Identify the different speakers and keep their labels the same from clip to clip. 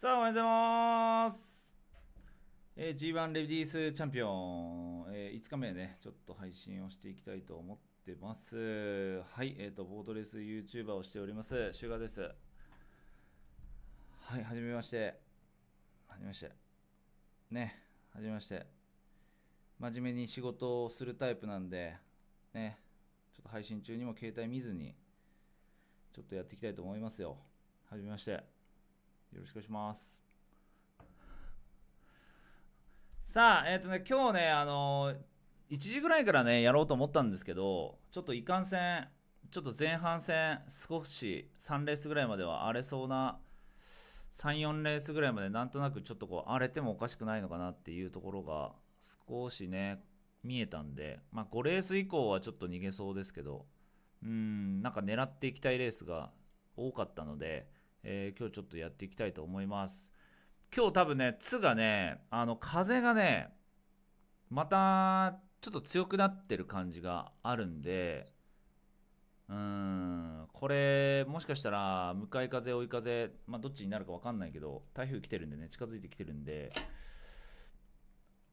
Speaker 1: さあ、おはようございます。えー、G1 レディースチャンピオン、えー、5日目ね、ちょっと配信をしていきたいと思ってます。はい、えっ、ー、と、ボートレース YouTuber をしております、シュガーです。はい、はじめまして。はじめまして。ね、はじめまして。真面目に仕事をするタイプなんで、ね、ちょっと配信中にも携帯見ずに、ちょっとやっていきたいと思いますよ。はじめまして。よろしくお願いします。さあ、えっ、ー、とね、今日ね、あのー、1時ぐらいからね、やろうと思ったんですけど、ちょっといかんせん、ちょっと前半戦、少し3レースぐらいまでは荒れそうな、3、4レースぐらいまでなんとなくちょっとこう荒れてもおかしくないのかなっていうところが少しね、見えたんで、まあ、5レース以降はちょっと逃げそうですけど、うん、なんか狙っていきたいレースが多かったので、えー、今日ちょっとやっていきたいと思います。今日多分ね、つがね、あの、風がね、また、ちょっと強くなってる感じがあるんで、うーん、これ、もしかしたら、向かい風、追い風、まあ、どっちになるか分かんないけど、台風来てるんでね、近づいてきてるんで、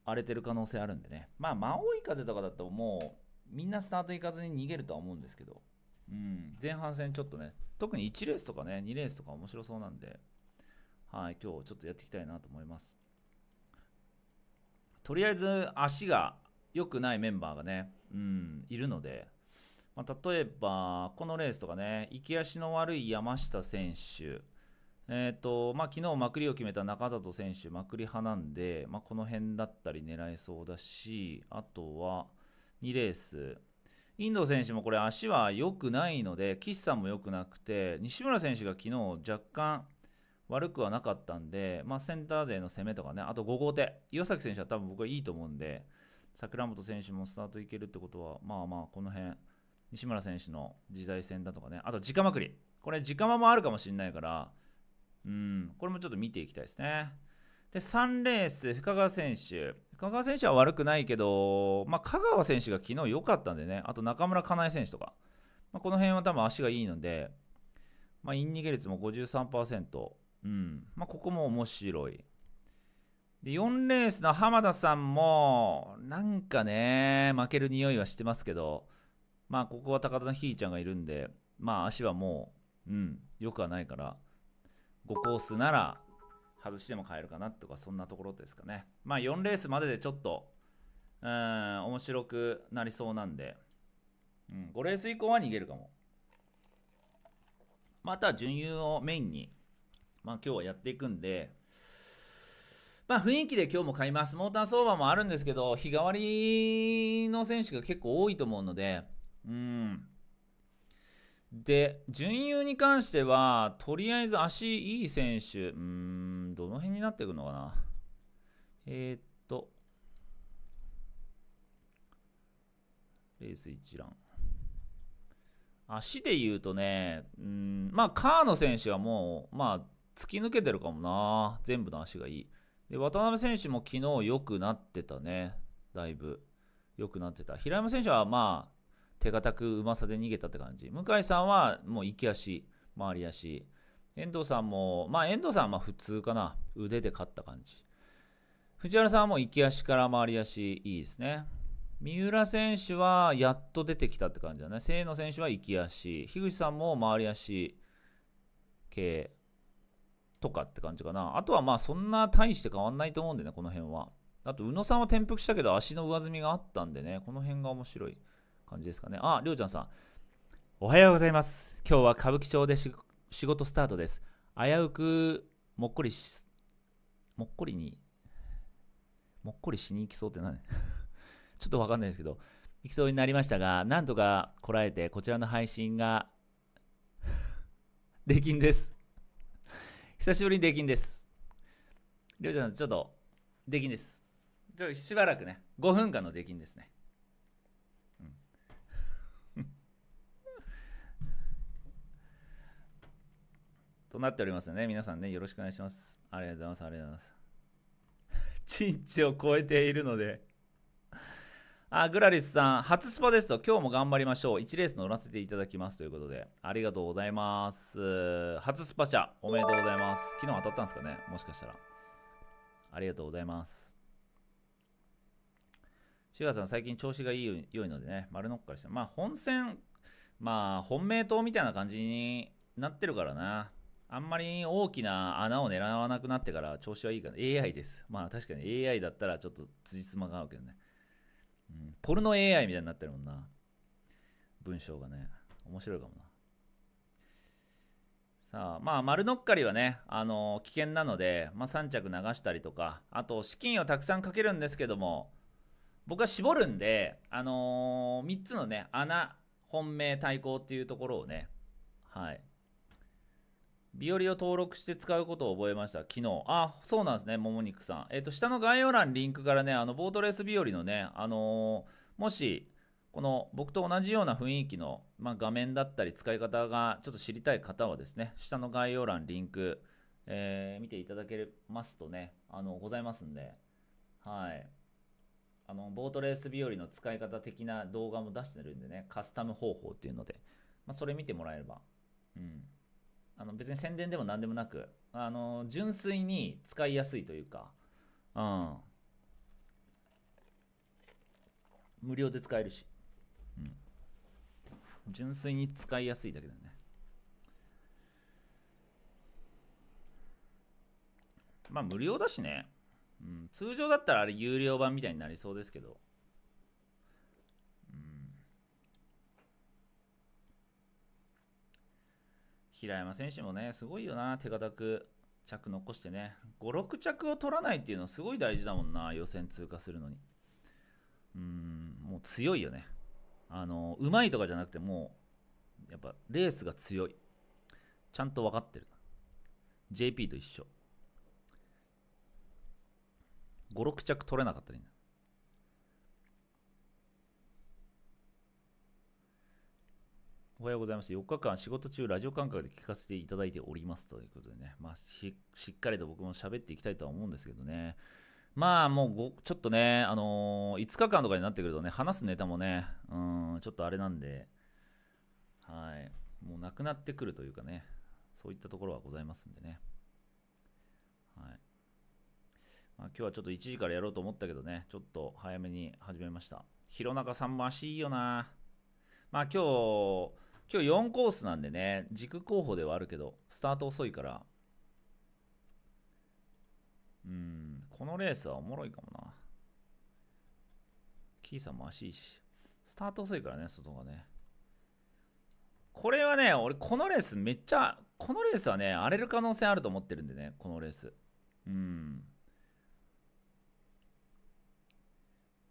Speaker 1: 荒れてる可能性あるんでね。まあ、真追い風とかだともう、みんなスタート行かずに逃げるとは思うんですけど、うん、前半戦ちょっとね、特に1レースとかね、2レースとか面白そうなんで、はい、今日ちょっとやっていきたいなと思います。とりあえず足が良くないメンバーがね、うん、いるので、まあ、例えば、このレースとかね、行き足の悪い山下選手、えっ、ー、と、まあ、昨日まくりを決めた中里選手、まくり派なんで、まあ、この辺だったり狙えそうだし、あとは2レース、インド選手もこれ足は良くないので、岸さんも良くなくて、西村選手が昨日若干悪くはなかったんで、まあ、センター勢の攻めとかね、あと5号手、岩崎選手は多分僕はいいと思うんで、桜本選手もスタートいけるってことは、まあまあ、この辺、西村選手の自在戦だとかね、あと直まくり、これ、直まもあるかもしれないから、うん、これもちょっと見ていきたいですね。で、3レース、深川選手。深川選手は悪くないけど、まあ、香川選手が昨日良かったんでね、あと中村かなえ選手とか、まあ、この辺は多分足がいいので、まあ、イン逃げ率も53%、うんまあ、ここも面白い。で、4レースの浜田さんも、なんかね、負ける匂いはしてますけど、まあ、ここは高田ひーちゃんがいるんで、まあ、足はもう、うん、良くはないから、5コースなら、外しても買えるかなとか、そんなところですかね。まあ4レースまででちょっと、うん、面白くなりそうなんで、うん、5レース以降は逃げるかも。また、順準優をメインに、まあ今日はやっていくんで、まあ雰囲気で今日も買います。モーター相場もあるんですけど、日替わりの選手が結構多いと思うので、うん。で、準優に関しては、とりあえず足いい選手、うん、どの辺になってくるのかな。
Speaker 2: えー、っと、
Speaker 1: レース一覧。足で言うとね、うん、まあ、カーの選手はもう、まあ、突き抜けてるかもな。全部の足がいい。で、渡辺選手も昨日良くなってたね。だいぶ良くなってた。平山選手はまあ、手堅くうまさで逃げたって感じ。向井さんはもう行き足、回り足。遠藤さんも、まあ遠藤さんはまあ普通かな。腕で勝った感じ。藤原さんはもう行き足から回り足いいですね。三浦選手はやっと出てきたって感じだね。清野選手は行き足。樋口さんも回り足系とかって感じかな。あとはまあそんな大して変わんないと思うんでね、この辺は。あと、宇野さんは転覆したけど足の上積みがあったんでね、この辺が面白い。感じですかね。あ、りょうちゃんさん。おはようございます。今日は歌舞伎町で仕事スタートです。危うく、もっこりし、もっこりに、もっこりしに行きそうって何 ちょっとわかんないですけど、行きそうになりましたが、なんとかこらえて、こちらの配信が出禁 です久しぶりにできんです。りょうちゃん、ちょっと、できんです。ちょしばらくね、5分間の出禁ですね。となっておりますの皆さんね、よろしくお願いします。ありがとうございます。ありがとうございます。チンチを超えているのであ、グラリスさん、初スパですと、今日も頑張りましょう。1レース乗らせていただきますということで、ありがとうございます。初スパ車、おめでとうございます。昨日当たったんですかねもしかしたら。ありがとうございます。シュガーさん、最近調子がいい良いのでね、丸のっかりした。まあ、本戦、まあ、本命党みたいな感じになってるからな。あんまり大きな穴を狙わなくなってから調子はいいかな。AI です。まあ確かに AI だったらちょっと辻褄が合うけどね。うん、ポルノ AI みたいになってるもんな。文章がね。面白いかもな。さあ、まあ丸のっかりはね、あのー、危険なので、まあ3着流したりとか、あと資金をたくさんかけるんですけども、僕は絞るんで、あのー、3つのね、穴、本命対抗っていうところをね、はい、ビオリを登録して使うことを覚えました、昨日。あ、そうなんですね、もも肉さん。えっ、と、下の概要欄、リンクからね、あの、ボートレース日和のね、あのー、もし、この僕と同じような雰囲気の、まあ、画面だったり使い方がちょっと知りたい方はですね、下の概要欄、リンク、えー、見ていただけますとね、あの、ございますんで、はい。あの、ボートレース日和の使い方的な動画も出してるんでね、カスタム方法っていうので、まあ、それ見てもらえれば、うん。あの別に宣伝でも何でもなく、あの、純粋に使いやすいというか、うん。無料で使えるし、うん。純粋に使いやすいだけだね。まあ無料だしね。うん、通常だったらあれ有料版みたいになりそうですけど。平山選手もね、すごいよな、手堅く着残してね、5、6着を取らないっていうのはすごい大事だもんな、予選通過するのに。うん、もう強いよね。あの、うまいとかじゃなくて、もう、やっぱレースが強い。ちゃんと分かってる。JP と一緒。5、6着取れなかったらいいんだ。おはようございます。4日間仕事中、ラジオ感覚で聞かせていただいておりますということでね、まあ、しっかりと僕も喋っていきたいとは思うんですけどね。まあもうご、ちょっとね、あのー、5日間とかになってくるとね、話すネタもね、うん、ちょっとあれなんで、はい、もうなくなってくるというかね、そういったところはございますんでね。はい。まあ、今日はちょっと1時からやろうと思ったけどね、ちょっと早めに始めました。弘中さんも足いいよな。まあ今日、今日4コースなんでね、軸候補ではあるけど、スタート遅いから、うん、このレースはおもろいかもな。キーさんも足いいし、スタート遅いからね、外がね。これはね、俺、このレースめっちゃ、このレースはね、荒れる可能性あると思ってるんでね、このレース。うん。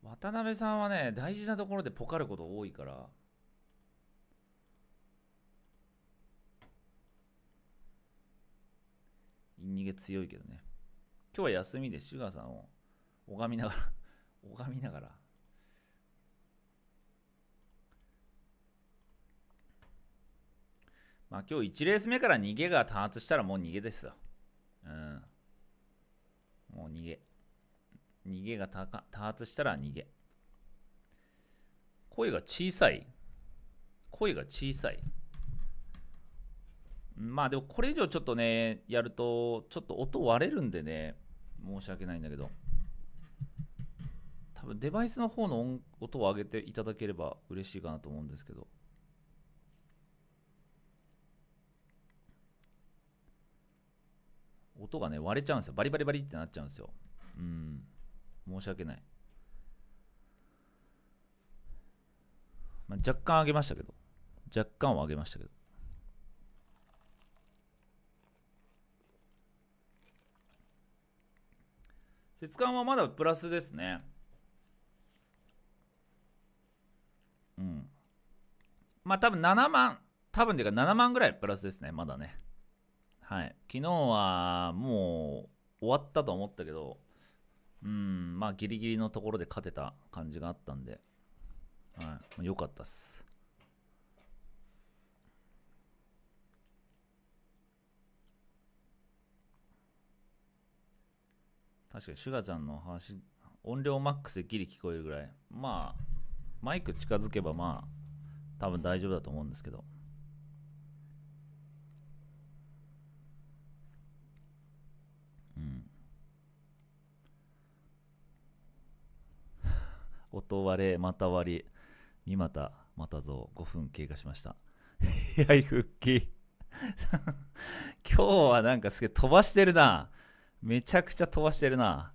Speaker 1: 渡辺さんはね、大事なところでポカること多いから。陰逃げ強いけどね。今日は休みでシュガーさんを拝みながら 拝みながら、まあ今日1レース目から逃げが多発したらもう逃げですよ。うん。もう逃げ。逃げが多発したら逃げ。声が小さい。声が小さい。まあでもこれ以上ちょっとねやるとちょっと音割れるんでね申し訳ないんだけど多分デバイスの方の音を上げていただければ嬉しいかなと思うんですけど音がね割れちゃうんですよバリバリバリってなっちゃうんですようん申し訳ない、まあ、若干上げましたけど若干は上げましたけど質感はまだプラスですね。うん。まあ多分7万、多分ていうか7万ぐらいプラスですね、まだね。はい。昨日はもう終わったと思ったけど、うん、まあギリギリのところで勝てた感じがあったんで、はい。良かったっす。確かにシュガちゃんの話音量マックスでギリ聞こえるぐらいまあマイク近づけばまあ多分大丈夫だと思うんですけどうん音割れまた割り三股またぞ5分経過しましたいや復帰 今日はなんかすげえ飛ばしてるなめちゃくちゃ飛ばしてるな。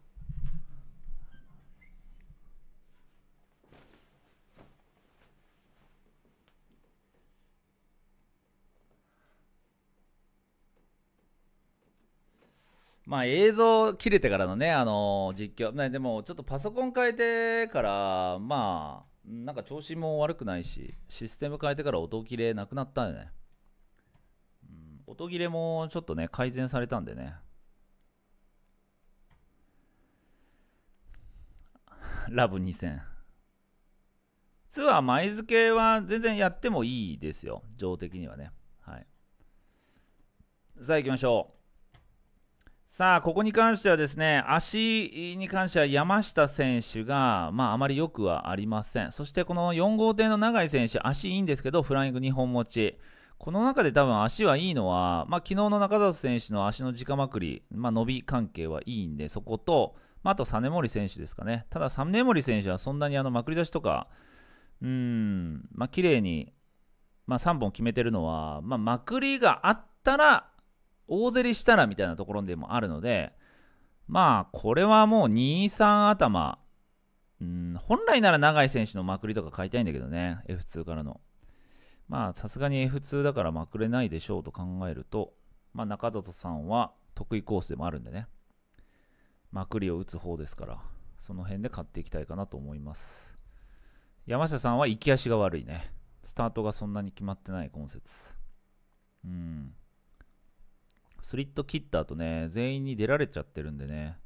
Speaker 1: まあ映像切れてからのね、あのー、実況、ね、でもちょっとパソコン変えてから、まあ、なんか調子も悪くないし、システム変えてから音切れなくなったよね。うん、音切れもちょっとね、改善されたんでね。ラブ2000。ツアー前付けは全然やってもいいですよ。情的にはね。はい。さあ行きましょう。さあ、ここに関してはですね、足に関しては山下選手が、まあ、あまり良くはありません。そして、この4号艇の永井選手、足いいんですけど、フライング2本持ち。この中で多分足はいいのは、まあ、昨日の中里選手の足の直まくり、まあ、伸び関係はいいんで、そこと、まあ、あと、サネモリ選手ですかね。ただ、サネモリ選手はそんなにあのまくり出しとか、うん、まあ、綺麗に、まあ、3本決めてるのは、まあ、まくりがあったら、大競りしたらみたいなところでもあるので、まあ、これはもう2、3頭、うん、本来なら長井選手のまくりとか買いたいんだけどね、F2 からの。まあ、さすがに F2 だからまくれないでしょうと考えると、まあ、中里さんは得意コースでもあるんでね。まくりを打つ方ですから、その辺で勝っていきたいかなと思います。山下さんは行き足が悪いね。スタートがそんなに決まってない今節。うん。スリット切った後ね、全員に出られちゃってるんでね。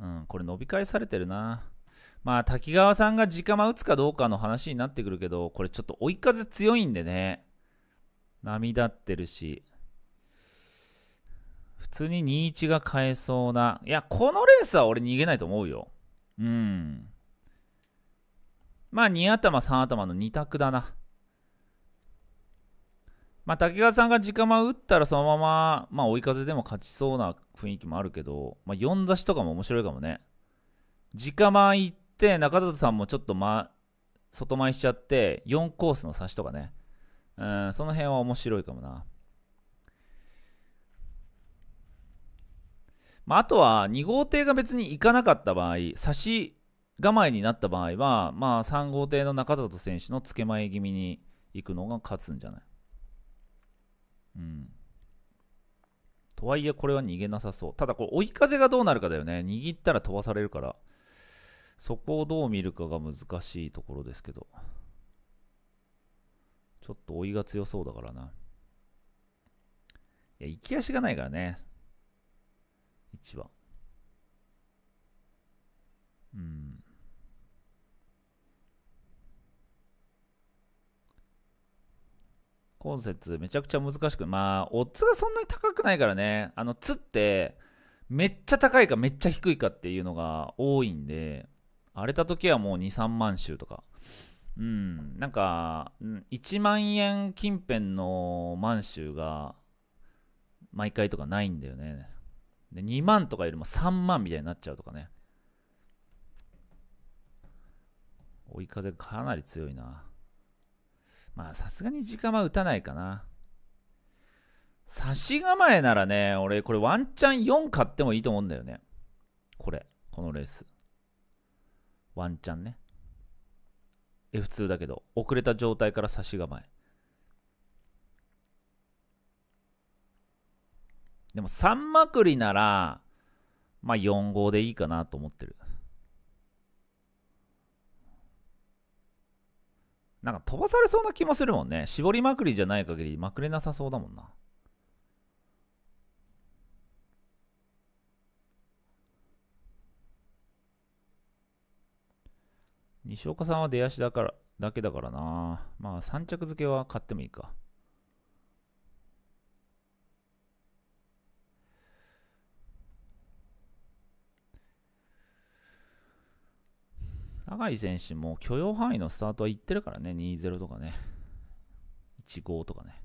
Speaker 1: うん、これ伸び返されてるな。まあ、滝川さんが直間打つかどうかの話になってくるけど、これちょっと追い風強いんでね。波立ってるし。普通に21が買えそうな。いや、このレースは俺逃げないと思うよ。うん。まあ、2頭、3頭の2択だな。まあ、竹川さんが直間打ったらそのまま、まあ、追い風でも勝ちそうな雰囲気もあるけど、まあ、4差しとかも面白いかもね。直間行って、中里さんもちょっと、ま、外前しちゃって、4コースの差しとかね。うん、その辺は面白いかもな。まあ、あとは2号艇が別に行かなかった場合、差し構えになった場合は、まあ、3号艇の中里選手の付け前気味に行くのが勝つんじゃないうん。とはいえ、これは逃げなさそう。ただ、これ追い風がどうなるかだよね。握ったら飛ばされるから。そこをどう見るかが難しいところですけど。ちょっと追いが強そうだからな。いや、行き足がないからね。1は。うん。今節めちゃくちゃ難しく、まあ、オッズがそんなに高くないからね、あの、つって、めっちゃ高いかめっちゃ低いかっていうのが多いんで、荒れた時はもう2、3万周とか。うん、なんか、1万円近辺の満州が毎回とかないんだよね。で2万とかよりも3万みたいになっちゃうとかね追い風かなり強いなまあさすがに時間は打たないかな差し構えならね俺これワンチャン4買ってもいいと思うんだよねこれこのレースワンチャンね F2 だけど遅れた状態から差し構えでも3まくりなら、まあ4号でいいかなと思ってる。なんか飛ばされそうな気もするもんね。絞りまくりじゃない限りまくれなさそうだもんな。西岡さんは出足だからだけだからな。まあ3着付けは買ってもいいか。永井選手も許容範囲のスタートは行ってるからね、2-0とかね、1-5とかね。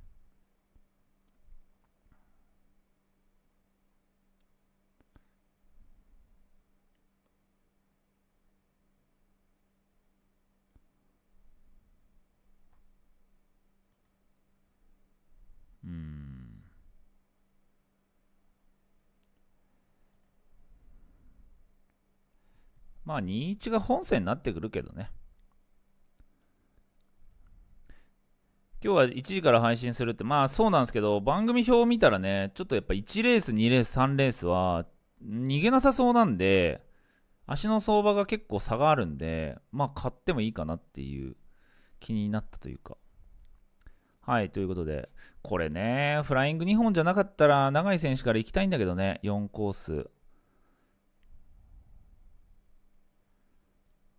Speaker 1: まあ2-1が本線になってくるけどね。今日は1時から配信するって、まあそうなんですけど、番組表を見たらね、ちょっとやっぱ1レース、2レース、3レースは逃げなさそうなんで、足の相場が結構差があるんで、まあ買ってもいいかなっていう気になったというか。はい、ということで、これね、フライング2本じゃなかったら、永井選手から行きたいんだけどね、4コース。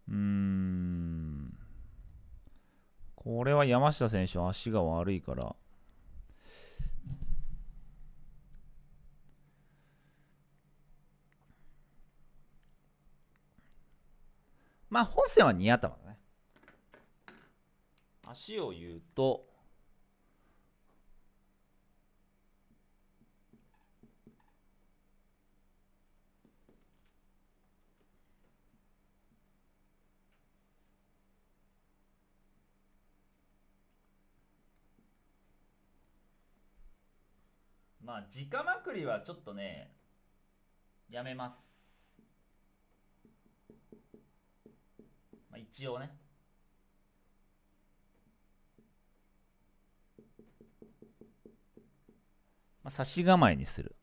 Speaker 1: うん。これは山下選手は足が悪いから。まあ本戦は似合たもんね。足を言うと、まあ、直まくりはちょっとね、やめます。まあ、一応ね。まあ、差し構えにする。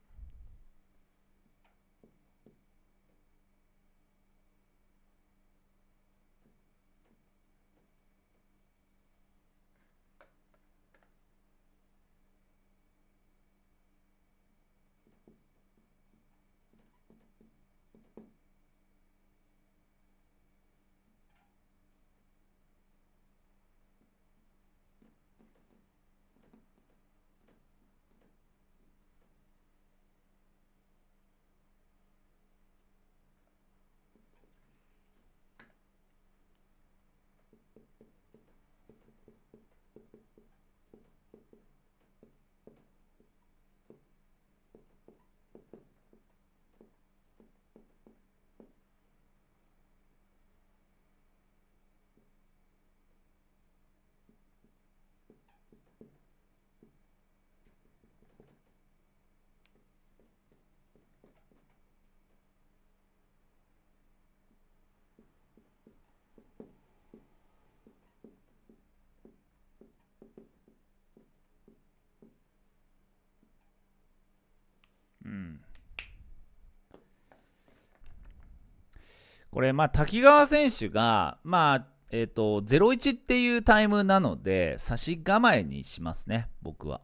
Speaker 1: これ、まあ、滝川選手が、まあ、えっ、ー、と、01っていうタイムなので、差し構えにしますね、僕は。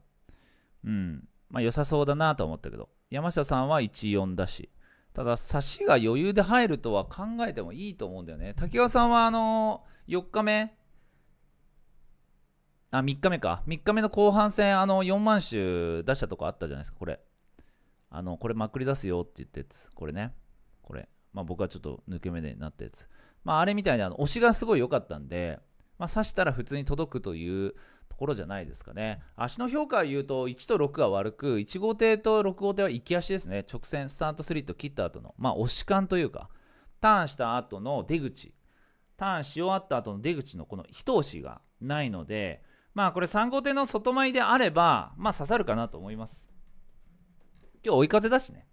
Speaker 1: うん。まあ、良さそうだなと思ったけど、山下さんは14だし、ただ、差しが余裕で入るとは考えてもいいと思うんだよね。滝川さんは、あのー、4日目、あ、3日目か。3日目の後半戦、あの、4万種出したとこあったじゃないですか、これ。あの、これまくり出すよって言ったやつ。これね。これ。まあ、僕はちょっと抜け目でなったやつ、まあ、あれみたいにあの押しがすごい良かったんで、まあ、刺したら普通に届くというところじゃないですかね足の評価を言うと1と6は悪く1号艇と6号艇は行き足ですね直線スタートスリット切った後のまあ押し感というかターンした後の出口ターンし終わった後の出口のこの一押しがないのでまあこれ3号艇の外前であればまあ刺さるかなと思います今日追い風だしね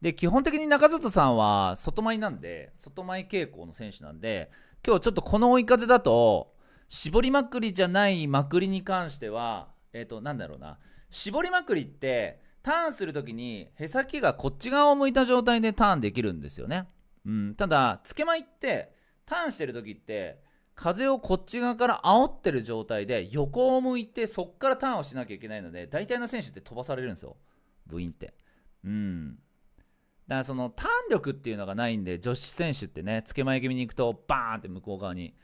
Speaker 1: で基本的に中里さんは外前なんで外前傾向の選手なんで今日ちょっとこの追い風だと絞りまくりじゃないまくりに関してはえっ、ー、となんだろうな絞りまくりってターンする時にへさきがこっち側を向いた状態でターンできるんですよね、うん、ただつけまいってターンしてる時って風をこっち側から煽ってる状態で横を向いてそっからターンをしなきゃいけないので大体の選手って飛ばされるんですよブインってうんからそのタ力っていうのがないんで、女子選手ってね、つけ前気味に行くと、バーンって向こう側に、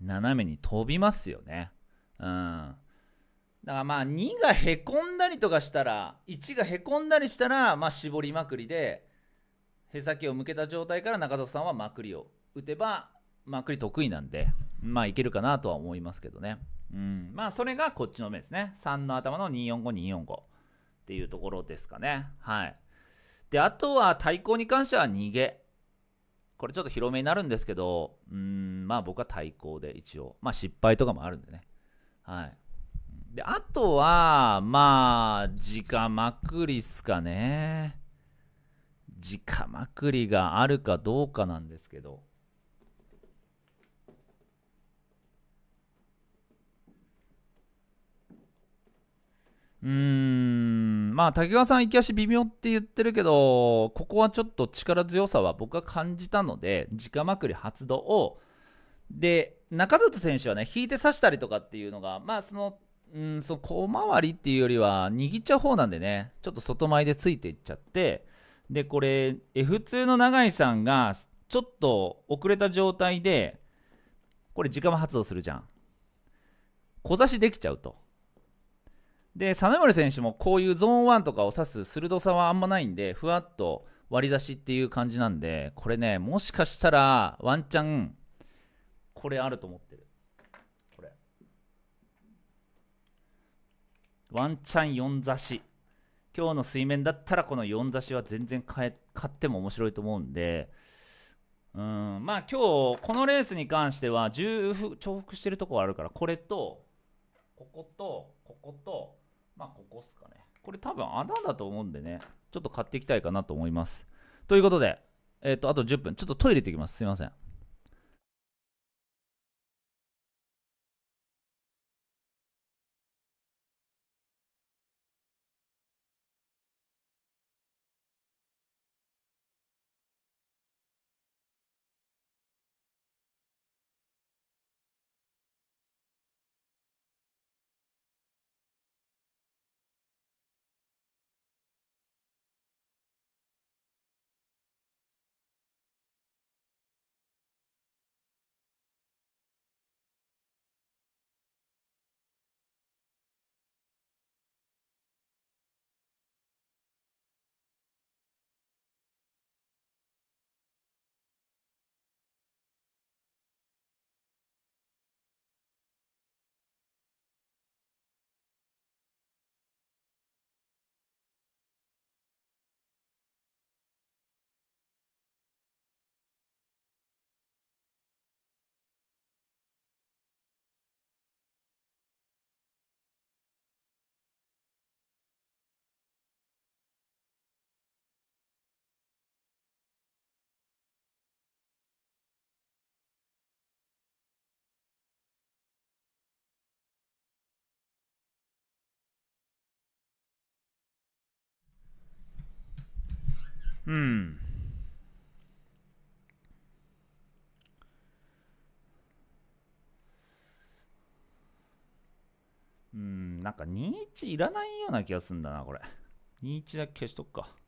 Speaker 1: 斜めに飛びますよね。うん。だからまあ2がへこんだりとかしたら1がへこんだりしたらまあ絞りまくりでへさきを向けた状態から中里さんはまくりを打てばまくり得意なんでまあいけるかなとは思いますけどねうんまあそれがこっちの目ですね3の頭の245245っていうところですかね。はい。で、あとは対抗に関しては逃げ。これちょっと広めになるんですけど、うん、まあ僕は対抗で一応。まあ失敗とかもあるんでね。はい。で、あとは、まあ、直まくりっすかね。直まくりがあるかどうかなんですけど。うーんまあ滝川さん、行き足微妙って言ってるけど、ここはちょっと力強さは僕は感じたので、直まくり発動を、で、中里選手はね、引いて刺したりとかっていうのが、まあその、うん、その小回りっていうよりは、握っちゃう方なんでね、ちょっと外前でついていっちゃって、で、これ、F2 の永井さんが、ちょっと遅れた状態で、これ、直間発動するじゃん。小差しできちゃうと。で、実森選手もこういうゾーン1とかを指す鋭さはあんまないんで、ふわっと割り差しっていう感じなんで、これね、もしかしたらワンチャン、これあると思ってる。これ。ワンチャン4差し。今日の水面だったらこの4差しは全然買え買っても面白いと思うんで、うんまあ今日このレースに関しては重複重複してるところがあるからこれとこことこことまあ、ここっすかね。これ多分穴だと思うんでね、ちょっと買っていきたいかなと思います。ということで、えっ、ー、と、あと10分。ちょっとトイレ行ってきます。すいません。うん。うん、なんか21いらないような気がすんだな、これ。21だけ消しとくか。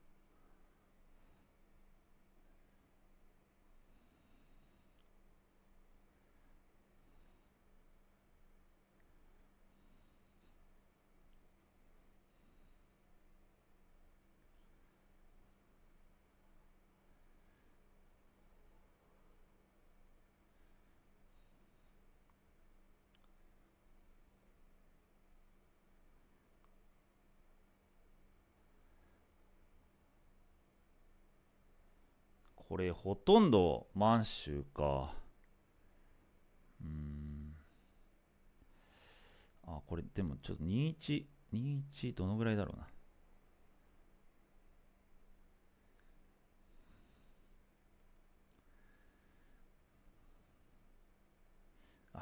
Speaker 1: これほとんど満州か。うん。あ、これでもちょっと21、21どのぐらいだろうな。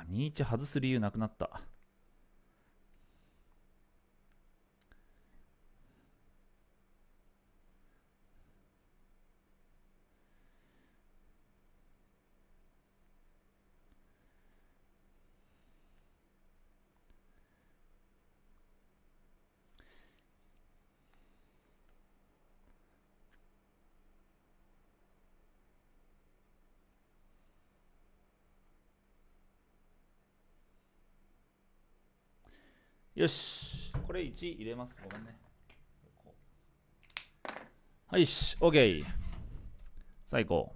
Speaker 1: あ、21外す理由なくなった。
Speaker 2: よし。
Speaker 1: これ1入れます。ごめんね。
Speaker 2: はいし、OK。最高。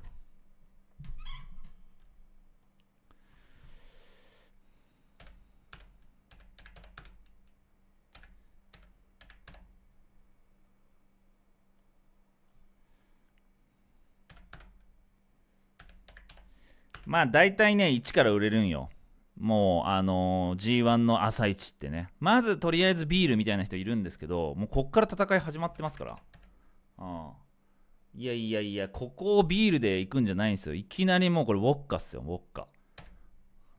Speaker 1: まあ大体ね、1から売れるんよ。もうあの G1 の朝一ってねまずとりあえずビールみたいな人いるんですけどもうこっから戦い始まってますからうん。いやいやいやここをビールで行くんじゃないんですよいきなりもうこれウォッカっすよウォッカ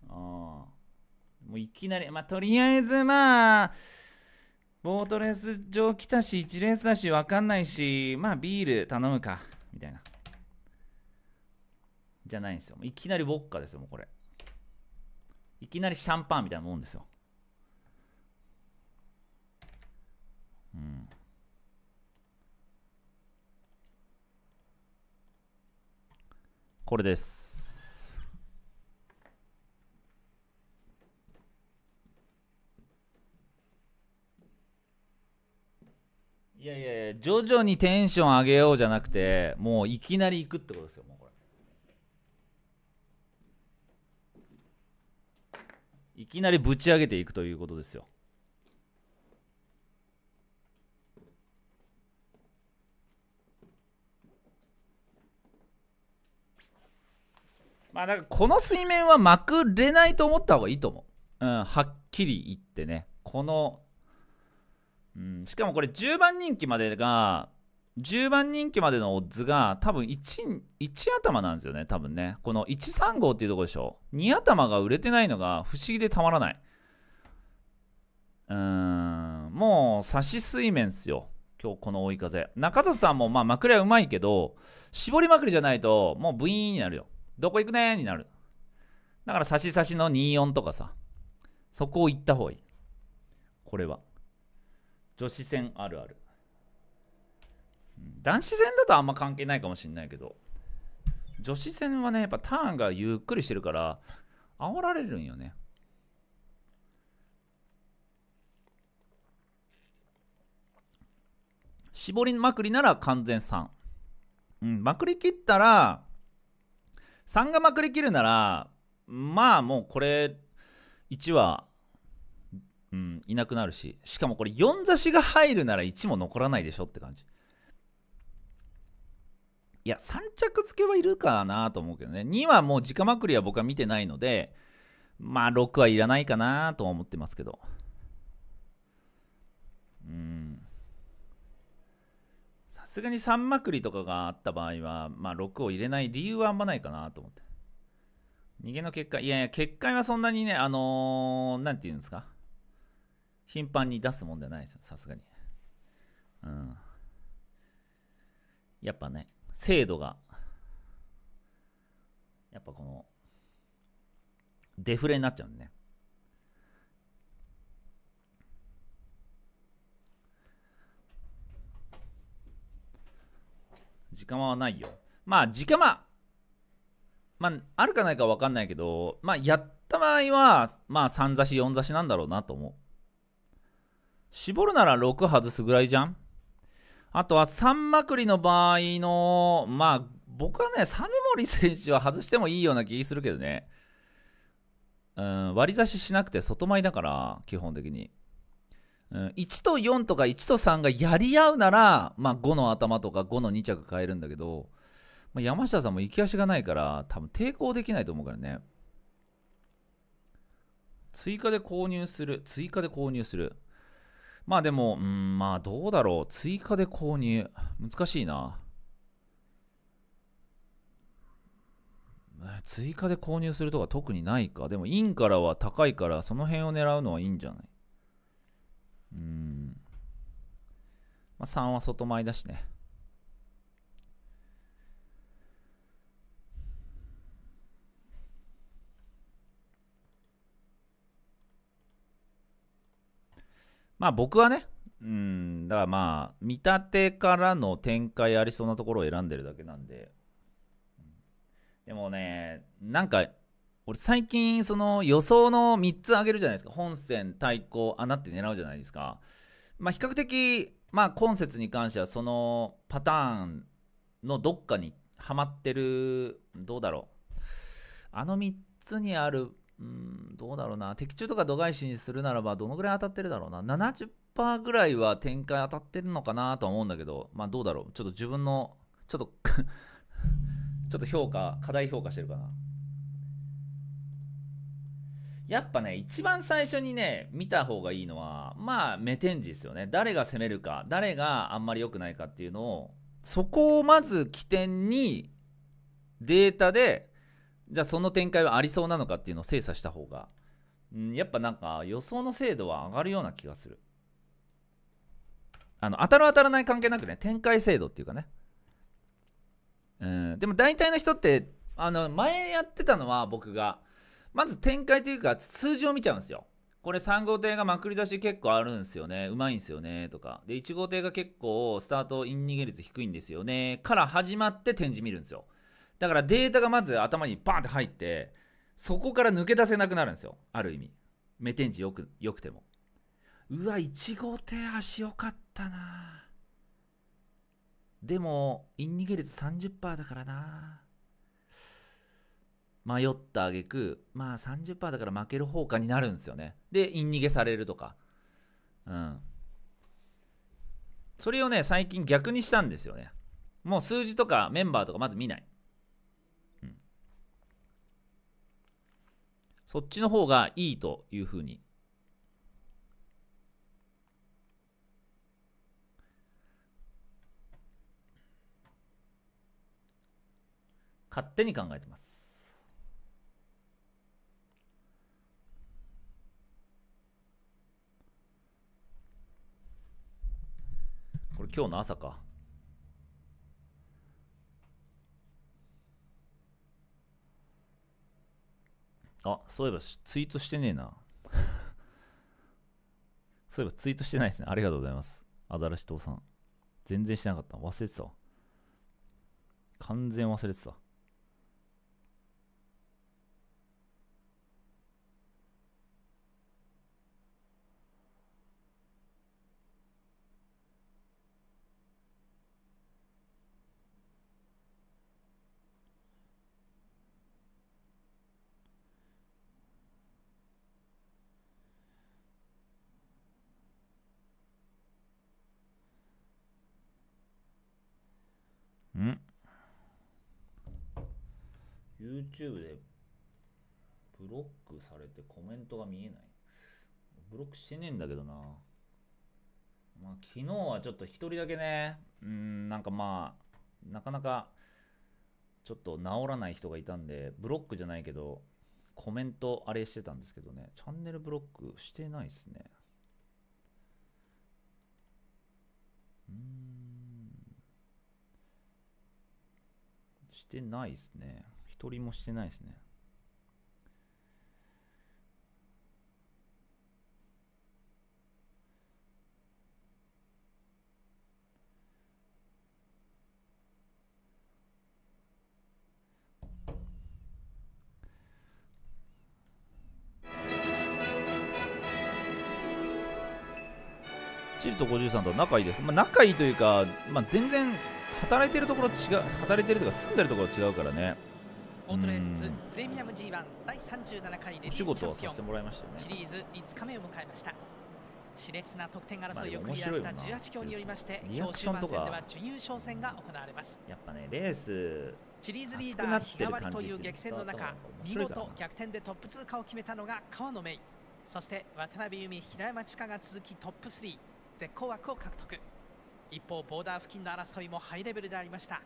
Speaker 1: うん。もういきなりまあとりあえずまあボートレース場来たし1レースだし分かんないしまあビール頼むかみたいなじゃないんですよいきなりウォッカですよもうこれいきなりシャンパンみたいなもんですよ。うん。これです。いやいやいや、徐々にテンション上げようじゃなくて、もういきなり行くってことですよ、いきなりぶち上げていくということですよ。まあ、なんかこの水面はまくれないと思った方がいいと思う。うん、はっきり言ってね。この、うん、しかもこれ10番人気までが、10番人気までのオッズが多分 1, 1頭なんですよね、多分ね。この13号っていうとこでしょ。2頭が売れてないのが不思議でたまらない。うーん、もう差し水面っすよ。今日この追い風。中里さんもまあまくりはうまいけど、絞りまくりじゃないともうブイーンになるよ。どこ行くねーになる。だから差し差しの24とかさ、そこを行った方がいい。これは。女子戦あるある。男子戦だとあんま関係ないかもしれないけど女子戦はねやっぱターンがゆっくりしてるから煽られるんよね絞りまくりなら完全3うんまくりきったら3がまくりきるならまあもうこれ1はうんいなくなるししかもこれ4差しが入るなら1も残らないでしょって感じいや、3着付けはいるかなと思うけどね。2はもう直まくりは僕は見てないので、まあ6はいらないかなと思ってますけど。うん。さすがに3まくりとかがあった場合は、まあ6を入れない理由はあんまないかなと思って。逃げの結果、いやいや、結果はそんなにね、あのー、なんていうんですか。頻繁に出すもんじゃないですよ、さすがに。うん。やっぱね。精度が、やっぱこの、デフレになっちゃうんでね。時間はないよ。まあ、時間は、まあ、あるかないか分かんないけど、まあ、やった場合は、まあ、3差し、4差しなんだろうなと思う。絞るなら6外すぐらいじゃんあとは三くりの場合の、まあ、僕はね、サモリ選手は外してもいいような気するけどね。うん、割り差ししなくて外前だから、基本的に。うん、1と4とか1と3がやり合うなら、まあ、5の頭とか5の2着変えるんだけど、まあ、山下さんも行き足がないから多分抵抗できないと思うからね追加で購入する追加で購入するまあでも、うん、まあどうだろう。追加で購入。難しいな。追加で購入するとか特にないか。でも、インからは高いから、その辺を狙うのはいいんじゃないうん。まあ、3は外前だしね。まあ僕はね、うん、だからまあ、見立てからの展開ありそうなところを選んでるだけなんで。でもね、なんか、俺最近その予想の3つ上げるじゃないですか。本線、対抗、穴って狙うじゃないですか。まあ比較的、まあ今節に関してはそのパターンのどっかにはまってる、どうだろう。あの3つにあるうん、どうだろうな。的中とか度外視にするならば、どのぐらい当たってるだろうな。70%ぐらいは展開当たってるのかなとは思うんだけど、まあどうだろう。ちょっと自分の、ちょっと ちょっと評価、課題評価してるかな。やっぱね、一番最初にね、見た方がいいのは、まあ、目天ジですよね。誰が攻めるか、誰があんまり良くないかっていうのを、そこをまず起点に、データでじゃあその展開はありそうなのかっていうのを精査した方が、うん、やっぱなんか予想の精度は上がるような気がする。あの、当たる当たらない関係なくね、展開精度っていうかね。うん、でも大体の人って、あの、前やってたのは僕が、まず展開というか数字を見ちゃうんですよ。これ3号艇がまくり出し結構あるんですよね。うまいんですよね。とか。で、1号艇が結構スタートイン逃げ率低いんですよね。から始まって展示見るんですよ。だからデータがまず頭にバーンって入ってそこから抜け出せなくなるんですよある意味目天地よくよくてもうわ1号手足よかったなでもイン逃げ率30%だからな迷った挙句まあ30%だから負ける方かになるんですよねでイン逃げされるとかうんそれをね最近逆にしたんですよねもう数字とかメンバーとかまず見ないそっちの方がいいというふうに勝手に考えてます。これ今日の朝か。あ、そういえばツイートしてねえな。そういえばツイートしてないですね。ありがとうございます。アザラシ父さん。全然してなかった。忘れてたわ。完全忘れてた。YouTube でブロックされてコメントが見えない。ブロックしてねえんだけどな。まあ、昨日はちょっと一人だけね、うん、なんかまあ、なかなかちょっと治らない人がいたんで、ブロックじゃないけど、コメントあれしてたんですけどね、チャンネルブロックしてないっすね。
Speaker 3: うん。
Speaker 1: してないっすね。一人もしてないですね。チルと53と仲いいです、まあ、仲いいというか、まあ、全然働いてるところ違う働いてるとか住んでるところ違うからね
Speaker 4: オートレースプレミアム G1 第37回レディースチャンピオンシリーズ5日目を迎えました熾烈な得点争いをクリアした18強によりまして今日終盤戦では準優勝戦が行われますやっぱね
Speaker 1: レース
Speaker 4: シリーズリーダー日替わりという激戦の中見事逆転でトップ通過を決めたのが川野芽衣そして渡辺由美平山千佳が続きトップ3絶好枠を獲得一方ボーダー付近の争いもハイレベルでありました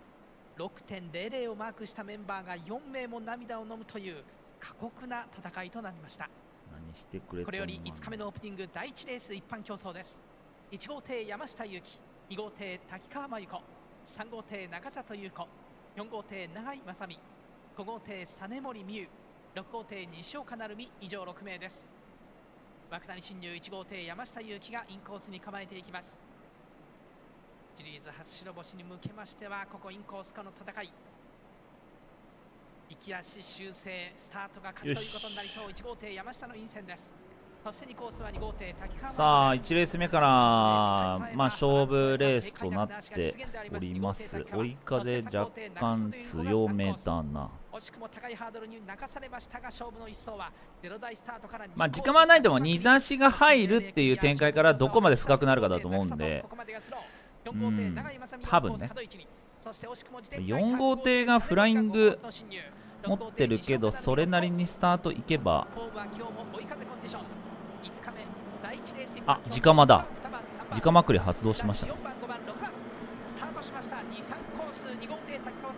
Speaker 4: 6.00をマークしたメンバーが4名も涙を飲むという過酷な戦いとなりました
Speaker 1: 何してくれこれより5日
Speaker 4: 目のオープニング第1レース一般競争です1号艇山下ゆき2号艇滝川真由子3号艇中里優子4号艇永井正美5号艇実森美優6号艇西岡成美以上6名です枠谷新入1号艇山下ゆきがインコースに構えていきますシリーズ初白星に向けましてはここインコースとの戦い行き足修正スタートが勝ということになりそう1号艇山下の陰線ですそして2コースは2号艇滝川さあ
Speaker 1: 1レース目からまあ勝負レースとなっております追い風若干強めだな
Speaker 4: 惜しくも高いハードルに流されましたが勝負の一走はゼロ台スタート
Speaker 1: からまあ時間はないでも2差しが入るっていう展開からどこまで深くなるかだと思うんでん多分ね
Speaker 4: 4号艇がフライング持って
Speaker 1: るけどそれなりにスタートいけばあ直間だ直まくり発動しました、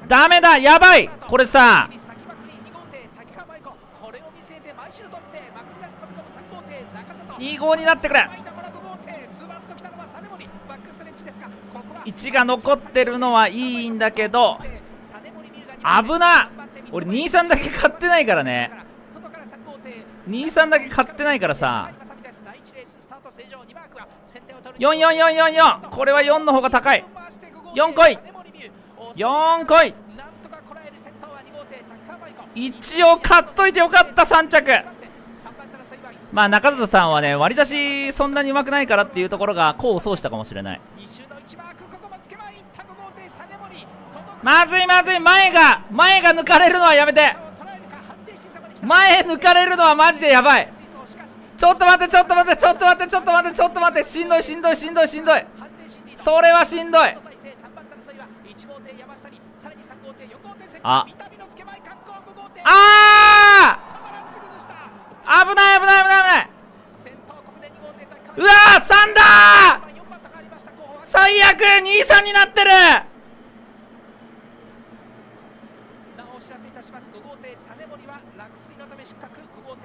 Speaker 1: ダメだやばいこれさ2号になってくれ1が残ってるのはいいんだけど危な俺23だけ買ってないからね23だけ買ってないからさ44444これは4の方が高い4来い4来い一応買っといてよかった3着まあ中里さんはね割り出しそんなにうまくないからっていうところが功を奏したかもしれないまずいまずい前が前が抜かれるのはやめて前抜かれるのはマジでやばいちょっと待ってちょっと待ってちょっと待ってちょっと待ってちょっと待ってしんどいしんどいしんどいしんどいそれはしんどいああー危ない危ない危ない危ないうわー3だー最悪23になってる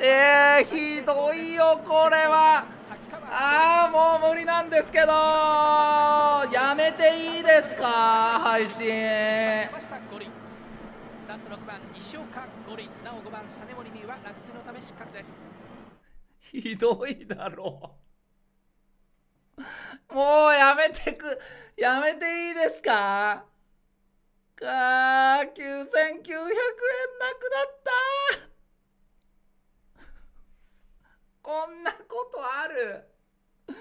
Speaker 1: えー、ひどいよこれはああもう無理なんですけどやめていいですか配信ラ
Speaker 4: スト番西岡五輪なお番は落選のため失格です
Speaker 1: ひどいだろうもうやめてくやめていいですかか9900円なくなったこんなことあるこ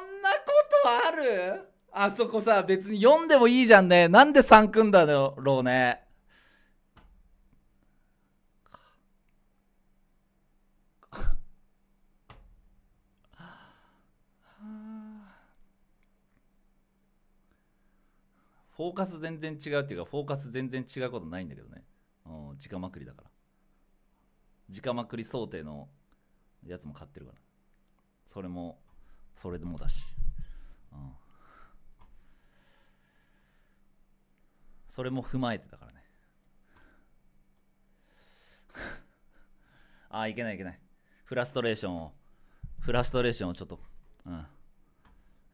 Speaker 1: んなことあるあそこさ、別に読んでもいいじゃんね。なんで3組んだろうね。フォーカス全然違うっていうか、フォーカス全然違うことないんだけどね。うん、直まくりだから。直まくり想定のやつも買ってるからそれもそれでもだし、うん、それも踏まえてたからね ああいけないいけないフラストレーションをフラストレーションをちょっと、うん、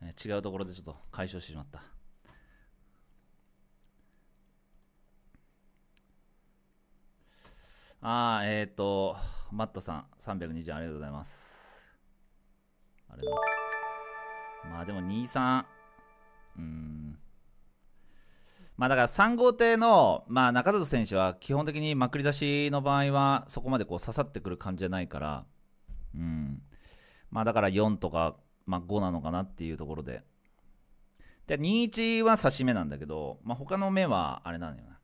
Speaker 1: え違うところでちょっと解消してしまったああ、えっ、ー、と、マットさん、320ありがとうございます。ありがとうございます。まあでも2、3。うん。まあだから3号艇の、まあ中里選手は基本的にまくり差しの場合はそこまでこう刺さってくる感じじゃないから、うん。まあだから4とか、まあ、5なのかなっていうところで。で、21は刺し目なんだけど、まあ他の目はあれなんだよな。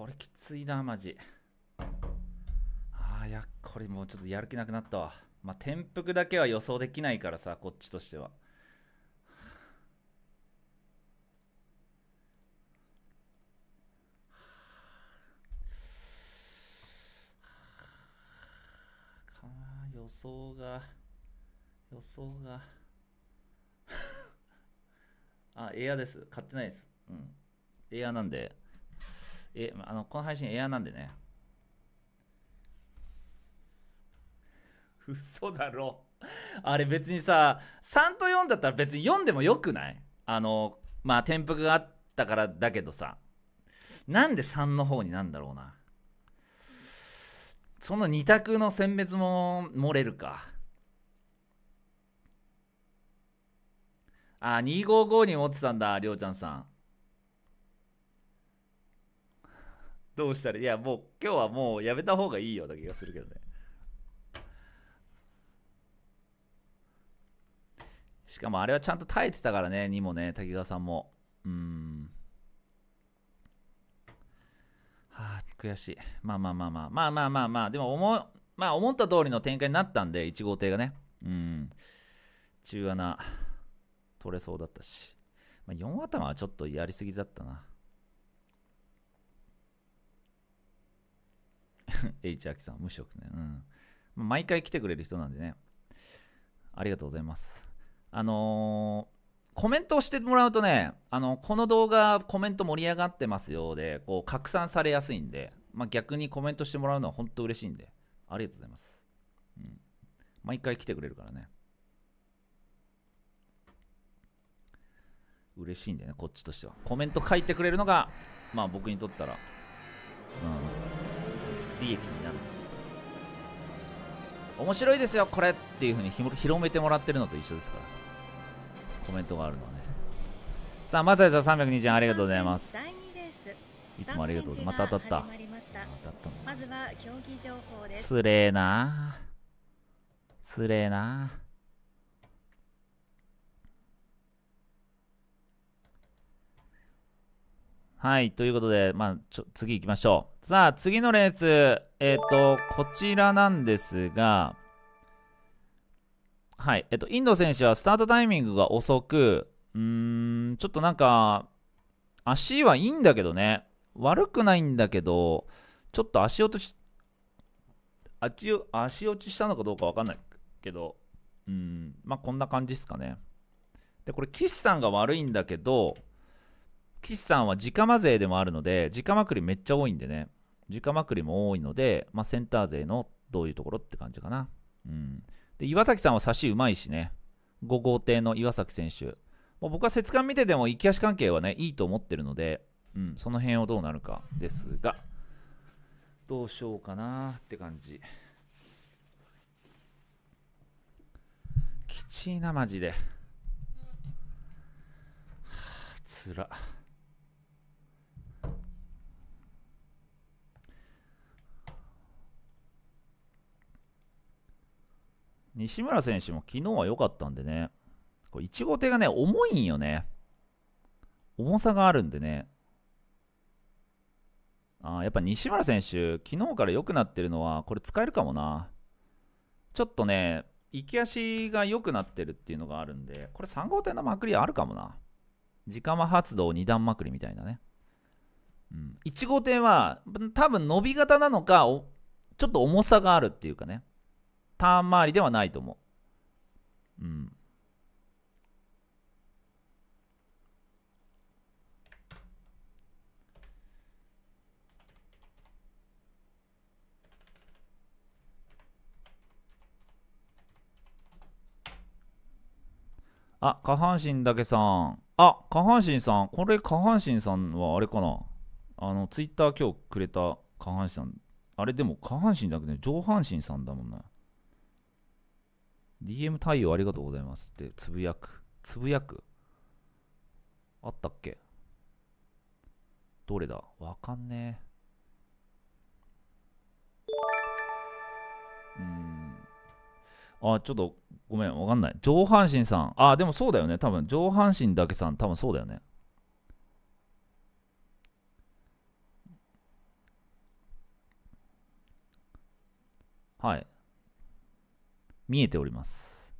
Speaker 1: これきついな、マジ。ああ、や、これもうちょっとやる気なくなったわ。まあ、転覆だけは予想できないからさ、こっちとしては。予想が予想が あエアです買ってないですうんエアなんでえ、あの、この配信エアなんでね。嘘だろ。あれ別にさ、3と4だったら別に4でもよくないあの、まあ、転覆があったからだけどさ。なんで3の方になんだろうな。その2択の選別も漏れるか。あ、255に持ってたんだ、りょうちゃんさん。どうしたらいやもう今日はもうやめた方がいいような気がするけどねしかもあれはちゃんと耐えてたからねにもね滝川さんもうんはあ悔しいまあまあまあまあまあまあまあまあでも思まあ思った通りの展開になったんで1号艇がねうん中穴取れそうだったし、まあ、4頭はちょっとやりすぎだったな H あきさん、無職ね。うん。毎回来てくれる人なんでね。ありがとうございます。あのー、コメントをしてもらうとね、あの、この動画、コメント盛り上がってますよで、こう、拡散されやすいんで、まあ、逆にコメントしてもらうのは本当嬉しいんで、ありがとうございます。うん。毎回来てくれるからね。嬉しいんでね、こっちとしては。コメント書いてくれるのが、まあ僕にとったら、うん。利益になる面白いですよこれっていうふうに広めてもらってるのと一緒ですからコメントがあるのはねさあまずはさん320円ありがとうございますいつもありがとうございますまた当たった
Speaker 5: まずは競技情報です
Speaker 1: つれえなつれえなはい、ということで、まあ、ちょ次行きましょう。さあ、次のレース、えっ、ー、と、こちらなんですが、はい、えっ、ー、と、インド選手はスタートタイミングが遅く、うーん、ちょっとなんか、足はいいんだけどね、悪くないんだけど、ちょっと足落ち、足足落ちしたのかどうかわかんないけど、うん、まあ、こんな感じですかね。で、これ、岸さんが悪いんだけど、岸さんは直間勢でもあるので、直まくりめっちゃ多いんでね、直まくりも多いので、まあ、センター勢のどういうところって感じかな。うん、で岩崎さんは差しうまいしね、5号艇の岩崎選手。もう僕は節感見てても、行き足関係はね、いいと思ってるので、うん、その辺をどうなるかですが、どうしようかなって感じ。きちいな、マジで。は
Speaker 2: あ、つら。
Speaker 1: 西村選手も昨日は良かったんでね、これ1号艇がね、重いんよね。重さがあるんでね。あやっぱ西村選手、昨日から良くなってるのは、これ使えるかもな。ちょっとね、行き足が良くなってるっていうのがあるんで、これ3号艇のまくりあるかもな。直間発動2段まくりみたいなね。うん、1号艇は多分伸び型なのかちょっと重さがあるっていうかねターン回りではないと思う。うん。あ、下半身だけさん。あ、下半身さん。これ下半身さんはあれかな。あの、ツイッター今日くれた下半身さん。あれでも下半身だけね、上半身さんだもんな、ね。DM 対応ありがとうございますってつぶやく。つぶやくあったっけどれだわかんねえ。うん。あ、ちょっとごめん、わかんない。上半身さん。あ、でもそうだよね。多分、上半身だけさん、多分そうだよね。はい。見えております。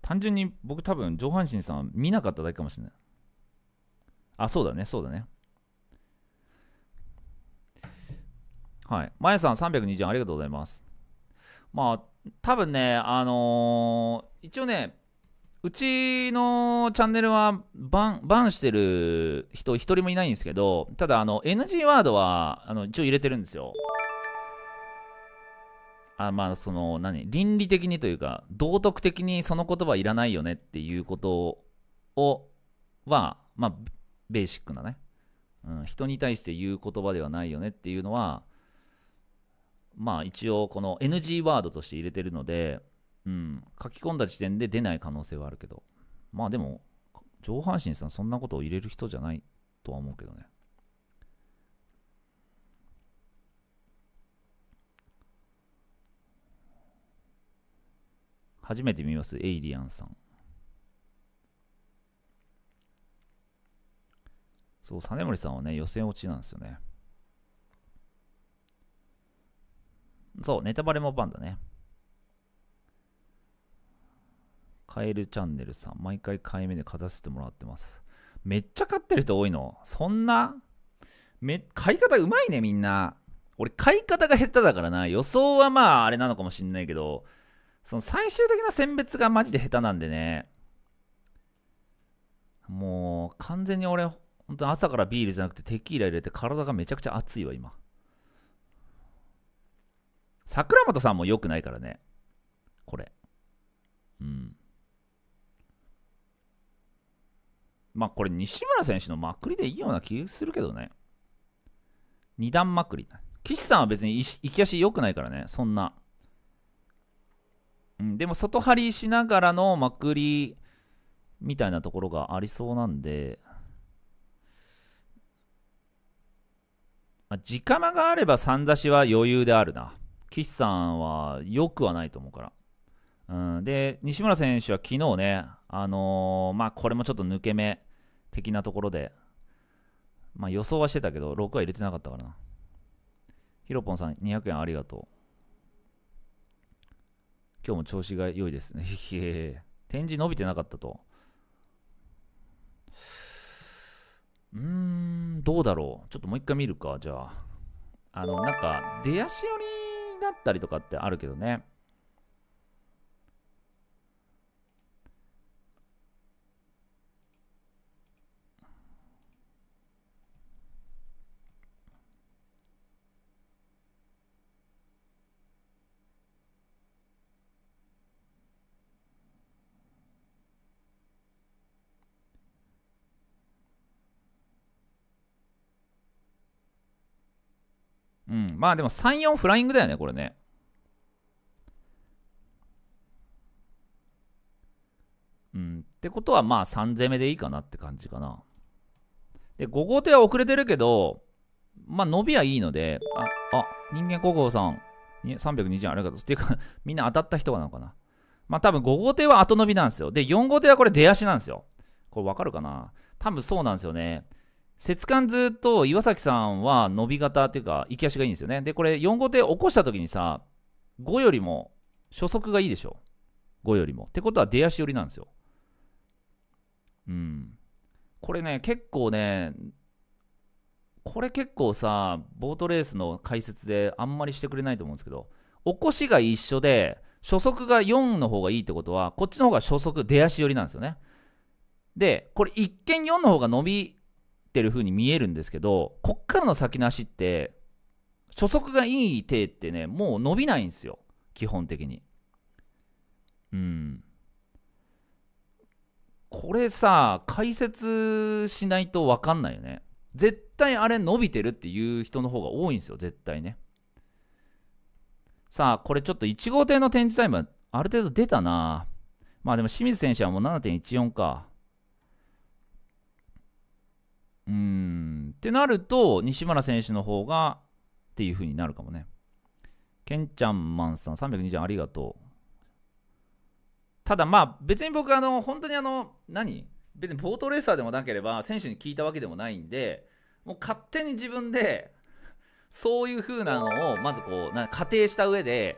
Speaker 1: 単純に僕多分上半身さん見なかっただけかもしれない。あ、そうだね、そうだね。はい。まやさん320円ありがとうございます。まあ、多分ね、あのー、一応ね、うちのチャンネルはバン、バンしてる人一人もいないんですけど、ただ、あの、NG ワードは、あの、一応入れてるんですよ。あまあその何倫理的にというか道徳的にその言葉いらないよねっていうことをはまあベーシックなね、うん、人に対して言う言葉ではないよねっていうのはまあ一応この NG ワードとして入れてるので、うん、書き込んだ時点で出ない可能性はあるけどまあでも上半身さんそんなことを入れる人じゃないとは思うけどね。初めて見ます、エイリアンさん。そう、実森さんはね、予選落ちなんですよね。そう、ネタバレもバンだね。カエルチャンネルさん、毎回買い目で勝たせてもらってます。めっちゃ勝ってる人多いの。そんな、め、買い方うまいね、みんな。俺、買い方が下手だからな。予想はまあ、あれなのかもしんないけど、その最終的な選別がマジで下手なんでね。もう完全に俺、本当朝からビールじゃなくてテキーラ入れて体がめちゃくちゃ熱いわ、今。桜本さんも良くないからね。これ。うん。まあこれ西村選手のまくりでいいような気がするけどね。二段まくり。岸さんは別に行き足良くないからね。そんな。うん、でも外張りしながらのまくりみたいなところがありそうなんで、まあ、直間があれば三差しは余裕であるな。岸さんは良くはないと思うから。うん、で、西村選手は昨日ね、あのー、まあ、これもちょっと抜け目的なところで、まあ、予想はしてたけど、6は入れてなかったからな。ヒロポンさん、200円ありがとう。今日も調子が良いですね。展示伸びてなかったと。うーん、どうだろう。ちょっともう一回見るか、じゃあ。あの、なんか、出足寄りだったりとかってあるけどね。。まあでも3、4フライングだよね、これね。うん。ってことはまあ3攻めでいいかなって感じかな。で、5号艇は遅れてるけど、まあ伸びはいいので、あ、あ、人間国宝さん、320ありがとう。っていうか みんな当たった人なのかな。まあ多分5号艇は後伸びなんですよ。で、4号艇はこれ出足なんですよ。これわかるかな多分そうなんですよね。節間ずっと岩崎さんは伸び型っていうか行き足がいいんですよねでこれ4号艇起こした時にさ5よりも初速がいいでしょ5よりもってことは出足寄りなんですようんこれね結構ねこれ結構さボートレースの解説であんまりしてくれないと思うんですけど起こしが一緒で初速が4の方がいいってことはこっちの方が初速出足寄りなんですよねでこれ一見4の方が伸びってる風に見えるんですけど、こっからの先の足って、初速がいい手ってね、もう伸びないんですよ。基本的に。うん。これさ、解説しないと分かんないよね。絶対あれ伸びてるっていう人の方が多いんですよ、絶対ね。さあ、これちょっと1号艇の展示タイムある程度出たな。まあでも清水選手はもう7.14か。うん。ってなると、西村選手の方がっていう風になるかもね。ケンちゃんマンさん、320ありがとう。ただまあ、別に僕、あの、本当にあの、何別にボートレーサーでもなければ、選手に聞いたわけでもないんで、もう勝手に自分で、そういう風なのを、まずこう、な仮定した上で、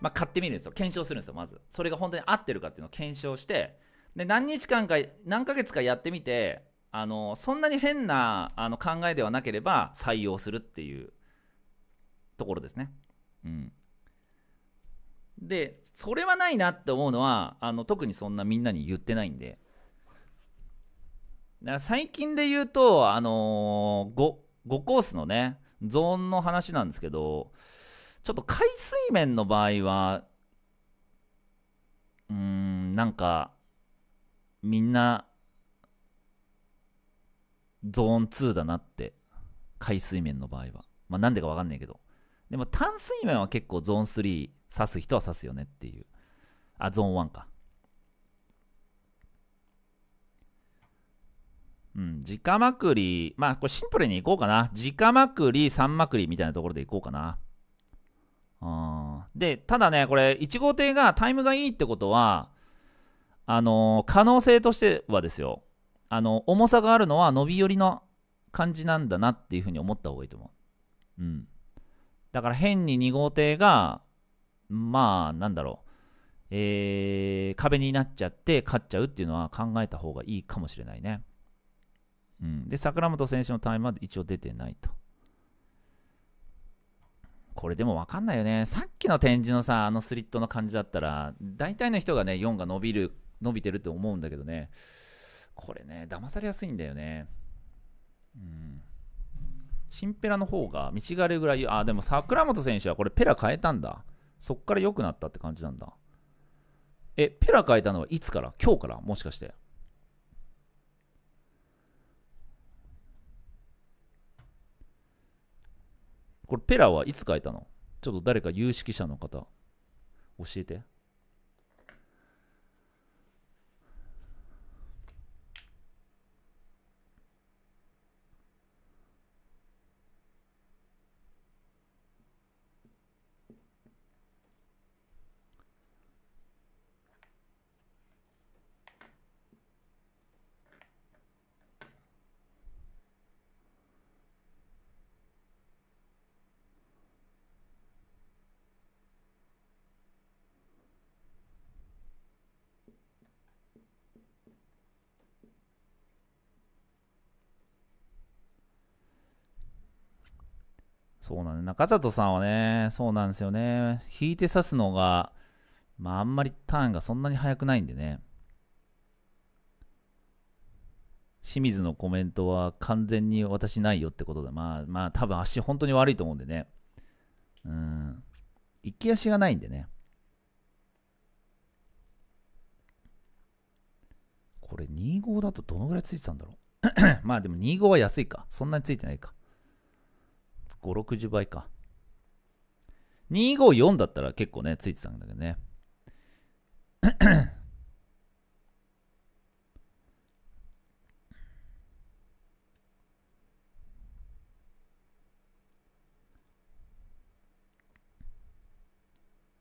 Speaker 1: まあ、買ってみるんですよ。検証するんですよ、まず。それが本当に合ってるかっていうのを検証して、で、何日間か、何ヶ月かやってみて、あのそんなに変なあの考えではなければ採用するっていうところですね。うん、でそれはないなって思うのはあの特にそんなみんなに言ってないんで最近で言うとあのー、5, 5コースのねゾーンの話なんですけどちょっと海水面の場合はうーんなんかみんなゾーン2だなって、海水面の場合は。まあ、なんでかわかんないけど。でも、淡水面は結構ゾーン3、刺す人は刺すよねっていう。あ、ゾーン1か。うん、直まくり、まあ、これシンプルにいこうかな。直まくり、三まくりみたいなところでいこうかな。うん、で、ただね、これ、1号艇がタイムがいいってことは、あのー、可能性としてはですよ。あの重さがあるのは伸び寄りの感じなんだなっていうふうに思った方がいいと思う。うん。だから変に2号艇が、まあ、なんだろう、えー、壁になっちゃって勝っちゃうっていうのは考えた方がいいかもしれないね。うん。で、桜本選手のタイムは一応出てないと。これでも分かんないよね。さっきの展示のさ、あのスリットの感じだったら、大体の人がね、4が伸びる、伸びてるって思うんだけどね。これね、騙されやすいんだよね。うん。シンペラの方が見違れぐらい、あ、でも桜本選手はこれペラ変えたんだ。そっから良くなったって感じなんだ。え、ペラ変えたのはいつから今日からもしかして。これペラはいつ変えたのちょっと誰か有識者の方教えて。そうなんで、中里さんはね、そうなんですよね。引いて刺すのが、まあ、あんまりターンがそんなに速くないんでね。清水のコメントは完全に私ないよってことで、まあまあ多分足本当に悪いと思うんでね。うん。行き足がないんでね。これ25だとどのぐらいついてたんだろう まあでも25は安いか。そんなについてないか。5、60倍か。254だったら結構ね、ついてたんだけどね。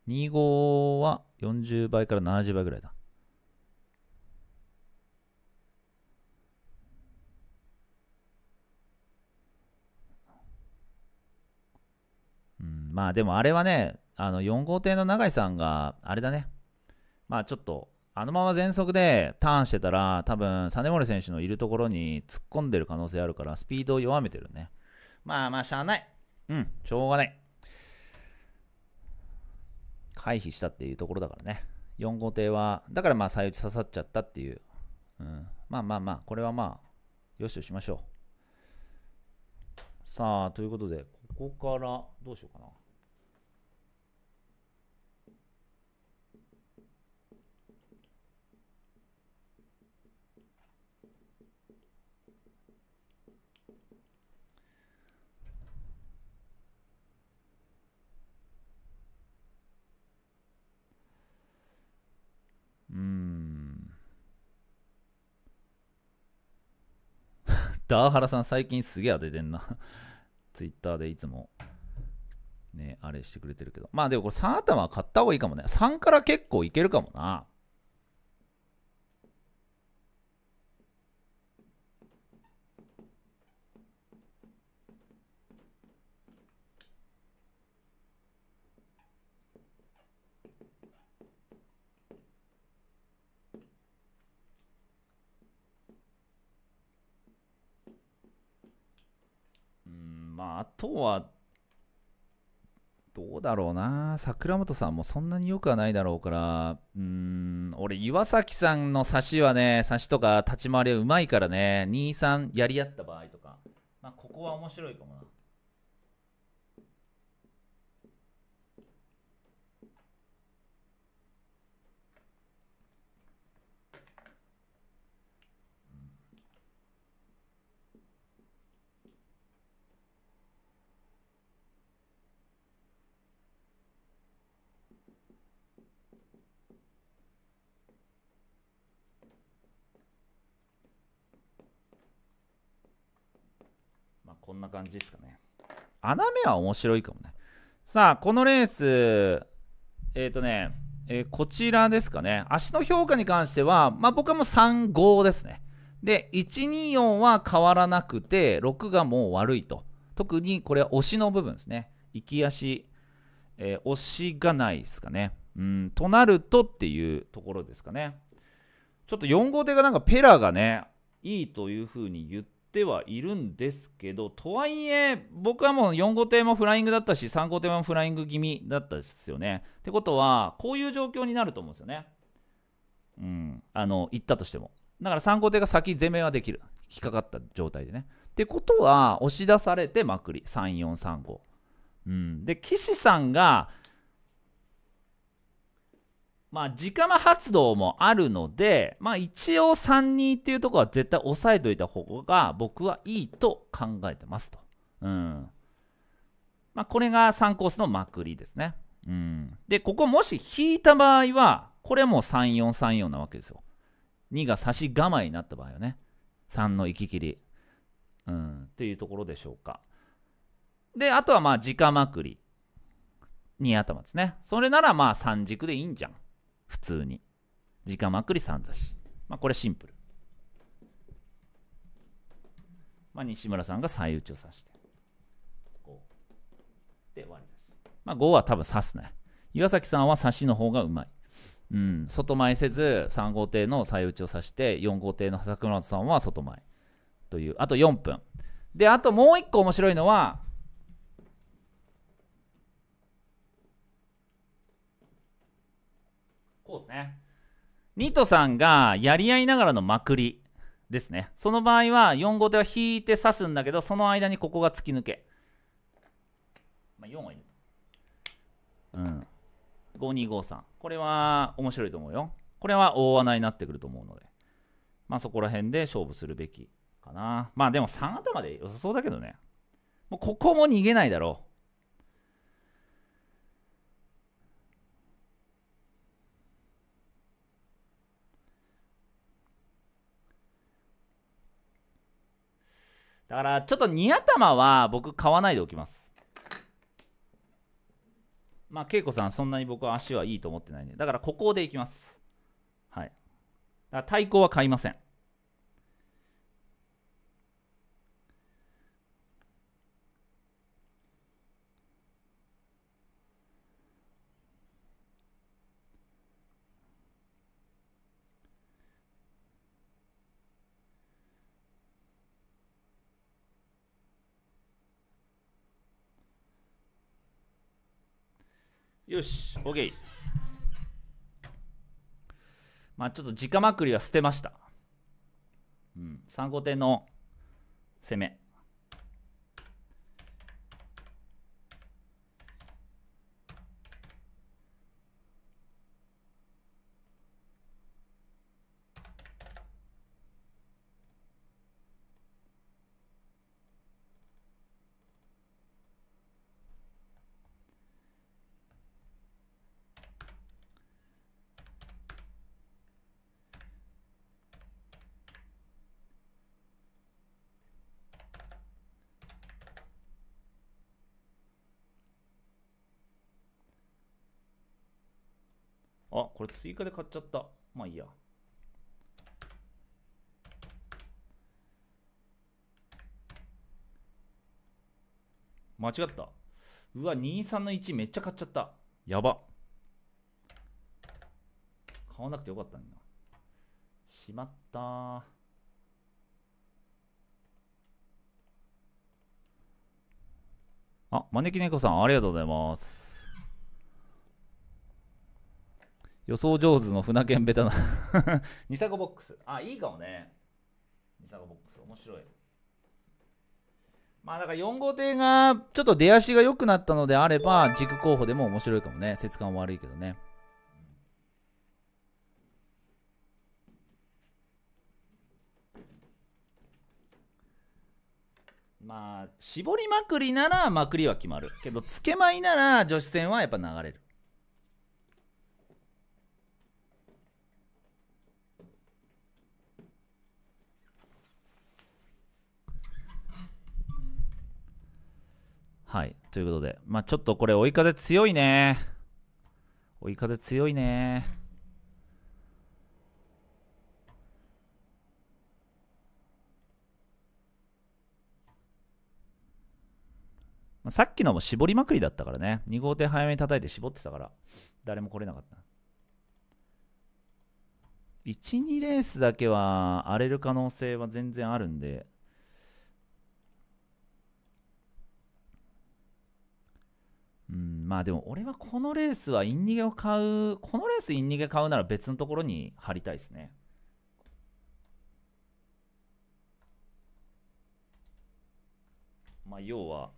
Speaker 1: 25は40倍から70倍ぐらいだ。まあでもあれはね、あの4号艇の永井さんが、あれだね、まあちょっと、あのまま全速でターンしてたら、多分サネモ選手のいるところに突っ込んでる可能性あるから、スピードを弱めてるね。まあまあ、しゃあない。うん、しょうがない。回避したっていうところだからね。4号艇は、だからまあ、最打ち刺さっちゃったっていう。うん、まあまあまあ、これはまあ、よしとしましょう。さあ、ということで、ここからどうしようかな。
Speaker 2: うーん。
Speaker 1: ダーハラさん、最近すげえ当ててんなツイッターでいつも、ね、あれしてくれてるけど。まあでもこれ3頭は買った方がいいかもね。3から結構いけるかもな。まあ、あとは、どうだろうな。桜本さんもそんなに良くはないだろうから、うーん、俺、岩崎さんの差しはね、差しとか立ち回りはうまいからね、2、3やり合った場合とか、まあ、ここは面白いかもな。こんな感じですかね。穴目は面白いかもね。さあ、このレース、えっ、ー、とね、えー、こちらですかね。足の評価に関しては、まあ、僕はもう3、5ですね。で、1、2、4は変わらなくて、6がもう悪いと。特にこれは推しの部分ですね。行き足、えー、しがないですかね。うん、となるとっていうところですかね。ちょっと4号艇がなんかペラがね、いいというふうに言っててはいるんですけど、とはいえ、僕はもう4号艇もフライングだったし、3号艇もフライング気味だったですよね。ってことは、こういう状況になると思うんですよね。うん、あの、行ったとしても。だから3号艇が先攻めはできる。引っかかった状態でね。ってことは、押し出されてまくり。3、4、3、5。うん。で、岸さんが、まあ、直間発動もあるので、まあ、一応3-2っていうところは絶対押さえといた方が僕はいいと考えてますと。うん。まあ、これが3コースのまくりですね。うん。で、ここもし引いた場合は、これも3434なわけですよ。2が差し構えになった場合はね。3の行き切り。うん。っていうところでしょうか。で、あとはまあ、直まくり。2頭ですね。それならまあ、3軸でいいんじゃん。普通に。時間まくり3座し。まあ、これシンプル。まあ、西村さんが最打ちを指して。5。で、割り差し。まあ、5は多分指すね。岩崎さんは指しの方がうまい。うん、外前せず3号艇の最打ちを指して4号艇の佐久間さんは外前というあと4分であともう1個面白いのはそうですね。ニートさんがやり合いながらのまくりですね。その場合は4後手は引いて指すんだけど、その間にここが突き抜け。まあ、4はいる。うん。5253。これは面白いと思うよ。これは大穴になってくると思うので。まあそこら辺で勝負するべきかな。まあでも3頭まで良さそうだけどね。もうここも逃げないだろう。だからちょっと2頭は僕買わないでおきますまあ恵子さんそんなに僕は足はいいと思ってないんでだからここでいきますはいだから対抗は買いません
Speaker 2: よし OK
Speaker 1: まあちょっと直まくりは捨てましたうん3号艇の攻め追加で買っちゃった。まあいいや。間違った。うわ、23の1めっちゃ買っちゃった。やば。買わなくてよかったんだ。しまったー。あ、招き猫さん、ありがとうございます。予想上手の船券ベタな ニサゴボックス。あ、いいかもね。ニサゴボックス、面白い。まあだから4号艇がちょっと出足が良くなったのであれば軸候補でも面白いかもね節感悪いけどねまあ絞りまくりならまくりは決まるけどつけまいなら女子戦はやっぱ流れるはい。ということで、まあ、ちょっとこれ追い風強いね。追い風強いね。まあ、さっきのも絞りまくりだったからね。2号艇早めに叩いて絞ってたから、誰も来れなかった。1、2レースだけは荒れる可能性は全然あるんで、うん、まあでも俺はこのレースはインディゲを買う、このレースインディゲ買うなら別のところに貼りたいですね。まあ要は、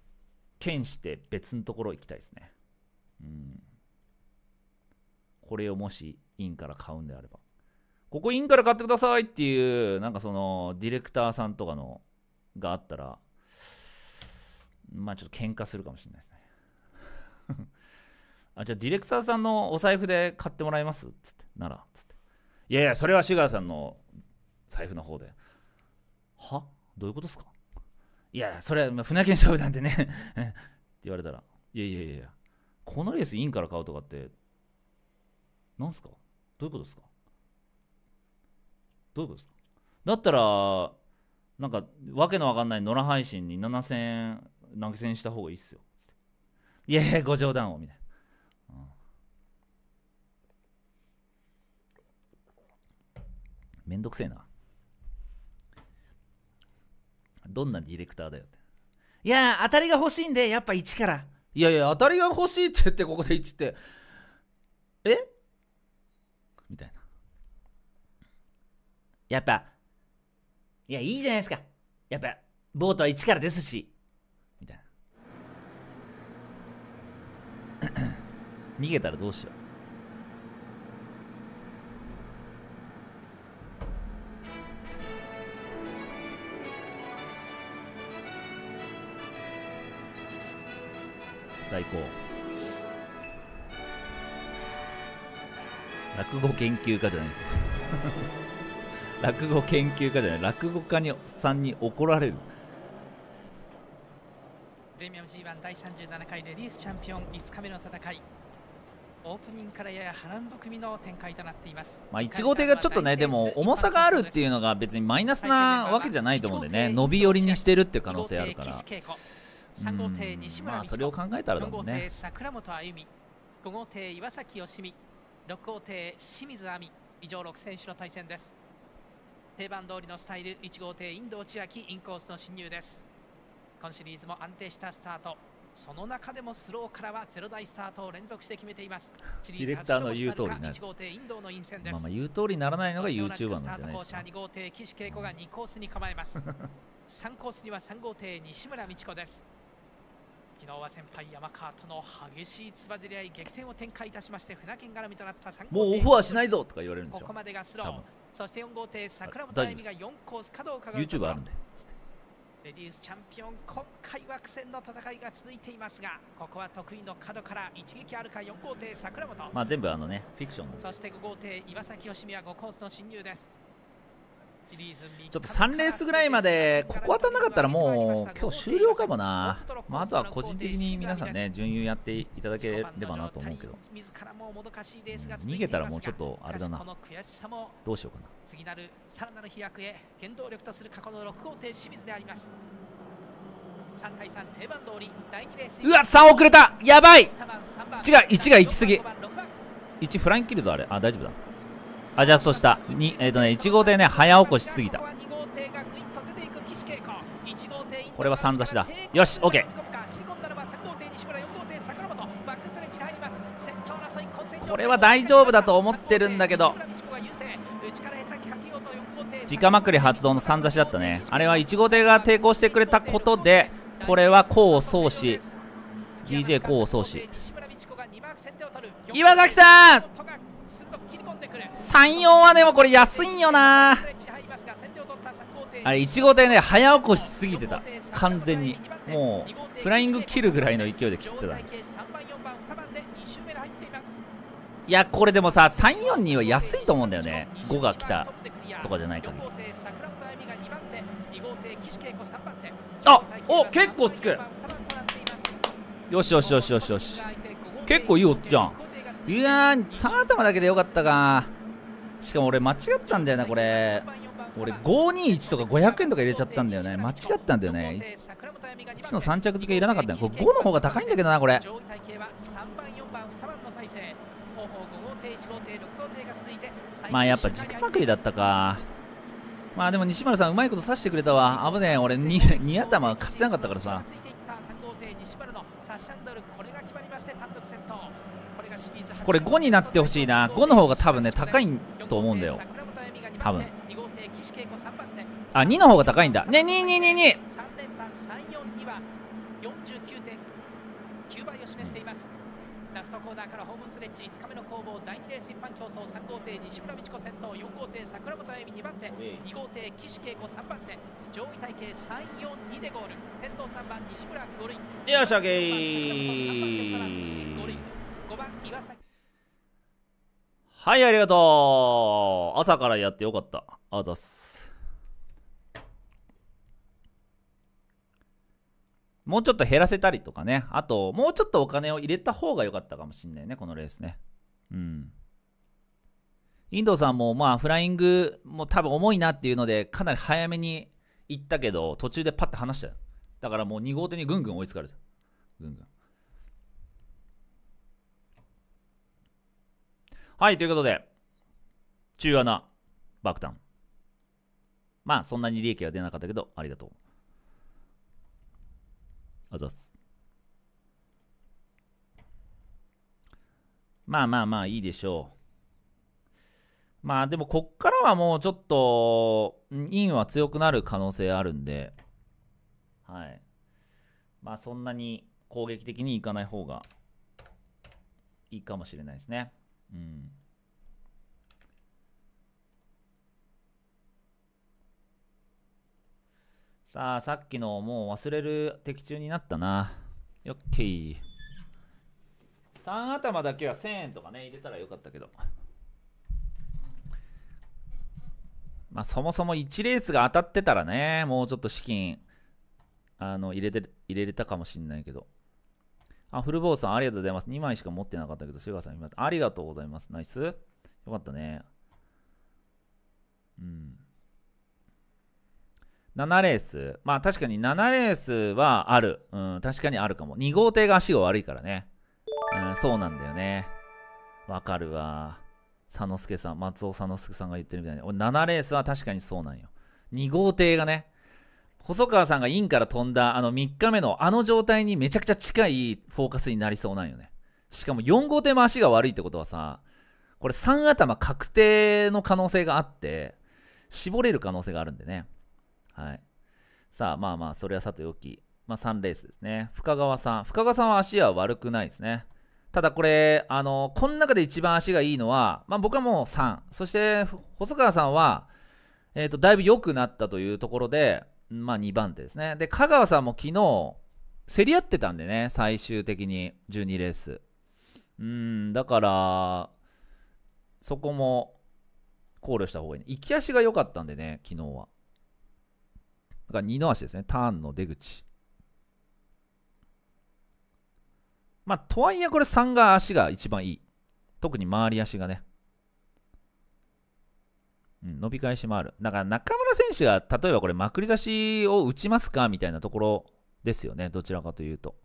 Speaker 1: 剣して別のところ行きたいですね。うん。これをもしインから買うんであれば。ここインから買ってくださいっていう、なんかそのディレクターさんとかのがあったら、まあちょっと喧嘩するかもしれないですね。あじゃあディレクターさんのお財布で買ってもらいますつってならつっていやいやそれはシュガーさんの財布の方ではどういうことですかいやそれは船券勝負なんでね って言われたらいやいやいやいやこのレースインから買うとかってなんすかどういうことですかどういうことですかだったらなんかわけのわかんない野良配信に7000円投げ銭した方がいいっすよいやいや、ご冗談を、みたいな、めんどくせえな。どんなディレクターだよって。いや当たりが欲しいんで、やっぱ1から。いやいや、当たりが欲しいって言って、ここで1って。えみたいな。やっぱ、いや、いいじゃないですか。やっぱ、ボートは1からですし。逃げたらどうしよう最高落語研究家じゃないですよ 落語研究家じゃない落語家にさんに怒られる
Speaker 4: プレミアム G1 第37回レディースチャンピオン5日目の戦いオープニングからやや波乱含みの展開となっていますまあ1号艇がちょっとねでも
Speaker 1: 重さがあるっていうのが別にマイナスなわけじゃないと思うんでね伸び寄りにしてるっていう可能性あるから
Speaker 4: 3号艇西村まあそれを考えたらだもんね桜本歩美5号艇岩崎よしみ6号艇清水亜美以上6選手の対戦です定番通りのスタイル1号艇インド千秋インコースの進入です今シリーズも安定したスタートその中でもスローからはゼロ台スタートを連続して決めていますディレクターの言う通りなるまあま
Speaker 1: あ言う通りにならないのがユーチューバー r なんじゃないです
Speaker 4: か2号艇岸恵子が二コースに構えます三コースには三号艇西村美智子です昨日は先輩山川との激しいつばずり合い激戦を展開いたしまして船券絡みとなった3もうオフはしないぞとか言われるんですよここまでがスローそして4号艇桜本大美が4コース角をかがユーチュー u b あるんでつってレディースチャンピオン今回は苦戦の戦いが続いていますがここは得意の角から一撃あるか4号艇桜本まあ全
Speaker 1: 部あのねフィクションそ
Speaker 4: して5号艇岩崎良美は5コースの侵入ですちょ
Speaker 1: っと3レースぐらいまでここ当たんなかったらもう今日終了かもな、まあ、あとは個人的に皆さんね準優やっていただければなと思うけど逃げたらもうちょっとあれだなどうしようかな
Speaker 4: 次なるさらなる飛躍へ原動力とする過去の6号艇清水であります3対3定番通り第2レースうわ3遅れたやばい違う1が行き過ぎ
Speaker 1: 1フランキルぞあれあ大丈夫だアジャストしたに、えっとね、1号艇ね早起こしすぎたこれは三差しだよし OK これは大丈夫だと思ってるんだけど直まくり発動の三差しだったねあれは1号艇が抵抗してくれたことでこれは功を奏し DJ 功を奏し
Speaker 5: 岩崎さ
Speaker 1: ん34はでもこれ安いんよなあれ1号艇ね早起こしすぎてた完全にもうフライング切るぐらいの勢いで切ってた、いやこれでもさ342は安いと思うんだよね5が来たとかじゃないかもあお結構つくよしよしよしよしよし結構いい音じゃんいやー、3頭だけでよかったか。しかも俺間違ったんだよな、これ。俺521とか500円とか入れちゃったんだよね。間違ったんだよね。1の3着付けいらなかったこれ5の方が高いんだけどな、これ。
Speaker 3: まあやっぱ軸
Speaker 1: まくりだったか。まあでも西村さんうまいこと刺してくれたわ。危ねえ、俺 2, 2頭買ってなかったからさ。これ5になってほしいな5の方が多分ね高いと思うんだよ多分あ2の方が高いんだね
Speaker 5: 二2 2 2 2
Speaker 4: ラストコーナーからホームスレッジ日目の攻防競争号艇西村美智子先頭号艇桜本番手号艇岸恵子番手上位体系でゴール先頭番西村
Speaker 1: よしゃ、ッケー
Speaker 4: 番岩崎
Speaker 1: はい、ありがとう。朝からやってよかった。あざっす。もうちょっと減らせたりとかね。あと、もうちょっとお金を入れた方が良かったかもしんないね、このレースね。うん。インドさんも、まあ、フライングも多分重いなっていうので、かなり早めに行ったけど、途中でパッて離したよ。だからもう2号手にぐんぐん追いつかれた。ぐんぐん。はい、ということで、中穴爆弾。まあ、そんなに利益は出なかったけど、ありがとう。あざす。まあまあまあ、いいでしょう。まあ、でも、こっからはもうちょっと、陰は強くなる可能性あるんで、はい。まあ、そんなに攻撃的にいかない方がいいかもしれないですね。うん。さあ、さっきのもう忘れる的中になったな。よっけい。3頭だけは1000円とかね、入れたらよかったけど。まあ、そもそも1レースが当たってたらね、もうちょっと資金、あの、入れて、入れれたかもしんないけど。あ、フルボーさん、ありがとうございます。2枚しか持ってなかったけど、シュガーさん見ます。ありがとうございます。ナイス。よかったね。うん。7レース。まあ確かに7レースはある。うん、確かにあるかも。2号艇が足が悪いからね。うん、そうなんだよね。わかるわ。佐之助さん、松尾佐之助さんが言ってるみたいに。俺7レースは確かにそうなんよ。2号艇がね、細川さんがインから飛んだあの3日目のあの状態にめちゃくちゃ近いフォーカスになりそうなんよね。しかも4号艇も足が悪いってことはさ、これ3頭確定の可能性があって、絞れる可能性があるんでね。はい。さあ、まあまあ、それはさておき。まあ3レースですね。深川さん。深川さんは足は悪くないですね。ただこれ、あの、この中で一番足がいいのは、まあ僕はもう3。そして、細川さんは、えっ、ー、と、だいぶ良くなったというところで、まあ、2番手ですね。で、香川さんも昨日、競り合ってたんでね、最終的に12レース。うん、だから、そこも考慮した方がいい、行き足が良かったんでね、昨日は。だから2の足ですね、ターンの出口。まあ、とはいえこれ3が足が一番いい。特に回り足がね。うん、伸び返しもある。だから中村選手が例えばこれ、まくり差しを打ちますかみたいなところですよね、どちらかというと。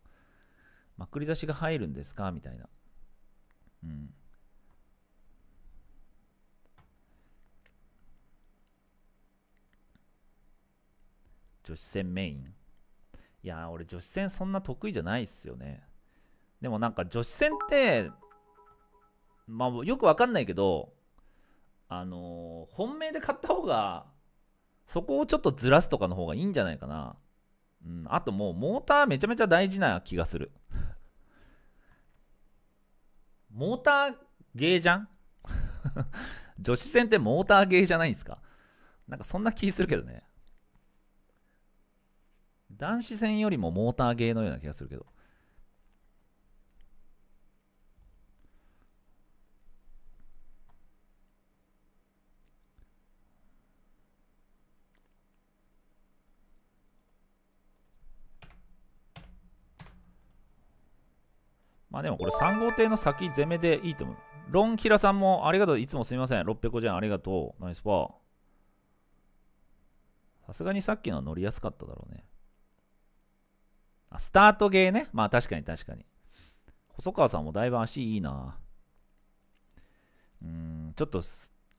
Speaker 1: まくり差しが入るんですかみたいな。うん。女子戦メイン。いや俺女子戦そんな得意じゃないっすよね。でもなんか女子戦って、まあよくわかんないけど、あのー、本命で買った方が、そこをちょっとずらすとかの方がいいんじゃないかな。うん、あともう、モーターめちゃめちゃ大事な気がする。モーターゲーじゃん女子戦ってモーターゲーじゃないんですかなんかそんな気するけどね。男子戦よりもモーターゲーのような気がするけど。まあでもこれ3号艇の先攻めでいいと思う。ロンキラさんもありがとう。いつもすみません。650円ありがとう。ナイスパー。さすがにさっきのは乗りやすかっただろうね。あ、スタートゲーね。まあ確かに確かに。細川さんもだいぶ足いいな。うん、ちょっと、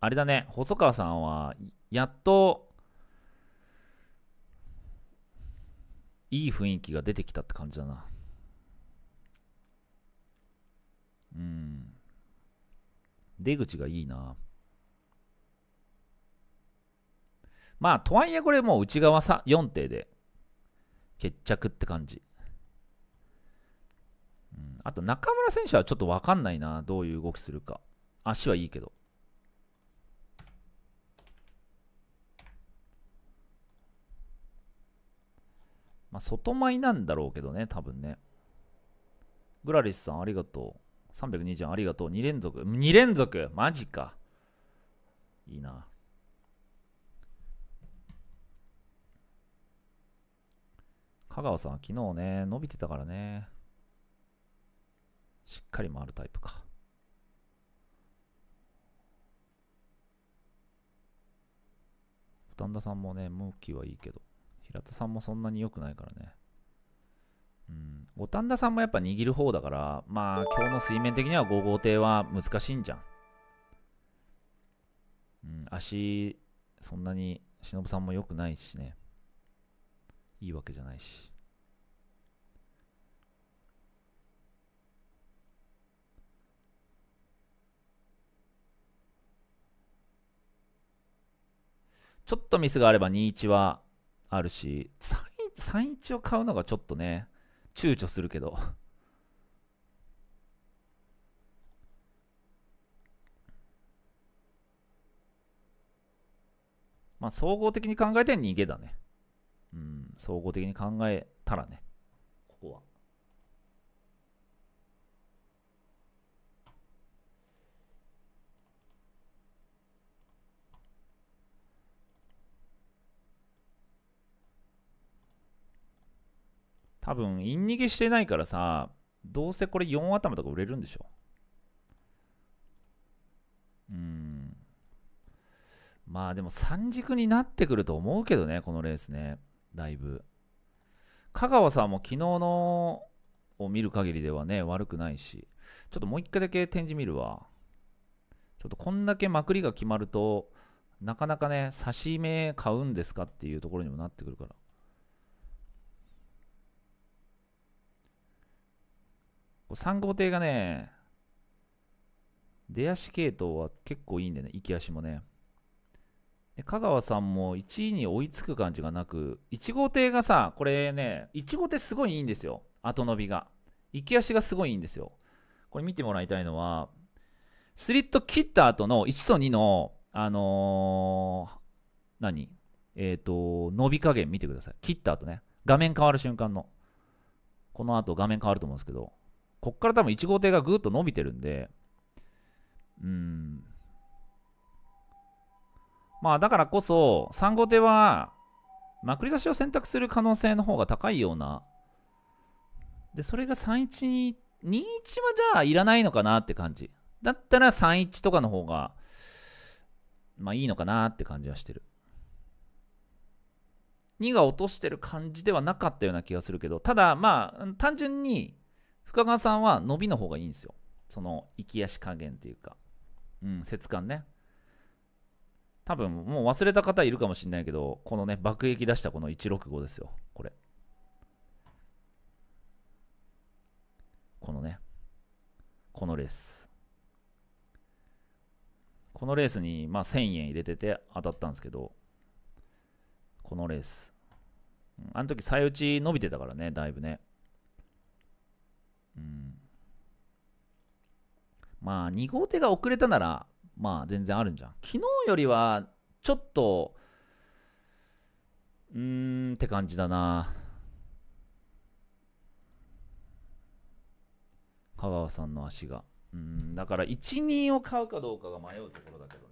Speaker 1: あれだね。細川さんは、やっと、いい雰囲気が出てきたって感じだな。うん。出口がいいな。まあ、とはいえこれもう内側さ4手で決着って感じ。うん、あと中村選手はちょっと分かんないな、どういう動きするか。足はいいけど。まあ、外前なんだろうけどね、多分ね。グラリスさん、ありがとう。320ありがとう。2連続。2連続マジか。いいな。香川さん、昨日ね、伸びてたからね。しっかり回るタイプか。旦那さんもね、向きはいいけど、平田さんもそんなに良くないからね。五反田さんもやっぱ握る方だから、まあ今日の水面的には5号艇は難しいんじゃん。うん、足、そんなに忍さんも良くないしね。いいわけじゃないし。ちょっとミスがあれば2-1はあるし、3-1を買うのがちょっとね、躊躇するけどまあ、総合的に考えて逃げだね。うん、総合的に考えたらね。多分、イン逃げしてないからさ、どうせこれ4頭とか売れるんでしょ。うん。まあでも3軸になってくると思うけどね、このレースね。だいぶ。香川さんも昨日のを見る限りではね、悪くないし。ちょっともう一回だけ展示見るわ。ちょっとこんだけまくりが決まると、なかなかね、差し目買うんですかっていうところにもなってくるから。3号艇がね、出足系統は結構いいんでね、行き足もね。で香川さんも1位に追いつく感じがなく、1号艇がさ、これね、1号艇すごいいいんですよ。後伸びが。行き足がすごいいいんですよ。これ見てもらいたいのは、スリット切った後の1と2の、あのー、何えっ、ー、と、伸び加減見てください。切った後ね。画面変わる瞬間の。この後画面変わると思うんですけど、こっから多分1号艇がぐっと伸びてるんで、うん。まあだからこそ、3号艇は、まくり差しを選択する可能性の方が高いような。で、それが31に、21はじゃあいらないのかなって感じ。だったら31とかの方が、まあいいのかなって感じはしてる。2が落としてる感じではなかったような気がするけど、ただまあ単純に深川さんは伸びの方がいいんですよ。その、生き足加減っていうか。うん、節感ね。多分、もう忘れた方いるかもしれないけど、このね、爆撃出したこの165ですよ。これ。このね、このレース。このレースに、まあ、1000円入れてて当たったんですけど、このレース。あの時、最打ち伸びてたからね、だいぶね。まあ2号手が遅れたならまあ全然あるんじゃん昨日よりはちょっとうーんって感じだな香川さんの足がうんだから12を買うかどうかが迷うところだけど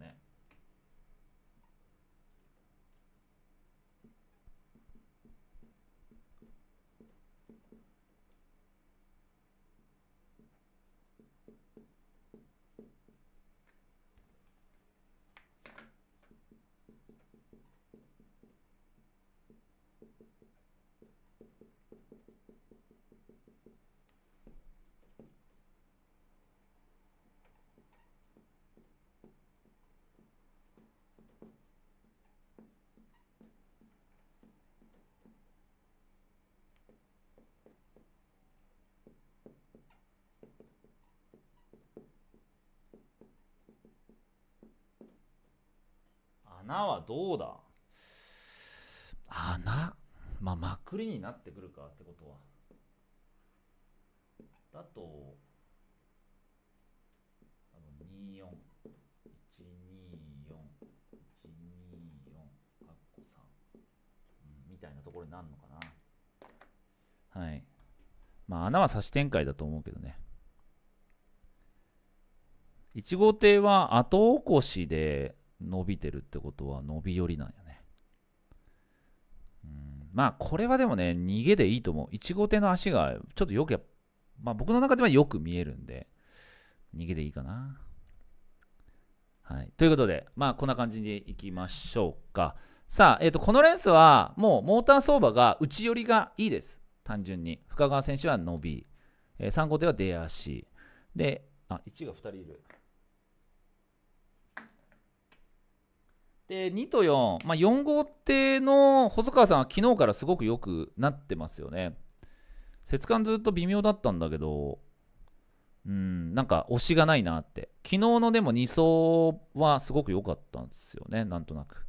Speaker 1: 穴はどうだ穴まあ、まくりになってくるかってことは。だと、多分24、124、124、かっこ3、みたいなところになるのかな。はい。まあ、穴は差し展開だと思うけどね。1号艇は後起こしで伸びてるってことは伸び寄りなんやね。うん、まあこれはでもね、逃げでいいと思う。1号艇の足がちょっとよくや、まあ僕の中ではよく見えるんで、逃げでいいかな。はい。ということで、まあこんな感じでいきましょうか。さあ、えっ、ー、と、このレースはもうモーター相場が内寄りがいいです。単純に。深川選手は伸び、えー、3号艇は出足。で、あ、1が2人いる。で2と4、まあ、4号艇の細川さんは昨日からすごく良くなってますよね。節感ずっと微妙だったんだけど、うん、なんか推しがないなって。昨日のでも2走はすごく良かったんですよね、なんとなく。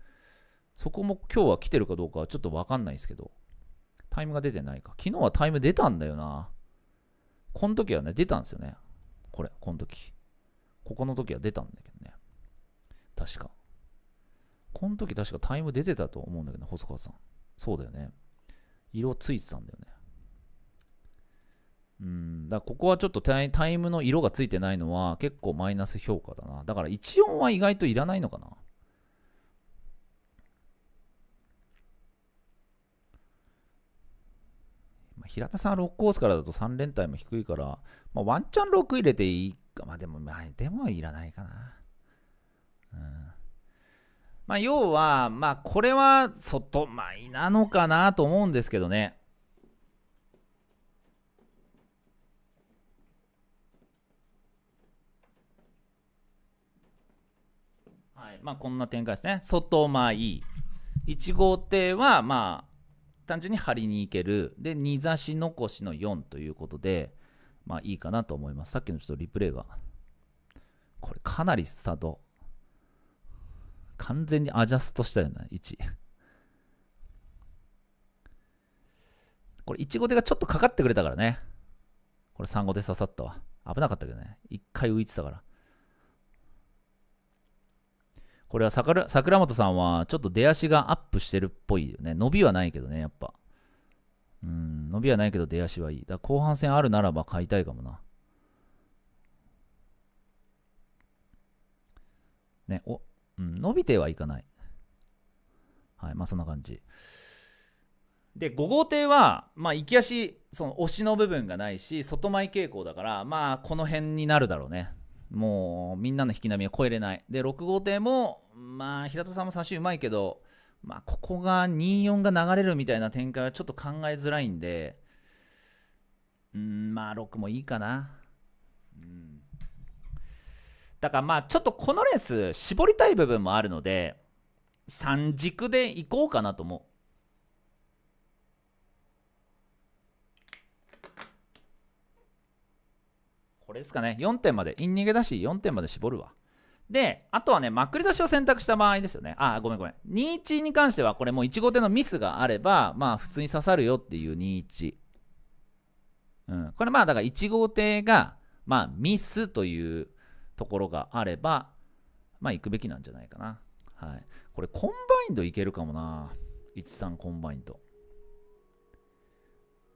Speaker 1: そこも今日は来てるかどうかはちょっとわかんないですけど、タイムが出てないか。昨日はタイム出たんだよな。この時はね、出たんですよね。これ、この時。ここの時は出たんだけどね。確か。この時確かタイム出てたと思うんだけど、細川さん。そうだよね。色ついてたんだよね。うん、だここはちょっとタイタイムの色がついてないのは結構マイナス評価だな。だから1音は意外といらないのかな。まあ、平田さんは6コースからだと3連帯も低いから、まあ、ワンチャン6入れていいか。まあでも、まあ、でもいらないかな。うんまあ、要は、まあ、これは外舞なのかなと思うんですけどね。はいまあ、こんな展開ですね。外舞。1号艇は、まあ、単純に張りに行ける。で、2差し残しの4ということで、まあいいかなと思います。さっきのちょっとリプレイが。これかなりスタート完全にアジャストしたよな、置。これ、1号手がちょっとかかってくれたからね。これ、3号手刺さったわ。危なかったけどね。1回浮いてたから。これは桜桜本さんはちょっと出足がアップしてるっぽいよね。伸びはないけどね、やっぱ。うん、伸びはないけど出足はいい。だ後半戦あるならば買いたいかもな。ね、お、うん、伸びてはいかない。はい、まあそんな感じ。で、5号艇は、まあ、行き足、その押しの部分がないし、外前傾向だから、まあ、この辺になるだろうね。もう、みんなの引き波を超えれない。で、6号艇も、まあ、平田さんも差しうまいけど、まあ、ここが24が流れるみたいな展開はちょっと考えづらいんで、うん、まあ、6もいいかな。うんだからまあちょっとこのレース絞りたい部分もあるので3軸でいこうかなと思う。これですかね4点までイン逃げだし4点まで絞るわであとはねまっくり差しを選択した場合ですよねあごめんごめん21に関してはこれもう1号手のミスがあればまあ普通に刺さるよっていう21うんこれまあだから1号手がまあミスというところがあれば、まあ行くべきなんじゃないかな。はい。これコンバインドいけるかもな。13コンバインド。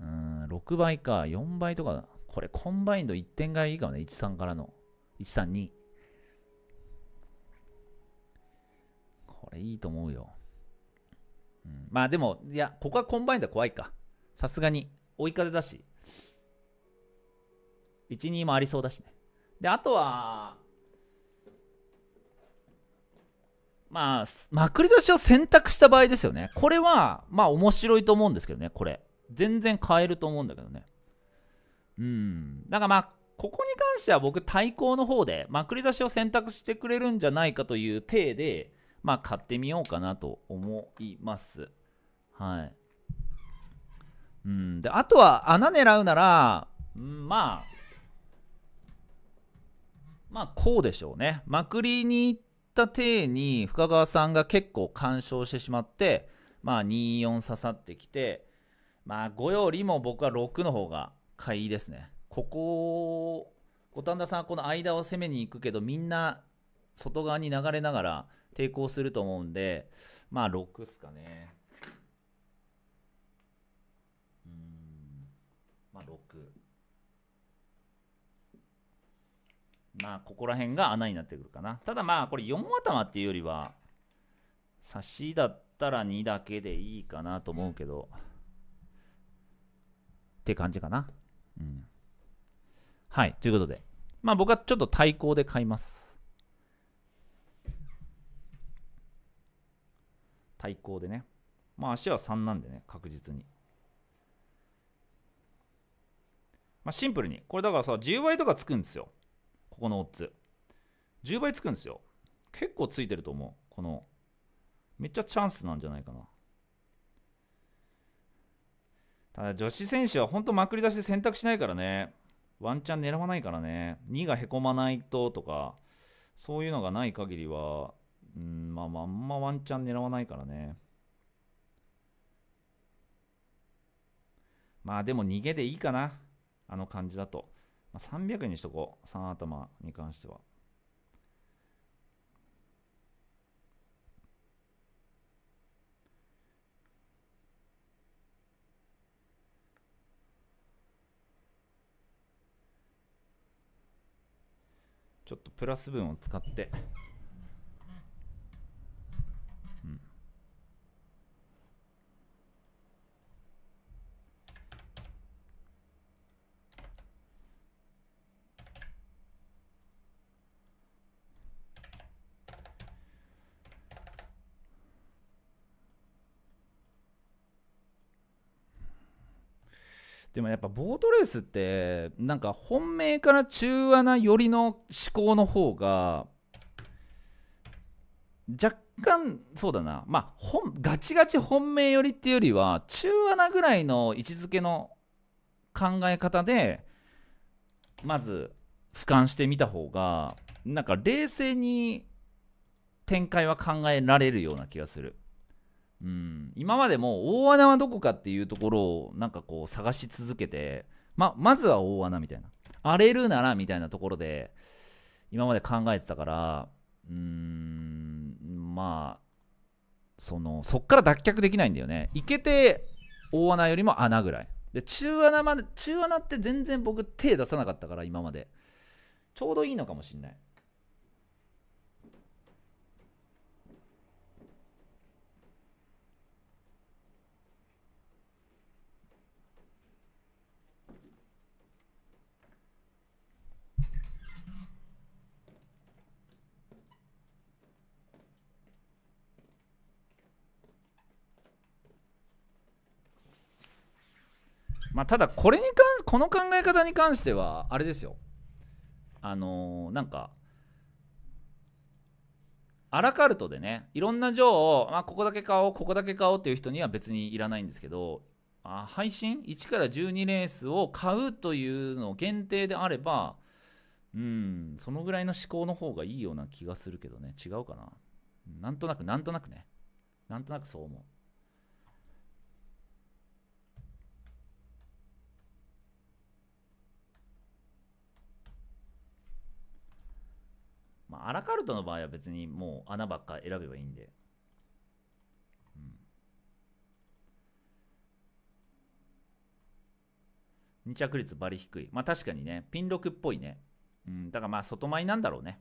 Speaker 1: うん、6倍か、4倍とか。これコンバインド1点がいいかもね。13からの。132。これいいと思うよ。うん、まあでも、いや、ここはコンバインド怖いか。さすがに。追い風だし。1、2もありそうだしね。で、あとは、まあ、まくり差しを選択した場合ですよね。これは、まあ面白いと思うんですけどね、これ。全然変えると思うんだけどね。
Speaker 2: うん。
Speaker 1: だからまあ、ここに関しては僕、対抗の方で、まくり差しを選択してくれるんじゃないかという体で、まあ、買ってみようかなと思います。はい。うん。で、あとは、穴狙うなら、うん、まあ、まあこうでしょうね。まくりに行った体に深川さんが結構干渉してしまって、まあ24刺さってきて、まあ5よりも僕は6の方が買いですね。ここ、五反田さんはこの間を攻めに行くけど、みんな外側に流れながら抵抗すると思うんで、まあ6っすかね。まあ、ここら辺が穴になってくるかな。ただまあ、これ4頭っていうよりは、差しだったら2だけでいいかなと思うけど、って感じかな。うん。はい、ということで。まあ僕はちょっと対抗で買います。対抗でね。まあ足は3なんでね、確実に。まあシンプルに。これだからさ、10倍とかつくんですよ。ここのオッズ。10倍つくんですよ。結構ついてると思う。この、めっちゃチャンスなんじゃないかな。ただ女子選手は本当まくり出しで選択しないからね。ワンチャン狙わないからね。2がへこまないととか、そういうのがない限りは、うん、まあまあ、あんまワンチャン狙わないからね。まあでも逃げでいいかな。あの感じだと。まあ、300にしとこう。3頭に関しては。ちょっとプラス分を使ってでもやっぱボートレースってなんか本命から中穴寄りの思考の方が若干そうだなまあ本ガチガチ本命寄りっていうよりは中穴ぐらいの位置づけの考え方でまず俯瞰してみた方がなんか冷静に展開は考えられるような気がする。うん、今までも大穴はどこかっていうところをなんかこう探し続けて、ま、まずは大穴みたいな荒れるならみたいなところで今まで考えてたからうーんまあそのそっから脱却できないんだよねいけて大穴よりも穴ぐらいで中穴まで中穴って全然僕手出さなかったから今までちょうどいいのかもしんないまあ、ただこれに関この考え方に関してはあれですよあのー、なんかアラカルトでねいろんな情を、まあ、ここだけ買おうここだけ買おうっていう人には別にいらないんですけどあ配信1から12レースを買うというの限定であればうんそのぐらいの思考の方がいいような気がするけどね違うかななんとなくなんとなくねなんとなくそう思うまあ、アラカルトの場合は別にもう穴ばっか選べばいいんで。うん。2着率バリ低い。まあ確かにね、ピン6っぽいね。うん、だからまあ外前なんだろうね。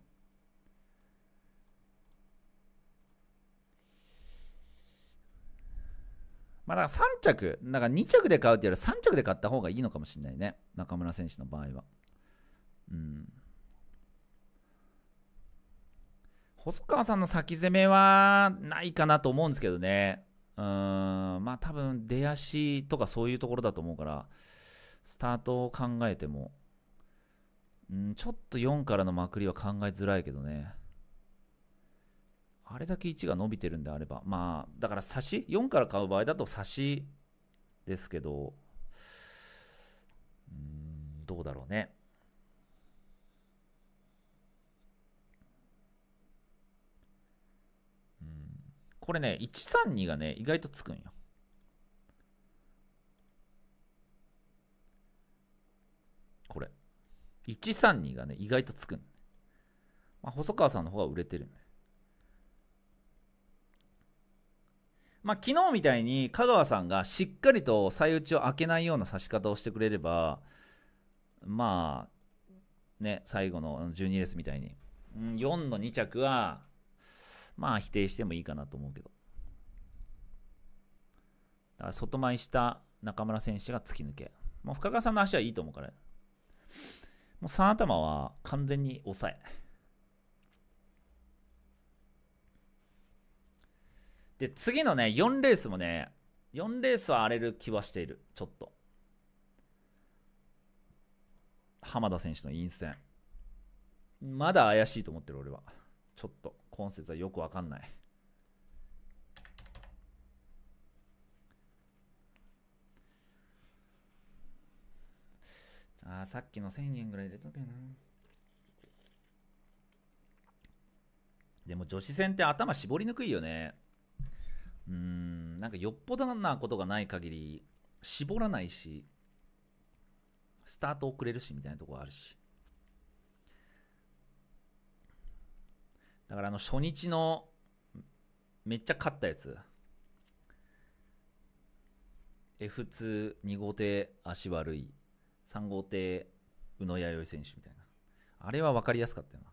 Speaker 1: まあだから3着、なんか2着で買うっていうより3着で買った方がいいのかもしれないね。中村選手の場合は。うん。細川さんの先攻めはないかなと思うんですけどね。うん、まあ多分出足とかそういうところだと思うから、スタートを考えても、うん、ちょっと4からのまくりは考えづらいけどね。あれだけ1が伸びてるんであれば、まあ、だから差し、4から買う場合だと差しですけど、うん、どうだろうね。これね、132がね、意外とつくんよ。これ。132がね、意外とつくん。まあ、細川さんの方が売れてるん、ね、まあ、昨日みたいに香川さんがしっかりと最打ちを開けないような指し方をしてくれれば、まあ、ね、最後の12レースみたいに、うん、4の2着はまあ否定してもいいかなと思うけど。だから外前した中村選手が突き抜け。もう深川さんの足はいいと思うから。もう3頭は完全に抑え。で、次のね、4レースもね、4レースは荒れる気はしている。ちょっと。浜田選手の陰線。まだ怪しいと思ってる俺は。ちょっと。今節はよくわかんない。あさっきの1000円ぐらい入れとけな。でも女子戦って頭絞りにくいよね。うん、なんかよっぽどなことがない限り、絞らないし、スタート遅れるしみたいなとこあるし。だからあの初日のめっちゃ勝ったやつ。F2、2号艇、足悪い。3号艇、宇野弥生選手みたいな。あれは分かりやすかったよな。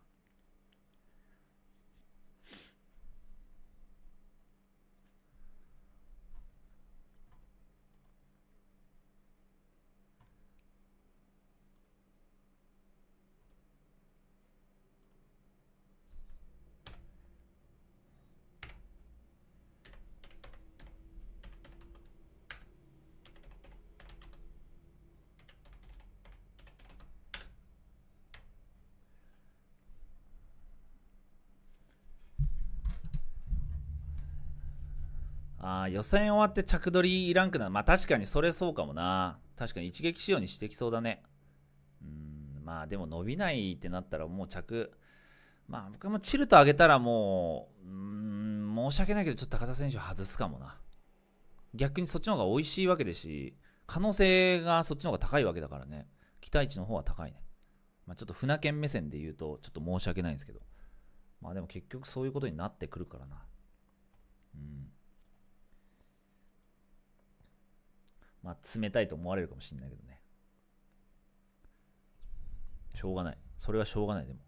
Speaker 1: あ予選終わって着取りランクなまあ確かにそれそうかもな確かに一撃仕様にしてきそうだねうんまあでも伸びないってなったらもう着まあ僕もチルト上げたらもううん申し訳ないけどちょっと高田選手外すかもな逆にそっちの方が美味しいわけですし可能性がそっちの方が高いわけだからね期待値の方は高いね、まあ、ちょっと船券目線で言うとちょっと申し訳ないんですけどまあでも結局そういうことになってくるからなうんまあ、冷たいと思われるかもしれないけどね。しょうがない。それはしょうがない、でも。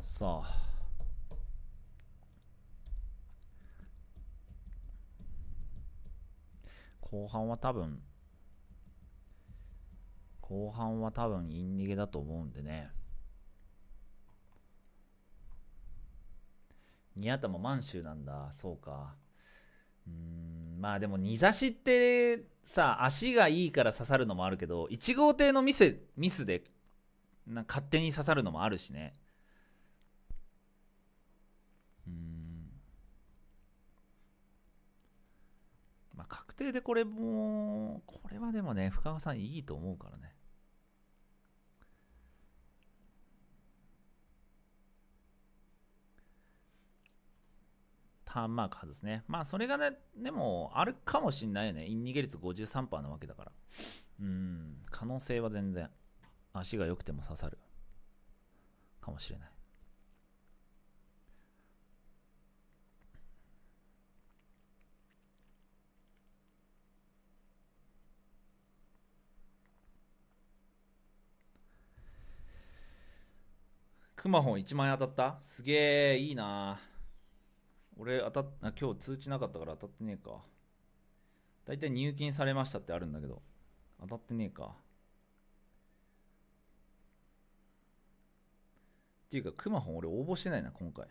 Speaker 1: さあ。後半は多分、後半は多分イン逃げだと思うんでね。宮田も満州なんだ。そうか。うーん、まあでも、煮差しってさ、足がいいから刺さるのもあるけど、1号艇のミスミスでな勝手に刺さるのもあるしね。定でこれも、これはでもね、深川さんいいと思うからね。ターンマーク外すね。まあ、それがね、でも、あるかもしんないよね。イン逃げ率53%なわけだから。
Speaker 2: うん、
Speaker 1: 可能性は全然。足が良くても刺さる。かもしれない。クマホン1万円当たったすげえ、いいな俺当たっ、あ、今日通知なかったから当たってねえか。大体入金されましたってあるんだけど、当たってねえか。っていうか、クマホン俺応募してないな、今回。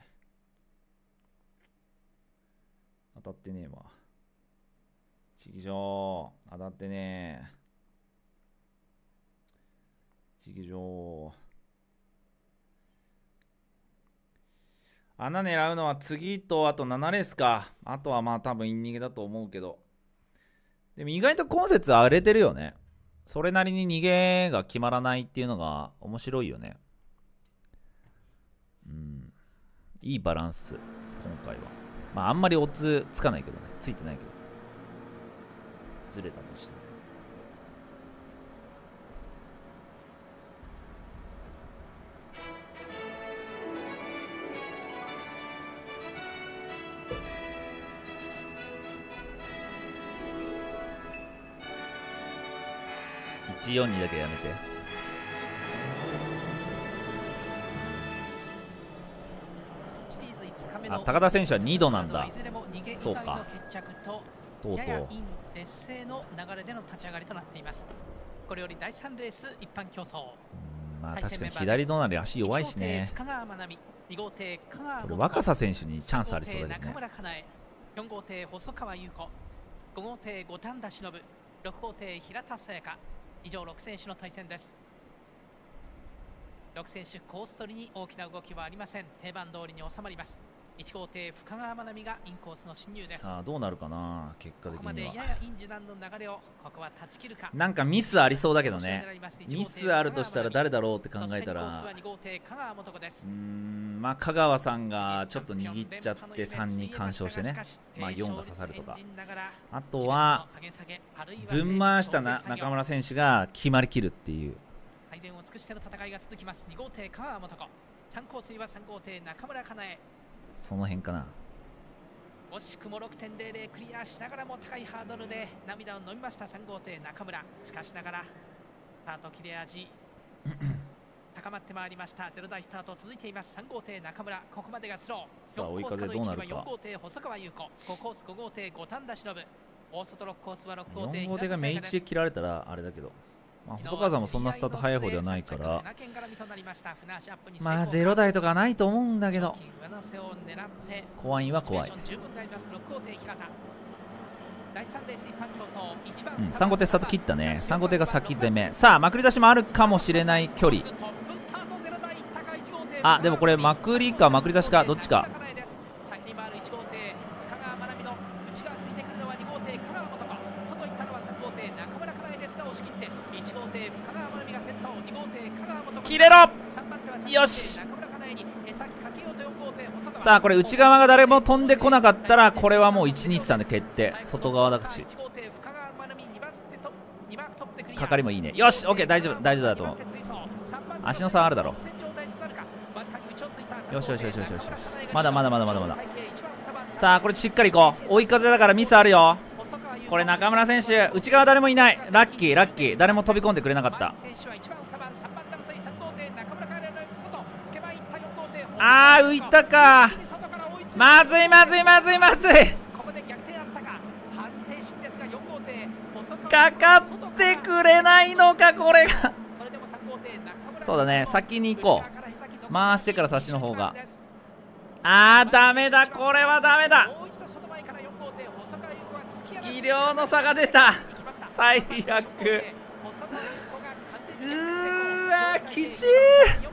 Speaker 1: 当たってねえわ。じょう当たってねえ。じょう穴狙うのは次とあと7レースか。あとはまあ多分イン逃げだと思うけど。でも意外と今節荒れてるよね。それなりに逃げが決まらないっていうのが面白いよね。うん。いいバランス、今回は。まああんまりオッズつかないけどね。ついてないけど。ずれた。142だけやめて
Speaker 4: あ高田選手は2度なんだそうかとうとうこれより第3レース一般競争まあ確かに左隣足弱いしねこれ若狭選手にチャンスありそうだよね4号艇細川優子5号艇五反田忍6号艇平田沙耶香以上6選手の対戦です6選手コース取りに大きな動きはありません定番通りに収まります1号艇深川真奈美がインコースの侵入ですさ
Speaker 1: あどうなるかな結果的にはここま
Speaker 4: やインジュンの流れをここは断ち切るかなんかミ
Speaker 1: スありそうだけどねミスあるとしたら誰だろうって考えたらうんまあ香川さんがちょっと握っちゃって3に干渉してねまあ4が刺さるとかあとは
Speaker 4: ぶん回した
Speaker 1: な中村選手が決まりきるっていう
Speaker 4: 最善を尽くしての戦いが続きます2号艇香川元子3コースには3号艇中村かなえ
Speaker 1: その辺かな
Speaker 4: 惜しくも6.00クリアしながらも高いハードルで涙を飲みました3号艇中村しかしながらスタート切れ味 高まってまいりました0台スタート続いています3号艇中村ここまでがスローさあ追い風どうなるか4号艇細川優子5コース5号艇五反田忍大外6コースは6号艇4号艇がメいン
Speaker 1: で切られたらあれだけどまあ、細川さんもそんなスタート速い方ではないからまあ0台とかないと思うんだけど
Speaker 4: 怖いは怖い、うん、3号艇スタート切ったね3
Speaker 1: 号艇が先攻めさあまくり出しもあるかもしれない距離あでもこれまくりかまくり出しかどっちか
Speaker 4: 切れろよしさあこれ
Speaker 1: 内側が誰も飛んでこなかったらこれはもう123で決定外側だしかかりもいいねよし OK 大丈夫大丈夫だと思う足の差あるだろよしよしよしよしよしまだまだまだまだまださあこれしっかりいこう追い風だからミスあるよこれ中村選手内側誰もいないラッキーラッキー誰も飛び込んでくれなかったあー浮いたかまずいまずいまずいまずいかかってくれないのかこれがそうだね先に行こう回してから差しの方があーダメだこれはダメだ技量の差が出た最悪う
Speaker 2: ーわきちい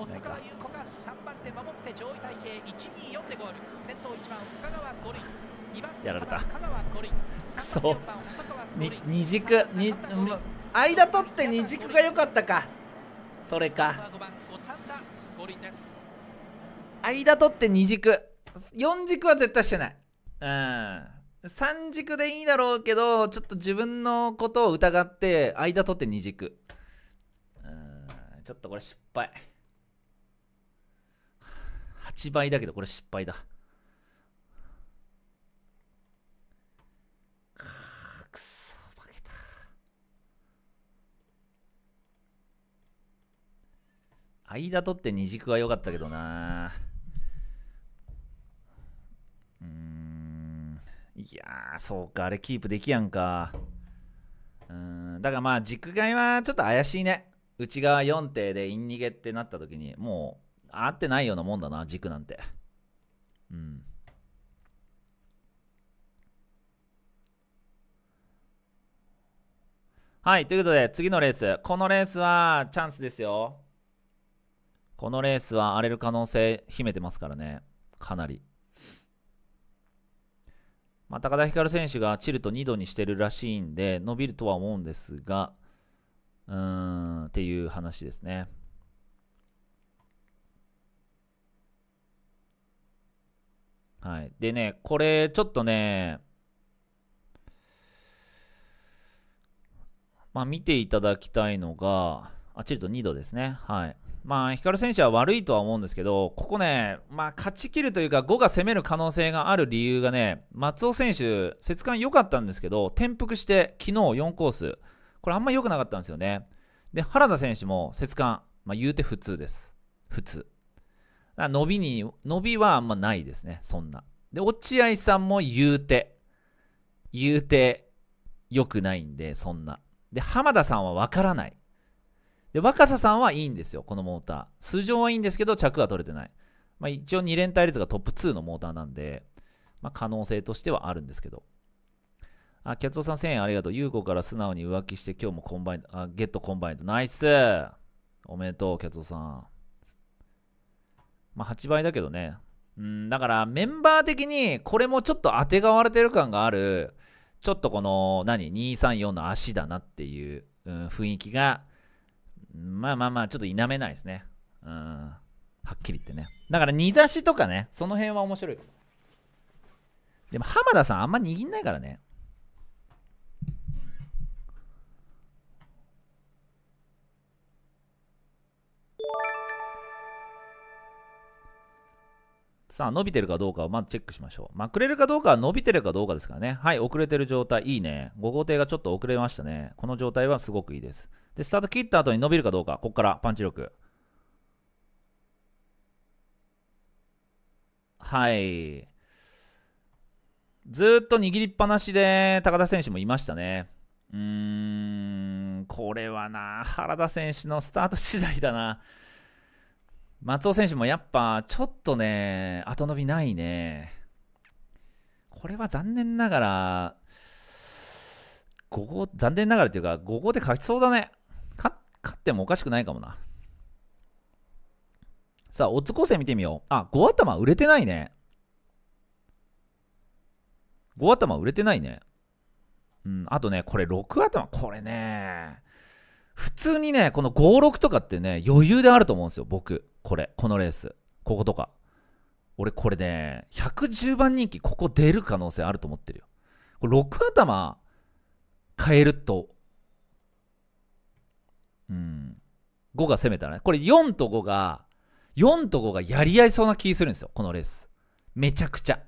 Speaker 4: 細川優子が3番手守って上位体系124でゴール先頭1番深川5番。やられたく
Speaker 1: そ二軸間取って二軸が良かったかそれか間取って二軸4軸は絶対してないうん3軸でいいだろうけどちょっと自分のことを疑って間取って2軸うんちょっとこれ失敗8倍だけど、これ失敗だ。くそ、負けた。間取って二軸は良かったけどな。うん。いやそうか。あれキープできやんか。うん。だからまあ、軸外はちょっと怪しいね。内側4手でイン逃げってなった時に、もう、合ってないようなもんだな、軸なんて。うん。はい、ということで、次のレース。このレースはチャンスですよ。このレースは荒れる可能性秘めてますからね。かなり。まあ、高田ル選手がチルト2度にしてるらしいんで、伸びるとは思うんですが、うーん、っていう話ですね。はい。でね、これ、ちょっとね、まあ、見ていただきたいのが、あ、チルと2度ですね。はい。まあ、光選手は悪いとは思うんですけど、ここね、まあ、勝ちきるというか、5が攻める可能性がある理由がね、松尾選手、節感良かったんですけど、転覆して、昨日4コース、これあんま良くなかったんですよね。で、原田選手も節感、まあ、言うて普通です。普通。伸びに、伸びはあんまないですね、そんな。で、落合さんも言うて、言うて、良くないんで、そんな。で、浜田さんはわからない。で、若狭さんはいいんですよ、このモーター。素性はいいんですけど、着は取れてない。まあ、一応2連対率がトップ2のモーターなんで、まあ、可能性としてはあるんですけど。あ、キャッツオさん1000円ありがとう。優子から素直に浮気して今日もコンバインあ、ゲットコンバインド。ナイスおめでとう、キャッツオさん。まあ、8倍だけどね。うん、だからメンバー的にこれもちょっと当てがわれてる感がある、ちょっとこの何、234の足だなっていう、うん、雰囲気が、まあまあまあ、ちょっと否めないですね。うん、はっきり言ってね。だから2差しとかね、その辺は面白い。でも浜田さんあんま握んないからね。さあ、伸びてるかどうかをまずチェックしましょう。まくれるかどうかは伸びてるかどうかですからね。はい、遅れてる状態、いいね。5号艇がちょっと遅れましたね。この状態はすごくいいです。で、スタート切った後に伸びるかどうか、ここからパンチ力。はい。ずっと握りっぱなしで高田選手もいましたね。うーん、これはな、原田選手のスタート次第だな。松尾選手もやっぱちょっとね、後伸びないね。これは残念ながら、5号、残念ながらっていうか、5号で勝ちそうだね。勝ってもおかしくないかもな。さあ、オッズ構成見てみよう。あ、5頭売れてないね。5頭売れてないね。うん、あとね、これ6頭、これね、普通にね、この5、6とかってね、余裕であると思うんですよ、僕。これ、このレース。こことか。俺、これね、110番人気、ここ出る可能性あると思ってるよ。これ、6頭変えると、うん、5が攻めたらね。これ、4と5が、4と5がやり合いそうな気するんですよ、このレース。めちゃくちゃ。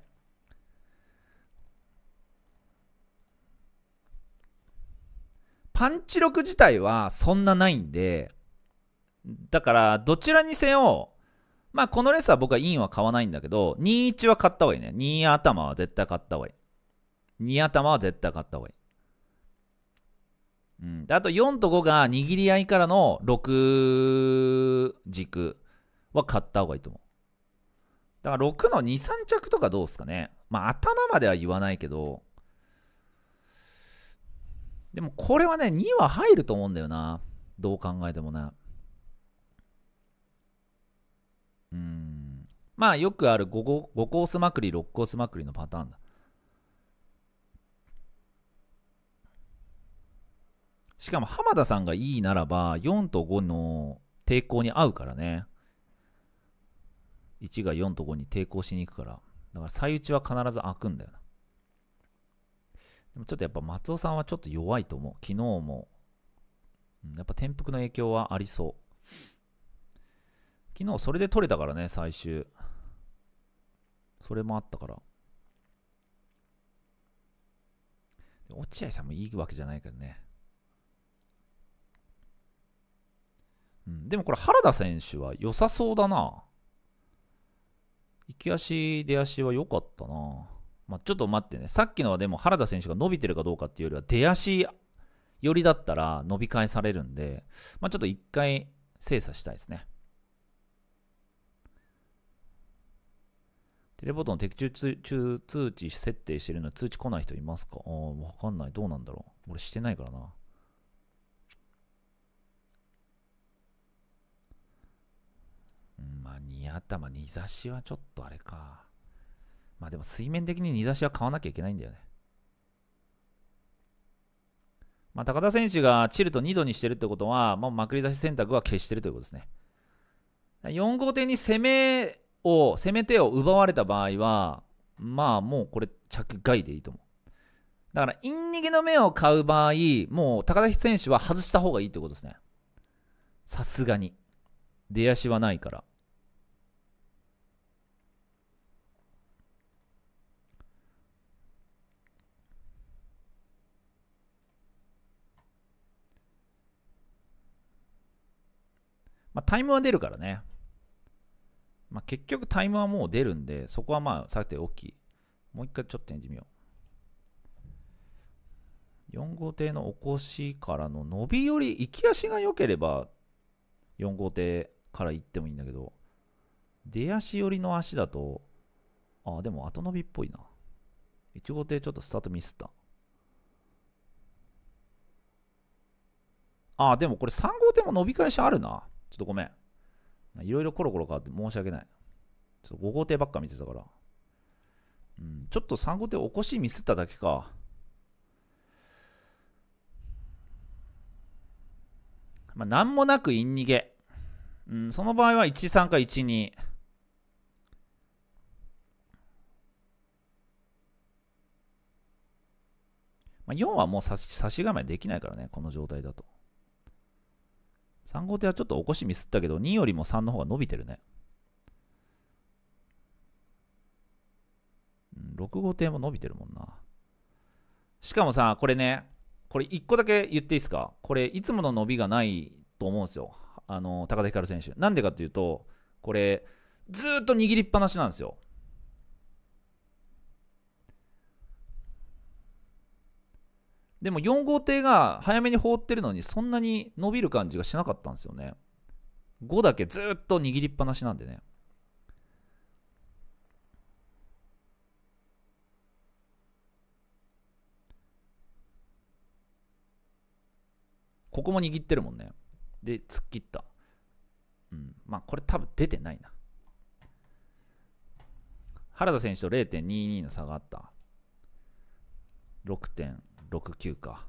Speaker 1: パンチ力自体はそんなないんで、だからどちらにせよ、まあこのレースは僕はインは買わないんだけど、2-1は買った方がいいね。2頭は絶対買った方がいい。2頭は絶対買った方がいい。うん。であと4と5が握り合いからの6軸は買った方がいいと思う。だから6の2、3着とかどうですかね。まあ頭までは言わないけど、でもこれはね、2は入ると思うんだよな。どう考えてもね。うん。まあよくある 5, 5コースまくり、6コースまくりのパターンだ。しかも浜田さんがいいならば、4と5の抵抗に合うからね。1が4と5に抵抗しに行くから。だから最打ちは必ず開くんだよな。でもちょっとやっぱ松尾さんはちょっと弱いと思う。昨日も。やっぱ転覆の影響はありそう。昨日それで取れたからね、最終。それもあったから。落合さんもいいわけじゃないけどね。うん、でもこれ原田選手は良さそうだな。行き足、出足は良かったな。まあ、ちょっと待ってね、さっきのはでも原田選手が伸びてるかどうかっていうよりは、出足寄りだったら伸び返されるんで、まあ、ちょっと一回精査したいですね。テレポートの的中中通知設定してるの通知来ない人いますかああ、わかんない。どうなんだろう。俺してないからな。うん、まあ、2頭、2差しはちょっとあれか。まあでも水面的に煮出しは買わなきゃいけないんだよね。まあ、高田選手がチルと2度にしてるってことは、まあ、まくり出し選択は消してるということですね。4号艇に攻めを、攻め手を奪われた場合は、まあもうこれ着外でいいと思う。だから、イン逃げの目を買う場合、もう高田選手は外した方がいいってことですね。さすがに。出足はないから。まあ、タイムは出るからね。まあ、結局タイムはもう出るんで、そこはまあ、さておき。もう一回ちょっと演じみよう。4号艇の起こしからの伸びより、行き足が良ければ、4号艇から行ってもいいんだけど、出足寄りの足だと、あ、でも後伸びっぽいな。1号艇ちょっとスタートミスった。あ、でもこれ3号艇も伸び返しあるな。ちょっとごめん。いろいろコロコロ変わって申し訳ない。ちょっと5号艇ばっか見てたから。うん、ちょっと3号艇起こしミスっただけか。まあ、なんもなくイン逃げ。うん、その場合は13か12。まあ、4はもう差し差し構えできないからね、この状態だと。3号艇はちょっと起こしミスったけど、2よりも3の方が伸びてるね。6号艇も伸びてるもんな。しかもさ、これね、これ1個だけ言っていいですかこれ、いつもの伸びがないと思うんですよ。あの、高田光選手。なんでかっていうと、これ、ずっと握りっぱなしなんですよ。でも4号艇が早めに放ってるのにそんなに伸びる感じがしなかったんですよね。5だけずっと握りっぱなしなんでね。ここも握ってるもんね。で、突っ切った。うん。まあ、これ多分出てないな。原田選手と0.22の差があった。6点。69か。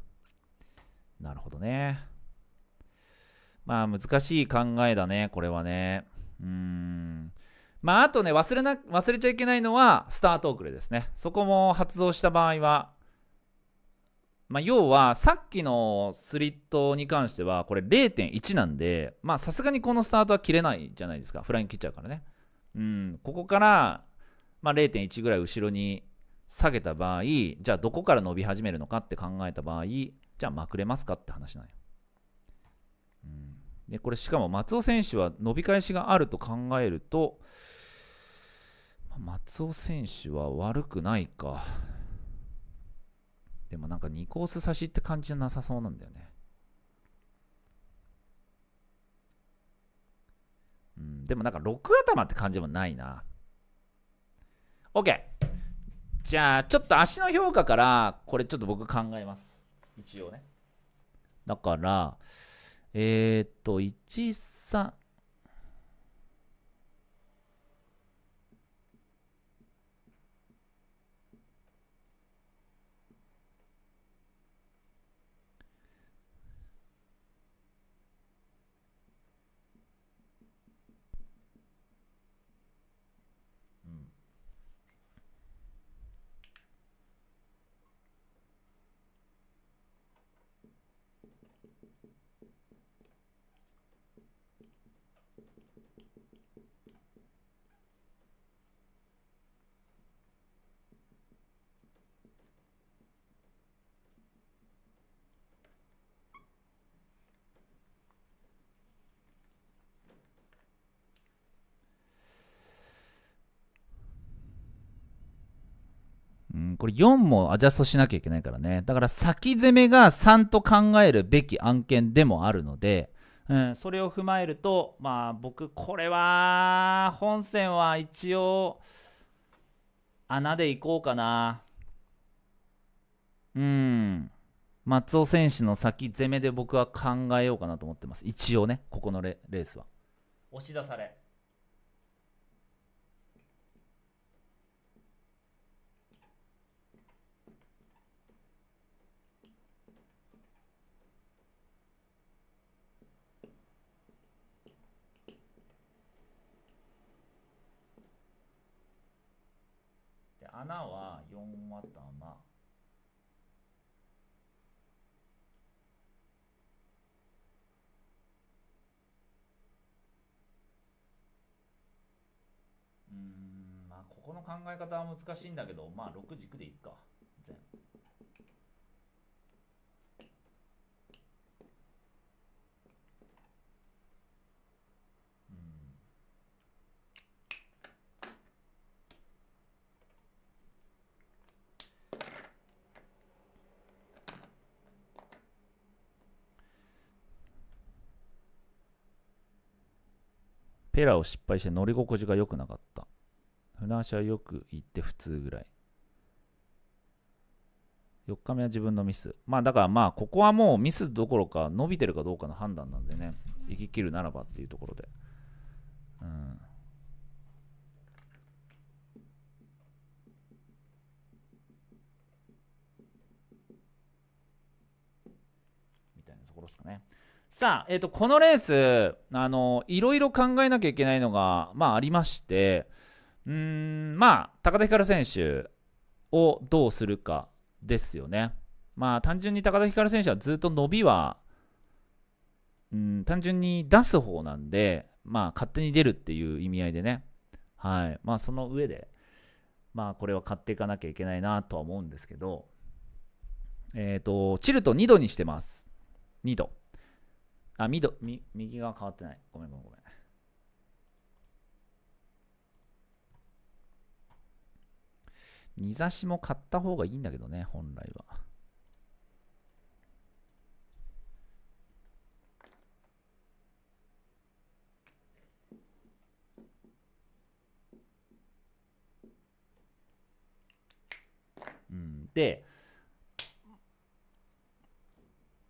Speaker 1: なるほどね。まあ難しい考えだね、これはね。うん。まああとね、忘れな、忘れちゃいけないのはスタート遅れですね。そこも発動した場合は、まあ要はさっきのスリットに関してはこれ0.1なんで、まあさすがにこのスタートは切れないじゃないですか。フライン切っちゃうからね。うん、ここから、まあ、0.1ぐらい後ろに下げた場合、じゃあどこから伸び始めるのかって考えた場合、じゃあまくれますかって話なんよ。うん、でこれしかも松尾選手は伸び返しがあると考えると、松尾選手は悪くないか。でもなんか2コース差しって感じじゃなさそうなんだよね。うん、でもなんか6頭って感じもないな。OK! じゃあちょっと足の評価からこれちょっと僕考えます一応ねだからえー、っと13これ4もアジャストしなきゃいけないからね。だから先攻めが3と考えるべき案件でもあるので、うん、それを踏まえると、まあ僕、これは、本線は一応、穴でいこうかな。うん。松尾選手の先攻めで僕は考えようかなと思ってます。一応ね、ここのレースは。押し出され。穴は4穴うん、まあ、ここの考え方は難しいんだけど、まあ、6軸でいっか。ペラを失敗して乗り心地が良くなかった。船足はよく行って普通ぐらい。4日目は自分のミス。まあだからまあここはもうミスどころか伸びてるかどうかの判断なんでね、行ききるならばっていうところで。うん。みたいなところですかね。さあ、えーと、このレースあのいろいろ考えなきゃいけないのが、まあ、ありましてうんまあ高田光選手をどうするかですよね。まあ単純に高田る選手はずっと伸びはうん単純に出す方なんで、まあ、勝手に出るっていう意味合いでね、はいまあ、その上で、まあ、これは買っていかなきゃいけないなとは思うんですけど、えっ、ー、とチルト2度にしてます。2度。あ、みど、み右側変わってない。ごめんごめんごめん。煮差しも買った方がいいんだけどね、本来は。うん、で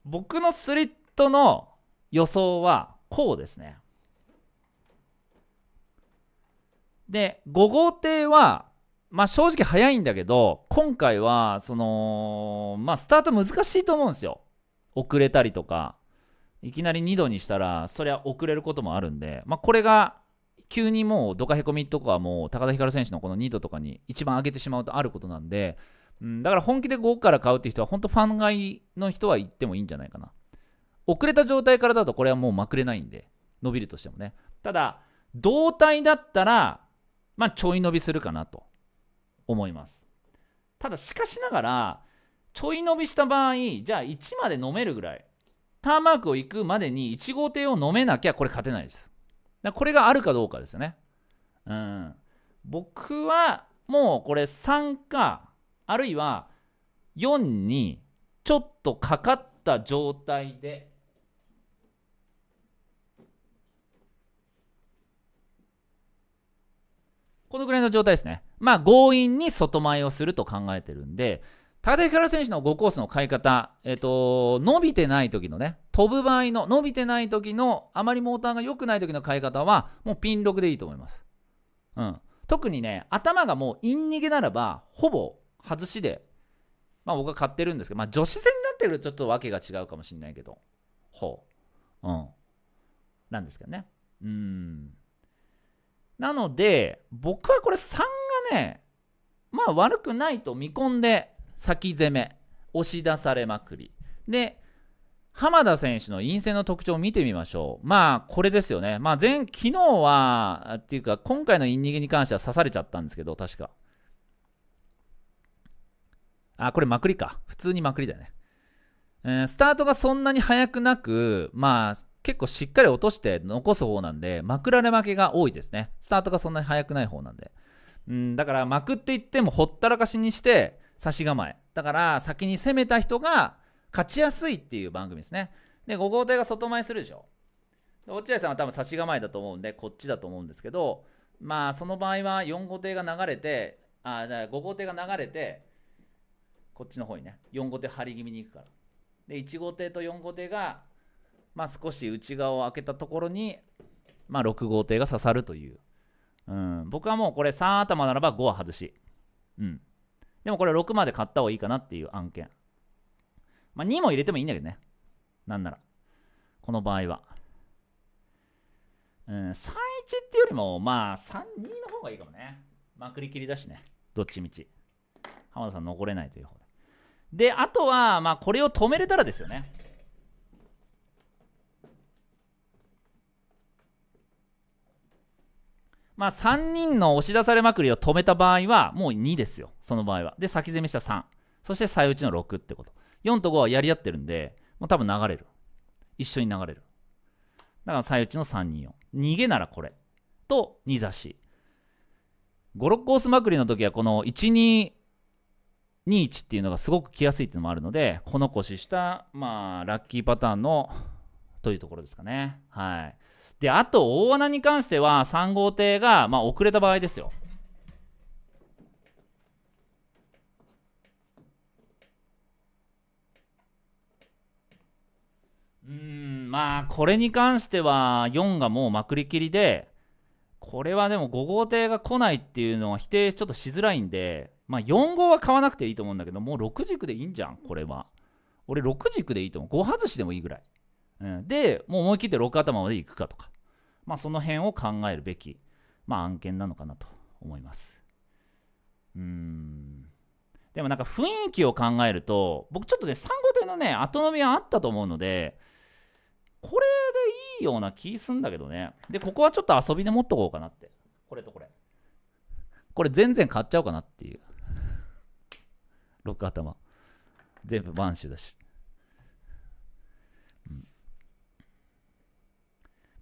Speaker 1: 僕のスリットの予想はこうですね。で、5号艇は、まあ正直早いんだけど、今回は、その、まあスタート難しいと思うんですよ。遅れたりとか、いきなり2度にしたら、そりゃ遅れることもあるんで、まあこれが、急にもうドカへこみとかはもう高田ひかる選手のこの2度とかに一番上げてしまうとあることなんで、うん、だから本気で5から買うって人は、本当ファン外の人は行ってもいいんじゃないかな。遅れた状態からだとこれはもうまくれないんで、伸びるとしてもね。ただ、動体だったら、まあ、ちょい伸びするかなと思います。ただ、しかしながら、ちょい伸びした場合、じゃあ1まで飲めるぐらい、ターンマークを行くまでに1号艇を飲めなきゃこれ勝てないです。だこれがあるかどうかですよね。うん。僕はもうこれ3か、あるいは4にちょっとかかった状態でこのぐらいの状態ですね。まあ、強引に外前をすると考えてるんで、縦から選手の5コースの買い方、えっと、伸びてない時のね、飛ぶ場合の、伸びてない時の、あまりモーターが良くない時の買い方は、もうピン6でいいと思います。うん。特にね、頭がもうイン逃げならば、ほぼ外しで、まあ僕は買ってるんですけど、まあ女子戦になってるとちょっと訳が違うかもしれないけど、ほう。うん。なんですけどね。うん。なので、僕はこれ3がね、まあ悪くないと見込んで先攻め、押し出されまくり。で、浜田選手の陰性の特徴を見てみましょう。まあ、これですよね。まあ前、昨日は、っていうか、今回のイン逃げに関しては刺されちゃったんですけど、確か。あ、これまくりか。普通にまくりだよね。スタートがそんなに速くなく、まあ、結構しっかり落として残す方なんで、まくられ負けが多いですね。スタートがそんなに速くない方なんで。うん、だからまくっていってもほったらかしにして差し構え。だから先に攻めた人が勝ちやすいっていう番組ですね。で、5号艇が外前するでしょ。で落合さんは多分差し構えだと思うんで、こっちだと思うんですけど、まあその場合は4号艇が流れて、あ、じゃあ5号艇が流れて、こっちの方にね、4号艇張り気味に行くから。で、1号艇と4号艇がまあ、少し内側を開けたところに、まあ、6号艇が刺さるという、うん、僕はもうこれ3頭ならば5は外し、うん、でもこれ6まで買った方がいいかなっていう案件、まあ、2も入れてもいいんだけどねなんならこの場合は、うん、31っていうよりもまあ32の方がいいかもねまくりきりだしねどっちみち浜田さん残れないという方でであとはまあこれを止めれたらですよねまあ、3人の押し出されまくりを止めた場合は、もう2ですよ、その場合は。で、先攻めした3。そして、最内の6ってこと。4と5はやり合ってるんで、もう多分流れる。一緒に流れる。だから、最内の3、2、4。逃げならこれ。と、2差し。5、6コースまくりの時は、この1、2、21っていうのがすごく来やすいっていうのもあるので、この腰下、まあ、ラッキーパターンのというところですかね。はい。で、あと大穴に関しては3号艇が、まあ、遅れた場合ですよ。
Speaker 2: うんまあこれに
Speaker 3: 関
Speaker 1: しては4がもうまくりきりでこれはでも5号艇が来ないっていうのは否定ちょっとしづらいんでまあ4号は買わなくていいと思うんだけどもう6軸でいいんじゃんこれは俺6軸でいいと思う5外しでもいいぐらいで、もう思い切って6頭まで行くかとか、まあ、その辺を考えるべき、まあ、案件なのかなと思います。うーん。でもなんか雰囲気を考えると、僕ちょっとね、3号艇のね、後伸みはあったと思うので、これでいいような気すんだけどね。で、ここはちょっと遊びで持っとこうかなって。これとこれ。これ全然買っちゃおうかなっていう。6頭。全部満州だし。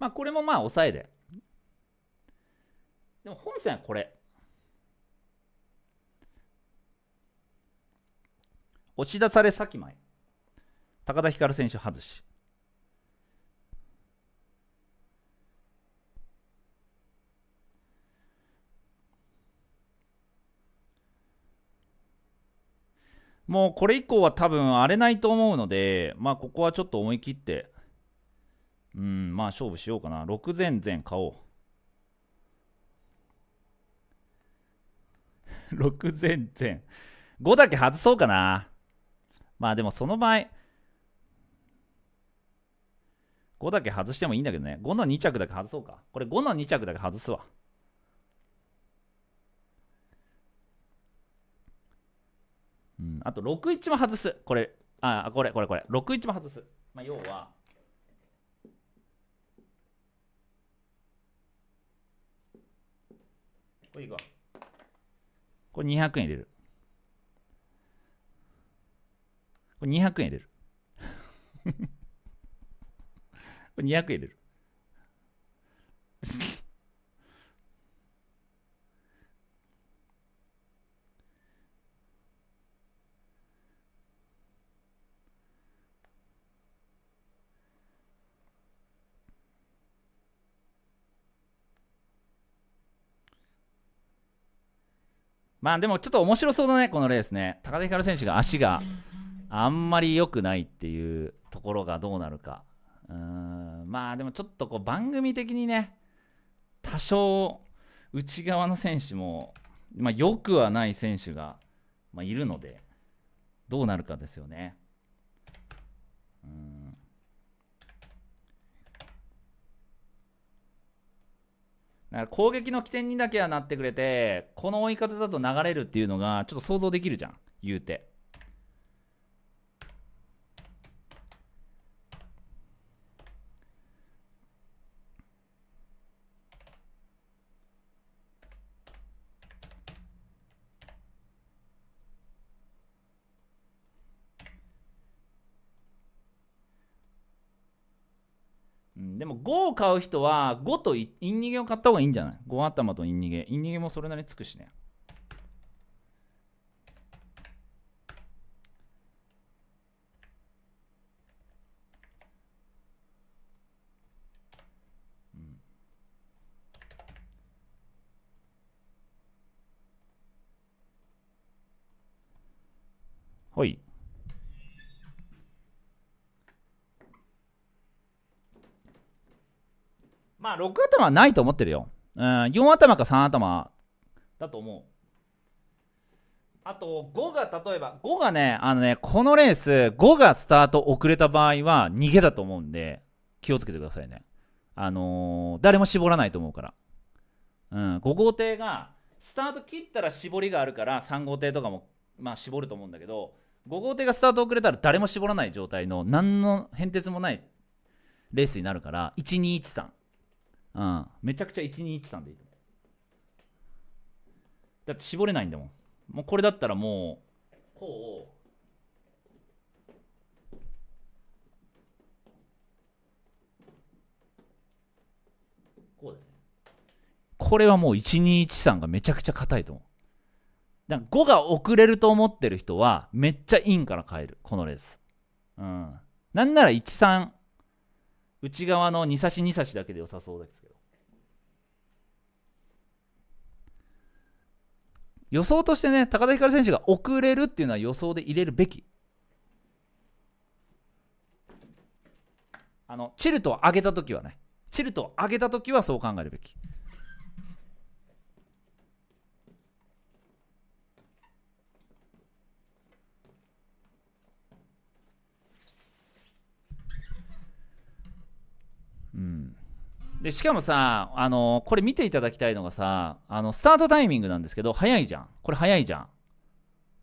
Speaker 1: まあ、これもまあ、抑えで。でも、本線はこれ。押し出され先前。高田光選手外し。もうこれ以降は多分荒れないと思うので、まあここはちょっと思い切ってうん、まあ勝負しようかな。6前前買おう。6 前前。5だけ外そうかな。まあでもその場合、5だけ外してもいいんだけどね。5の2着だけ外そうか。これ5の2着だけ外すわ。うん、あと61も外す。これ、あ、これ、これ、これ。61も外す。まあ要は、これいくわ。これ200円入れる。これ200円入れる。これ200円入れる。まあでもちょっと面白そうだね、このレースね。高田ひかる選手が足があんまり良くないっていうところがどうなるか。うんまあでもちょっとこう番組的にね、多少内側の選手も、まあ、良くはない選手が、まあ、いるので、どうなるかですよね。うんだから攻撃の起点にだけはなってくれて、この追い風だと流れるっていうのが、ちょっと想像できるじゃん、言うて。を買う人は5とイン逃げを買った方がいいんじゃない ?5 頭とイン逃げ。イン逃げもそれなりつくしね。はい。まあ、6頭はないと思ってるよ。うん、4頭か3頭だと思う。あと、5が例えば、5がね、あのね、このレース、5がスタート遅れた場合は逃げだと思うんで、気をつけてくださいね。あのー、誰も絞らないと思うから。うん、5号艇が、スタート切ったら絞りがあるから、3号艇とかも、まあ、絞ると思うんだけど、5号艇がスタート遅れたら誰も絞らない状態の、何の変哲もないレースになるから、1213。うん。めちゃくちゃ1213でいいと思う。だって絞れないんだもん。もうこれだったらも
Speaker 3: う、こう、
Speaker 1: こうだね。これはもう1213がめちゃくちゃ硬いと思う。だから5が遅れると思ってる人はめっちゃインから変える、このレース。うん。なんなら13内側の2差し2差しだけで良さそうですけど予想としてね高田ひかる選手が遅れるっていうのは予想で入れるべきあのチルトを上げた時はねチルトを上げた時はそう考えるべきでしかもさあのこれ見ていただきたいのがさあのスタートタイミングなんですけど早いじゃんこれ早いじゃん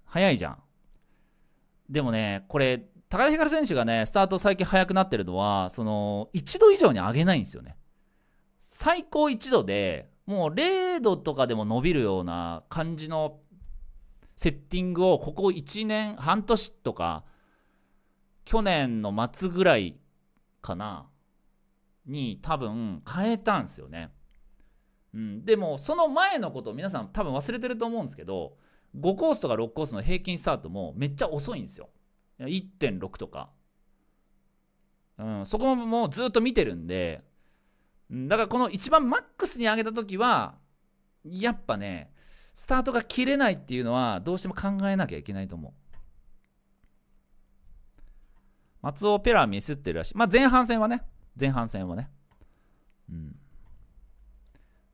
Speaker 1: 早いじゃんでもねこれ高田光選手がねスタート最近速くなってるのはその1度以上に上げないんですよね最高1度でもう0度とかでも伸びるような感じのセッティングをここ1年半年とか去年の末ぐらいかなに多分変えたんですよね。うん、でもその前のことを皆さん多分忘れてると思うんですけど5コースとか6コースの平均スタートもめっちゃ遅いんですよ。1.6とか。うん、そこもずっと見てるんで、だからこの一番マックスに上げた時はやっぱねスタートが切れないっていうのはどうしても考えなきゃいけないと思う。松尾ペラミスってるらしい。まあ前半戦はね前半戦はね。うん。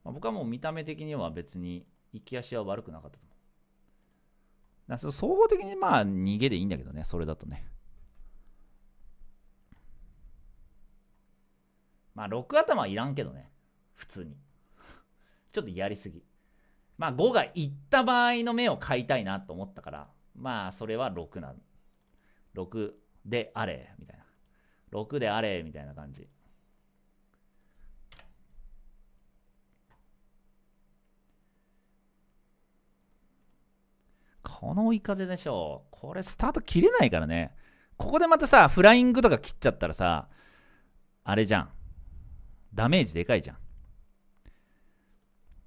Speaker 1: まあ、僕はもう見た目的には別に行き足は悪くなかったと思う。だそ総合的にまあ逃げでいいんだけどね、それだとね。まあ6頭はいらんけどね、普通に。ちょっとやりすぎ。まあ5がいった場合の目を買いたいなと思ったから、まあそれは6なん。6であれ、みたいな。6であれみたいな感じ。この追い風でしょう。これスタート切れないからね。ここでまたさ、フライングとか切っちゃったらさ、あれじゃん。ダメージでかいじゃん。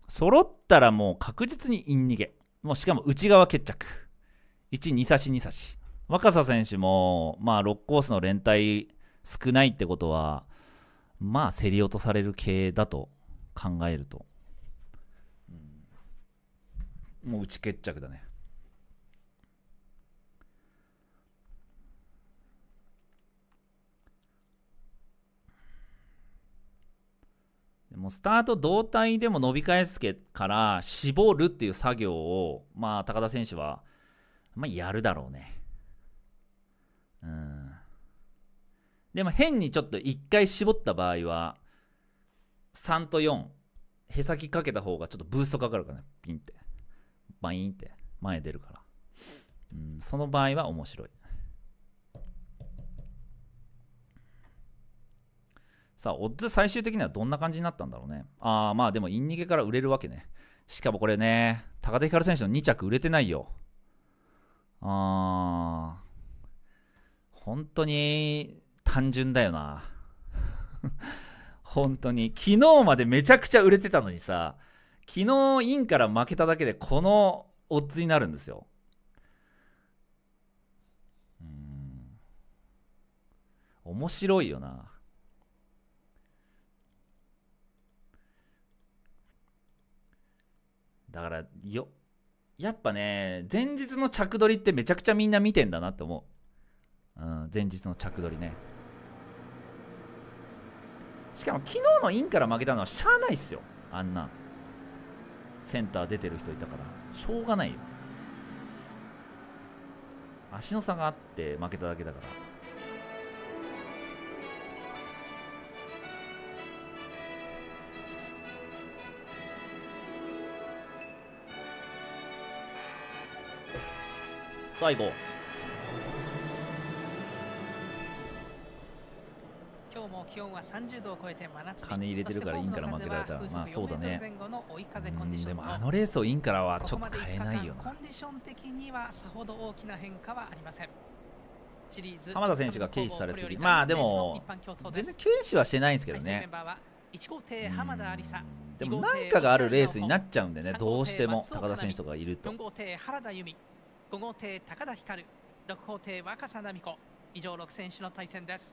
Speaker 1: 揃ったらもう確実にイン逃げ。もうしかも内側決着。1、2差し、2差し。若狭選手も、まあ、6コースの連帯少ないってことは、まあ、競り落とされる系だと考えると、うん、もう打ち決着だね。でもスタート胴体でも伸び返すから絞るっていう作業を、まあ、高田選手は、まあ、やるだろうね。うんでも変にちょっと1回絞った場合は3と4へさきかけた方がちょっとブーストかかるからねピンってバインって前出るから、うん、その場合は面白いさあオッズ最終的にはどんな感じになったんだろうねああまあでもイン逃げから売れるわけねしかもこれね高田光選手の2着売れてないよああ本当に単純だよな 本当に昨日までめちゃくちゃ売れてたのにさ昨日インから負けただけでこのオッズになるんですようん面白いよなだからよやっぱね前日の着取りってめちゃくちゃみんな見てんだなって思う、うん、前日の着取りねしかも昨日のインから負けたのはしゃあないっすよあんなセンター出てる人いたからしょうがないよ足の差があって負けただけだから最後
Speaker 4: も気温は30度を超えて真夏金入れてるからインから負けられたらまあそうだねうんでもあのレースを
Speaker 1: インからはちょっと変えないよな
Speaker 4: コンディション的にはさほど大きな変化はありません浜田選手が軽視されすぎまあでも全然軽視はしてないんですけどねでも何かがある
Speaker 1: レースになっちゃうんでねどうしても高田選手とかいると4
Speaker 4: 号艇原田由美5号艇高田光6号艇若狭奈美子以上6選手の対戦です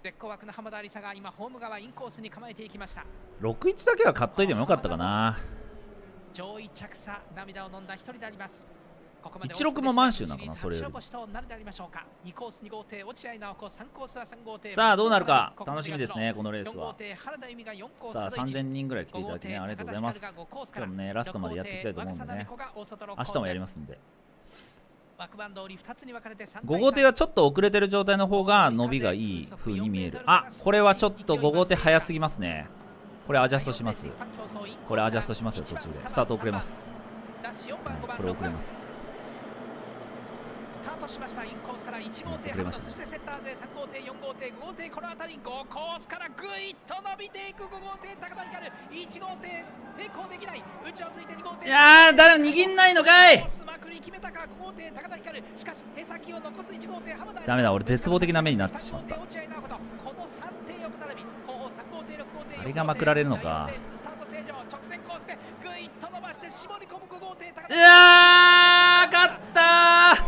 Speaker 4: 絶好枠の浜田ありさが今ホーム側インコースに構えていきました
Speaker 1: 六一だけは買っといてもよかったかな
Speaker 4: 上位着差涙を飲んだ一人でありますここも満州なのかなそれよりさあどうなるか楽しみです
Speaker 1: ねこのレースはさあ3000人ぐらい来ていただきねありがとうございます今日もねラストまでやっていきたいと思うんでね明日もやりますんで
Speaker 4: 5号艇
Speaker 1: がちょっと遅れてる状態の方が伸びがいい風に見えるあこれはちょっと5号艇早すぎますねこれアジャストしますこれアジャストしますよ途中でスタート遅れます、
Speaker 4: はい、これ遅れます遅れました、ね、そしてセッターで3号艇4号艇5
Speaker 2: 号艇この辺り5コースからぐいっと伸びていく5号艇高田光1
Speaker 4: 号艇抵抗できないちをついて2号艇いやー誰も握んないのか
Speaker 1: いダメだ俺絶望的な目になってしまったあれがまくられるのか
Speaker 4: う
Speaker 3: わ
Speaker 1: ー勝った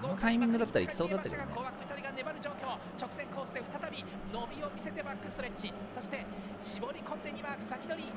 Speaker 1: このタイミングだったらいきそうだったけどね
Speaker 4: 直線コースで再び伸びを見せてバックストレッチそして絞り込んで2マーク先取り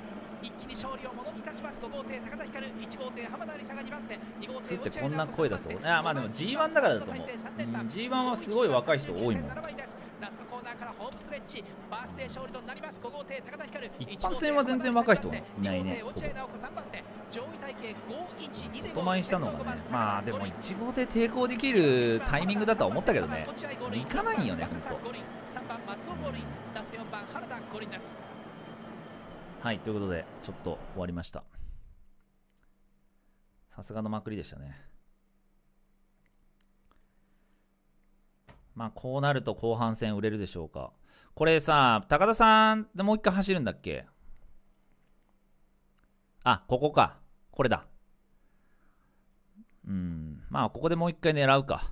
Speaker 4: 一気に勝利をものにいたします5号艇高田光1号艇浜田有沙が2番手2号艇ってこんな
Speaker 1: 声出そういやまあでも G1 だからだと思う、うん、G1 はすごい若い人多いもん
Speaker 4: ラストコーナーからホームストレッチバースデー勝利となります5号艇高田光一般戦は
Speaker 1: 全然若い人いないね落合
Speaker 3: 直子3番手
Speaker 1: 外前したのがねまあでも1号で抵抗できるタイミングだとは思ったけどね行かないよね本当、はいということでちょっと終わりましたさすがのまくりでしたねまあこうなると後半戦売れるでしょうかこれさ高田さんでもう一回走るんだっけあここかこれだ。うん。まあ、ここでもう一回狙うか。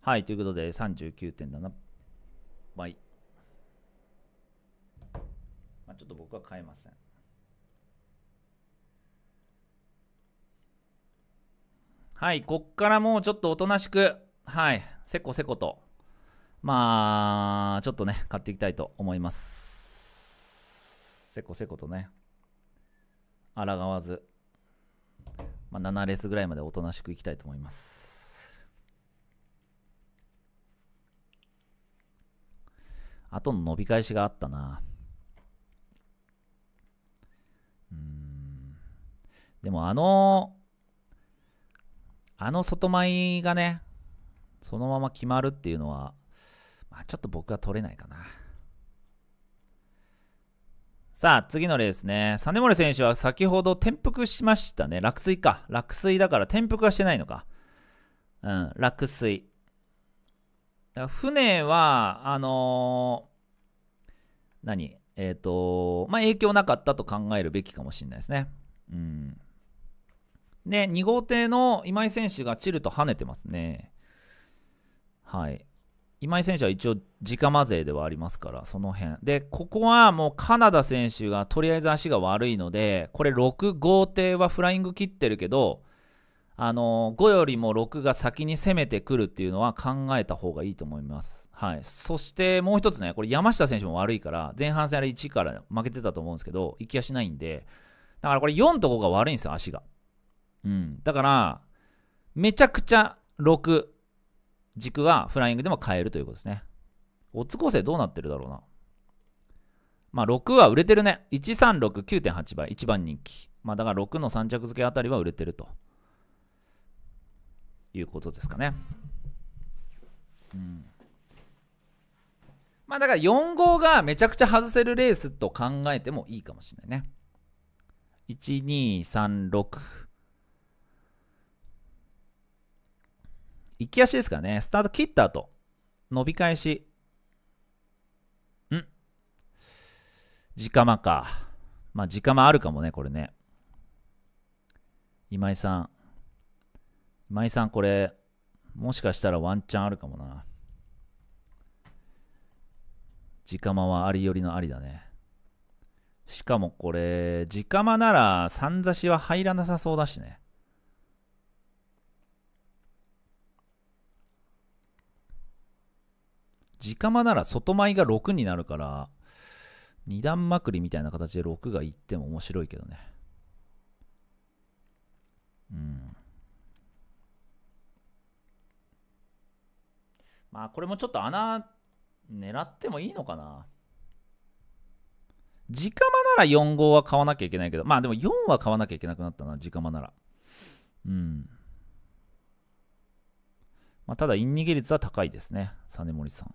Speaker 1: はい、ということで39.7倍。まあ、ちょっと僕は変えません。はい、こっからもうちょっとおとなしく、はい、せこせこと、まあ、ちょっとね、買っていきたいと思います。せこせことね、抗わず、まあ、7レースぐらいまでおとなしくいきたいと思います。あとの伸び返しがあったな。うん。でもあの、あの外舞がね、そのまま決まるっていうのは、まあ、ちょっと僕は取れないかな。さあ、次のレースね。サネモ選手は先ほど転覆しましたね。落水か。落水だから転覆はしてないのか。うん、落水。船は、あのー、何えっ、ー、と、まあ、影響なかったと考えるべきかもしれないですね。うん。で、2号艇の今井選手がチルと跳ねてますね。はい。今井選手は一応直間勢ではありますからその辺でここはもうカナダ選手がとりあえず足が悪いのでこれ6号艇はフライング切ってるけどあの5よりも6が先に攻めてくるっていうのは考えた方がいいと思います、はい、そしてもう一つねこれ山下選手も悪いから前半戦あれ1から負けてたと思うんですけど行きやしないんでだからこれ4と5が悪いんですよ足が、うん、だからめちゃくちゃ6軸はフライングでも買えるということですね。オッズ構成どうなってるだろうな。まあ、6は売れてるね。136、9.8倍、1番人気。まあ、だから6の3着付けあたりは売れてると。いうことですかね。うん。まあ、だから4号がめちゃくちゃ外せるレースと考えてもいいかもしれないね。1、2、3、6。行き足ですからね、スタート切った後、伸び返し、ん直間か。まあ、直間あるかもね、これね。今井さん。今井さん、これ、もしかしたらワンチャンあるかもな。直間はありよりのありだね。しかもこれ、直間なら、さんざしは入らなさそうだしね。直間なら外前が6になるから、二段まくりみたいな形で6がいっても面白いけどね。うん。まあ、これもちょっと穴狙ってもいいのかな。直間なら4号は買わなきゃいけないけど、まあでも4は買わなきゃいけなくなったな、直間なら。うん。まあ、ただ、イン逃げ率は高いですね、実森さん。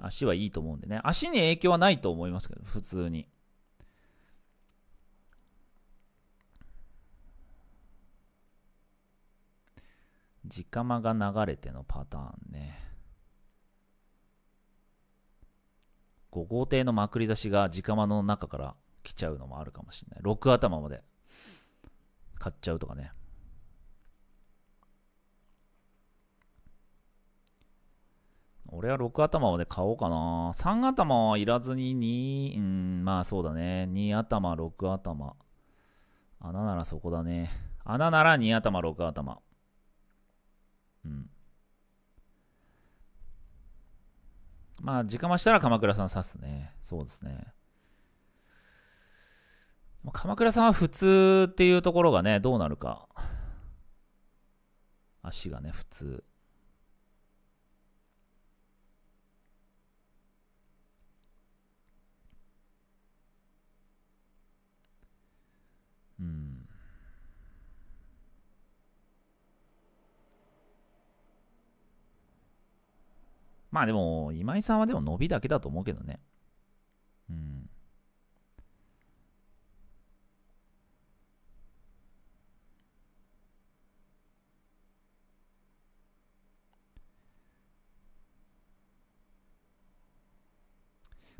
Speaker 1: 足はいいと思うんでね。足に影響はないと思いますけど、普通に。直間が流れてのパターンね。5号艇のまくり差しが直間の中から来ちゃうのもあるかもしれない。6頭まで買っちゃうとかね。俺は6頭で買おうかな。3頭はいらずに2、うん、まあそうだね。2頭、6頭。穴ならそこだね。穴なら2頭、6頭。うん。まあ、時間ましたら鎌倉さん刺すね。そうですね。鎌倉さんは普通っていうところがね、どうなるか。足がね、普通。まあでも、今井さんはでも伸びだけだと思うけどね。うん。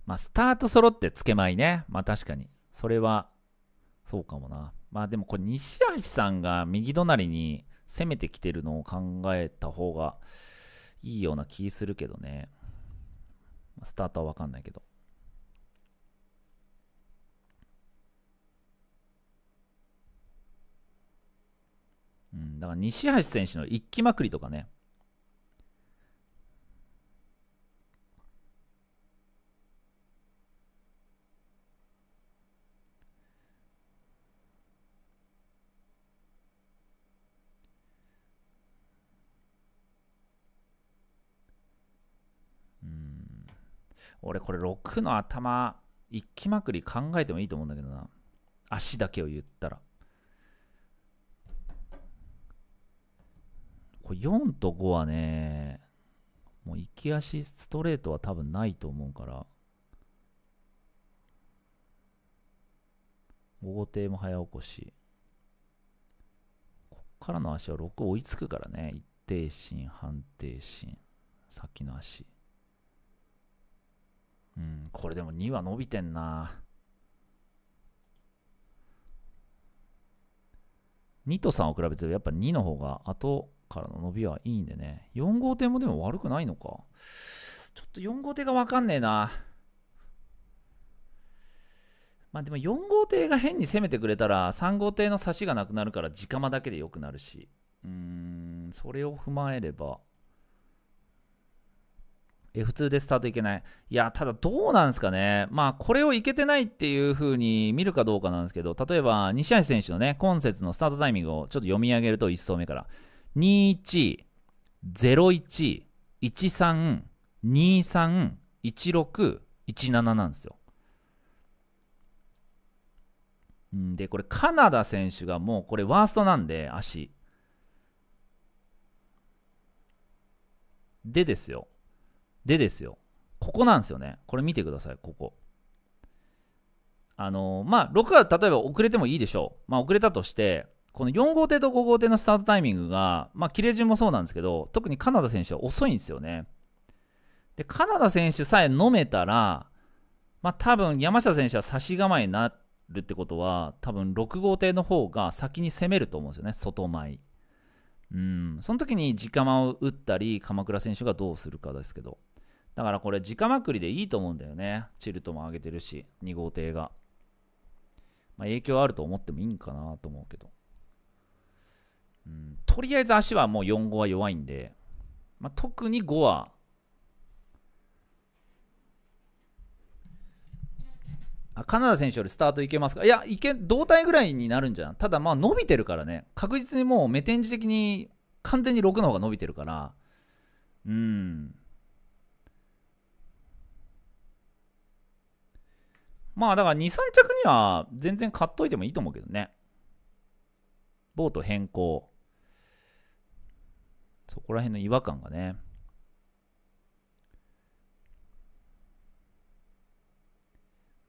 Speaker 1: まあ、スタート揃ってつけまいね。まあ確かに。それは、そうかもな。まあでもこれ、西橋さんが右隣に攻めてきてるのを考えた方が、いいような気するけどね。スタートはわかんないけど。うん、だから西橋選手の一気まくりとかね。俺これ6の頭、一気まくり考えてもいいと思うんだけどな。足だけを言ったら。これ4と5はね、もう行き足ストレートは多分ないと思うから。5号艇も早起こし。こっからの足は6追いつくからね。一定心、判定心。先の足。うん、これでも2は伸びてんな。2と3を比べてやっぱ2の方が後からの伸びはいいんでね。4号艇もでも悪くないのか。ちょっと4号艇がわかんねえな。まあでも4号艇が変に攻めてくれたら3号艇の差しがなくなるから直間だけで良くなるし。うーん、それを踏まえればえ普通でスタートいけない。いや、ただどうなんですかね。まあ、これをいけてないっていう風に見るかどうかなんですけど、例えば、西橋選手のね、今節のスタートタイミングをちょっと読み上げると、1走目から。21、01、13、23、16、17なんですよ。で、これ、カナダ選手がもう、これ、ワーストなんで、足。でですよ。でですよ、ここなんですよね。これ見てください、ここ。あのー、まあ、6は例えば遅れてもいいでしょう。まあ、遅れたとして、この4号艇と5号艇のスタートタイミングが、まあ、切れ順もそうなんですけど、特にカナダ選手は遅いんですよね。で、カナダ選手さえ飲めたら、まあ、多分山下選手は差し構えになるってことは、多分6号艇の方が先に攻めると思うんですよね、外前。うん、その時に直間を打ったり、鎌倉選手がどうするかですけど。だからこれ、直まくりでいいと思うんだよね。チルトも上げてるし、2号艇が。まあ、影響あると思ってもいいんかなと思うけど。うん、とりあえず足はもう4、5は弱いんで、まあ、特に5は、あ、カナダ選手よりスタートいけますかいや、いけ、胴体ぐらいになるんじゃん。ただまあ伸びてるからね、確実にもう目点字的に完全に6の方が伸びてるから、うん、まあだから2、3着には全然買っといてもいいと思うけどね。ボート変更。そこら辺の違和感がね。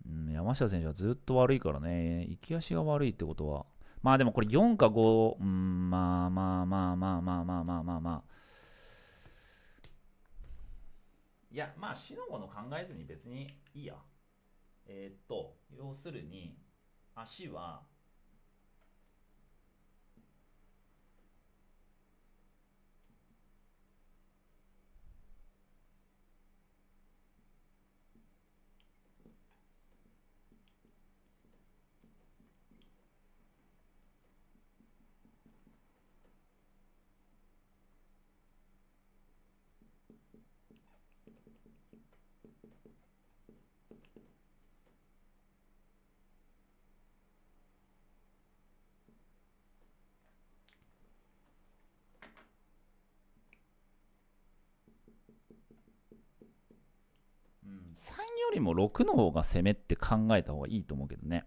Speaker 1: うん、山下選手はずっと悪いからね。行き足が悪いってことは。まあでもこれ4か5、うん、まあまあまあまあまあまあまあまあまあ。いや、まあ、シのゴの考えずに別にいいや。えー、っと要するに足は3よりも6の方が攻めって考えた方がいいと思うけどね。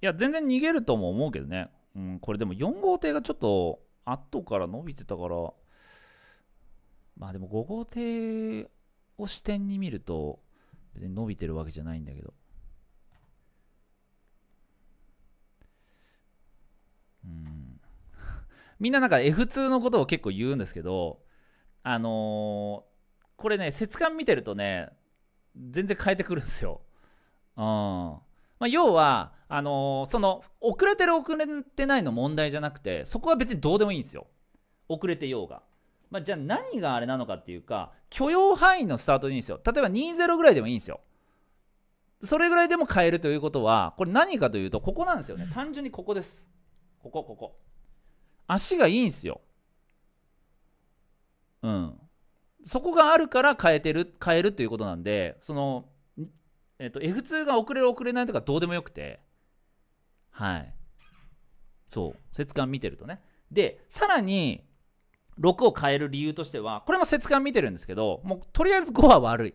Speaker 1: いや、全然逃げるとも思うけどね。うん、これでも4号艇がちょっと後から伸びてたから、まあでも5号艇を視点に見ると、別に伸びてるわけじゃないんだけど。うん。みんななんか F2 のことを結構言うんですけど、あのー、これね、節感見てるとね、全然変えてくるんですよ。うん。まあ、要は、あのー、その、遅れてる遅れてないの問題じゃなくて、そこは別にどうでもいいんですよ。遅れてようが。まあ、じゃあ何があれなのかっていうか、許容範囲のスタートでいいんですよ。例えば2-0ぐらいでもいいんですよ。それぐらいでも変えるということは、これ何かというと、ここなんですよね。単純にここです。ここ、ここ。足がいいんすよ。うん。そこがあるから変えてる、変えるということなんで、その、えっと、F2 が遅れる遅れないとかどうでもよくて、はい。そう、節感見てるとね。で、さらに、6を変える理由としては、これも節感見てるんですけど、もうとりあえず5は悪い。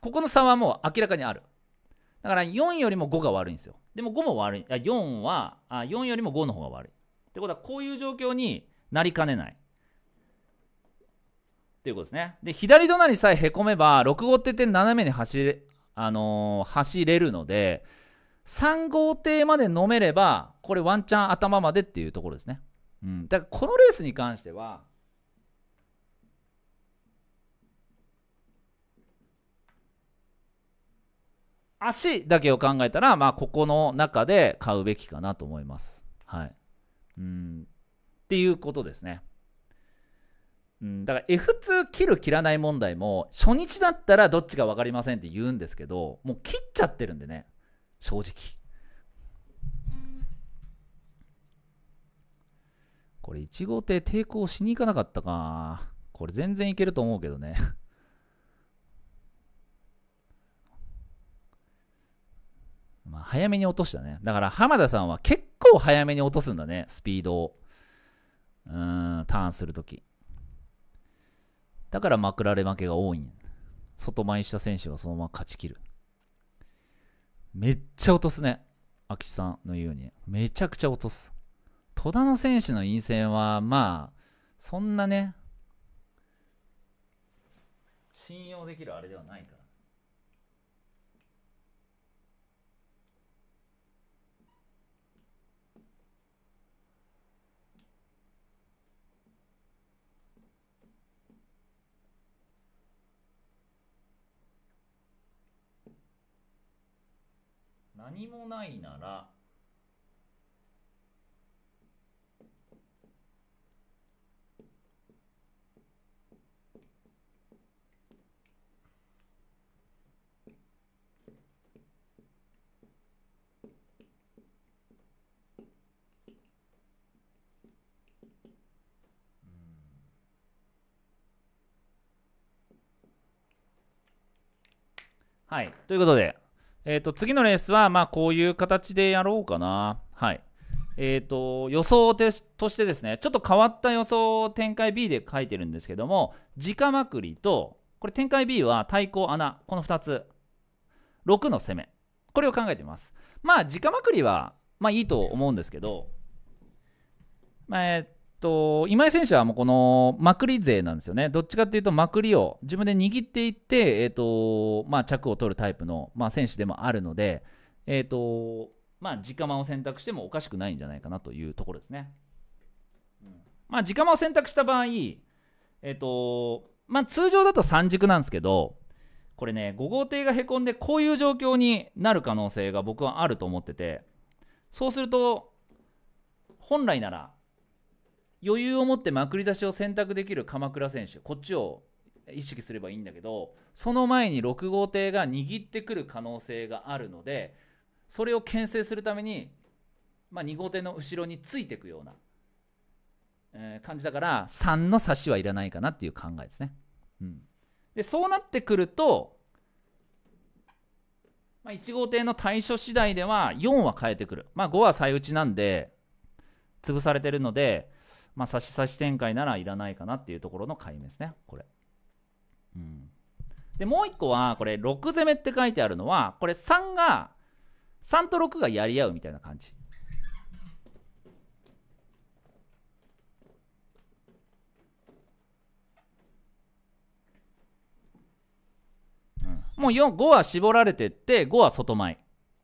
Speaker 1: ここの差はもう明らかにある。だから4よりも5が悪いんですよ。でも5も悪い。あ4はあ、4よりも5の方が悪い。ってことは、こういう状況になりかねない。っていうことですね。で、左隣さえへこめば、6号艇って斜めに走れ、あのー、走れるので、3号艇まで飲めれば、これワンチャン頭までっていうところですね。うん。だからこのレースに関しては、足だけを考えたら、まあ、ここの中で買うべきかなと思います。はい。うん。っていうことですね。うん、だから F2 切る切らない問題も、初日だったらどっちか分かりませんって言うんですけど、もう切っちゃってるんでね。正直。これ1号艇抵抗しに行かなかったか。これ全然いけると思うけどね。まあ、早めに落としたね。だから浜田さんは結構早めに落とすんだね、スピードを。うん、ターンするとき。だからまくられ負けが多いん。外前した選手はそのまま勝ちきる。めっちゃ落とすね。アキさんのように。めちゃくちゃ落とす。戸田の選手の陰線は、まあ、そんなね、信用できるあれではないから。何もないなら、はい。ということで、えっ、ー、と、次のレースは、まあ、こういう形でやろうかな。はい。えっ、ー、と、予想としてですね、ちょっと変わった予想を展開 B で書いてるんですけども、直まくりと、これ展開 B は対抗穴、この2つ。6の攻め。これを考えてます。まあ、直まくりは、まあいいと思うんですけど、まあ、えーと今井選手はもうこのまくり勢なんですよね、どっちかっていうとまくりを自分で握っていって、えーとまあ、着を取るタイプの、まあ、選手でもあるので、えーとまあ、直間を選択してもおかしくないんじゃないかなというところですね。うん、まあ、直間を選択した場合、えーとまあ、通常だと3軸なんですけど、これね、5号艇がへこんで、こういう状況になる可能性が僕はあると思ってて、そうすると、本来なら余裕を持ってまくり差しを選択できる鎌倉選手こっちを意識すればいいんだけどその前に6号艇が握ってくる可能性があるのでそれを牽制するために、まあ、2号艇の後ろについていくような、えー、感じだから3の差しはいらないかなっていう考えですね。うん、でそうなってくると、まあ、1号艇の対処次第では4は変えてくる、まあ、5は最打ちなんで潰されてるので。まあ、差し差し展開ならいらないかなっていうところの解明ですね、これ。うん。で、もう一個は、これ、6攻めって書いてあるのは、これ3が、3と6がやり合うみたいな感じ。もう4 5は絞られてって5は外前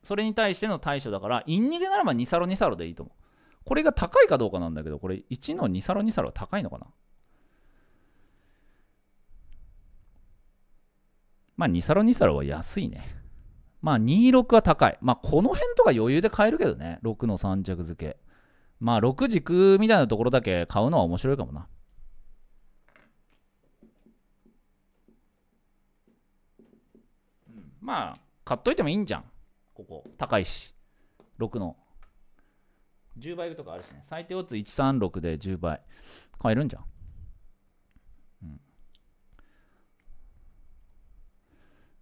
Speaker 1: それに対しての対処だからイン逃げならば2サロ2サロでいいと思うこれが高いかどうかなんだけど、これ1の2ロ2ロは高いのかなまあ2ロ2ロは安いね。まあ26は高い。まあこの辺とか余裕で買えるけどね。6の3着付け。まあ6軸みたいなところだけ買うのは面白いかもな。まあ買っといてもいいんじゃん。ここ。高いし。6の。10倍とかあるしね。最低オッズ136で10倍。買えるんじゃん。うん、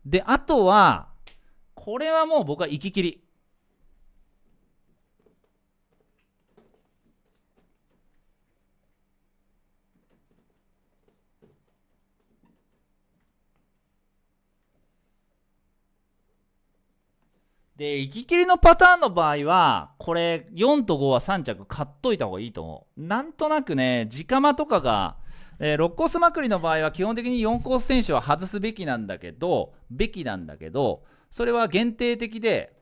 Speaker 1: で、あとは、これはもう僕は行ききり。で、行ききりのパターンの場合は、これ、4と5は3着買っといた方がいいと思う。なんとなくね、直間とかが、えー、6コースまくりの場合は基本的に4コース選手は外すべきなんだけど、べきなんだけど、それは限定的で、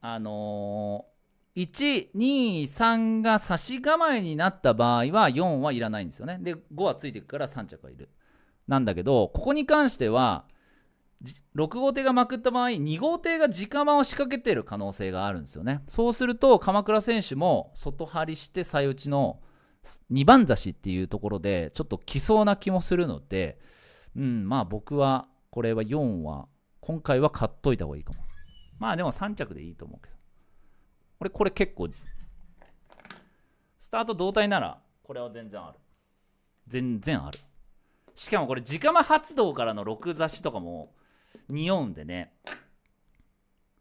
Speaker 1: あのー、1、2、3が差し構えになった場合は4はいらないんですよね。で、5はついていくから3着はいる。なんだけど、ここに関しては、6号艇がまくった場合2号艇が直間を仕掛けてる可能性があるんですよねそうすると鎌倉選手も外張りして最ちの2番差しっていうところでちょっと来そうな気もするので、うん、まあ僕はこれは4は今回は買っといた方がいいかもまあでも3着でいいと思うけど俺これ結構スタート同体ならこれは全然ある全然あるしかもこれ直間発動からの6差しとかも匂うんでね、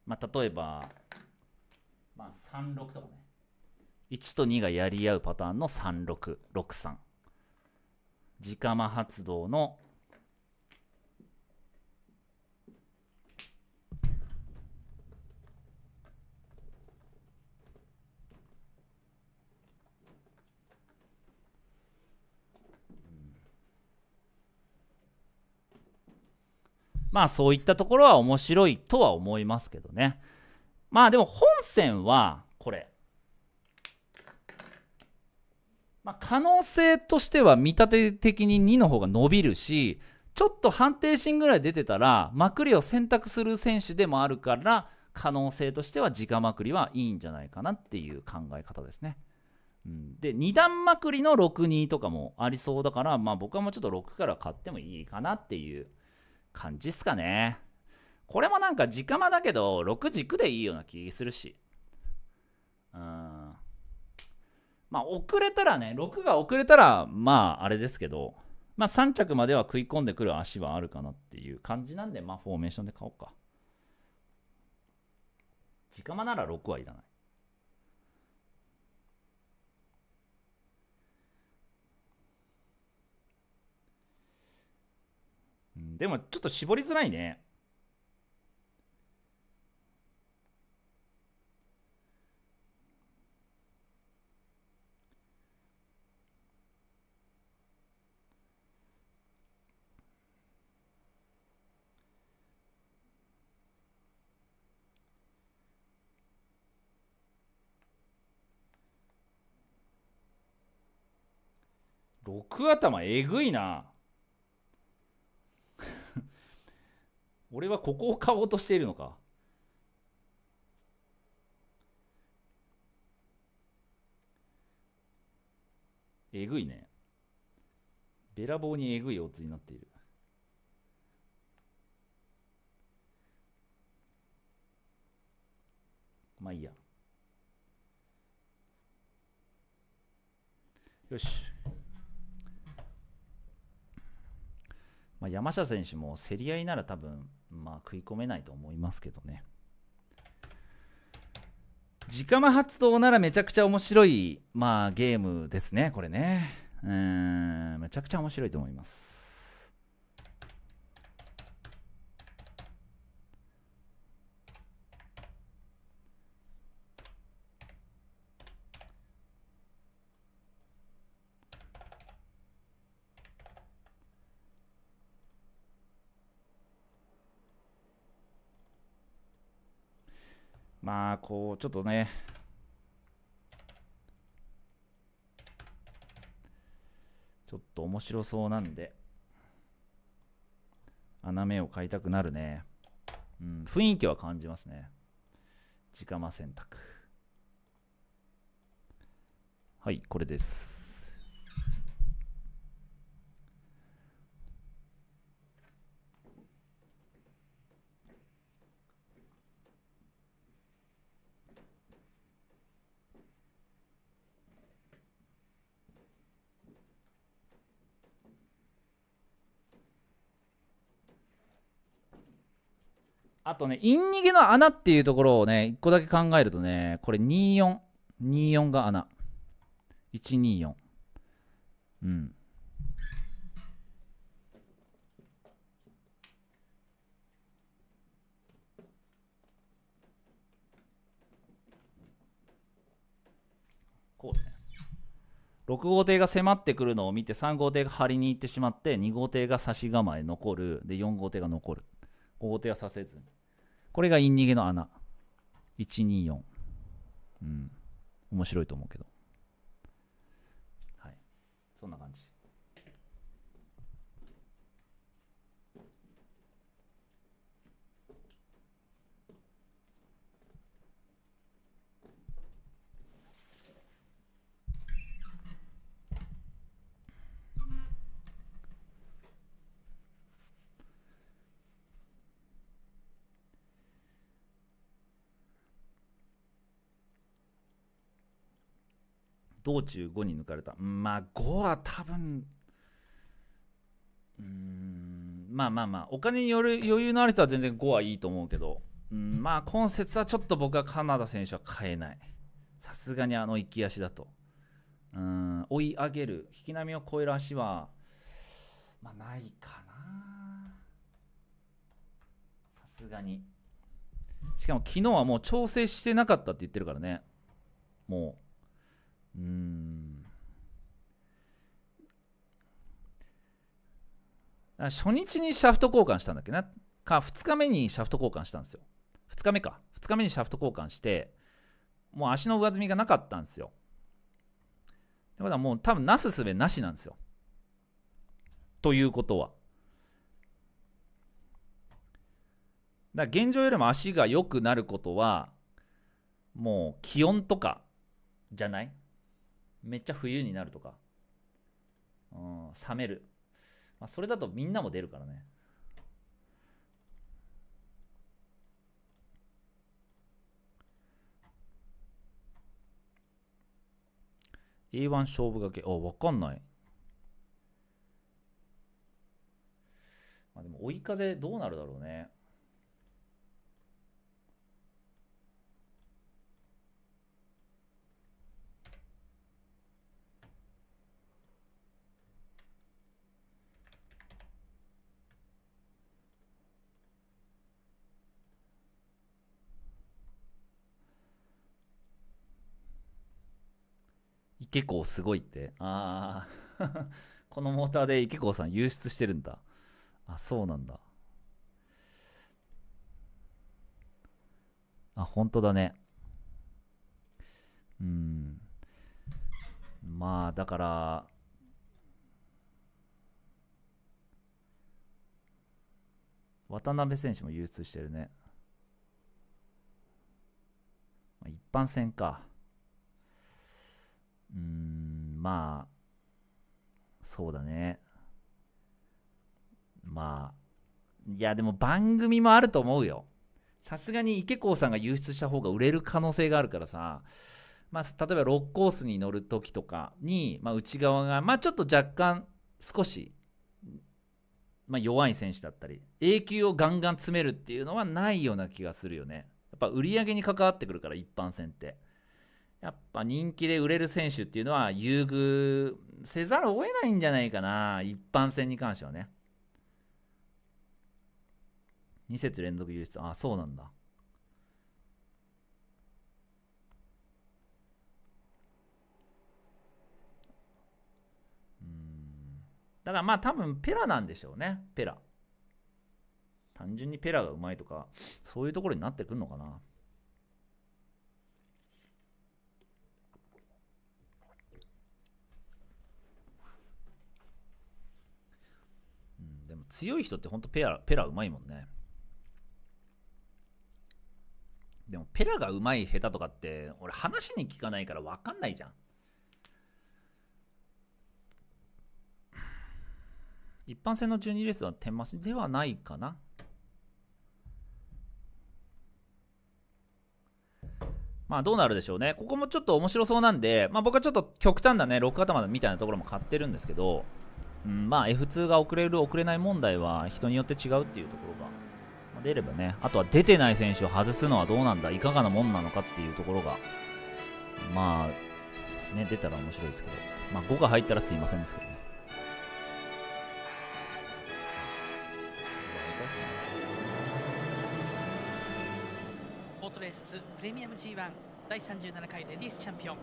Speaker 1: まあ、例えば、まあ、36とかね1と2がやり合うパターンの3663直間発動のまあそういったところは面白いとは思いますけどね。まあでも本線はこれ。まあ、可能性としては見立て的に2の方が伸びるし、ちょっと判定心ぐらい出てたら、まくりを選択する選手でもあるから、可能性としては直まくりはいいんじゃないかなっていう考え方ですね。うん、で、2段まくりの6、2とかもありそうだから、まあ僕はもうちょっと6から買ってもいいかなっていう。感じっすかね。これもなんか直間だけど、6軸でいいような気するし。うん。まあ、遅れたらね、6が遅れたら、まあ、あれですけど、まあ、3着までは食い込んでくる足はあるかなっていう感じなんで、まあ、フォーメーションで買おうか。直間なら6はいらない。でもちょっと絞りづらいね。6頭えぐいな。俺はここを買おうとしているのか。えぐいね。べらぼうにえぐいオッズになっている。まあいいや。よし。まあ、山下選手も競り合いなら多分まあ、食い込めないと思いますけどね。直間発動ならめちゃくちゃ面白い、まあ、ゲームですね、これね。うん、めちゃくちゃ面白いと思います。こう、ちょっとね、ちょっと面白そうなんで、穴目を買いたくなるね。うん、雰囲気は感じますね。直間選択。はい、これです。とね、イン逃げの穴っていうところをね、1個だけ考えるとね、これ24。24が穴。124。うん。こうですね。6号艇が迫ってくるのを見て3号艇が張りに行ってしまって2号艇が差し構え残るで4号艇が残る5号艇はさせずにこれがイン逃げの穴。124。うん。面白いと思うけど。はい。そんな感じ。道中5に抜かれた。まあ、5は多分、うん、まあまあまあ、お金による余裕のある人は全然5はいいと思うけど、うん、まあ、今節はちょっと僕はカナダ選手は変えない。さすがにあの行き足だと。うん、追い上げる、引き波を超える足は、まあ、ないかな。さすがに。しかも昨日はもう調整してなかったって言ってるからね。もう。うん。初日にシャフト交換したんだっけなか2日目にシャフト交換したんですよ2日目か2日目にシャフト交換してもう足の上積みがなかったんですよだからもう多分なすすべなしなんですよということはだから現状よりも足が良くなることはもう気温とかじゃないめっちゃ冬になるとか、うん、冷める。まあ、それだとみんなも出るからね。A1 勝負がけ。あ、わかんない。まあ、でも追い風どうなるだろうね。池港すごいってああ このモーターで池子さん流出してるんだあそうなんだあ本当だねうんまあだから渡辺選手も流出してるね一般戦かうーん、まあ、そうだね。まあ、いや、でも番組もあると思うよ。さすがに池子さんが輸出した方が売れる可能性があるからさ、まあ、例えば6コースに乗る時とかに、まあ、内側が、まあ、ちょっと若干少し、まあ、弱い選手だったり A 級をガンガン詰めるっていうのはないような気がするよねやっぱ売り上げに関わってくるから一般戦ってやっぱ人気で売れる選手っていうのは優遇せざるを得ないんじゃないかな、一般戦に関してはね。2節連続輸出、あ、そうなんだ。だからまあ多分ペラなんでしょうね。ペラ。単純にペラがうまいとか、そういうところになってくるのかな。強い人って本当ペラ、ペラうまいもんね。でも、ペラがうまい下手とかって、俺話に聞かないから分かんないじゃん。一般戦の12レースは天増しではないかな。まあどうなるでしょうね。ここもちょっと面白そうなんで、まあ僕はちょっと極端なね、6頭みたいなところも買ってるんですけど、うん、まあ F2 が遅れる遅れない問題は人によって違うっていうところが出ればね、あとは出てない選手を外すのはどうなんだ、いかがなもんなのかっていうところが、まあ、ね、出たら面白いですけど、まあ、5が入ったらすいませんですけどね。
Speaker 4: オートレースプレミアム G1 第37回レディースチャンピオン。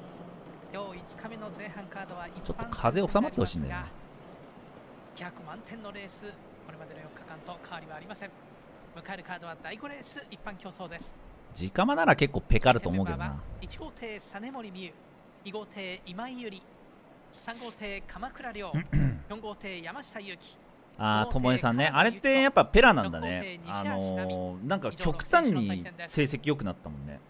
Speaker 4: 今日5日目の前半カードはちょっと風収まってほしいんだよね。100満点のレースこれまでの4日間と変わりはありません迎えるカードは第5レース一般競争です
Speaker 1: 直間なら結構ペカると思うけどな
Speaker 4: 1号艇実森美優2号艇今井由里3号艇鎌倉亮4 号艇山下優輝あともえさんねあれってやっぱ
Speaker 1: ペラなんだねあのー、なんか極端に成績良くなったもんね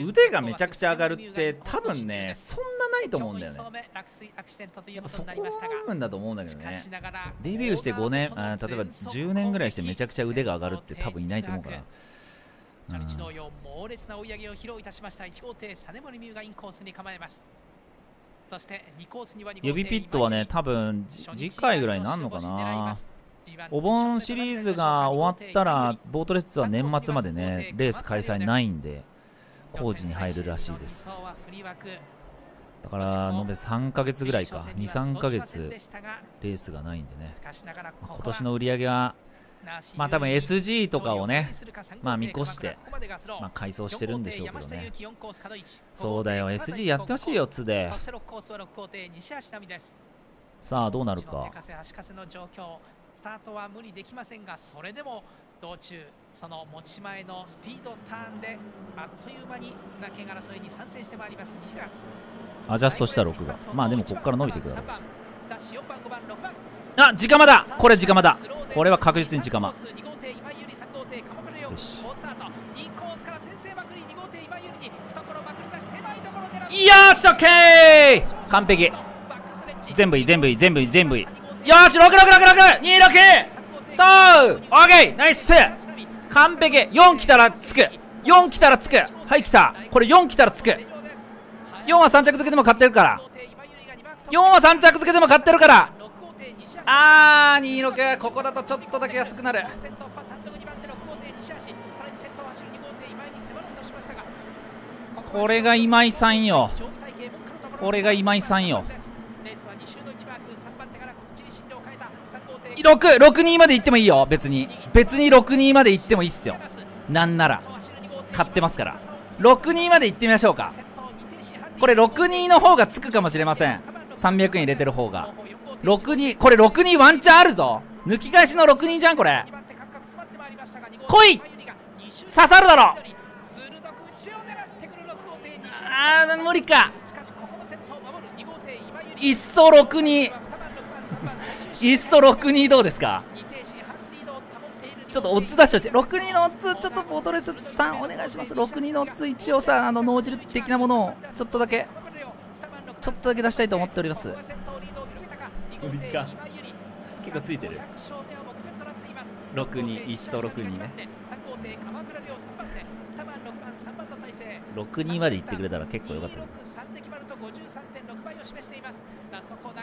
Speaker 4: 腕がめちゃくちゃ上がるって多分
Speaker 1: ねそんなないと思うんだよねやっぱそこなんだと思うんだけどねデビューして5年あ例えば10年ぐらいしてめちゃくちゃ腕が上がるって多分いないと思うから。うん、
Speaker 4: 猛烈な追い上げを披露いたしました号艇実森美がインコースに構えますそしてコースに予備ピット
Speaker 1: はね多分次回ぐらいになるのかなお盆シリーズが終わったらボートレースは年末までねレース開催ないんで工事に入るらしいですだから延べ3ヶ月ぐらいか23ヶ月レースがないんでね、今年の売り上げはまあ多分 SG とかをね、まあ見越して、
Speaker 4: まあ改装してるんでしょうけどね。
Speaker 1: そうだよ、SG やってほしいよ、つで。さあ、どうなるか。
Speaker 4: タートは無理できませんがそれでも道中その持ち前のスピードターンであっという間に名犬争いに参戦してまいります西垣
Speaker 1: アジャストした6番まあでもここから伸びていくだろうあ時間まだこれ時間まだこれは確実に時間まよ
Speaker 4: しよしオッケ
Speaker 1: ー完璧全部いい全部いい全部いい全部いいよし !666626! そうオーケーナイス完璧 !4 来たらつく !4 来たらつくはい来たこれ4来たらつく !4 は3着付けでも買ってるから4は3着付けでも買ってるからあー26
Speaker 4: ここだとちょっとだけ安くなる
Speaker 1: これが今井さんよこれが今井さんよ662まで行ってもいいよ別に別に62まで行ってもいいっすよなんなら買ってますから62まで行ってみましょうかこれ62の方がつくかもしれません300円入れてる方が62これ62ワンチャンあるぞ抜き返しの62じゃんこれ来い刺さるだろあ
Speaker 4: ー無理か一層62
Speaker 1: いっそ62どうですかちょっとオッズ出してほしい62のオッズちょっとボトルスさんお願いします62のオッズ一応さあの脳汁的なものをちょっとだけちょっとだけ出したいと思っております無理か結構ついてる62いっそ62ね
Speaker 4: 62まで行ってくれたら
Speaker 1: 結構よかった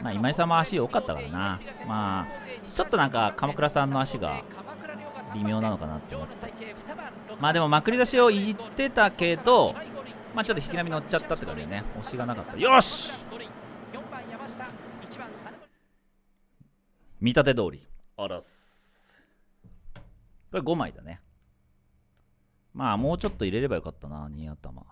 Speaker 4: まあ、今井さんも足良かったからな、
Speaker 1: まあ、ちょっとなんか鎌倉さんの足が微妙なのかなって思って、まあでもまくり出しを言ってたけど、まあ、ちょっと引き波乗っちゃったって感じでね、押しがなかった。よし見立て通り、あらす。これ5枚だね。まあ、もうちょっと入れればよかったな、2頭。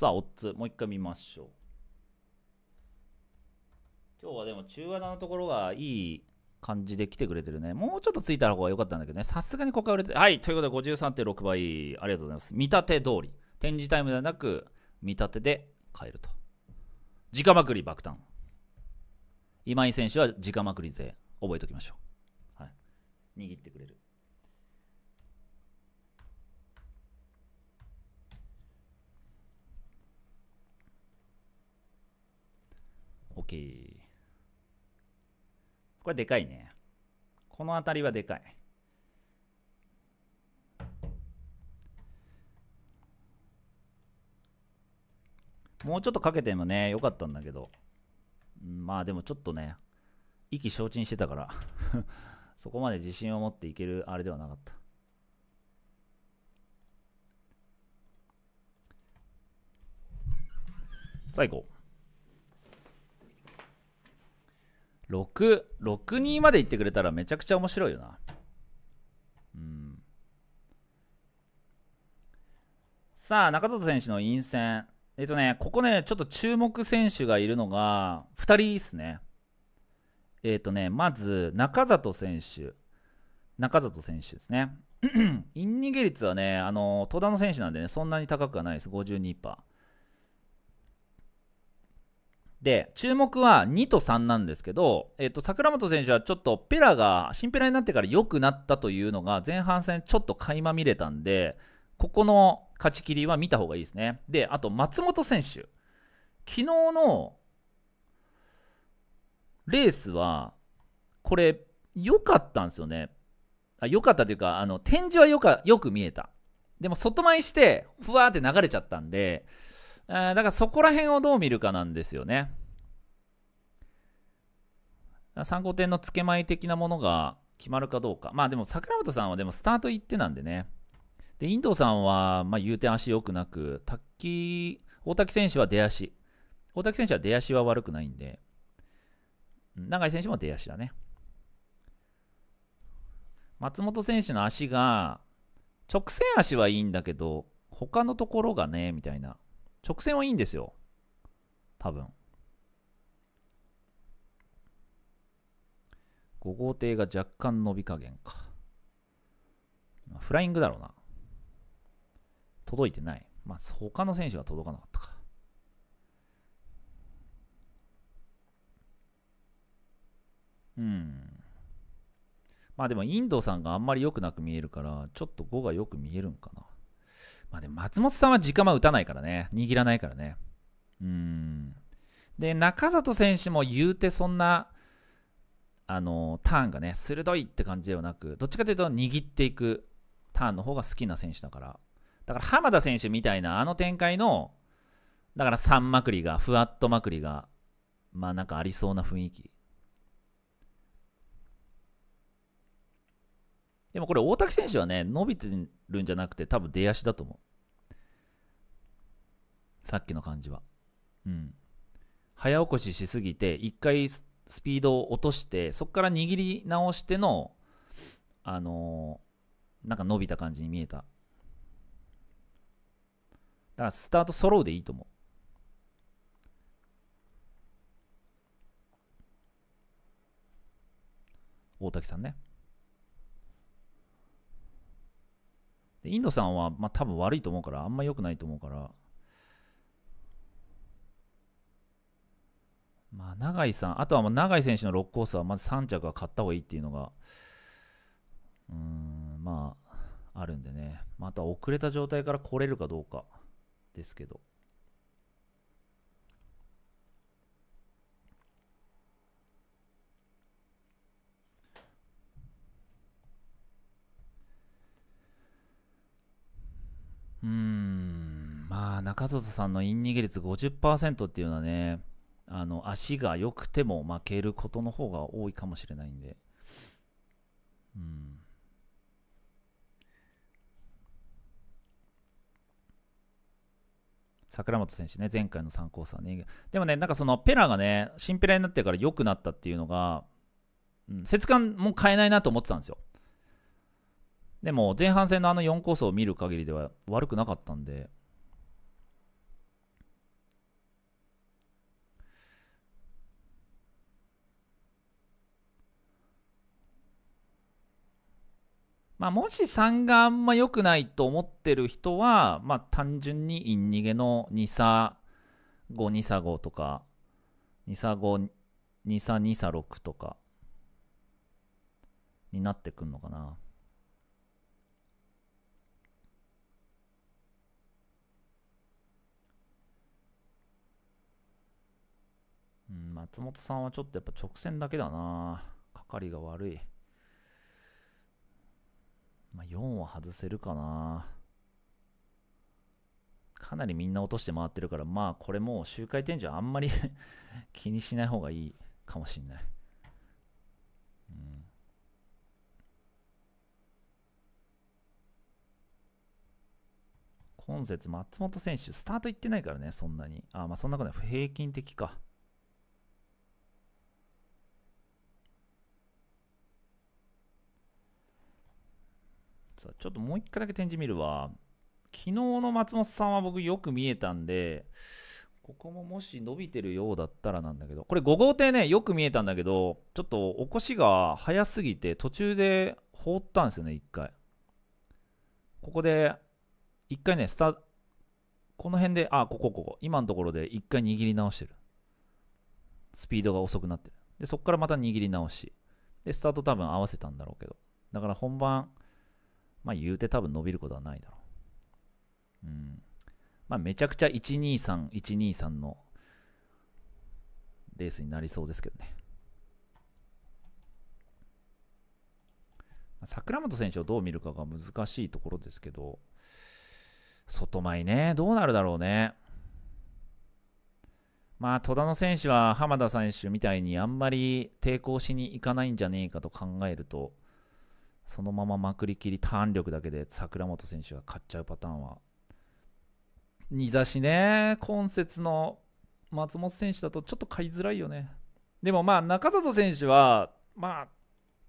Speaker 1: さあ、オッズ、もう一回見ましょう。今日はでも中和のところがいい感じで来てくれてるね。もうちょっとついた方が良かったんだけどね。さすがにここは売れて。はい、ということで53.6倍。ありがとうございます。見立て通り。展示タイムではなく、見立てで買えると。直まくり爆誕。今井選手は直まくり勢。覚えておきましょう。はい。握ってくれる。ケー。これでかいね。この辺りはでかい。もうちょっとかけてもね、よかったんだけど。まあでもちょっとね、意気消沈してたから そこまで自信を持っていけるあれではなかった。最高。662まで行ってくれたらめちゃくちゃ面白いよなうんさあ中里選手の陰線えっとねここねちょっと注目選手がいるのが2人ですねえっとねまず中里選手中里選手ですね イン逃げ率はね、あの、戸田の選手なんでね、そんなに高くはないです。52%。で、注目は2と3なんですけど、えっと、桜本選手はちょっとペラが、新ペラになってから良くなったというのが、前半戦ちょっと垣間見れたんで、ここの勝ち切りは見た方がいいですね。で、あと松本選手。昨日のレースは、これ、良かったんですよね。良かったというか、あの、展示はよかよく見えた。でも、外前して、ふわーって流れちゃったんで、だからそこら辺をどう見るかなんですよね。参考点の付け前的なものが決まるかどうか。まあでも桜本さんはでもスタート一手なんでね。で、インドさんは、まあ、言うて足良くなく、卓球、大滝選手は出足。大滝選手は出足は悪くないんで、永井選手も出足だね。松本選手の足が、直線足はいいんだけど、他のところがね、みたいな。直線はいいんですよ。多分。5号艇が若干伸び加減か。フライングだろうな。届いてない。まあ、他の選手が届かなかったか。うん。まあでも、インドさんがあんまり良くなく見えるから、ちょっと5がよく見えるんかな。まあでも松本さんは直間打たないからね。握らないからね。うん。で、中里選手も言うてそんな、あの、ターンがね、鋭いって感じではなく、どっちかというと握っていくターンの方が好きな選手だから。だから浜田選手みたいなあの展開の、だから3まくりが、ふわっとまくりが、まあなんかありそうな雰囲気。でもこれ大滝選手はね、伸びてるんじゃなくて多分出足だと思う。さっきの感じは。うん。早起こししすぎて、一回スピードを落として、そこから握り直しての、あのー、なんか伸びた感じに見えた。だからスタート揃うでいいと思う。大滝さんね。インドさんは、まあ、多分悪いと思うから、あんま良くないと思うから。まあ、永井さん、あとはもう永井選手の6コースは、まず3着は買った方がいいっていうのが、うん、まあ、あるんでね。まあ、あとは遅れた状態から来れるかどうかですけど。うんまあ中里さんのイン逃げ率50%っていうのはねあの足が良くても負けることの方が多いかもしれないんでうん桜本選手ね前回の参考さねでもねなんかそのペラがね新ペラになってから良くなったっていうのが、うん、節感も変えないなと思ってたんですよでも前半戦のあの4コースを見る限りでは悪くなかったんで、まあ、もし3があんま良くないと思ってる人は、まあ、単純にイン逃げの2差5、2差5とか、2差5、2差2差6とか、になってくんのかな。うん、松本さんはちょっとやっぱ直線だけだな。係が悪い。まあ、4は外せるかな。かなりみんな落として回ってるから、まあこれもう周回展示はあんまり 気にしない方がいいかもしんない。うん。今節、松本選手、スタート行ってないからね、そんなに。あ、まあそんなことない。平均的か。さあ、ちょっともう一回だけ展示見るわ。昨日の松本さんは僕よく見えたんで、ここももし伸びてるようだったらなんだけど、これ5号艇ね、よく見えたんだけど、ちょっと起こしが早すぎて、途中で放ったんですよね、1回。ここで、1回ね、スタ、この辺で、あ、ここ、ここ、今のところで1回握り直してる。スピードが遅くなってる。で、そこからまた握り直し。で、スタート多分合わせたんだろうけど。だから本番、まあ言うて多分伸びることはないだろう。うん。まあめちゃくちゃ123、123のレースになりそうですけどね。桜本選手をどう見るかが難しいところですけど、外前ね、どうなるだろうね。まあ、戸田の選手は浜田選手みたいにあんまり抵抗しに行かないんじゃねえかと考えると、そのまままくりきりターン力だけで桜本選手が勝っちゃうパターンはにざしね今節の松本選手だとちょっと買いづらいよねでもまあ中里選手はま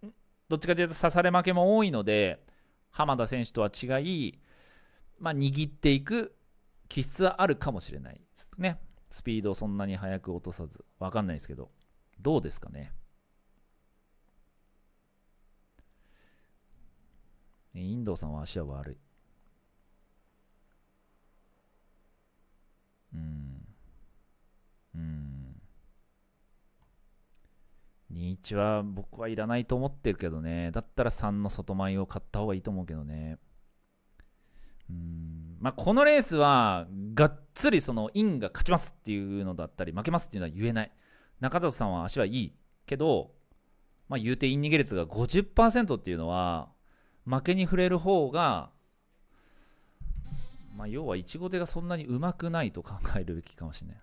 Speaker 1: あどっちかというと刺され負けも多いので浜田選手とは違い、まあ、握っていく気質はあるかもしれないですねスピードをそんなに速く落とさず分かんないですけどどうですかねインドさんは足は悪い。うん。うん。21は僕はいらないと思ってるけどね。だったら3の外前を買った方がいいと思うけどね。うん。まあ、このレースは、がっつりその、インが勝ちますっていうのだったり、負けますっていうのは言えない。中里さんは足はいいけど、まあ、言うてイン逃げ率が50%っていうのは、負けに触れる方が、まあ、要はイチゴ手がそんなにうまくないと考えるべきかもしれない。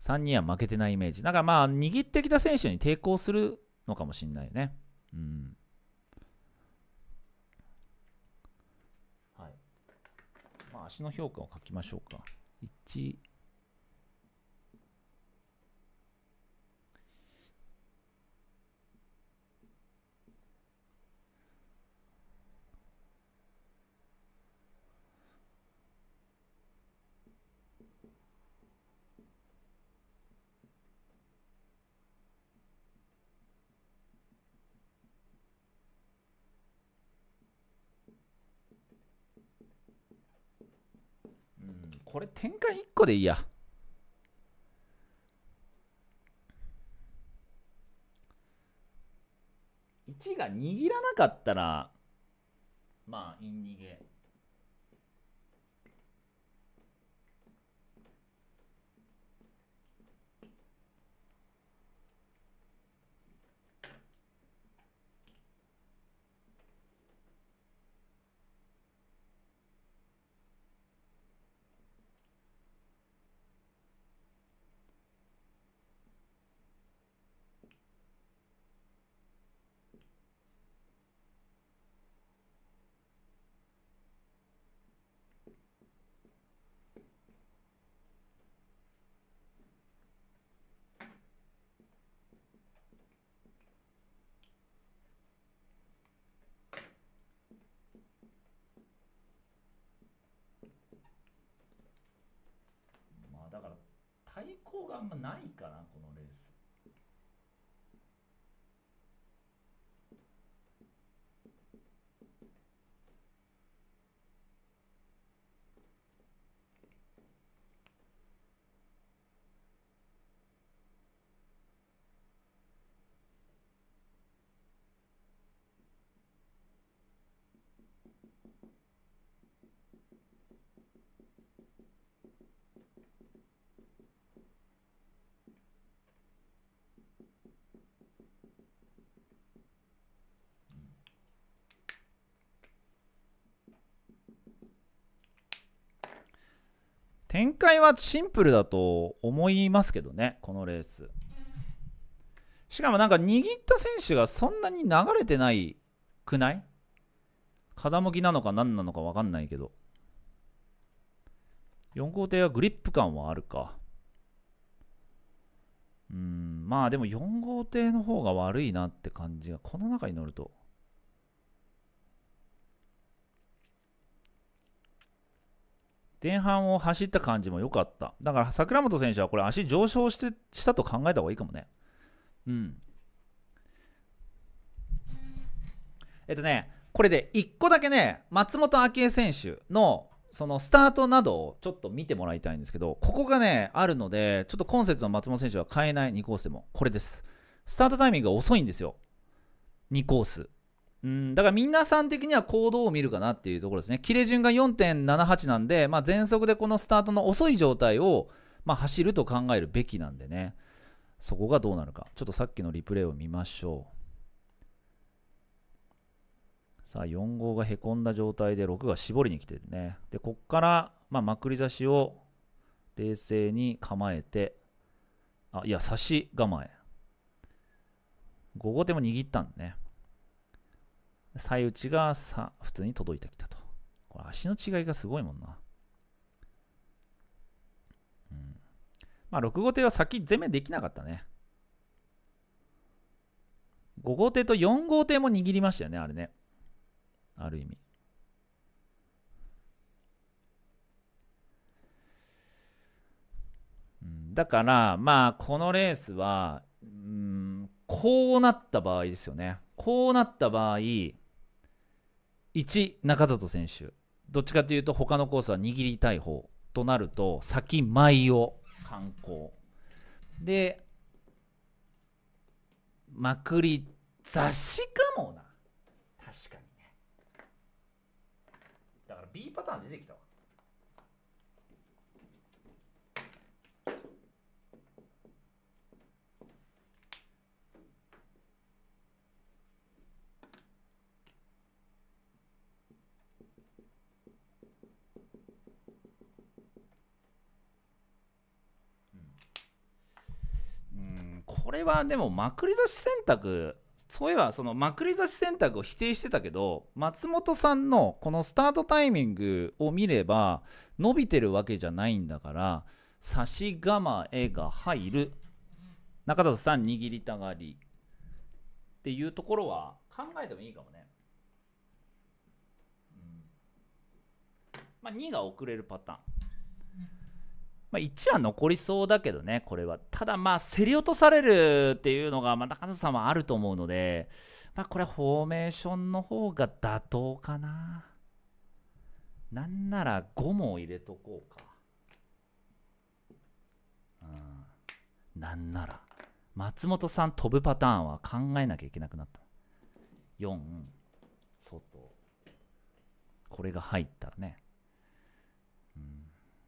Speaker 1: 3人は負けてないイメージ。だからまあ、握ってきた選手に抵抗するのかもしれないね。うん。はい。まあ、足の評価を書きましょうか。1、これ展開1個でいいや。1が握らなかったら、まあ、イン逃げ。向があんまないかなこの展開はシンプルだと思いますけどね、このレース。しかもなんか握った選手がそんなに流れてないくない風向きなのか何なのか分かんないけど。4号艇はグリップ感はあるか。うん、まあでも4号艇の方が悪いなって感じが、この中に乗ると。前半を走った感じも良かった。だから桜本選手はこれ足上昇してしたと考えた方がいいかもね。うん。えっとね、これで1個だけね、松本明恵選手のそのスタートなどをちょっと見てもらいたいんですけど、ここがね、あるので、ちょっと今節の松本選手は変えない2コースでも、これです。スタートタイミングが遅いんですよ。2コース。うん、だから皆さん的には行動を見るかなっていうところですね。切れ順が4.78なんで、まあ、全速でこのスタートの遅い状態を、まあ、走ると考えるべきなんでね。そこがどうなるか。ちょっとさっきのリプレイを見ましょう。さあ、4号がへこんだ状態で6が絞りに来てるね。で、こっから、まあ、まくり差しを冷静に構えて、あ、いや、差し構え。5号手も握ったんだね。最打ちがさ普通に届いてきたと。これ足の違いがすごいもんな。うん。まあ、6号艇は先攻めできなかったね。5号艇と4号艇も握りましたよね、あれね。ある意味。うん、だから、まあ、このレースは、うん、こうなった場合ですよね。こうなった場合、1、中里選手、どっちかというと他のコースは握りたい方となると、先、舞を観光。で、まくり、雑誌かもな。確かにね。だから B パターン出てきたわ。これはでもまくり差し選択そういえばそのまくり差し選択を否定してたけど松本さんのこのスタートタイミングを見れば伸びてるわけじゃないんだから差し構えが入る中里さん握りたがりっていうところは考えてもいいかもね、うん、まあ2が遅れるパターンまあ、1は残りそうだけどね、これは。ただ、まあ、競り落とされるっていうのが、まあ、高野さんはあると思うので、まあ、これフォーメーションの方が妥当かな。なんなら5も入れとこうか。うん。なんなら。松本さん飛ぶパターンは考えなきゃいけなくなった。4、外。これが入ったらね。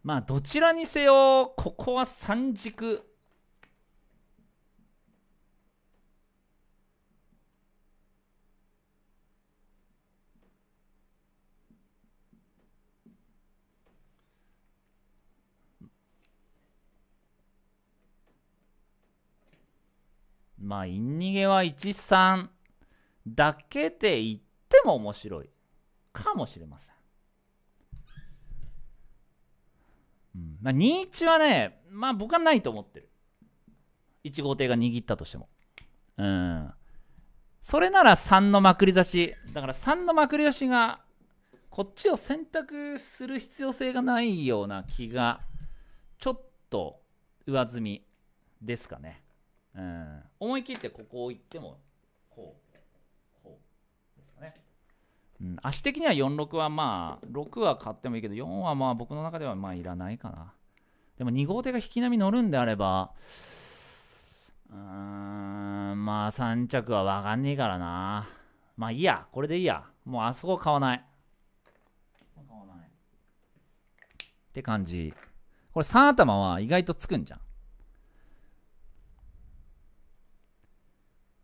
Speaker 1: まあどちらにせよここは三軸まあ、イン逃げは1、3だけで言っても面白いかもしれません。まあ、21はね、まあ僕はないと思ってる。1号艇が握ったとしても。うん。それなら3のまくり差し。だから3のまくり差しが、こっちを選択する必要性がないような気が、ちょっと上積みですかね。うん。思い切ってここを行っても、こう。うん、足的には46はまあ、6は買ってもいいけど、4はまあ僕の中ではまあいらないかな。でも2号艇が引き波乗るんであれば、うん、まあ3着はわかんねえからな。まあいいや、これでいいや。もうあそこ買わない。買わない。って感じ。これ3頭は意外とつくんじゃん。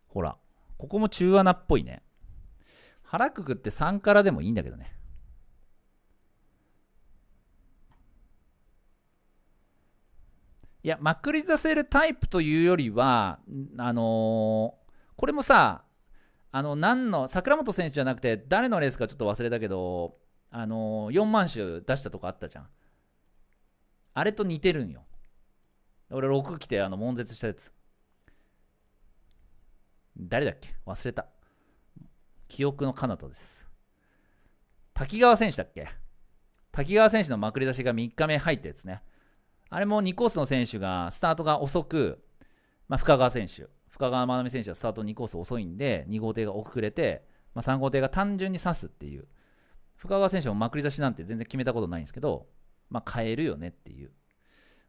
Speaker 1: ほら、ここも中穴っぽいね。腹くくって3からでもいいんだけどね。いや、まくりさせるタイプというよりは、あのー、これもさ、あの、何の、桜本選手じゃなくて、誰のレースかちょっと忘れたけど、あのー、4万種出したとこあったじゃん。あれと似てるんよ。俺6来て、あの、悶絶したやつ。誰だっけ忘れた。記憶の彼方です。滝川選手だっけ滝川選手のまくり出しが3日目入ったやつね。あれも2コースの選手がスタートが遅く、まあ、深川選手、深川真奈美選手はスタート2コース遅いんで、2号艇が遅れて、まあ、3号艇が単純に刺すっていう。深川選手もまくり出しなんて全然決めたことないんですけど、まあ、変えるよねっていう。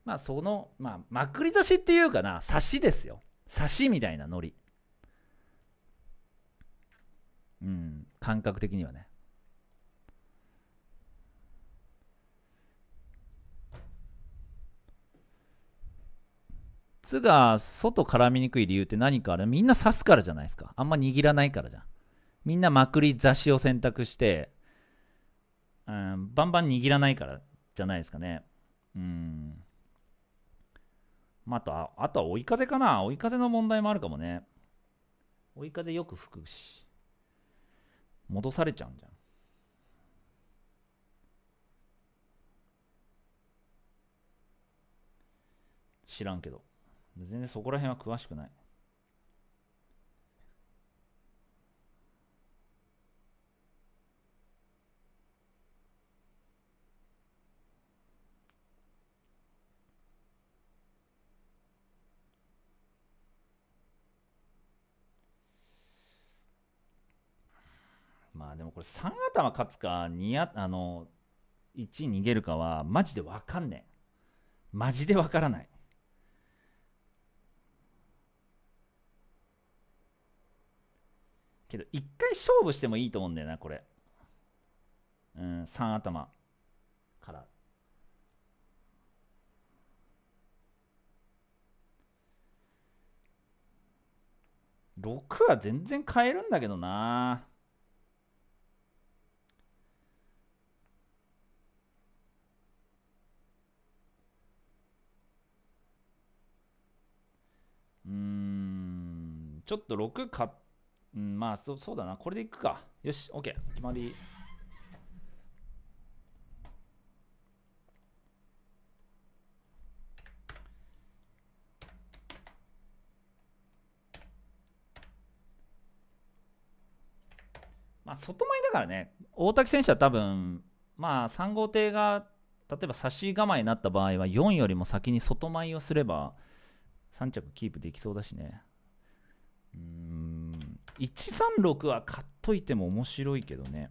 Speaker 1: まあ、その、まあ、まくり出しっていうかな、刺しですよ。刺しみたいなノリ。うん、感覚的にはね。つが外絡みにくい理由って何かあれみんな刺すからじゃないですか。あんま握らないからじゃん。みんなまくり雑誌を選択して、うん、バンバン握らないからじゃないですかね。うん。まあ、あとは、あとは追い風かな。追い風の問題もあるかもね。追い風よく吹くし。戻されちゃうんじゃん。知らんけど。全然そこら辺は詳しくない。これ3頭勝つか2ああの1逃げるかはマジで分かんねえマジで分からないけど1回勝負してもいいと思うんだよなこれうん3頭から6は全然変えるんだけどな
Speaker 3: うん、
Speaker 1: ちょっと6か、うん、まあそ、そうだな。これでいくか。よし、OK。決まり。まあ、外前だからね、大竹選手は多分、まあ、3号艇が例えば差し構えになった場合は4よりも先に外前をすれば3着キープできそうだしね。うん、136は買っといても面白いけどね。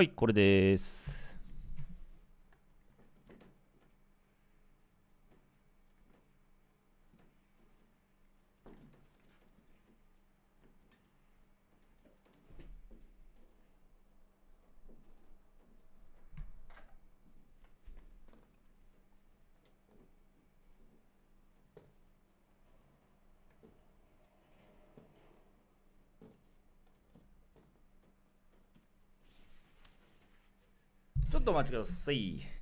Speaker 2: はいこれです
Speaker 1: ちょっとお待ちください。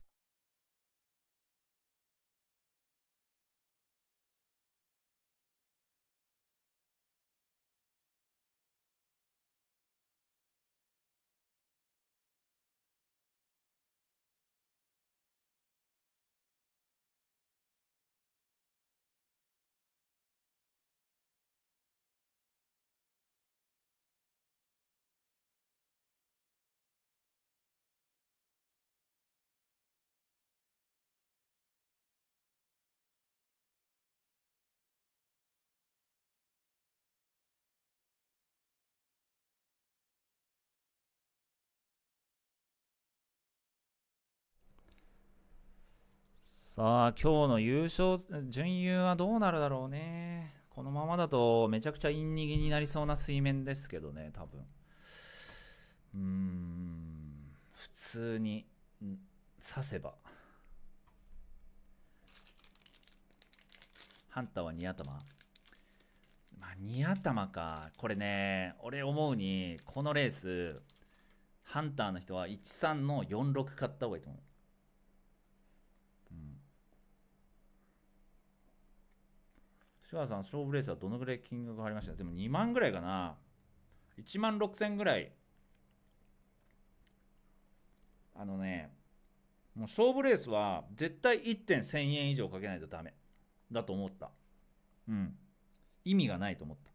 Speaker 1: さあ、今日の優勝、準優はどうなるだろうね。このままだとめちゃくちゃインニギになりそうな水面ですけどね、多分。うん、普通に刺せば。ハンターは2頭。まあ、2頭か。これね、俺思うに、このレース、ハンターの人は1、3の4、6買った方がいいと思う。シュアさん、勝負レースはどのぐらい金額がありましたでも2万ぐらいかな。1万6千ぐらい。あのね、もう勝負レースは絶対1点1000円以上かけないとダメだと思った。うん。意味がないと思った。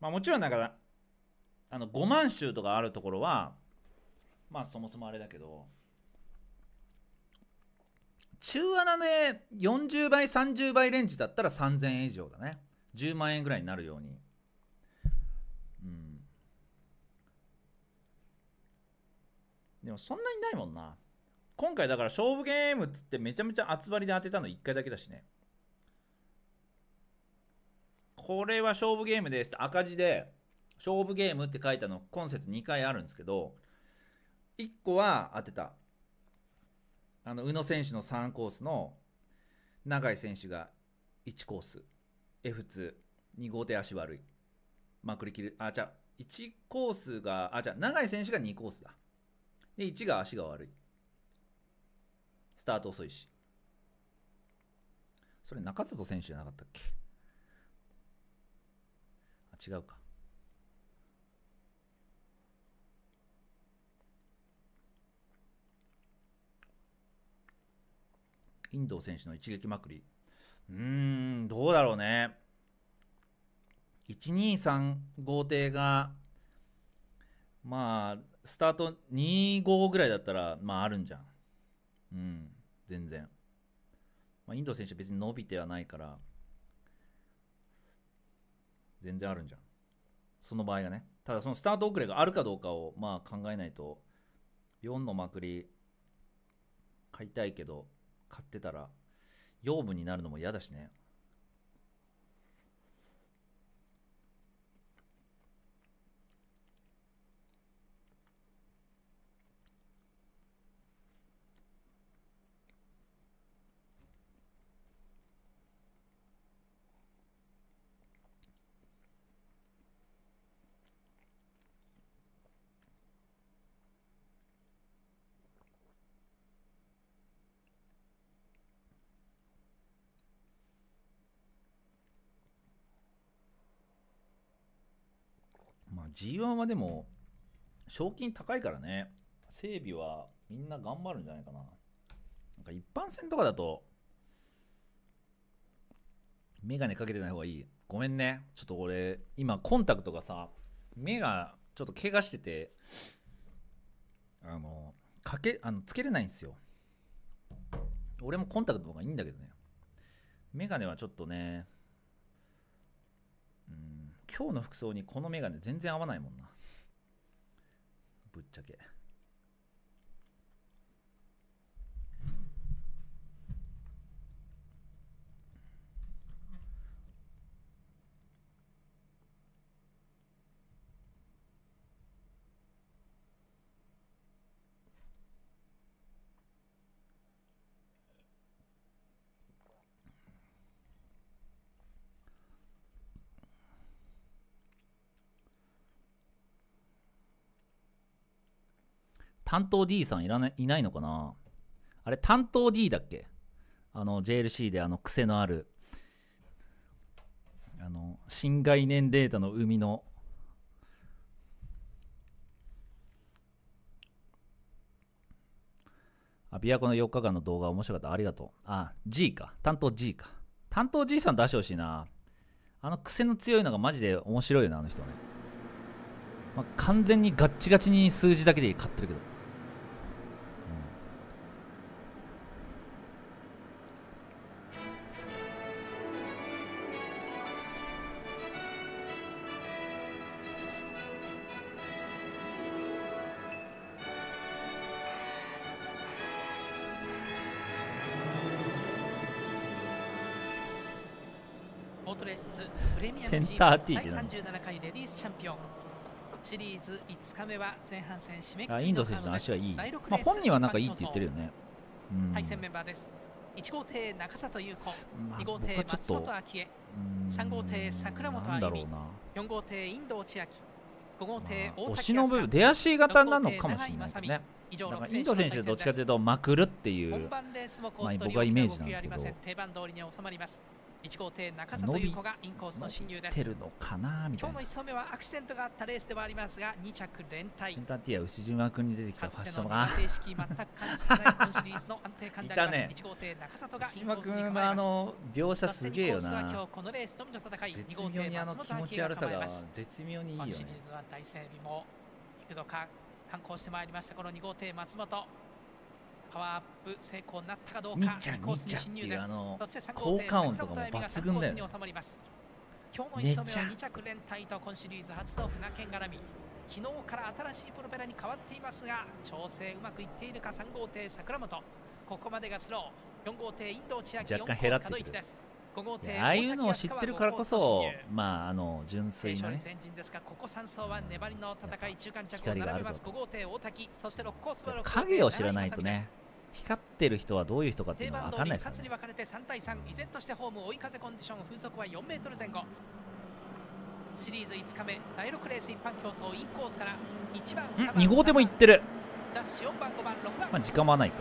Speaker 1: まあもちろんなんかあの5万集とかあるところは、まあそもそもあれだけど、中穴で40倍30倍レンジだったら3000円以上だね10万円ぐらいになるようにうんでもそんなにないもんな今回だから勝負ゲームっつってめちゃめちゃ集まりで当てたの1回だけだしねこれは勝負ゲームですって赤字で勝負ゲームって書いたの今節2回あるんですけど1個は当てたあの宇野選手の3コースの永井選手が1コース F2 2号手足悪いまくりきるあじゃ一1コースがあじゃあ永井選手が2コースだで1が足が悪いスタート遅いしそれ中里選手じゃなかったっけあ違うかインド選手の一撃まくり。うーん、どうだろうね。1235艇が、まあ、スタート25ぐらいだったら、まああるんじゃん。うん、全然。まあ、インド選手別に伸びてはないから、全然あるんじゃん。その場合がね。ただそのスタート遅れがあるかどうかをまあ考えないと、4のまくり、買いたいけど、買ってたら養分になるのも嫌だしね G1 はでも、賞金高いからね、整備はみんな頑張るんじゃないかな。なんか一般戦とかだと、メガネかけてない方がいい。ごめんね。ちょっと俺、今コンタクトがさ、目がちょっと怪我してて、あの、かけ、あの、つけれないんですよ。俺もコンタクトの方がいいんだけどね。メガネはちょっとね、今日の服装にこのメガネ全然合わないもんな。ぶっちゃけ。担当 D さんいらないいないのかなあれ、担当 D だっけあの、JLC であの、癖のある、あの、新概念データの生みの、あ、琵琶湖の4日間の動画面白かった。ありがとう。あ、G か。担当 G か。担当 G さん出してほしいな。あの癖の強いのがマジで面白いよな、あの人ね。まあ、完全にガッチガチに数字だけで勝ってるけど。
Speaker 4: ター T って何回レディースチャンピオンシリーズ五日目は前半戦締めあインド選手の足はいい、まあ、本人はなんかいいって言ってるよ
Speaker 1: ね、うん、対戦メ
Speaker 4: ンバーです一号艇中里優子、まあ、号艇松本昭恵3号艇桜本あゆみ4号艇インド千秋5号艇大押しの部分出足型なのかもしれないですねだからイン
Speaker 1: ド選手どっちかというとまくるっていう、ま
Speaker 4: あ、僕はイメージなんですけど定番通りに収まります1号艇中里優子がインコースの進入ですてるの
Speaker 1: かなみたいな今日の
Speaker 4: 一走目はアクシデントがあったレースではありますが2着連帯センターティ
Speaker 1: ア牛島君に出てきたファッションが正
Speaker 4: 式全く感じない今シリーズの安定感であります1号艇中里が牛島君
Speaker 1: のあの描写すげえよなこのレースのみの戦い
Speaker 4: 絶妙にあの気持ち悪さが絶妙にいいよねシリーズは大整備もく度か反抗してまいりましたこの2号艇松本パワーアップ成功なったかどうかみっちゃんみっちゃんっていうあの効果音とかも抜群だよね今日の1 2着連帯と今シリーズ初の船券絡み昨日から新しいプロペラに変わっていますが調整うまくいっているか3号艇桜本ここまでがスロー4号艇インド千秋若干減らってくるああいうのを知ってるからこそ
Speaker 1: まああの純粋なね
Speaker 4: 光があると影を知らないと
Speaker 1: ね光ってる人はどういう人かっていうのは分かんないですから
Speaker 4: 分かれて3対3、依然としてホーム追い風コンディション、風速は4メートル前後。シリーズ5日目、第6レース一般競争、インコースから1番、2号手もいってる。まあ、時間はないか。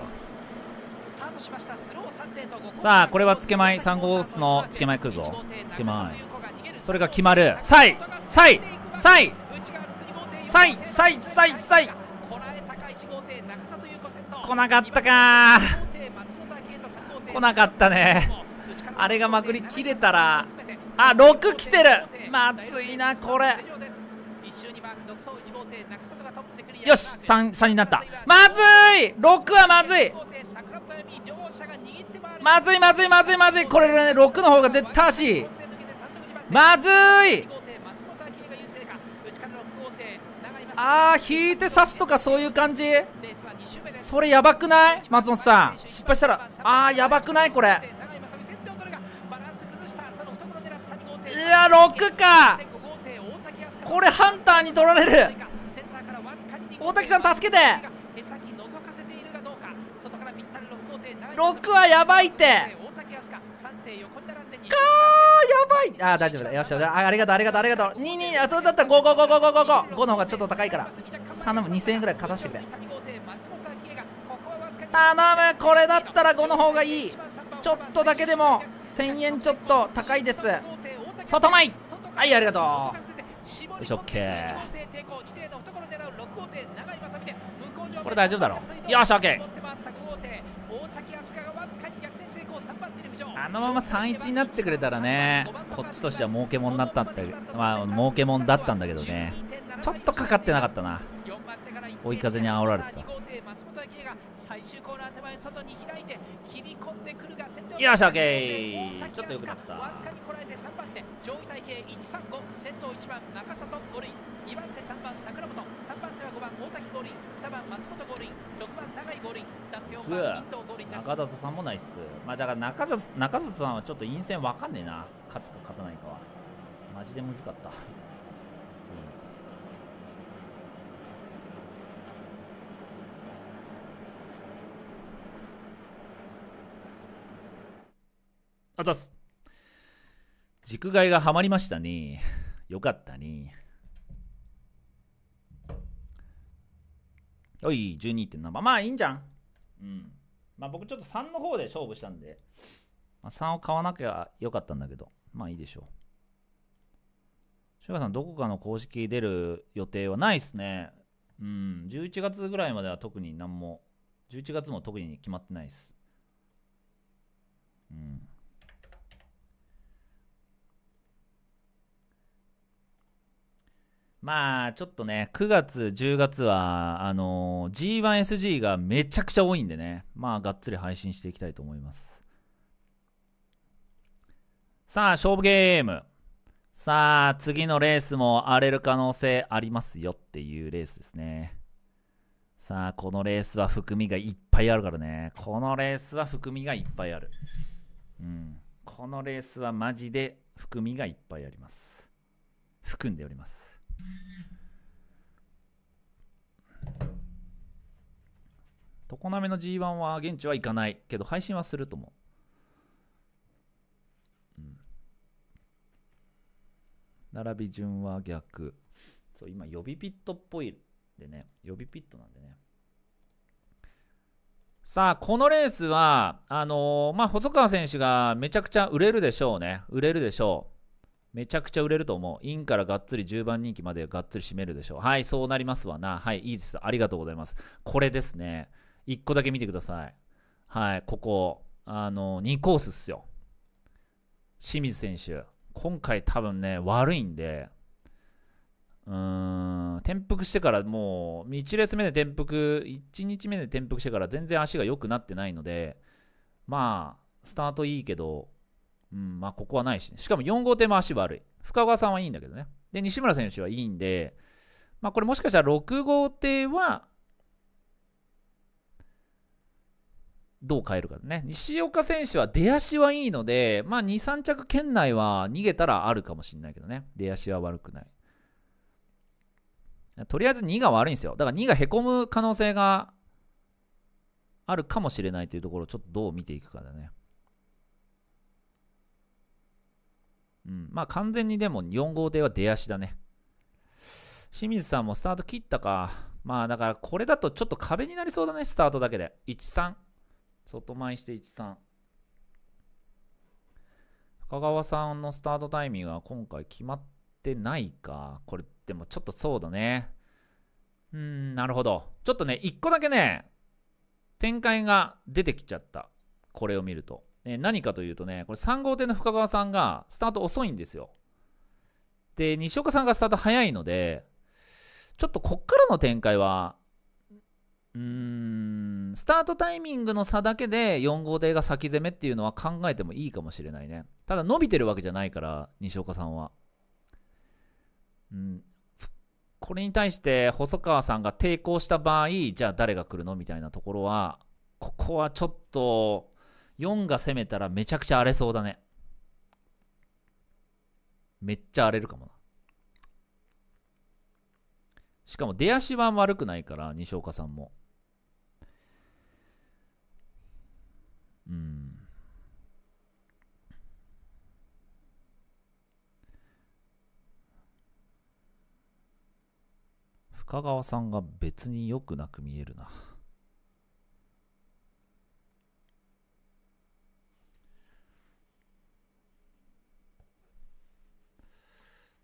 Speaker 4: さあ、こ
Speaker 1: れはつけまい、3号スのつけまい来るぞ。つけまい。それが決まる。サイサイサイサイサイサイサイ来なかったか来なかったねあれがまくり切れたらあ6来てるまずいなこれよし 3, 3になったまずい6はまずいまずいまずいまずいまずいこれね6の方が絶対足いまずいあー引いて刺すとかそういう感じそれやばくない松本さん失敗したらあーやばくないこれいや6かこれハンターに
Speaker 4: 取られる大滝さん助けて6はやばいってかーや
Speaker 1: ばいあー大丈夫だよしよしありがとうありがとうありがとう22あそれだったら555555の方がちょっと高いから頼む2000円ぐらい勝たしてくれ頼むこれだったら5の方がいいちょっとだけでも1000円ちょっと高いです外前はいありがとうよし OK これ大丈夫だろよし OK あのまま3-1になってくれたらねこっちとしては儲けもんだったってまあ儲けもんだったんだけどねちょっとかかってなかったな追い風に煽られてた最終コーナー手前
Speaker 4: 外に開いて切り込んでくるが先頭よし
Speaker 1: OK ちょっと良くなったわずか
Speaker 4: にこらえて3番手上位体系135先頭1番中里5塁2番手3番桜本3番手は5番大滝5塁2番松本5塁6番長井5塁助けを番伊藤5塁中里
Speaker 1: さんもないっすまあだから中里中里さんはちょっと陰線わかんねえな勝つか勝たないかはマジで難かったあざす。軸外がはまりましたね。よかったね。おい、12.7番。まあいいんじゃん。うん。まあ僕ちょっと3の方で勝負したんで、まあ、3を買わなきゃよかったんだけど、まあいいでしょう。シュさん、どこかの公式出る予定はないっすね。うん。11月ぐらいまでは特に何も、11月も特に決まってないっす。うん。まあ、ちょっとね、9月、10月は、あのー、G1SG がめちゃくちゃ多いんでね、まあ、がっつり配信していきたいと思います。さあ、勝負ゲーム。さあ、次のレースも荒れる可能性ありますよっていうレースですね。さあ、このレースは含みがいっぱいあるからね。このレースは含みがいっぱいある。うん。このレースはマジで含みがいっぱいあります。含んでおります。常滑の G1 は現地は行かないけど配信はすると思う、うん、並び順は逆そう今予備ピットっぽいでね予備ピットなんでねさあこのレースはあのー、まあ細川選手がめちゃくちゃ売れるでしょうね売れるでしょうめちゃくちゃ売れると思う。インからがっつり10番人気までがっつり占めるでしょう。はい、そうなりますわな。はい、いいです。ありがとうございます。これですね。1個だけ見てください。はい、ここ。あの、2コースっすよ。清水選手。今回多分ね、悪いんで、うーん、転覆してからもう、1レース目で転覆、1日目で転覆してから全然足が良くなってないので、まあ、スタートいいけど、うん、まあ、ここはないし、ね、しかも4号艇も足悪い。深川さんはいいんだけどね。で、西村選手はいいんで、まあ、これもしかしたら6号艇は、どう変えるかね。西岡選手は出足はいいので、まあ、2、3着圏内は逃げたらあるかもしれないけどね。出足は悪くない。とりあえず2が悪いんですよ。だから2がへこむ可能性があるかもしれないというところをちょっとどう見ていくかだね。うん、まあ完全にでも4号艇は出足だね。清水さんもスタート切ったか。まあだからこれだとちょっと壁になりそうだね、スタートだけで。1、3。外前して1、3。深川さんのスタートタイミングは今回決まってないか。これでもちょっとそうだね。うん、なるほど。ちょっとね、1個だけね、展開が出てきちゃった。これを見ると。え何かというとね、これ3号艇の深川さんがスタート遅いんですよ。で、西岡さんがスタート早いので、ちょっとこっからの展開は、うーん、スタートタイミングの差だけで4号艇が先攻めっていうのは考えてもいいかもしれないね。ただ伸びてるわけじゃないから、西岡さんは。うん、これに対して細川さんが抵抗した場合、じゃあ誰が来るのみたいなところは、ここはちょっと4が攻めたらめちゃくちゃ荒れそうだね。めっちゃ荒れるかもな。しかも出足は悪くないから、西岡さんも。うん。深川さんが別に良くなく見えるな。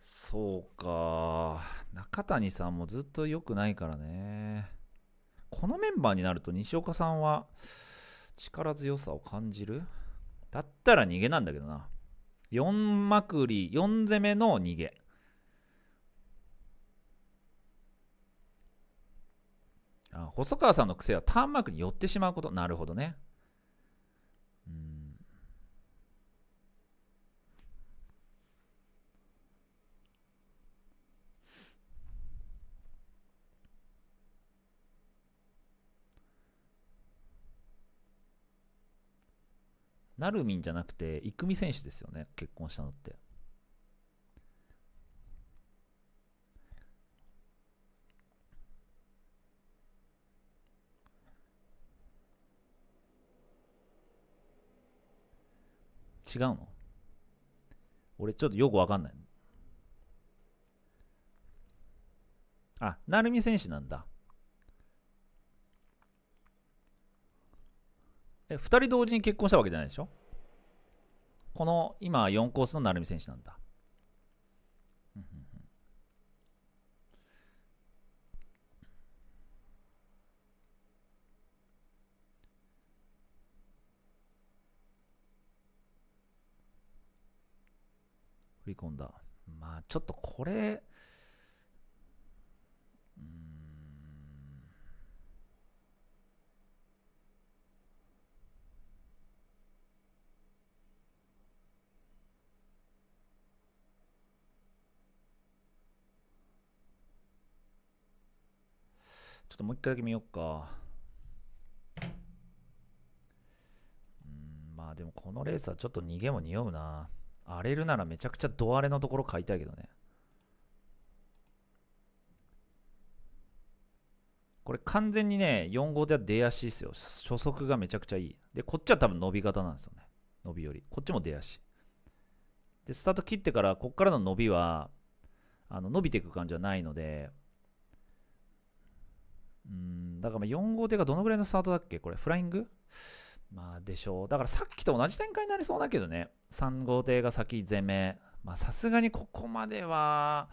Speaker 1: そうか。中谷さんもずっと良くないからね。このメンバーになると西岡さんは力強さを感じるだったら逃げなんだけどな。4まくり、4攻めの逃げ。あ細川さんの癖はターンマークに寄ってしまうこと。なるほどね。なるみんじゃなくて、いくみ選手ですよね、結婚したのって。違うの俺ちょっとよくわかんない。あ、成み選手なんだ。え2人同時に結婚したわけじゃないでしょこの今4コースの成美選手なんだ。振り込んだ。まあちょっとこれ、ちょっともう一回だけ見よっか。うん、まあでもこのレースはちょっと逃げも匂うな。荒れるならめちゃくちゃド荒れのところ買いたいけどね。これ完全にね、4号では出足ですよ。初速がめちゃくちゃいい。で、こっちは多分伸び方なんですよね。伸びより。こっちも出足。で、スタート切ってから、こっからの伸びは、あの伸びていく感じはないので、うん、だからまあ4号艇がどのぐらいのスタートだっけこれ、フライングまあでしょう。だからさっきと同じ展開になりそうだけどね。3号艇が先攻め。まあさすがにここまでは、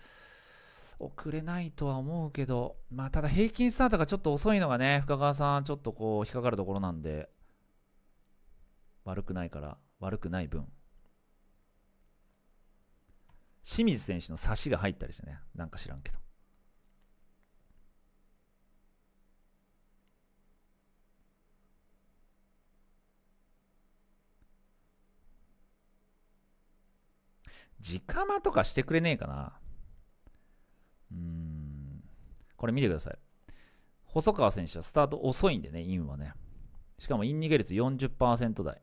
Speaker 1: 遅れないとは思うけど、まあただ平均スタートがちょっと遅いのがね、深川さんちょっとこう引っかかるところなんで、悪くないから、悪くない分。清水選手の差しが入ったりしてね、なんか知らんけど。直間とかしてくれねえかな。うん。これ見てください。細川選手はスタート遅いんでね、インはね。しかもイン逃げ率40%台。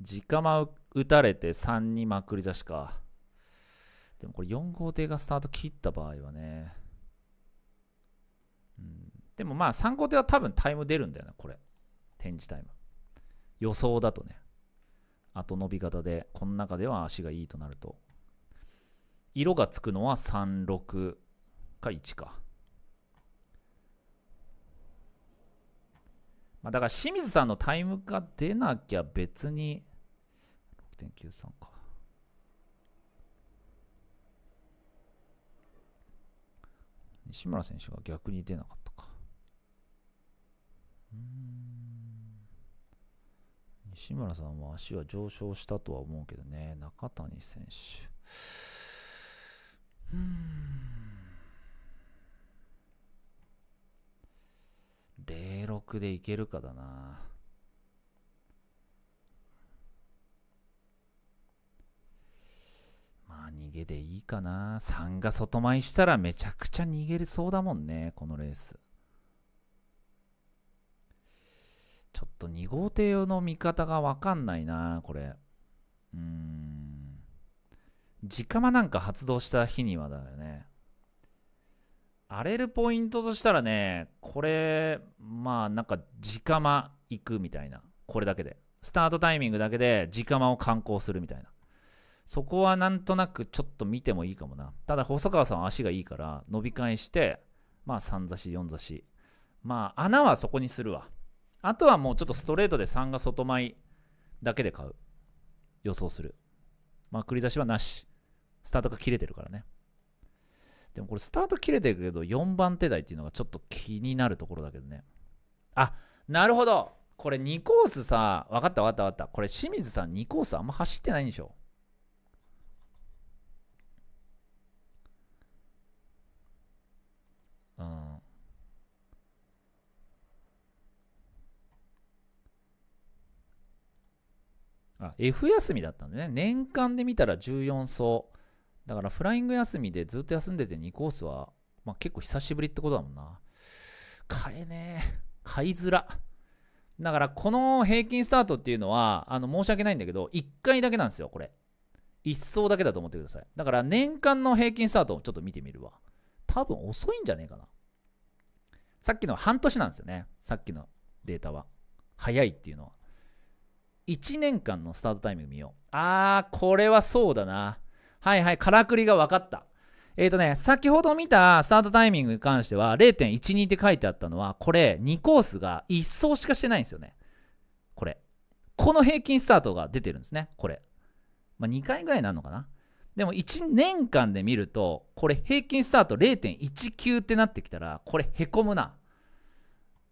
Speaker 1: 直間打たれて3にまくり出しか。でもこれ4号艇がスタート切った場合はね。うん、でもまあ3号艇は多分タイム出るんだよね、これ。展示タイム。予想だとね。後伸び方で、この中では足がいいとなると。色がつくのは36か1か。まあ、だから清水さんのタイムが出なきゃ別に6.93か。西村選手が逆に出なかったか。うん西村さんは足は上昇したとは思うけどね、中谷選手。06でいけるかだな。まあ逃げでいいかな。3が外前したらめちゃくちゃ逃げれそうだもんね、このレース。ちょっと2号艇の見方がわかんないな、これ。うーん。直間なんか発動した日にはだよね。荒れるポイントとしたらね、これ、まあなんか直間行くみたいな。これだけで。スタートタイミングだけで直間を観光するみたいな。そこはなんとなくちょっと見てもいいかもな。ただ細川さんは足がいいから伸び返して、まあ3差し4差し。まあ穴はそこにするわ。あとはもうちょっとストレートで3が外前だけで買う。予想する。まあ、繰り出しはなし。スタートが切れてるからね。でもこれスタート切れてるけど、4番手台っていうのがちょっと気になるところだけどね。あ、なるほどこれ2コースさ、分かった分かった分かった。これ清水さん2コースあんま走ってないんでしょあ、F 休みだったんでね、年間で見たら14走。だからフライング休みでずっと休んでて2コースは、まあ、結構久しぶりってことだもんな。買えねえ。買いづら。だからこの平均スタートっていうのは、あの申し訳ないんだけど、1回だけなんですよ、これ。1走だけだと思ってください。だから年間の平均スタートをちょっと見てみるわ。多分遅いんじゃねえかな。さっきの半年なんですよね。さっきのデータは。早いっていうのは。1年間のスタートタイミング見よう。あー、これはそうだな。はいはい、からくりが分かった。えっ、ー、とね、先ほど見たスタートタイミングに関しては0.12って書いてあったのは、これ2コースが1走しかしてないんですよね。これ。この平均スタートが出てるんですね。これ。まあ、2回ぐらいになるのかな。でも1年間で見ると、これ平均スタート0.19ってなってきたら、これへこむな。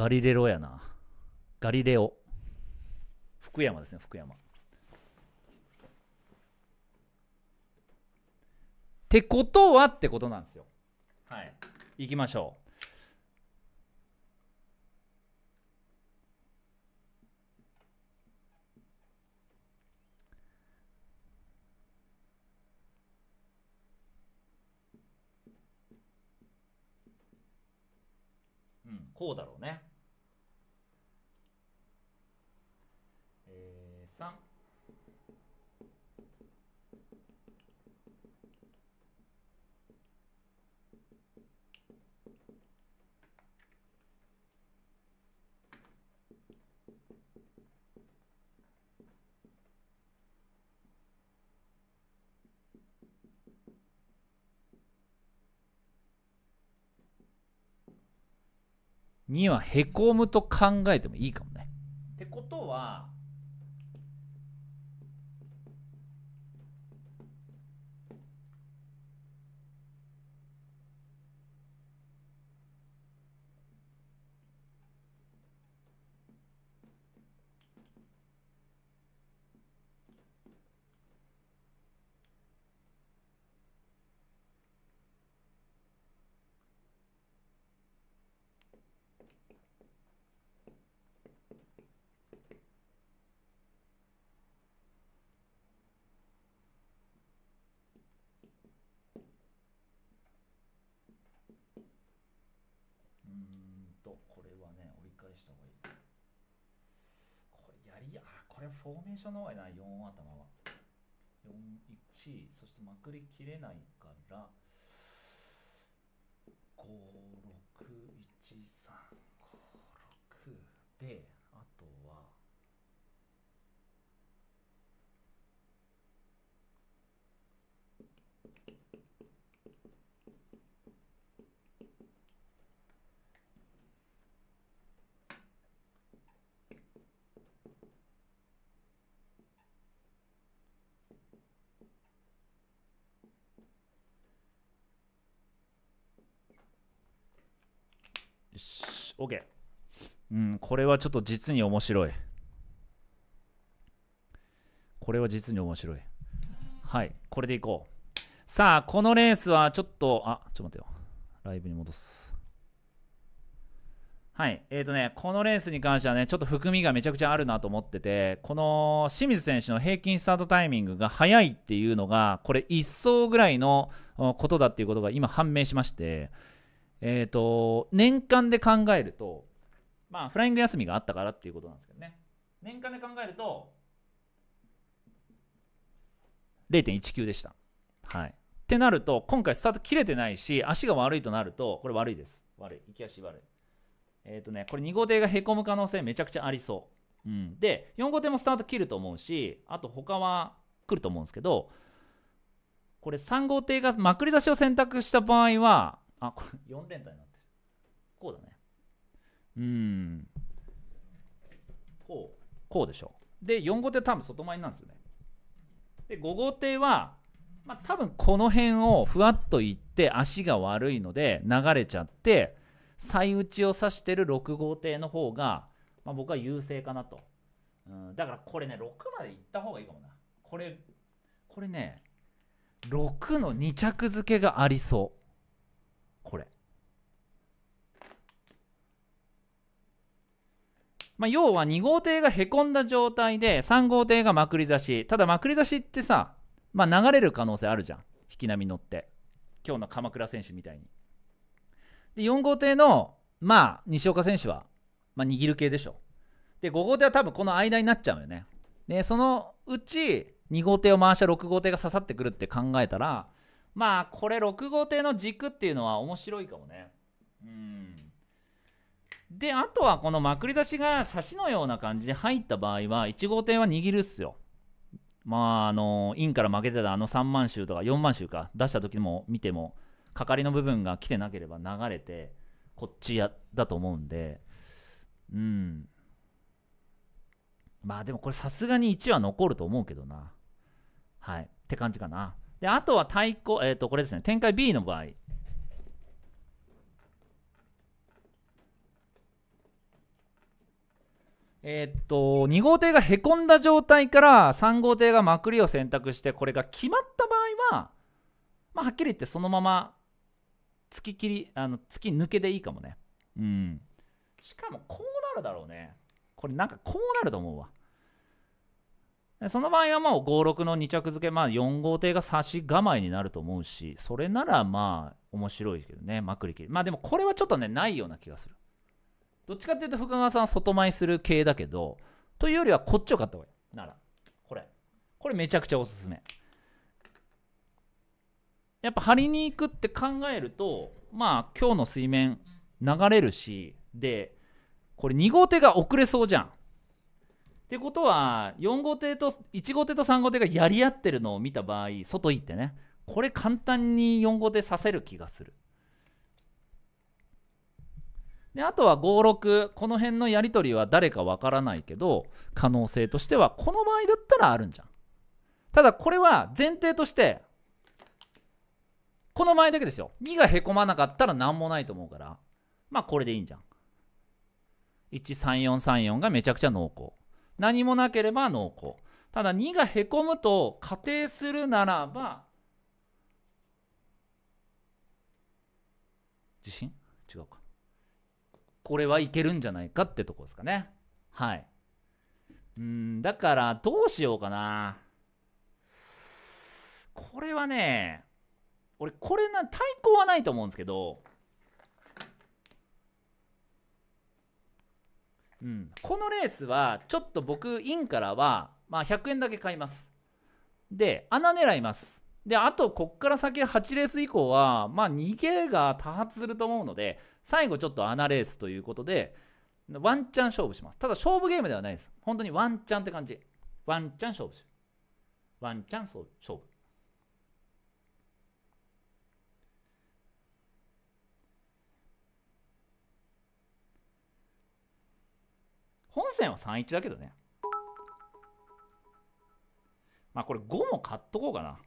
Speaker 1: ガリレロやなガリレオ福山ですね福山ってことはってことなんですよはいいきましょうこうだろうねにはへこむと考えてもいいかもね。ってことはこれフォーメーションの方がいいな4頭は41そしてまくりきれないから561356
Speaker 2: でし OK
Speaker 1: うんこれはちょっと実に面白いこれは実に面白いはいこれでいこうさあこのレースはちょっとあちょっと待ってよライブに戻すはい、えーとね、このレースに関してはね、ちょっと含みがめちゃくちゃあるなと思ってて、この清水選手の平均スタートタイミングが早いっていうのが、これ1走ぐらいのことだっていうことが今判明しまして、えっ、ー、と、年間で考えると、まあ、フライング休みがあったからっていうことなんですけどね。年間で考えると、0.19でした。はい。ってなると、今回スタート切れてないし、足が悪いとなると、これ悪いです。悪い。行き足悪い。えっ、ー、とね、これ2号艇がへこむ可能性めちゃくちゃありそう。うん、で、4号艇もスタート切ると思うし、あと他は来ると思うんですけど、これ3号艇がまくり出しを選択した場合は、あこれ4連単になってるこうだねうんこうこうでしょうで4号艇多分外回りなんですよねで5号艇はまあ、多分この辺をふわっといって足が悪いので流れちゃって最内を指してる6号艇の方が、まあ、僕は優勢かなと、うん、だからこれね6までいった方がいいかもなこれこれね6の2着付けがありそうこれ。まあ、要は2号艇がへこんだ状態で3号艇がまくり差し。ただまくり差しってさ、まあ、流れる可能性あるじゃん。引き波乗って。今日の鎌倉選手みたいに。で、4号艇の、まあ、西岡選手は、まあ、握る系でしょ。で、5号艇は多分この間になっちゃうよね。で、そのうち、2号艇を回した6号艇が刺さってくるって考えたら、まあこれ6号艇の軸っていうのは面白いかもねうんであとはこのまくり差しが差しのような感じで入った場合は1号艇は握るっすよまああのインから負けてたあの3万周とか4万周か出した時も見てもかかりの部分が来てなければ流れてこっちやだと思うんでうんまあでもこれさすがに1は残ると思うけどなはいって感じかなで、あとは対抗、えっ、ー、と、これですね、展開 B の場合。えっ、と、2号艇がへこんだ状態から3号艇がまくりを選択して、これが決まった場合は、まあ、はっきり言ってそのまま突き切り、あの突き抜けでいいかもね。うん。しかも、こうなるだろうね。これなんかこうなると思うわ。その場合はもう56の2着付け、まあ、4号艇が差し構えになると思うし、それならまあ面白いけどね、まくり切り。まあでもこれはちょっとね、ないような気がする。どっちかっていうと福川さんは外前する系だけど、というよりはこっちを買った方がいい。なら、これ。これめちゃくちゃおすすめ。やっぱ張りに行くって考えると、まあ今日の水面流れるし、で、これ2号艇が遅れそうじゃん。ってことは4号艇と1号艇と3号艇がやり合ってるのを見た場合外行ってねこれ簡単に4号艇させる気がするであとは56この辺のやり取りは誰かわからないけど可能性としてはこの場合だったらあるんじゃんただこれは前提としてこの前だけですよ2がへこまなかったら何もないと思うからまあこれでいいんじゃん13434がめちゃくちゃ濃厚何もなければ濃厚。ただ2がへこむと仮定するならば、地震違うか。これはいけるんじゃないかってとこですかね。はい。うん、だからどうしようかな。これはね、俺これな、対抗はないと思うんですけど、うん、このレースはちょっと僕インからは、まあ、100円だけ買いますで穴狙いますであとこっから先8レース以降はまあ逃げが多発すると思うので最後ちょっと穴レースということでワンチャン勝負しますただ勝負ゲームではないです本当にワンチャンって感じワンチャン勝負しワンチャン勝負本線は31だけどね。まあこれ5も買っとこうかな。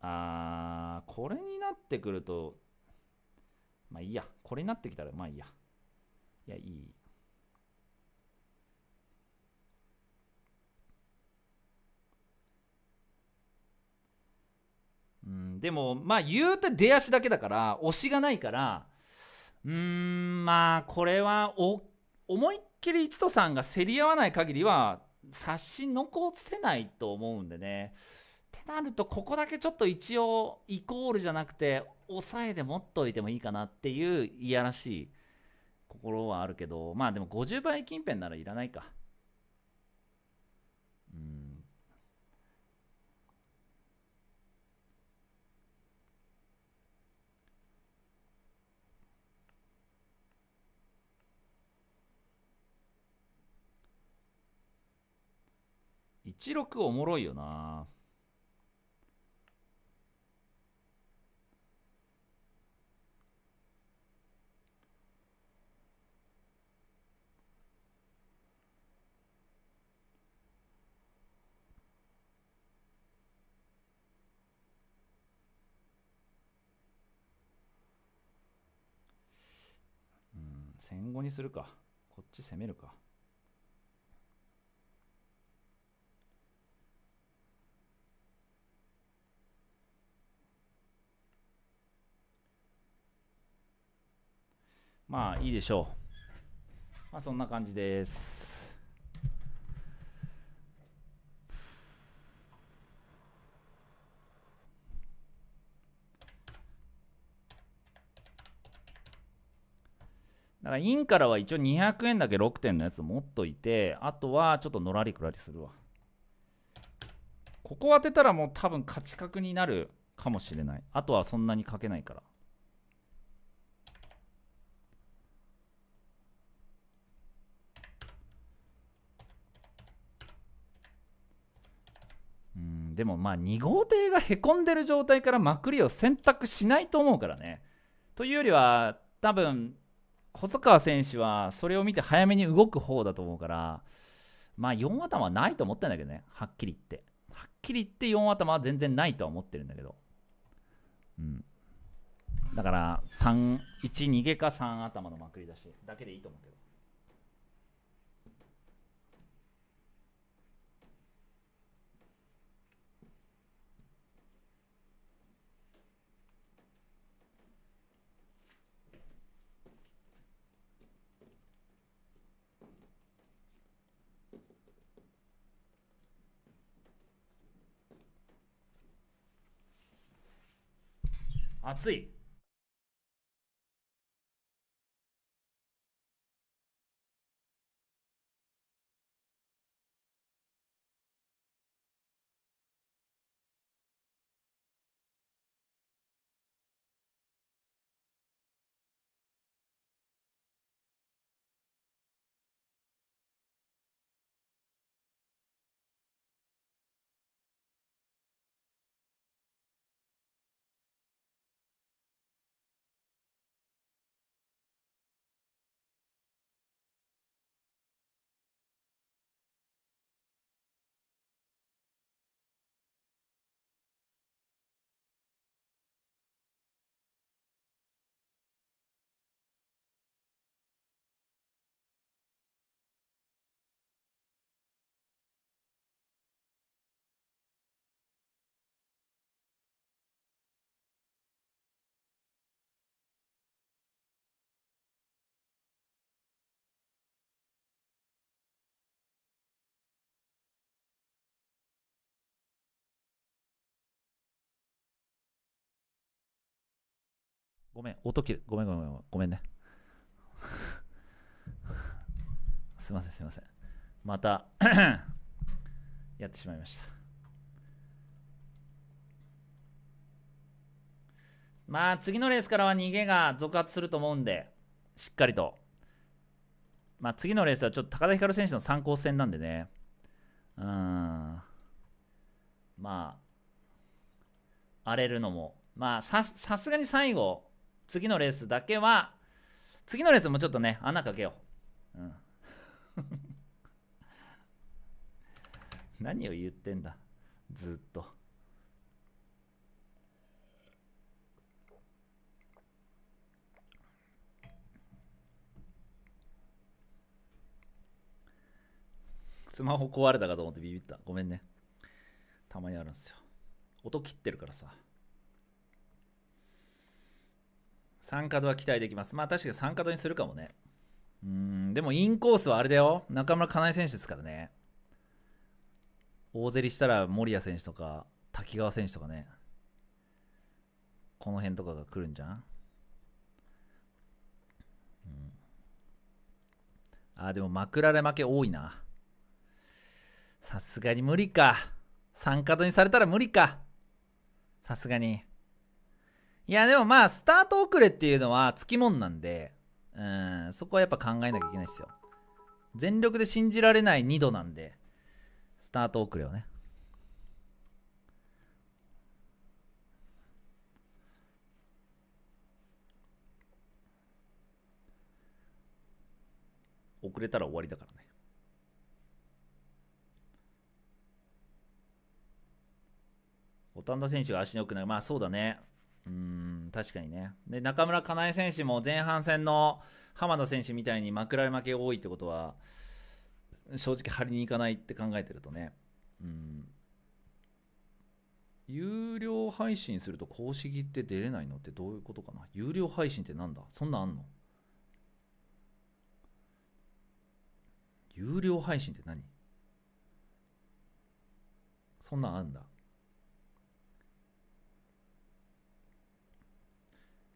Speaker 1: あー、これになってくると、まあいいや。これになってきたらまあいいや。いや、いい。うん、でもまあ言うて出足だけだから押しがないからうーんまあこれは思いっきり一とさんが競り合わない限りは差し残せないと思うんでね。ってなるとここだけちょっと一応イコールじゃなくて抑えで持っといてもいいかなっていういやらしい心はあるけどまあでも50倍近辺ならいらないか。16おもろいよな戦後にするかこっち攻めるかまあいいでしょうまあそんな感じですだからインからは一応200円だけ6点のやつ持っといてあとはちょっとのらりくらりするわここ当てたらもう多分勝ち確になるかもしれないあとはそんなにかけないからでもまあ2号艇がへこんでる状態からまくりを選択しないと思うからね。というよりは多分細川選手はそれを見て早めに動く方だと思うからまあ4頭はないと思ってんだけどねはっきり言ってはっきり言って4頭は全然ないとは思ってるんだけどうんだから31逃げか3頭のまくりだしだけでいいと思うけど暑いごめん、音切る。ごめんごめんごめんね。すいませんすいません。また やってしまいました。まあ次のレースからは逃げが続発すると思うんで、しっかりと。まあ次のレースはちょっと高田光選手の参考戦なんでね。うん。
Speaker 2: ま
Speaker 1: あ、荒れるのも。まあさすがに最後、次のレースだけは、次のレースもちょっとね、穴かけよう。うん。何を言ってんだ、ずっと。スマホ壊れたかと思ってビビった。ごめんね。たまにあるんですよ。音切ってるからさ。参加度は期待できます。まあ確かに加度にするかもね。うん、でもインコースはあれだよ。中村かなえ選手ですからね。大競りしたら守谷選手とか、滝川選手とかね。この辺とかが来るんじゃん、うん、あ、でも枕れ負け多いな。さすがに無理か。参加度にされたら無理か。さすがに。いや、でもまあ、スタート遅れっていうのはつきもんなんで、うん、そこはやっぱ考えなきゃいけないですよ。全力で信じられない2度なんで、スタート遅れをね。遅れたら終わりだからね。オタンダ選手が足の奥なまあそうだね。うん確かにねで中村かなえ選手も前半戦の浜田選手みたいに枕負け多いってことは正直張りに行かないって考えてるとねうん有料配信すると公式って出れないのってどういうことかな有料配信ってなんだそんなんあんの有料配信って何そんなんあんだ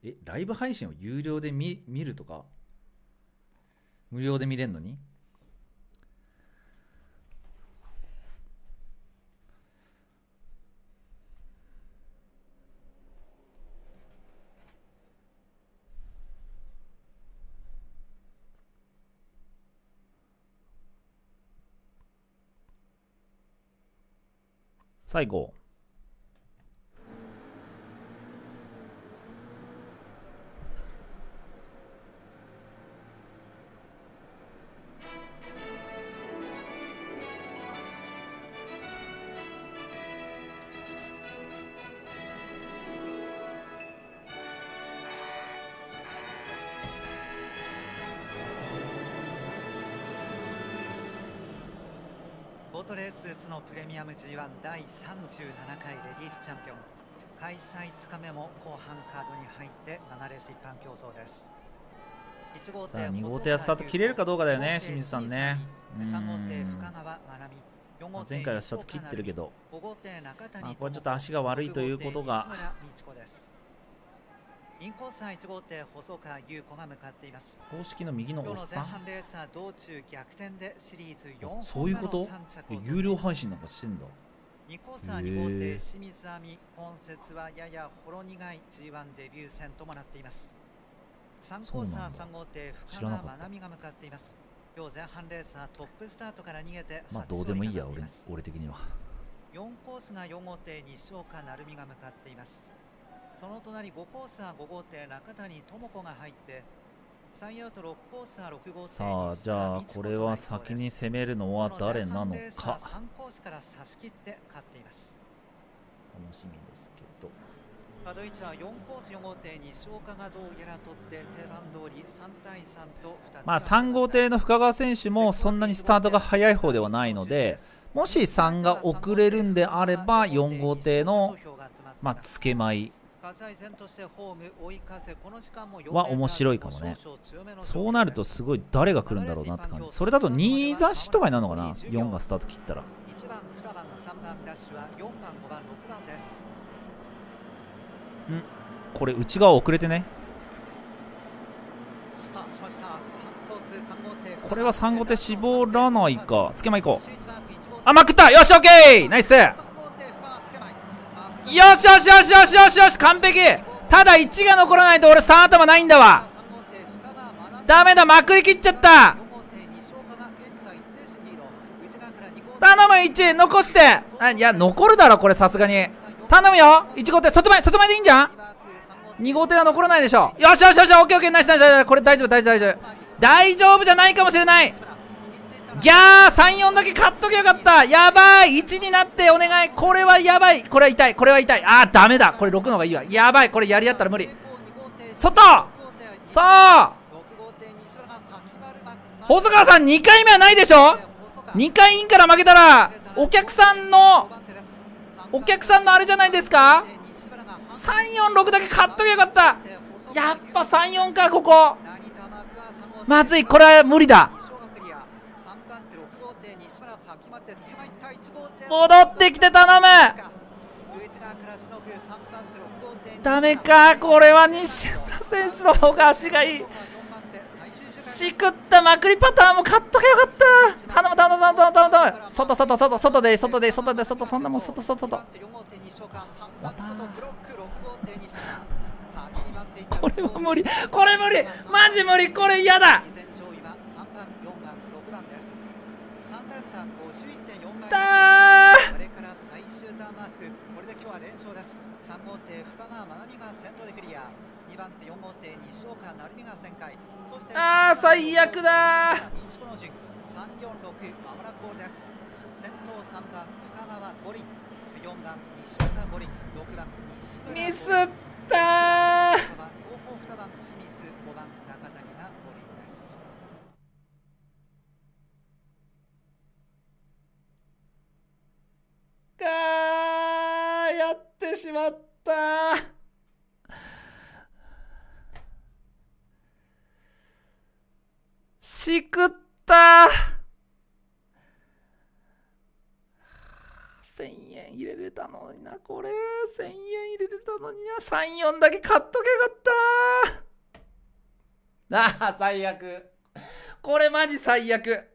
Speaker 1: え、ライブ配信を有料で見るとか無料で見れんのに最後
Speaker 6: アム G1 第37回レディースチャンピオン開催5日目も後半カードに入って7レース一般競争ですさあ2号艇は
Speaker 1: スタート切れるかどうかだよね清水さんね
Speaker 6: 前回はスタート切ってるけど、まあ、こ
Speaker 1: れちょっと足が悪いということが
Speaker 6: インコース1号艇細川優子が向かっています公
Speaker 1: 式の右のおっさん
Speaker 6: そういうこと有料配
Speaker 1: 信なんかしてんだ
Speaker 6: 2コース2号艇清水亜美今節はややほろ苦い G1 デビュー戦ともなっています3コース3号艇深川真奈美が向かっています今日前半レースはトップスタートから逃げて
Speaker 1: まあどうでもいいや俺俺的には
Speaker 6: 4コースが4号艇西岡成美が向かっていますその隣5コースは5号艇中谷智子が入って3アウト6コースは6号艇さあじゃあこれは先に攻めるのは誰なのか3コースから差し切って勝っています楽しみですけどカドイチは4コース4号艇に消化がどうやら取って定番通り3対3と
Speaker 1: まあ3号艇の深川選手もそんなにスタートが早い方ではないのでもし3が遅れるんであれば4号艇のまあ、つけまい
Speaker 6: は面白いかもねそ
Speaker 1: うなるとすごい誰が来るんだろうなって感じそれだと2座しとかになるのかな4がスタート切ったら番
Speaker 6: 番番ダッシュは番番番で
Speaker 1: すんこれ内側遅れてねこれは3号手絞らないかつけまいこうあまくったよしオッケーナイスよしよしよしよしよしよし完璧ただ1が残らないと俺3頭ないんだわダメだまくりきっちゃった頼む1残してあいや残るだろこれさすがに頼むよ1号艇外前外前でいいんじゃん2号艇は残らないでしょよしよしよしオッケーオッケーナイスナイスこれ大丈夫大丈夫大丈夫大丈夫じゃないかもしれないギャー !34 だけ買っときゃよかったやばい !1 になってお願いこれはやばいこれは痛いこれは痛いあーダメだこれ6の方がいいわやばいこれやり合ったら無理外そう細川さん2回目はないでしょ2回インから負けたらお客さんのお客さんのあれじゃない
Speaker 4: ですか346だけ買っときゃよかったやっぱ34かここまずいこれは無理だ
Speaker 1: 戻ってきて頼むダメかこれは西村選手の方が足がいいしくったまくりパターンも買っとけよかった頼む頼む頼む頼む頼む外む外外外外で外で外で外そんなもん外外外これは無理これ
Speaker 6: 無理マジ無理これ嫌だったこれから最終ターンマークこれで今日は連勝です3号艇深川真奈美が先頭でクリア2番手4号艇西岡成美が旋回そしてあー最悪だ西湖の順346まもなくゴールです先頭3番深川五輪4番西岡五輪6番西村ミスった
Speaker 3: かやってしまった
Speaker 5: しくった
Speaker 1: 1000円入れれたのになこれ1000円入れれたのにな34だけ買っとけよかったなあ最悪これマジ最悪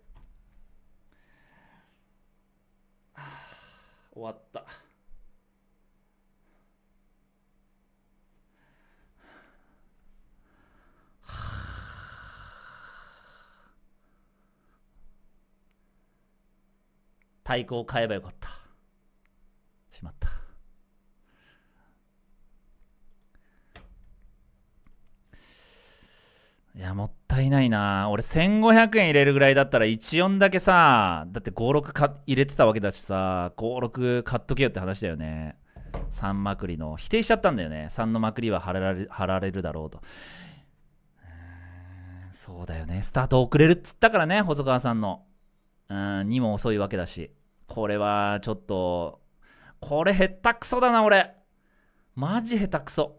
Speaker 1: 終わった。太鼓を買えばよかった。しまった。いや、もったいないな俺1500円入れるぐらいだったら14だけさだって56入れてたわけだしさ56買っとけよって話だよね3まくりの否定しちゃったんだよね3のまくりは貼られ貼られるだろうとそうだよねスタート遅れるっつったからね細川さんのうんにも遅いわけだしこれはちょっとこれ下手くそだな俺マジ下手くそ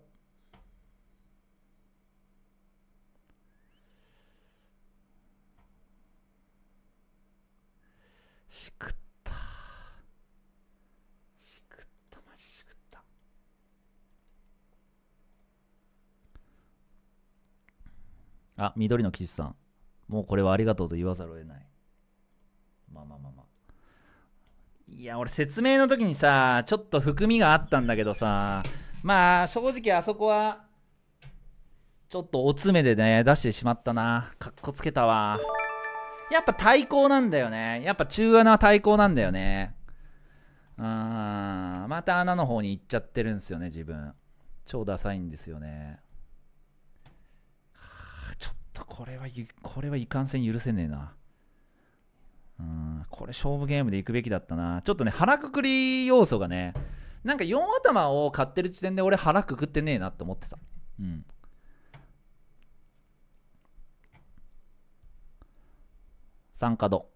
Speaker 1: しくったしくったマジしくったあ緑の岸さんもうこれはありがとうと言わざるを得ないまあまあまあまあいや俺説明の時にさちょっと含みがあったんだけどさまあ正直あそこはちょっとおつめでね出してしまったなかっこつけたわやっぱ対抗なんだよね。やっぱ中穴は対抗なんだよね。うん。また穴の方に行っちゃってるんですよね、自分。超ダサいんですよね。ちょっとこれは、これはいかんせん許せねえな。うん、これ勝負ゲームで行くべきだったな。ちょっとね、腹くくり要素がね、なんか4頭を買ってる時点で俺腹くくってねえなって思ってた。うん。酸化度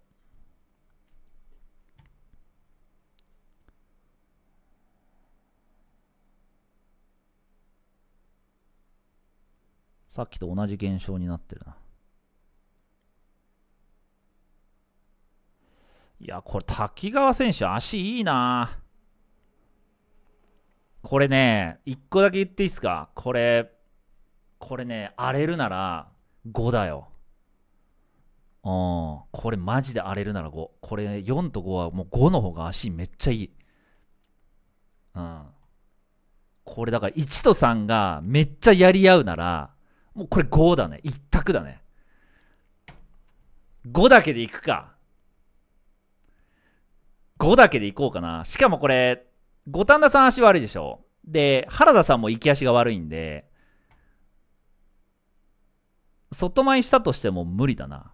Speaker 1: さっきと同じ現象になってるな。いや、これ、滝川選手、足いいなこれね、1個だけ言っていいですかこれ、これね、荒れるなら5だよ。うん、これマジで荒れるなら5。これ4と5はもう5の方が足めっちゃいい。うん。これだから1と3がめっちゃやり合うなら、もうこれ5だね。一択だね。5だけでいくか。5だけでいこうかな。しかもこれ、五反田さん足悪いでしょ。で、原田さんも行き足が悪いんで、外前したとしても無理だな。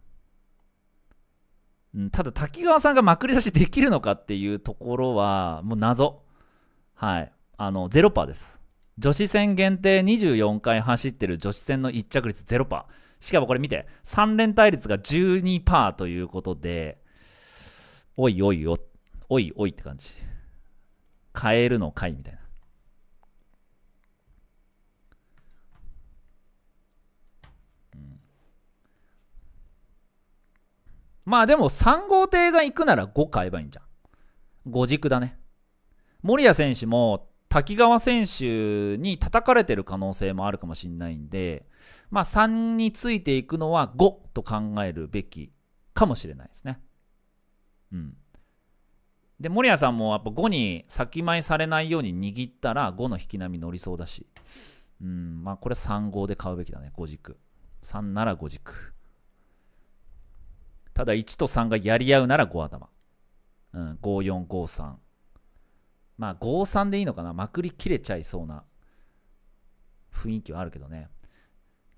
Speaker 1: ただ滝川さんがまくり差しできるのかっていうところはもう謎はいあの0パーです女子戦限定24回走ってる女子戦の1着率0パーしかもこれ見て3連対率が12パーということでおいおいおおいおいって感じ変えるのかいみたいなまあでも3号艇が行くなら5買えばいいんじゃん。5軸だね。森谷選手も滝川選手に叩かれてる可能性もあるかもしれないんで、まあ3についていくのは5と考えるべきかもしれないですね。うん。で、森谷さんもやっぱ5に先舞いされないように握ったら5の引き波乗りそうだし、うん、まあこれ3号で買うべきだね、5軸。3なら5軸。ただ1と3がやり合うなら5頭。うん、5、4、5、3。まあ、5、3でいいのかな。まくり切れちゃいそうな雰囲気はあるけどね。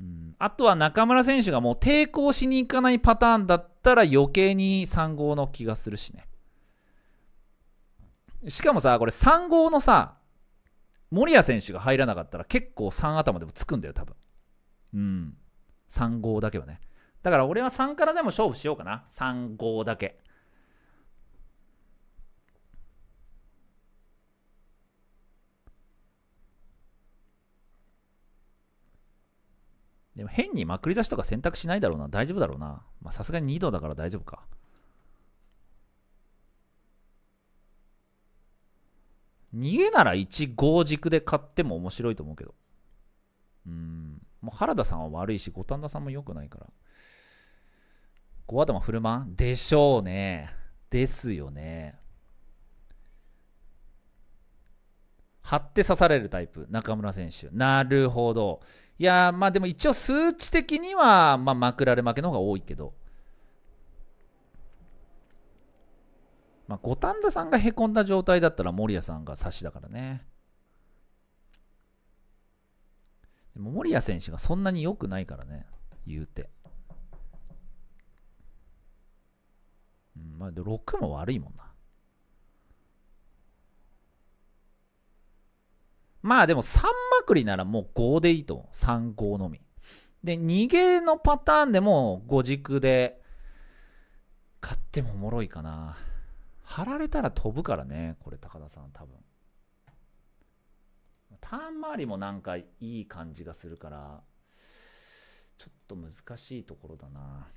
Speaker 1: うん、あとは中村選手がもう抵抗しに行かないパターンだったら余計に3号の気がするしね。しかもさ、これ3号のさ、森谷選手が入らなかったら結構3頭でもつくんだよ、多分。うん。3号だけはね。だから俺は3からでも勝負しようかな。3、5だけ。でも変にまくり差しとか選択しないだろうな。大丈夫だろうな。まさすがに2度だから大丈夫か。逃げなら1、5軸で買っても面白いと思うけど。うん。もう原田さんは悪いし、五反田さんも良くないから。5頭振る舞うでしょうね。ですよね。張って刺されるタイプ、中村選手。なるほど。いやまあでも一応数値的には、まあ、まくられ負けの方が多いけど。まあ、五反田さんがへこんだ状態だったら守屋さんが刺しだからね。でも守屋選手がそんなに良くないからね、言うて。まあ、6も悪いもんな。まあでも3まくりならもう5でいいと思う。3、5のみ。で、逃げのパターンでも5軸で買ってもおもろいかな。貼られたら飛ぶからね、これ高田さん多分。ターン回りもなんかいい感じがするから、ちょっと難しいところだな。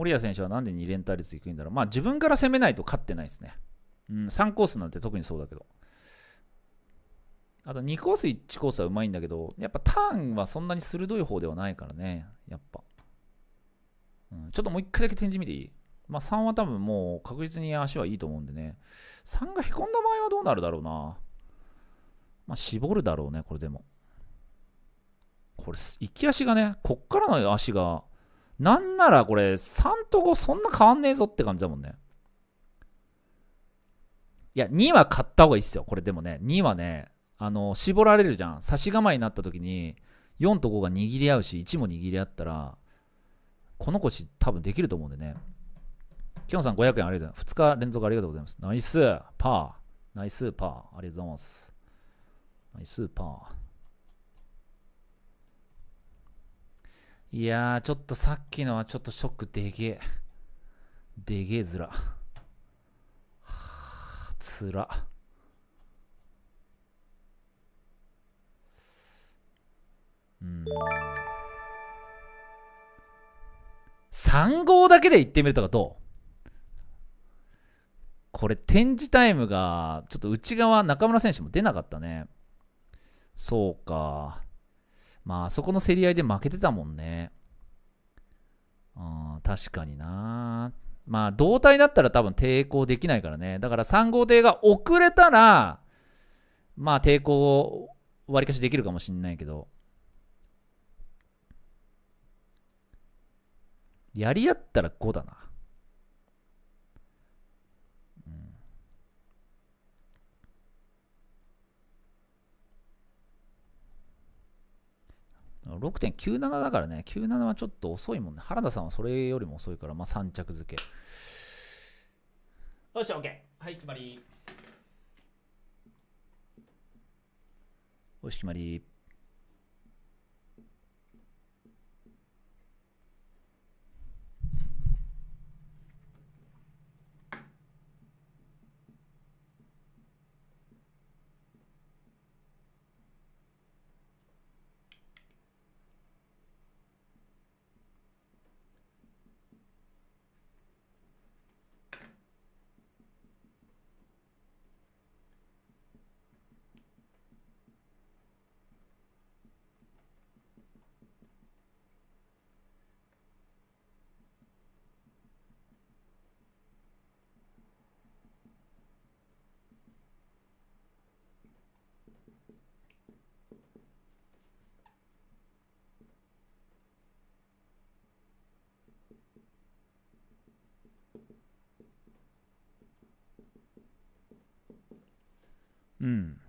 Speaker 1: 森谷選手はなんで2連対率いくんだろう。まあ自分から攻めないと勝ってないですね。うん、3コースなんて特にそうだけど。あと2コース、1コースはうまいんだけど、やっぱターンはそんなに鋭い方ではないからね、やっぱ。うん、ちょっともう1回だけ展示見ていいまあ3は多分もう確実に足はいいと思うんでね。3がへこんだ場合はどうなるだろうな。まあ絞るだろうね、これでも。これ、行き足がね、こっからの足がなんならこれ3と5そんな変わんねえぞって感じだもんね。いや、2は買った方がいいっすよ。これでもね、2はね、あの、絞られるじゃん。差し構えになった時に、4と5が握り合うし、1も握り合ったら、この子多分できると思うんでね。きょんさん500円ありがとうございます。2日連続ありがとうございます。ナイスパー。ナイスパー。ありがとうございます。ナイスパー。いやー、ちょっとさっきのはちょっとショックでげえ。でげえずら。はぁ、つら。うん。3号だけで行ってみるとかどうこれ展示タイムがちょっと内側中村選手も出なかったねそうかまあ、そこの競り合いで負けてたもんね。うん、確かにな。まあ、同体だったら多分抵抗できないからね。だから3号艇が遅れたら、まあ、抵抗割りかしできるかもしんないけど。やり合ったら5だな。6.97だからね、97はちょっと遅いもんね。原田さんはそれよりも遅いから、まあ3着付け。よし、OK。はい、決まり。よし、決まり。うん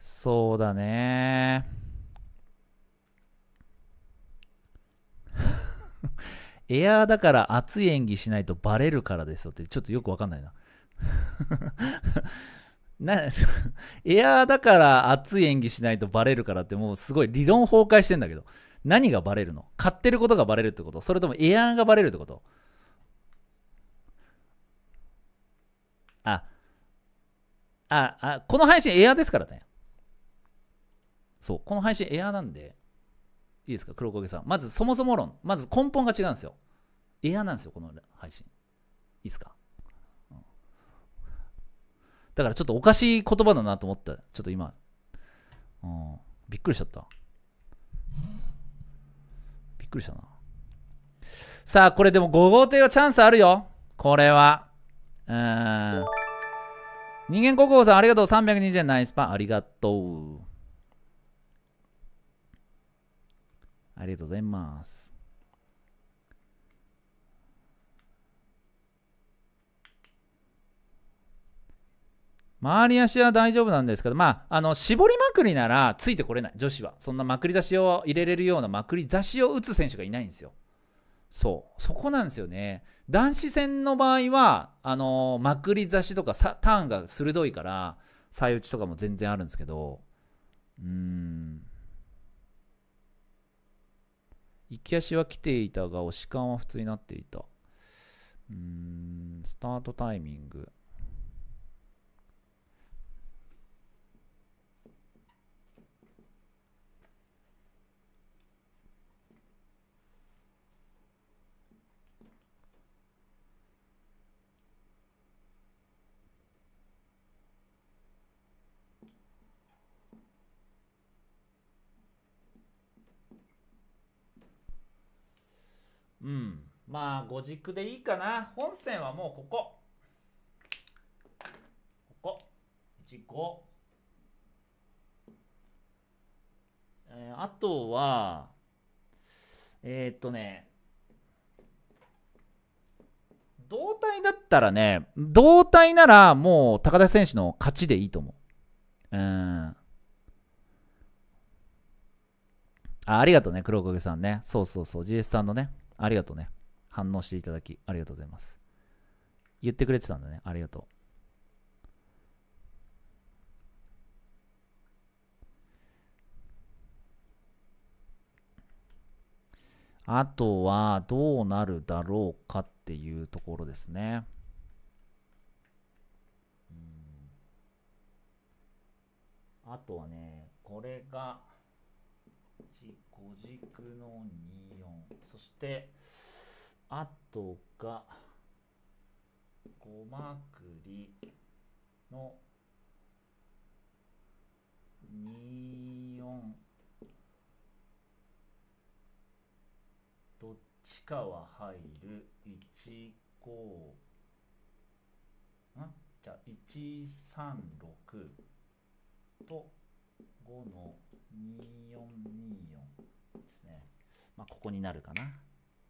Speaker 1: そうだね エアーだから熱い演技しないとバレるからですよってちょっとよくわかんないな な エアーだから熱い演技しないとバレるからってもうすごい理論崩壊してんだけど何がバレるの買ってることがバレるってことそれともエアーがバレるってことあ、あ、あ、この配信エアーですからね。そう、この配信エアーなんで、いいですか、黒焦げさん。まずそもそも論、まず根本が違うんですよ。エアーなんですよ、この配信。いいですか、だからちょっとおかしい言葉だなと思った。ちょっと今、うん、びっくりしちゃった。くりしたな。さあ、これでも5号艇はチャンスあるよ。これは。うん。人間国宝さん、ありがとう。320円ナイスパン、ありがとう。ありがとうございます。回り足は大丈夫なんですけど、まあ、あの、絞りまくりならついてこれない、女子は。そんなまくり差しを入れれるようなまくり差しを打つ選手がいないんですよ。そう、そこなんですよね。男子戦の場合は、あの、まくり差しとかターンが鋭いから、最打ちとかも全然あるんですけど、うーん。行き足は来ていたが、押し感は普通になっていた。うーん、スタートタイミング。うんまあ5軸でいいかな本線はもうここここ15、えー、あとはえー、っとね同体だったらね同体ならもう高田選手の勝ちでいいと思ううんあありがとうね、黒影さんね。そうそうそう、GS さんのね。ありがとうね。反応していただき、ありがとうございます。言ってくれてたんだね。ありがとう。あとはどうなるだろうかっていうところですね。あとはね、これが5軸の2。そしてあとがごまくりの24どっちかは入る15んじゃあ136と5の242まあ、ここになるかな。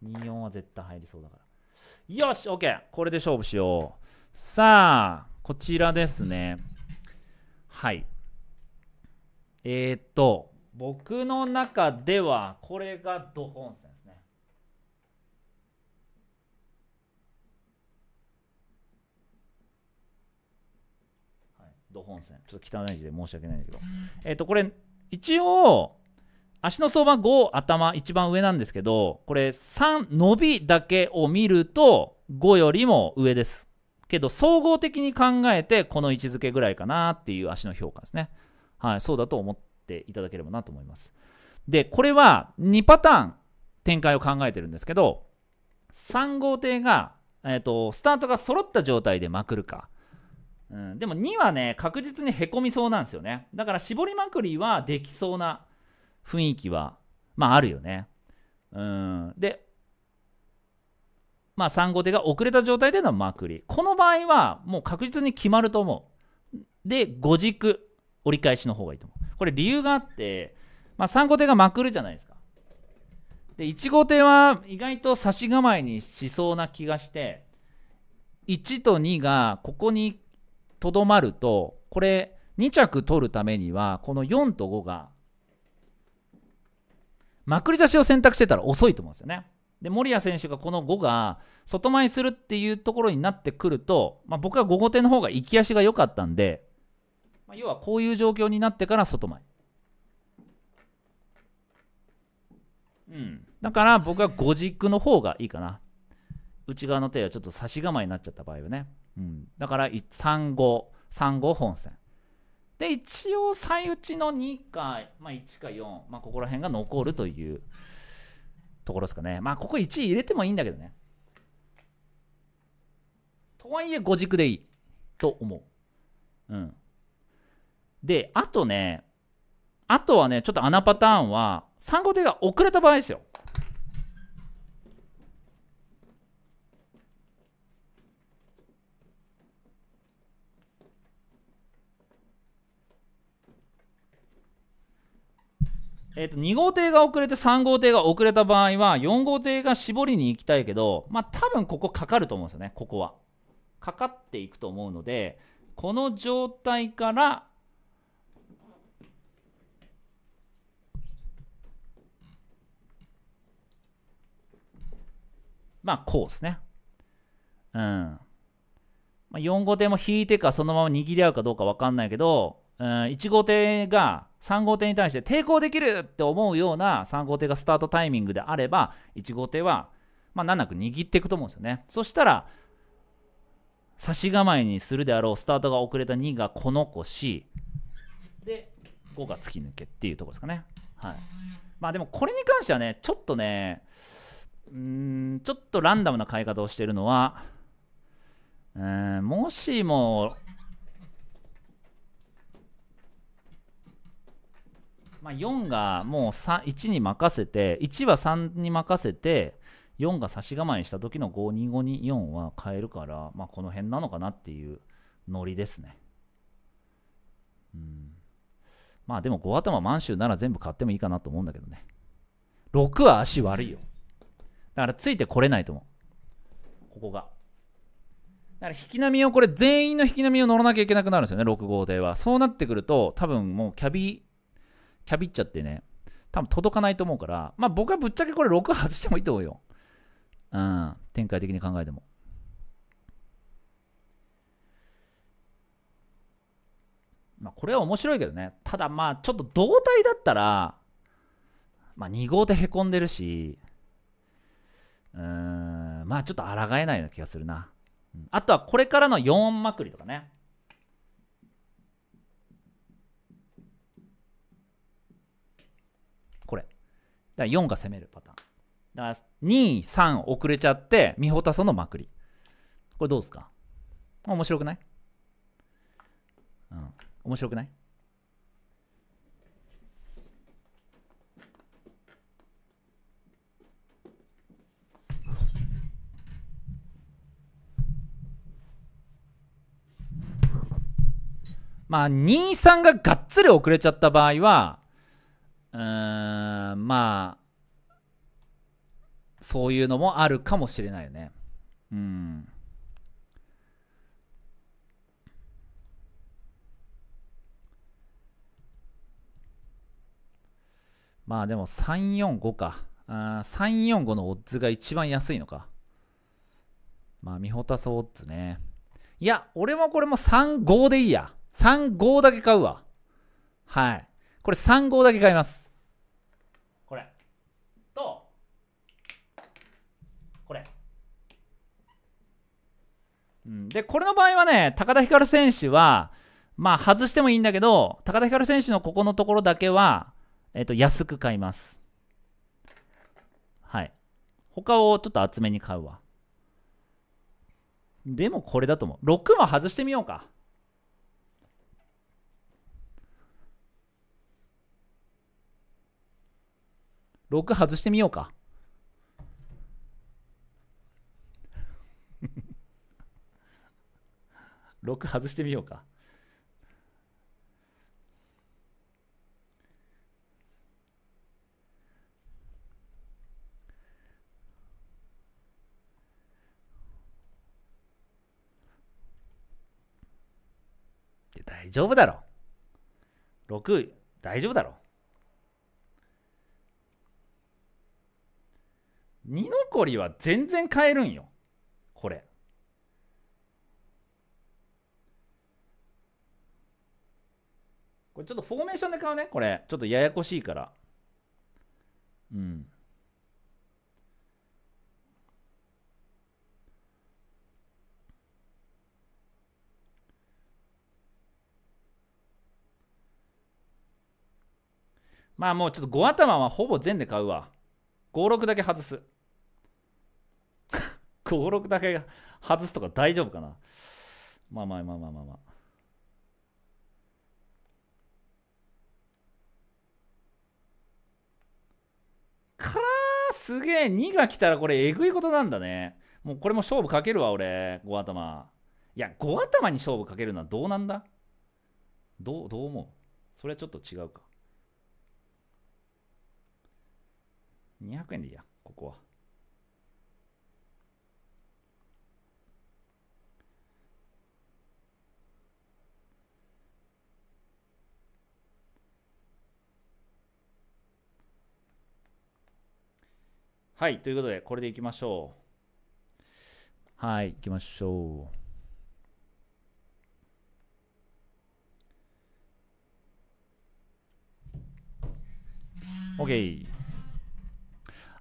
Speaker 1: 24は絶対入りそうだから。よし !OK! これで勝負しよう。さあ、こちらですね。はい。えー、っと、僕の中では、これがド本線ですね。はい、ド本線。ちょっと汚い字で申し訳ないんだけど。えー、っと、これ、一応、足の相場5、頭一番上なんですけど、これ3、伸びだけを見ると5よりも上です。けど、総合的に考えてこの位置づけぐらいかなっていう足の評価ですね。はい、そうだと思っていただければなと思います。で、これは2パターン展開を考えてるんですけど、3号艇が、えっ、ー、と、スタートが揃った状態でまくるか、うん、でも2はね、確実にへこみそうなんですよね。だから絞りまくりはできそうな雰囲気は、まああるよね。うん。で、まあ3後手が遅れた状態でのまくり。この場合はもう確実に決まると思う。で、5軸折り返しの方がいいと思う。これ理由があって、まあ3後手がまくるじゃないですか。で、1号手は意外と差し構えにしそうな気がして、1と2がここにとどまると、これ2着取るためには、この4と5がまくり差しを選択してたら遅いと思うんですよね。で、森谷選手がこの5が外前するっていうところになってくると、まあ、僕は5後手の方が行き足が良かったんで、まあ、要はこういう状況になってから外前。うん。だから僕は5軸の方がいいかな。内側の手はちょっと差し構えになっちゃった場合はね。うん。だから3、5、3、5本線。で一応最打ちの2か、まあ、1か4、まあ、ここら辺が残るというところですかねまあここ1入れてもいいんだけどねとはいえ5軸でいいと思ううんであとねあとはねちょっと穴パターンは3号艇が遅れた場合ですよえっと2号艇が遅れて3号艇が遅れた場合は4号艇が絞りに行きたいけど、まあ、多分ここかかると思うんですよねここは。かかっていくと思うのでこの状態からまあこうですね。うん。まあ、4号艇も引いてかそのまま握り合うかどうか分かんないけどうん、1号艇が3号艇に対して抵抗できるって思うような3号艇がスタートタイミングであれば1号艇はまあ難なく握っていくと思うんですよねそしたら差し構えにするであろうスタートが遅れた2がこの子しで5が突き抜けっていうところですかねはいまあでもこれに関してはねちょっとねうんちょっとランダムな買い方をしてるのはうんもしもまあ、4がもう1に任せて1は3に任せて4が差し構えした時の52524は変えるから、まあ、この辺なのかなっていうノリですね。うん、まあでも5頭満州なら全部買ってもいいかなと思うんだけどね。6は足悪いよ。だからついてこれないと思う。ここが。だから引き波をこれ全員の引き波を乗らなきゃいけなくなるんですよね、6号艇は。そうなってくると、多分もうキャビキャビっちゃってね、多分届かないと思うから、まあ僕はぶっちゃけこれ6外してもいいと思うよ。うん、展開的に考えても。まあこれは面白いけどね。ただまあちょっと胴体だったら、まあ2号でへこんでるし、うーん、まあちょっと抗えないような気がするな。あとはこれからの4まくりとかね。だから4が攻めるパターン。だから2、3遅れちゃって、ミホタソのまくり。これどうですか面白くないうん。面白くないまあ、2、3ががっつり遅れちゃった場合は、うーんまあそういうのもあるかもしれないよねうんまあでも345かあ345のオッズが一番安いのかまあ見ほたそオッズねいや俺もこれも35でいいや35だけ買うわはいこれ3 5だけ買いますで、これの場合はね、高田光選手は、まあ、外してもいいんだけど、高田光選手のここのところだけは、えっと、安く買います。はい。他をちょっと厚めに買うわ。でもこれだと思う。6も外してみようか。6外してみようか。6外してみようか。大丈夫だろ。6、大丈夫だろ。2残りは全然変えるんよ。これ。これちょっとフォーメーションで買うね、これ。ちょっとややこしいから。うん。まあもうちょっと5頭はほぼ全で買うわ。5、6だけ外す。5、6だけ外すとか大丈夫かな。まあまあまあまあまあまあ。かーすげえ !2 が来たらこれえぐいことなんだね。もうこれも勝負かけるわ、俺。5頭。いや、5頭に勝負かけるのはどうなんだどう、どう思うそれはちょっと違うか。200円でいいや、ここは。はい、ということで、これでいきましょう。はい、いきましょう。OK。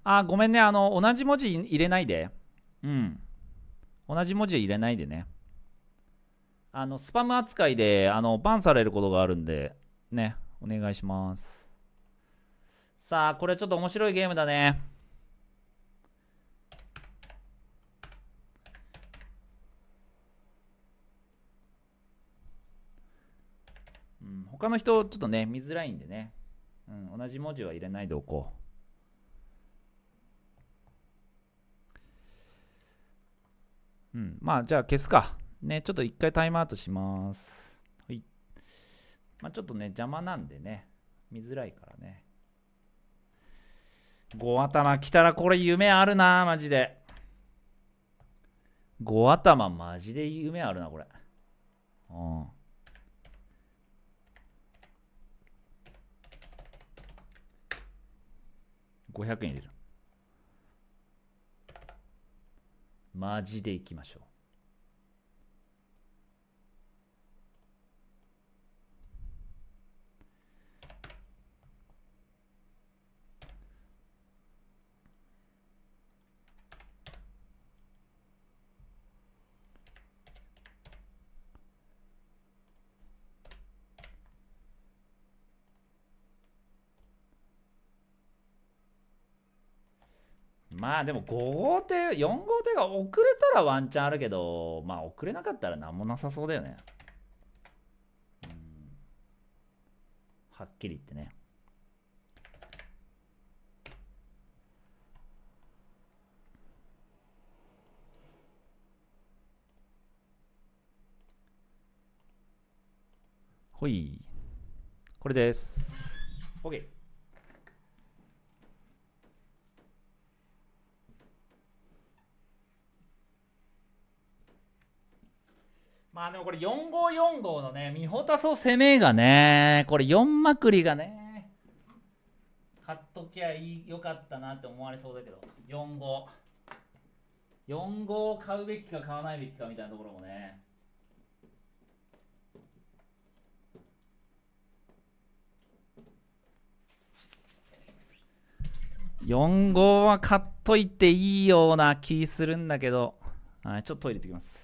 Speaker 1: あ、ごめんね。あの、同じ文字入れないで。うん。同じ文字入れないでね。あの、スパム扱いで、あの、バンされることがあるんで、ね、お願いします。さあ、これちょっと面白いゲームだね。他の人ちょっとね、見づらいんでね。うん、同じ文字は入れないでおこう。うん、まあじゃあ消すか。ね、ちょっと一回タイムアウトします。はい。まあちょっとね、邪魔なんでね、見づらいからね。5頭来たらこれ夢あるな、マジで。5頭マジで夢あるな、これ。うん。500円入れる。マジでいきましょう。まあでも5号艇、4号艇が遅れたらワンチャンあるけど、まあ遅れなかったら何もなさそうだよね。うん、はっきり言ってね。ほい。これです。OK。まあでもこれ4545のね、ミホタソ攻めがね、これ4まくりがね、買っときゃいいよかったなって思われそうだけど、45。45を買うべきか買わないべきかみたいなところもね。4号は買っといていいような気するんだけど、はい、ちょっとトイレ行ってきます。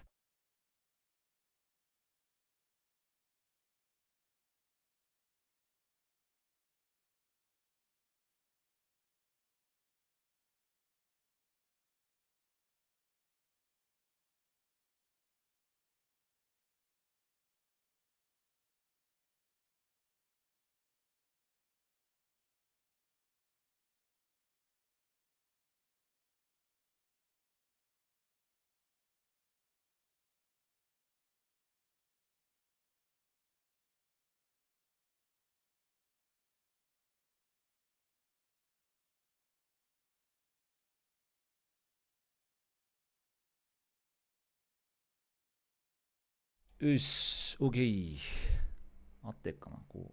Speaker 1: よし、OK。合ってっかな、こう。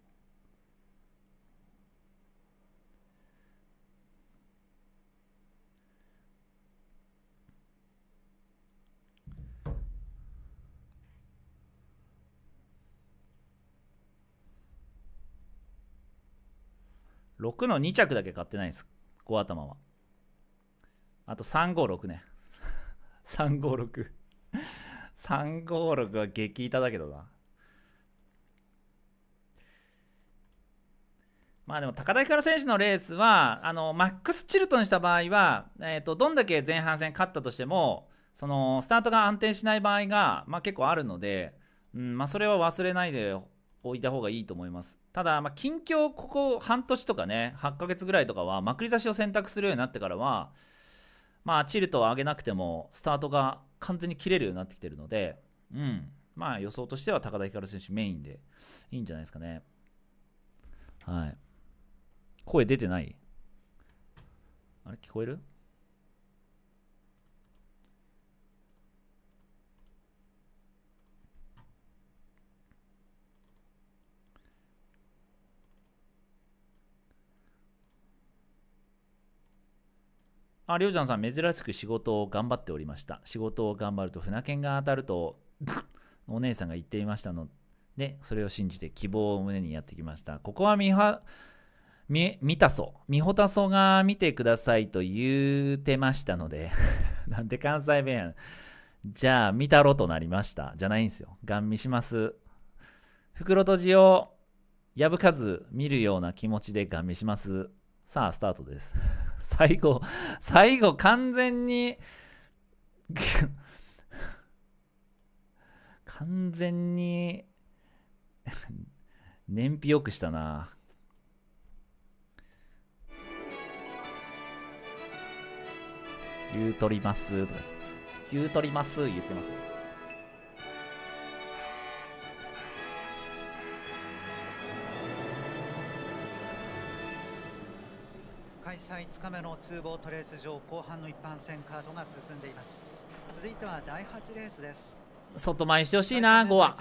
Speaker 1: 6の2着だけ買ってないです。5頭は。あと356ね。356 356は激痛だけどな。まあでも高台から選手のレースはあのマックス・チルトにした場合は、えーと、とどんだけ前半戦勝ったとしてもそのスタートが安定しない場合が、まあ、結構あるので、うんまあ、それは忘れないでおいた方がいいと思いますただ、まあ、近況ここ半年とかね8ヶ月ぐらいとかはまくり差しを選択するようになってからはまあチルトを上げなくてもスタートが完全に切れるようになってきてるので、うん。まあ予想としては高田ひかる選手メインでいいんじゃないですかね。はい。声出てないあれ聞こえるあ、りょうちゃんさん、珍しく仕事を頑張っておりました。仕事を頑張ると船券が当たると お姉さんが言っていましたので、それを信じて希望を胸にやってきました。ここは見は、み、見たそう。みほたそが見てくださいと言うてましたので なんで関西弁じゃあ、見たろとなりました。じゃないんですよ。ガン見します。袋とじを破かず見るような気持ちでガン見します。さあ、スタートです。最後、最後、完全に 完全に燃費よくしたな。言うとります言うとります言ってます。
Speaker 6: 日目のツーボートレース上後半の一般戦カードが進んでいます続いては第8レースです
Speaker 1: 外前してほしいな5は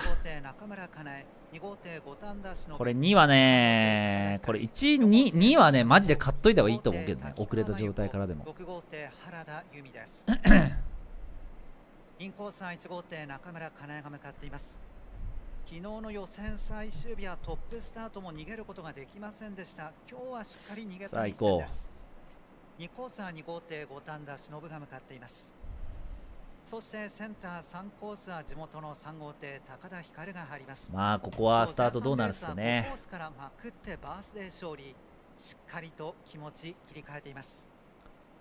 Speaker 1: これ2はねこれ122はねマジで買っといた方がいいと思うけどね遅れた状態からでも
Speaker 6: 号艇原田由美です インコース1号艇中村かなえが向かっています昨日の予選最終日はトップスタートも逃げることができませんでした今日はしっかり逃げたいです2コースは2号艇五反田忍が向かっていますそしてセンター3コースは地元の3号艇高田光が入りますまあここはスタートどうなるんですかねコースからまくってバースデー勝利しっかりと気持ち切り替えています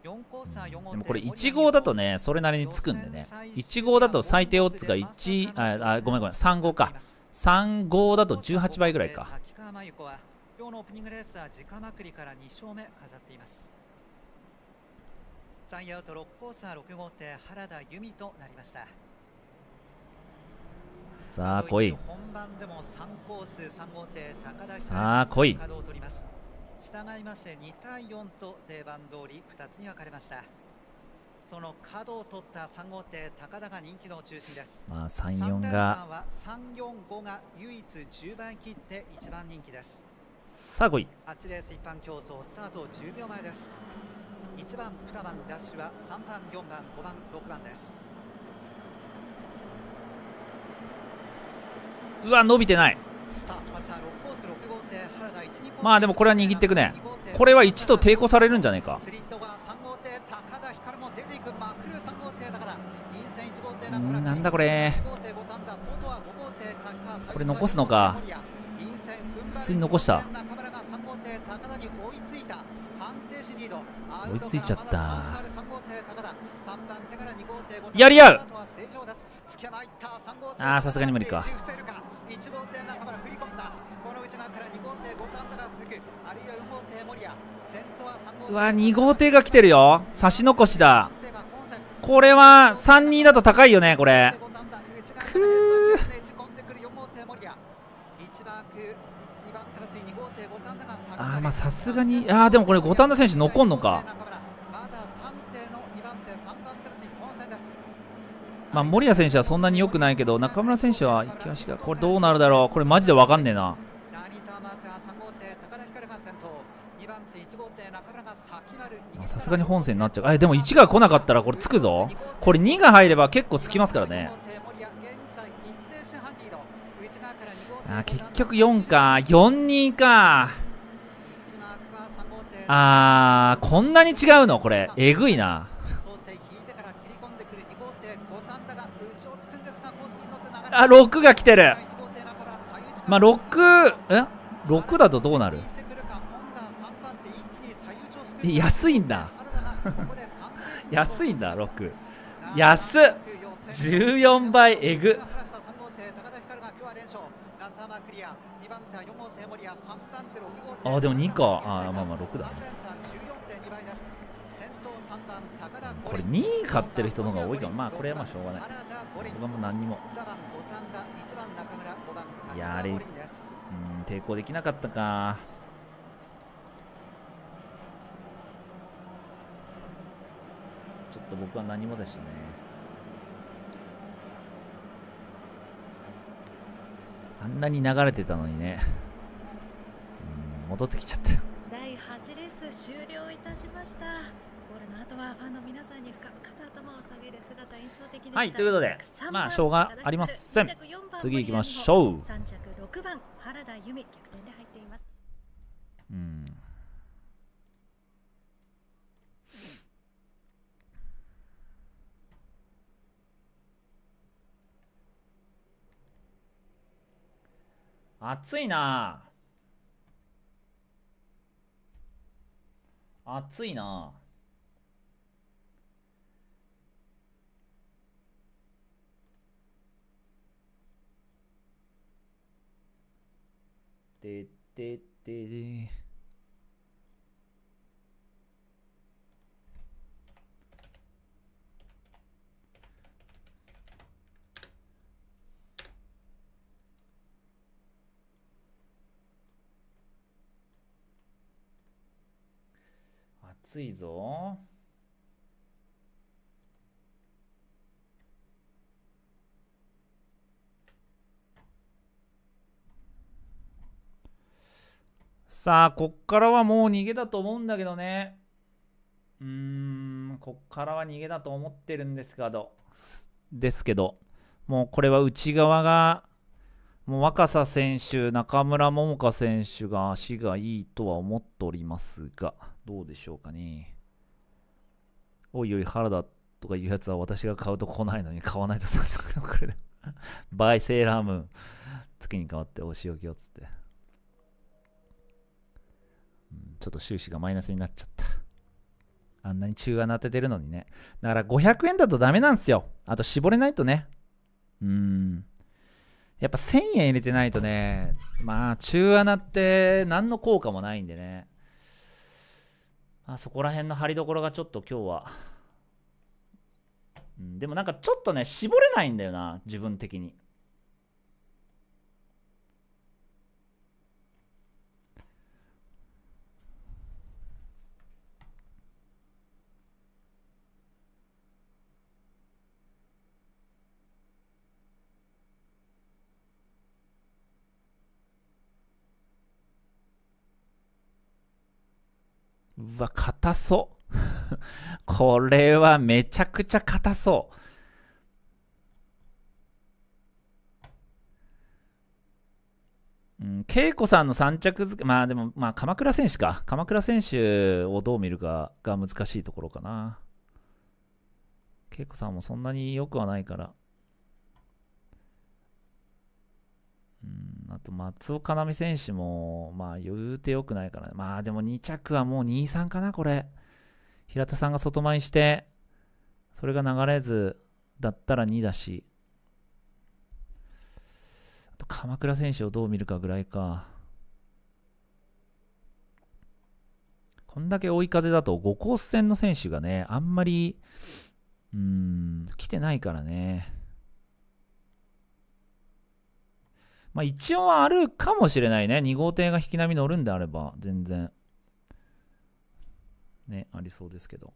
Speaker 6: 4コースは4号でもこれ1
Speaker 1: 号だとねそれなりにつくんでね1号だと最低オッズが1ああごめんごめん3号か3号だと18倍ぐらいか
Speaker 6: 今日のオープニングレースは直まくりから2勝目飾っていますサインアウト6コースは6号艇原田由美となりました
Speaker 1: さあ来い
Speaker 6: 本番でも3コース3号艇高田さあ来い稼を取ります従いまして2対4と定番通り2つに分かれましたその角を取った3号艇高田が人気の中心ですまあ34が345が唯一10番切って1番人気です
Speaker 3: さあ来い
Speaker 6: 8レース一般競争スタート10秒前です1番2番ダッシュは3番4番5番6番です
Speaker 1: うわ伸びてないまあでもこれは握っていくねこれは1と抵抗されるんじゃないかなんだこれこれ残すのか普通に残した追いついちゃったやり合うああさすがに無理かうわ2号艇が来てるよ差し残しだこれは3人だと高いよねこれまあさすがにあでもこれ五反田選手残んのかまあ、森谷選手はそんなに良くないけど中村選手は行き足がこれどうなるだろうこれマジで分かんねえなさすがに本線になっちゃうあでも1が来なかったらこれつくぞこれ2が入れば結構つきますからねあ結局4か4-2かあーこんなに違うのこれえぐいなあ6が来てるまあ6え6だとどうなる安いんだ 安いんだ6安14倍えぐああでも2かあまあまあ6だね
Speaker 6: これ2位買って
Speaker 1: る人の方が多いかもまあこれはまあしょうがない僕はもう何にもいやあれうん抵抗できなかったかちょっと僕は何もでしたねあんなに流れてたのにね戻ってきちゃった
Speaker 5: 第8レース終了いたしましたゴールの後はファンの皆さんに深く肩頭を下げる姿印象的でしたはいということでまあしょうがありません次行きましょう3着6番原田由美逆転で入っています
Speaker 3: うん
Speaker 1: 暑いな暑いなでででで。暑いぞ。さあ、こっからはもう逃げだと思うんだけどね。うーん、こっからは逃げだと思ってるんですがど、ですけど、もうこれは内側が、もう若狭選手、中村桃佳選手が足がいいとは思っておりますが。どうでしょうかね。おいおい、原田とかいうやつは私が買うと来ないのに買わないとさ、れ バイセーラームーン。月に変わってお仕置きをつって、うん。ちょっと収支がマイナスになっちゃった。あんなに中穴当ててるのにね。だから500円だとダメなんですよ。あと絞れないとね。
Speaker 2: うん。
Speaker 1: やっぱ1000円入れてないとね、まあ中穴って何の効果もないんでね。まあ、そこら辺の張りどころがちょっと今日は、うん、でもなんかちょっとね絞れないんだよな自分的にうわ、硬そう。これはめちゃくちゃ硬そう。うん、恵子さんの3着付け、まあでも、まあ鎌倉選手か。鎌倉選手をどう見るかが難しいところかな。恵子さんもそんなに良くはないから。あと松岡み選手も、まあ、言うてよくないから、ね、まあでも2着はもう2、3かな、これ。平田さんが外前して、それが流れず、だったら2だし。あと、鎌倉選手をどう見るかぐらいか。こんだけ追い風だと、5コース戦の選手がね、あんまり、うん、来てないからね。まあ一応あるかもしれないね。2号艇が引き波乗るんであれば、全然。ね、ありそうですけど。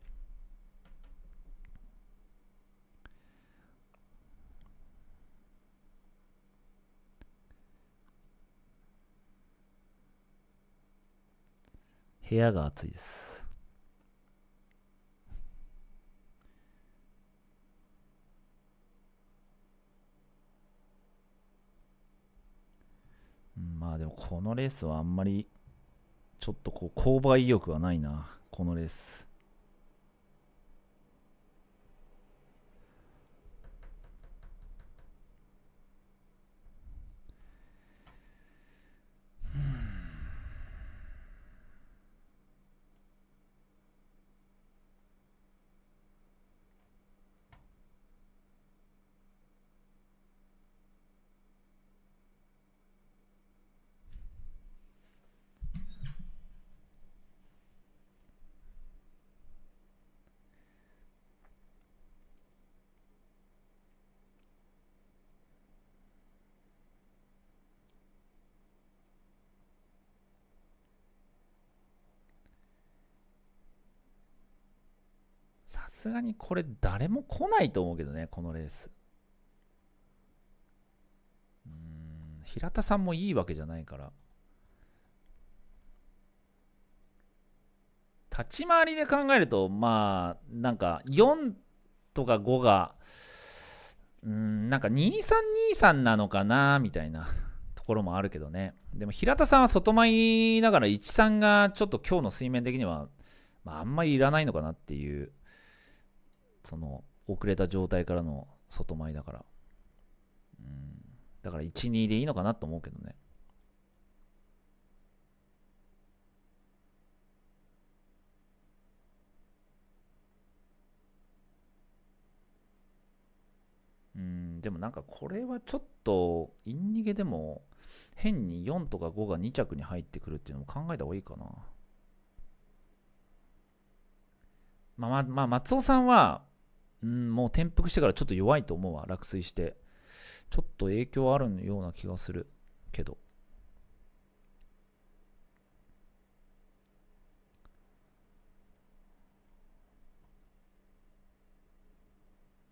Speaker 1: 部屋が暑いです。でもこのレースはあんまりちょっとこう購買意欲はないなこのレースすがにこれ誰も来ないと思うけどね、このレース。うん、平田さんもいいわけじゃないから。立ち回りで考えると、まあ、なんか4とか5が、うん、なんか2323なのかな、みたいなところもあるけどね。でも平田さんは外前だから13がちょっと今日の水面的には、まあ、あんまりいらないのかなっていうその遅れた状態からの外前だから。うん。だから1、2でいいのかなと思うけどね。うん、でもなんかこれはちょっと、イン逃げでも、変に4とか5が2着に入ってくるっていうのも考えた方がいいかな。まあまあ、まあ、松尾さんは、うん、もう転覆してからちょっと弱いと思うわ、落水して。ちょっと影響あるような気がするけど。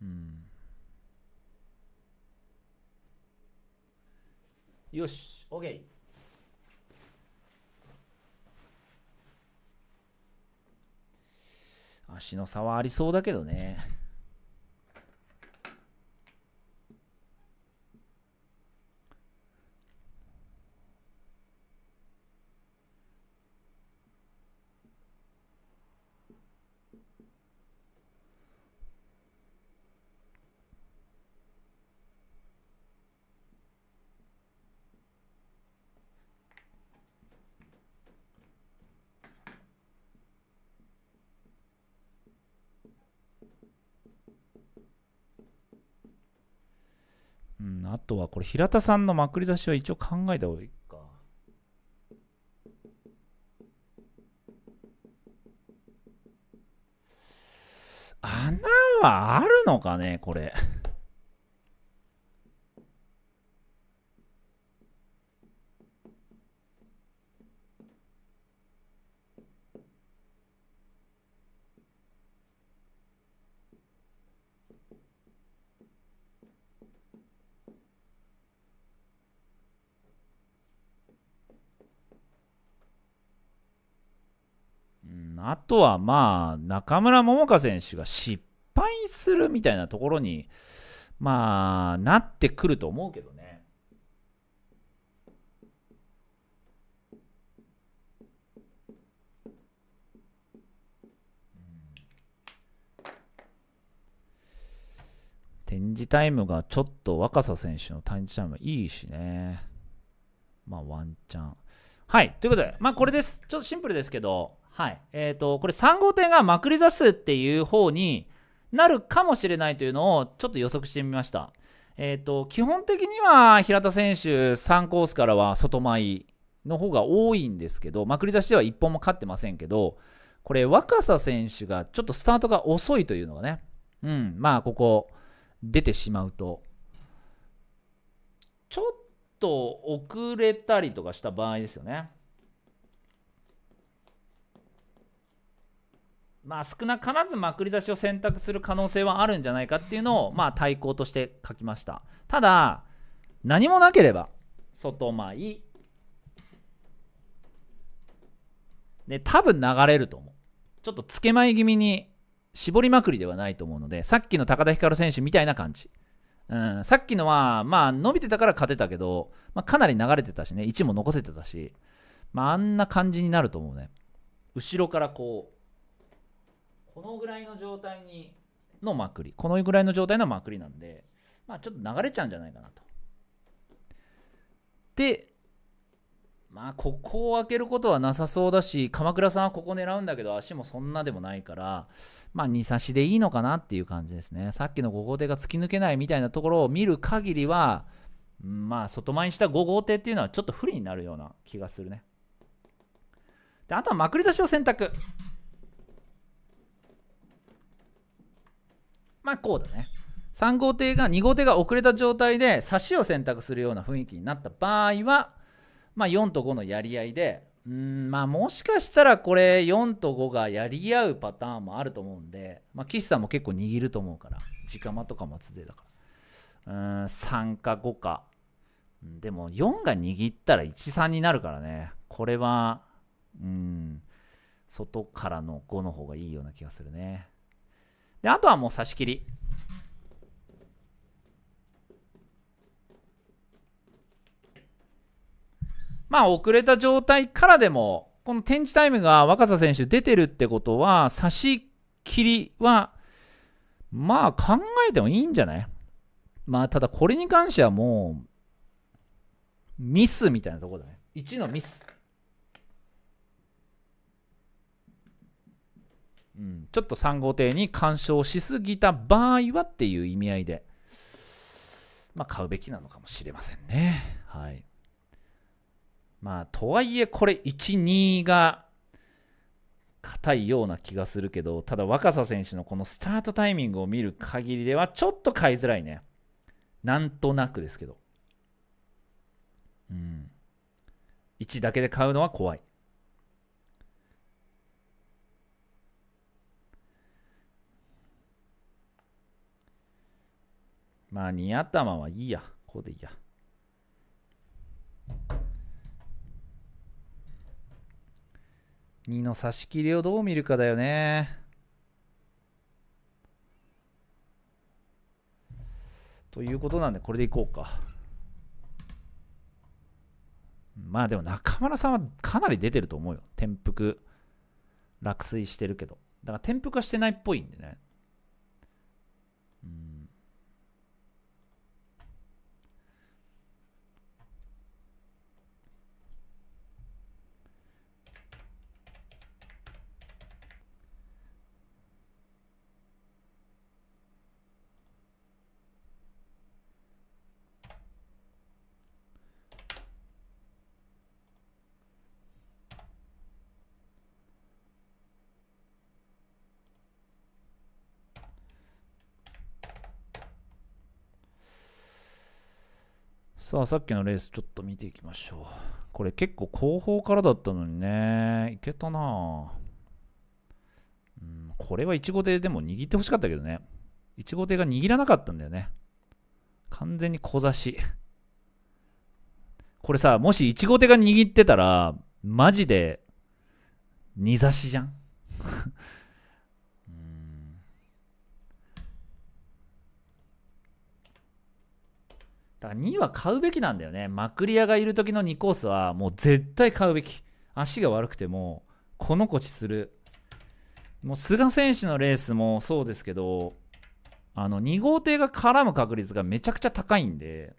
Speaker 1: うん。よし、OK。足の差はありそうだけどね。とはこれ平田さんのまくり差しは一応考えた方がいいか。穴はあるのかねこれとはまあ、中村桃佳選手が失敗するみたいなところに、まあ、なってくると思うけどね。展示タイムがちょっと若狭選手の展示タイムいいしね。まあ、ワンチャン。はい。ということで、まあ、これです。ちょっとシンプルですけど、はい。えっ、ー、と、これ3号艇がまくり指すっていう方になるかもしれないというのをちょっと予測してみました。えっ、ー、と、基本的には平田選手3コースからは外舞の方が多いんですけど、まくり指しでは1本も勝ってませんけど、これ若狭選手がちょっとスタートが遅いというのがね、うん、まあここ出てしまうと、ちょっと遅れたりとかした場合ですよね。まあ、少なからずまくり差しを選択する可能性はあるんじゃないかっていうのを、まあ、対抗として書きましたただ何もなければ外舞ね、多分流れると思うちょっとつけ前気味に絞りまくりではないと思うのでさっきの高田光選手みたいな感じ、うん、さっきのはまあ伸びてたから勝てたけど、まあ、かなり流れてたしね位置も残せてたし、まあ、あんな感じになると思うね後ろからこうこのぐらいの状態にのまくりこのぐらいの状態のまくりなんで、まあ、ちょっと流れちゃうんじゃないかなと。でまあここを開けることはなさそうだし鎌倉さんはここ狙うんだけど足もそんなでもないからまあ2差しでいいのかなっていう感じですねさっきの5号艇が突き抜けないみたいなところを見る限りはまあ外前にした5号艇っていうのはちょっと不利になるような気がするねであとはまくり差しを選択まあこうだね3号艇が2号艇が遅れた状態で差しを選択するような雰囲気になった場合は、まあ、4と5のやり合いでうんまあもしかしたらこれ4と5がやり合うパターンもあると思うんで、まあ、岸さんも結構握ると思うから直間とかつでだからうん3か5かでも4が握ったら13になるからねこれはうん外からの5の方がいいような気がするね。で、あとはもう差し切り。まあ、遅れた状態からでも、この展示タイムが若狭選手出てるってことは、差し切りは、まあ考えてもいいんじゃないまあただこれに関してはもう、ミスみたいなとこだね。1のミス。うん、ちょっと3号艇に干渉しすぎた場合はっていう意味合いで、まあ、買うべきなのかもしれませんね。はい。まあ、とはいえ、これ、1、2が硬いような気がするけど、ただ若狭選手のこのスタートタイミングを見る限りでは、ちょっと買いづらいね。なんとなくですけど。うん。1だけで買うのは怖い。まあ、煮頭はいいや。こうでいいや。2の差し切りをどう見るかだよね。ということなんで、これでいこうか。まあでも中村さんはかなり出てると思うよ。転覆、落水してるけど。だから転覆はしてないっぽいんでね。さあ、さっきのレースちょっと見ていきましょう。これ結構後方からだったのにね、いけたなうん、これはいちご亭でも握ってほしかったけどね。いちご手が握らなかったんだよね。完全に小差し。これさ、もし1号ゴ手が握ってたら、マジで、煮差しじゃんだから2は買うべきなんだよね。マクリアがいる時の2コースはもう絶対買うべき。足が悪くても、このこちする。もう菅選手のレースもそうですけど、あの2号艇が絡む確率がめちゃくちゃ高いんで、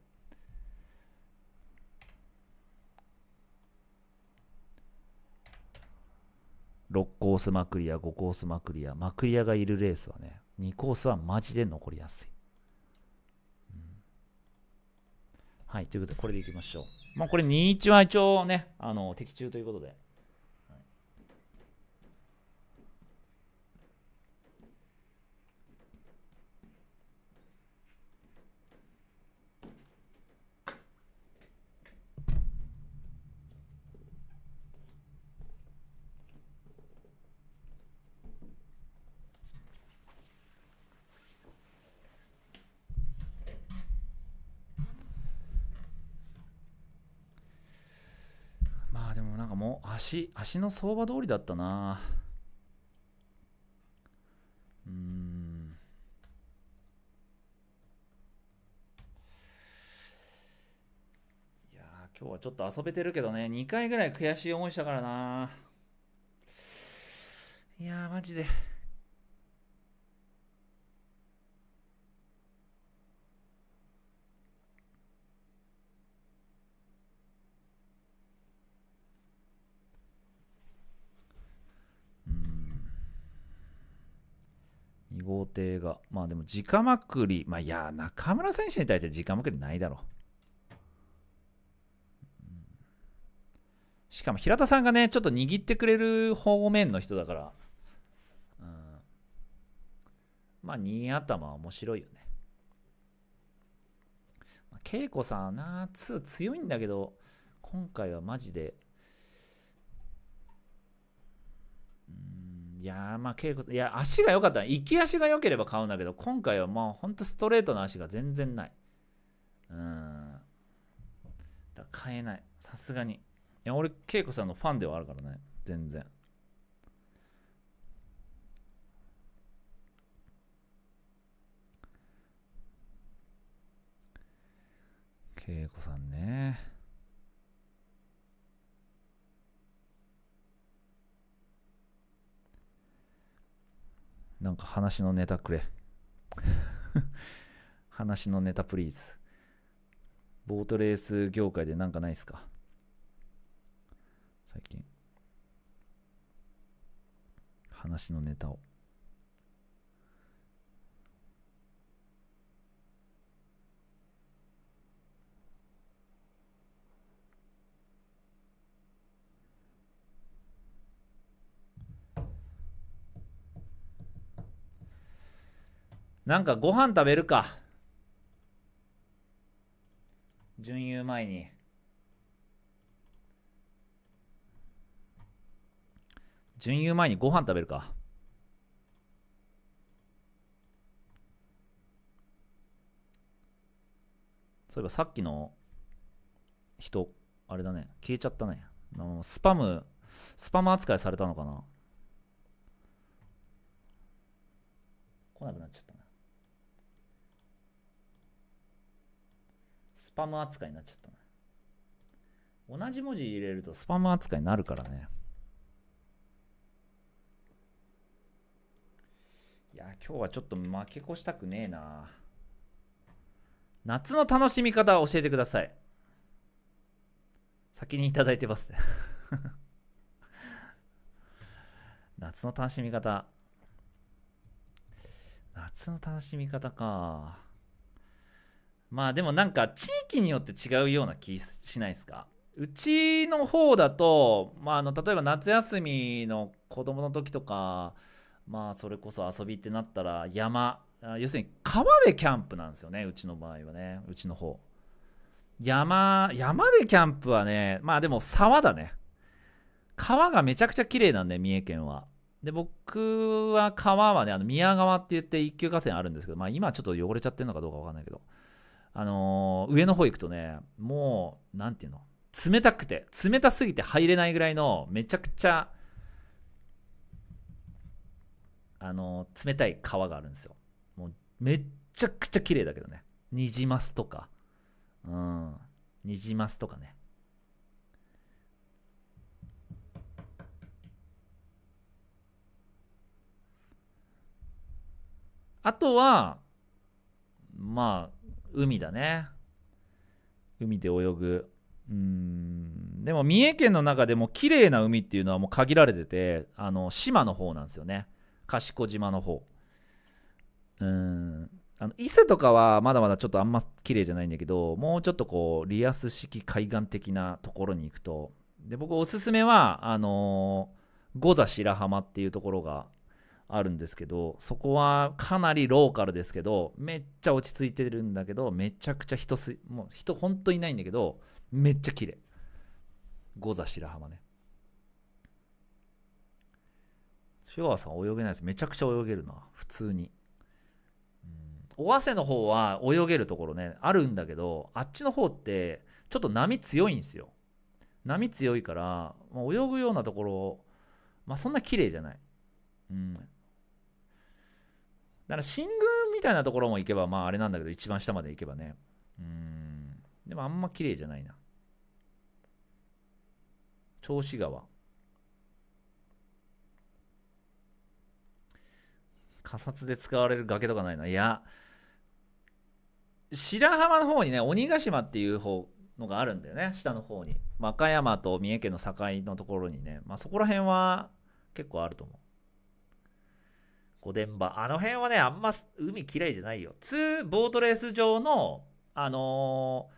Speaker 1: 6コースマクリア、5コースマクリア、マクリアがいるレースはね、2コースはマジで残りやすい。はい、ということで、これでいきましょう。まあ、これ21は一応ね、あの、的中ということで。なんかもう足、足の相場通りだったなうん。いや今日はちょっと遊べてるけどね、2回ぐらい悔しい思いしたからないやマジで。豪邸が。まあでも、直まくり。まあいや、中村選手に対して直まくりないだろう。しかも平田さんがね、ちょっと握ってくれる方面の人だから。うん、まあ、新頭は面白いよね。恵子さんな、2強いんだけど、今回はマジでいやまあ、稽古、いや、足が良かった。行き足が良ければ買うんだけど、今回はもうほんとストレートの足が全然ない。うん。だ買えない。さすがに。いや、俺、稽古さんのファンではあるからね。全然。
Speaker 2: 恵子さんね。なんか
Speaker 1: 話のネタくれ。話のネタプリーズ。ボートレース業界でなんかないっすか最近。話のネタを。なんかご飯食べるか。準優前に。準優前にご飯食べるか。そういえばさっきの人、あれだね、消えちゃったね。スパム、スパム扱いされたのかな来なくなっちゃった。パム扱いになっちゃった同じ文字入れるとスパム扱いになるからね。いや、今日はちょっと負け越したくねえな。夏の楽しみ方を教えてください。先にいただいてます 夏の楽しみ方。夏の楽しみ方か。まあでもなんか地域によって違うような気しないですかうちの方だと、まあ、あの例えば夏休みの子供の時とか、まあ、それこそ遊びってなったら山要するに川でキャンプなんですよねうちの場合はねうちの方山山でキャンプはねまあでも沢だね川がめちゃくちゃ綺麗なんで三重県はで僕は川はねあの宮川って言って一級河川あるんですけどまあ今ちょっと汚れちゃってるのかどうかわかんないけどあのー、上の方行くとね、もう、なんていうの、冷たくて、冷たすぎて入れないぐらいの、めちゃくちゃ、あのー、冷たい川があるんですよ。もう、めちゃくちゃ綺麗だけどね。ニジマスとか、うん、ニジマスとかね。あとは、まあ、海だね海で泳ぐうんでも三重県の中でも綺麗な海っていうのはもう限られててあの島の方なんですよね賢島の方うんあの伊勢とかはまだまだちょっとあんま綺麗じゃないんだけどもうちょっとこうリアス式海岸的なところに行くとで僕おすすめはあの五座白浜っていうところがあるんですけどそこはかなりローカルですけどめっちゃ落ち着いてるんだけどめちゃくちゃ人すもう人ほんといないんだけどめっちゃ綺麗五座白浜ね塩川さん泳げないですめちゃくちゃ泳げるな普通に尾鷲の方は泳げるところねあるんだけどあっちの方ってちょっと波強いんですよ波強いから、泳ぐようなところ、まあ、そんな綺麗じゃない、うん、だから新宮みたいなところも行けば、まああれなんだけど、一番下まで行けばね。うん。でもあんま綺麗じゃないな。銚子川。仮殺で使われる崖とかないな。いや、白浜の方にね、鬼ヶ島っていう方のがあるんだよね、下の方に。和歌山と三重県の境のところにね、まあそこら辺は結構あると思う。御殿場。あの辺はね、あんま海きれいじゃないよ。2、ボートレース場の、あの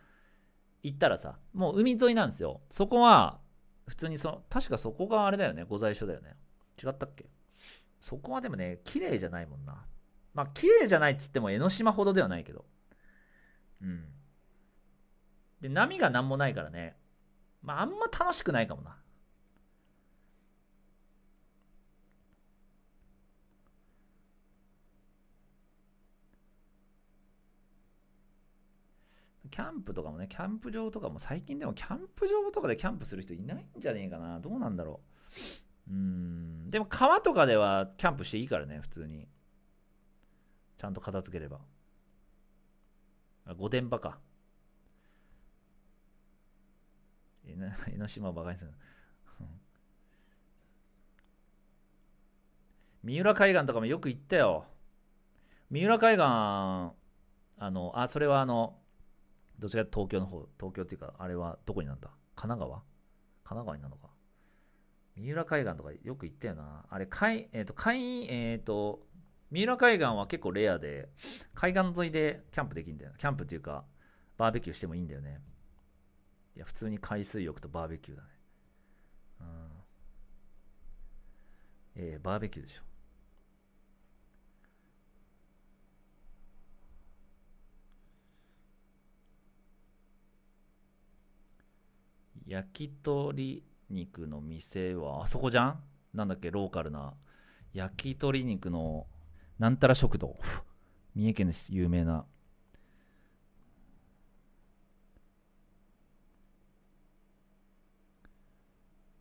Speaker 1: ー、行ったらさ、もう海沿いなんですよ。そこは、普通にその、確かそこがあれだよね、御在所だよね。違ったっけそこはでもね、綺麗じゃないもんな。まあ、綺麗じゃないっつっても江ノ島ほどではないけど。うん。で、波が何もないからね、まあ、あんま楽しくないかもな。キャンプとかもね、キャンプ場とかも最近でもキャンプ場とかでキャンプする人いないんじゃねえかな。どうなんだろう。うん。でも川とかではキャンプしていいからね、普通に。ちゃんと片付ければ。御殿場か。江 ノ島ばバカにする。三浦海岸とかもよく行ったよ。三浦海岸、あの、あ、それはあの、どちらか東京の方、東京っていうか、あれはどこになんだ神奈川神奈川になるのか。三浦海岸とかよく行ったよな。あれ、海、えっ、ー、と、海、えっ、ー、と、三浦海岸は結構レアで、海岸沿いでキャンプできるんだよ。キャンプっていうか、バーベキューしてもいいんだよね。いや、普通に海水浴とバーベキューだね。うん。えー、バーベキューでしょ。焼き鳥肉の店はあそこじゃんなんだっけローカルな焼き鳥肉のなんたら食堂三重県の有名な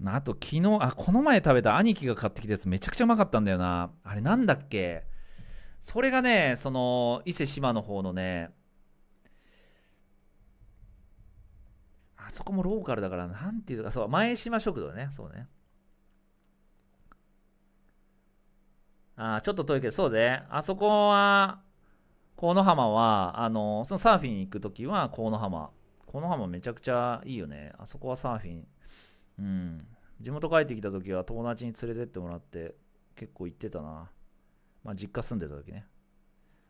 Speaker 1: あと昨日あこの前食べた兄貴が買ってきたやつめちゃくちゃうまかったんだよなあれなんだっけそれがねその伊勢志摩の方のねあそこもローカルだから、なんていうか、そう、前島食堂ね、そうね。ああ、ちょっと遠いけど、そうで、あそこは、河野浜は、あの、そのサーフィン行くときは河野浜。河野浜めちゃくちゃいいよね。あそこはサーフィン。うん。地元帰ってきたときは友達に連れてってもらって、結構行ってたな。まあ、実家住んでたときね。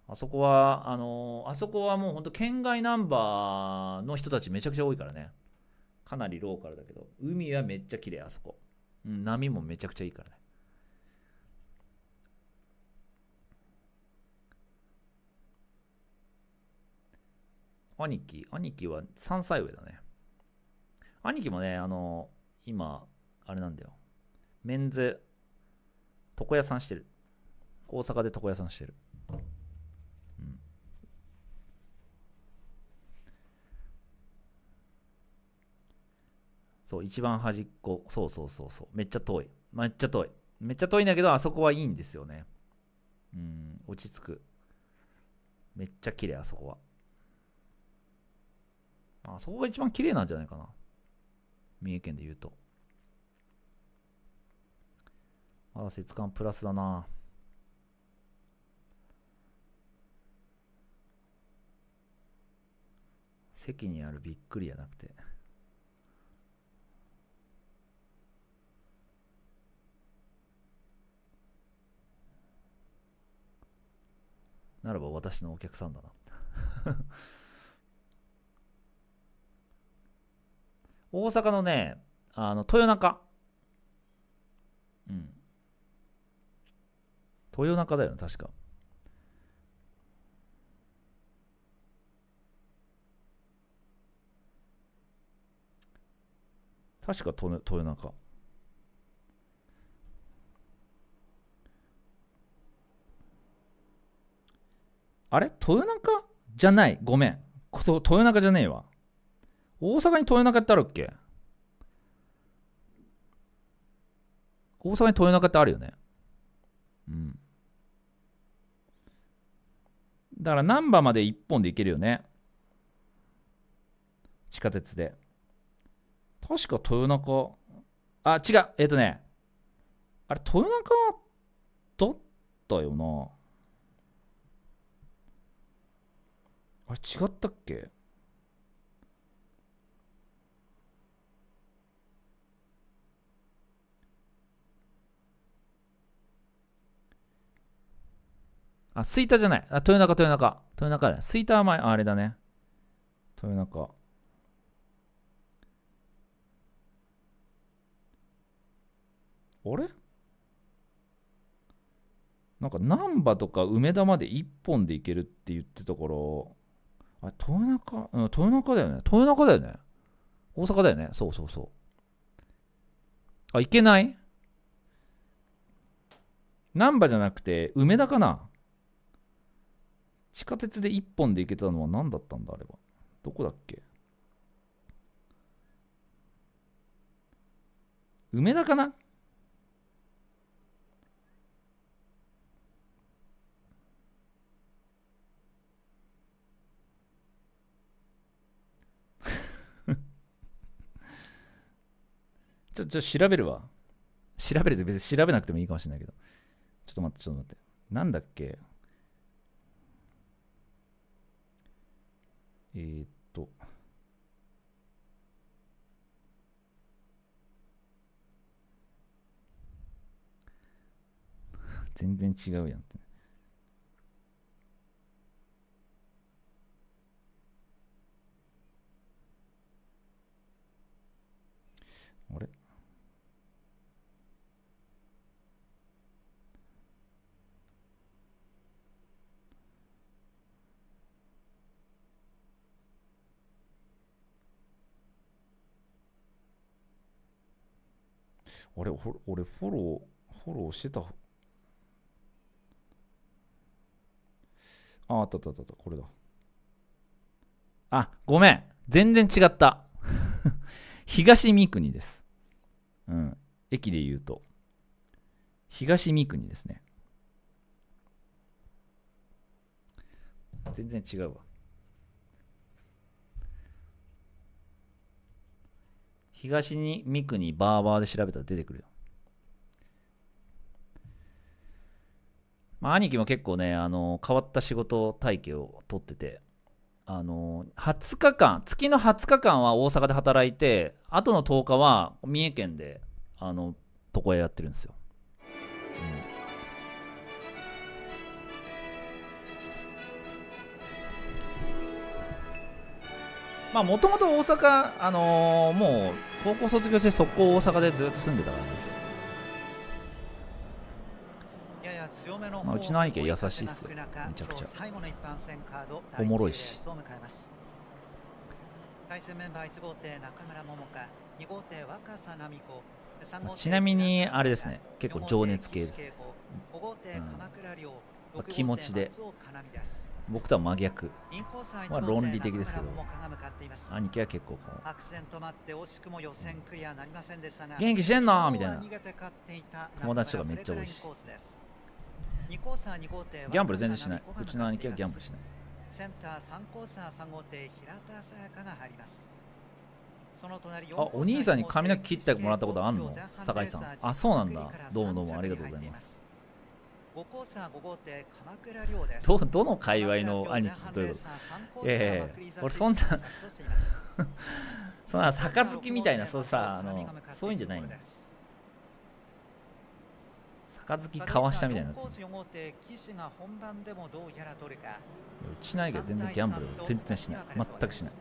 Speaker 1: あそこは、あのー、あそこはもうほんと県外ナンバーの人たちめちゃくちゃ多いからね。かなりローカルだけど、海はめっちゃ綺麗、あそこ。波もめちゃくちゃいいからね。兄貴、兄貴は3歳上だね。兄貴もね、あの、今、あれなんだよ。メンズ、床屋さんしてる。大阪で床屋さんしてる。そう、一番端っこ。そうそうそうそう。めっちゃ遠い。めっちゃ遠い。めっちゃ遠いんだけど、あそこはいいんですよね。うん、落ち着く。めっちゃ綺麗、あそこは。あそこが一番綺麗なんじゃないかな。三重県で言うと。まだ節感プラスだな。席にあるびっくりじゃなくて。ならば私のお客さんだな 大阪のね、あの、豊中。うん。豊中だよね、確か。確か豊中。あれ豊中じゃない。ごめん。豊中じゃねえわ。大阪に豊中ってあるっけ大阪に豊中ってあるよね。うん。だから難波まで一本で行けるよね。地下鉄で。確か豊中。あ、違う。えっ、ー、とね。あれ、豊中だったよな。あれ違ったっけあ、スイタじゃない。あ、豊中、豊中。豊中だ、スイタは前、あれだね。豊中。あれなんか難波とか梅田まで1本で行けるって言ってたからあ豊中、うん、豊中だよね。豊中だよね。大阪だよね。そうそうそう。あ、行けない難波じゃなくて、梅田かな地下鉄で1本で行けたのは何だったんだ、あれは。どこだっけ梅田かなちょ、ちょ、調べるわ。調べると別に調べなくてもいいかもしれないけど。ちょっと待って、ちょっと待って。なんだっけ
Speaker 2: えー、っと。
Speaker 1: 全然違うやんって、あれ、俺フォロー、フォローしてた。あ、あったあったあった、これだ。あ、ごめん。全然違った。東三国です。うん。駅で言うと。東三国ですね。全然違うわ。東に三国バーバーで調べたら出てくるよ。まあ、兄貴も結構ね、あの変わった仕事体系を取ってて、あの20日間、月の20日間は大阪で働いて、あとの10日は三重県で、あの、床屋やってるんですよ。まあもともと大阪、あのー、もう高校卒業して速攻大阪でずっと住んでたからね
Speaker 6: まあ、うちの兄貴は優しいっすよめちゃくちゃおもろいしち
Speaker 1: なみにあれですね結構情熱系です、うん、気持ちで僕とは真逆あ論理的ですけど兄貴は結構こう元気してんのみたいな
Speaker 6: 友達とかめっちゃ多いしギャンブル全然しないうち
Speaker 1: の兄貴はギャンブルしない
Speaker 6: あお兄さんに
Speaker 1: 髪の毛切ってもらったことあんの酒井さんあそうなんだどうもどうもありがとうございます
Speaker 6: 五号艇鎌倉です。どど
Speaker 1: の界隈の兄貴というええー、俺そんな そんな杯みたいなそうさあのそういうんじゃないんの杯
Speaker 6: かわしたみたいな騎士が本番でもどうやら取るか。
Speaker 3: ちないけど全然ギャンブル全然しない全くしない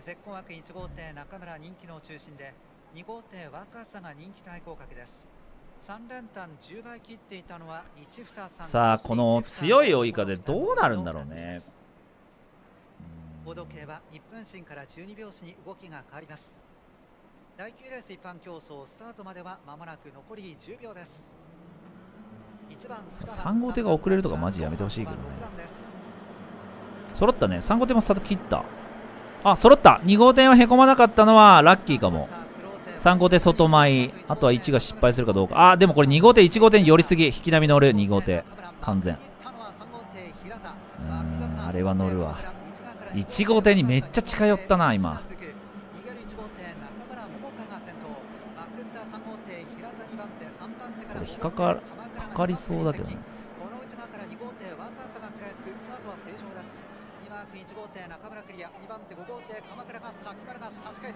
Speaker 6: 石膏枠一号艇中村人気の中心で二号艇若さが人気対抗格ですさあこの
Speaker 1: 強い追い風どうなるんだろうね
Speaker 6: 報道系は日本新から12秒針に動きが変わります第9レース一般競争スタートまではまもなく残り10秒です3号手が遅れるとか
Speaker 1: マジやめてほしいけどね揃ったね3号手もスタート切ったあ揃った2号手はへこまなかったのはラッキーかも3号艇外前あとは1が失敗するかどうかあでもこれ2号艇1号艇に寄りすぎ引き波乗る2号艇完全うんあれは乗るわ1号艇にめっちゃ近寄ったな今こ
Speaker 6: れ引っかかかかりそうだけどね番手5号艇鎌倉が先丸
Speaker 1: が差し返3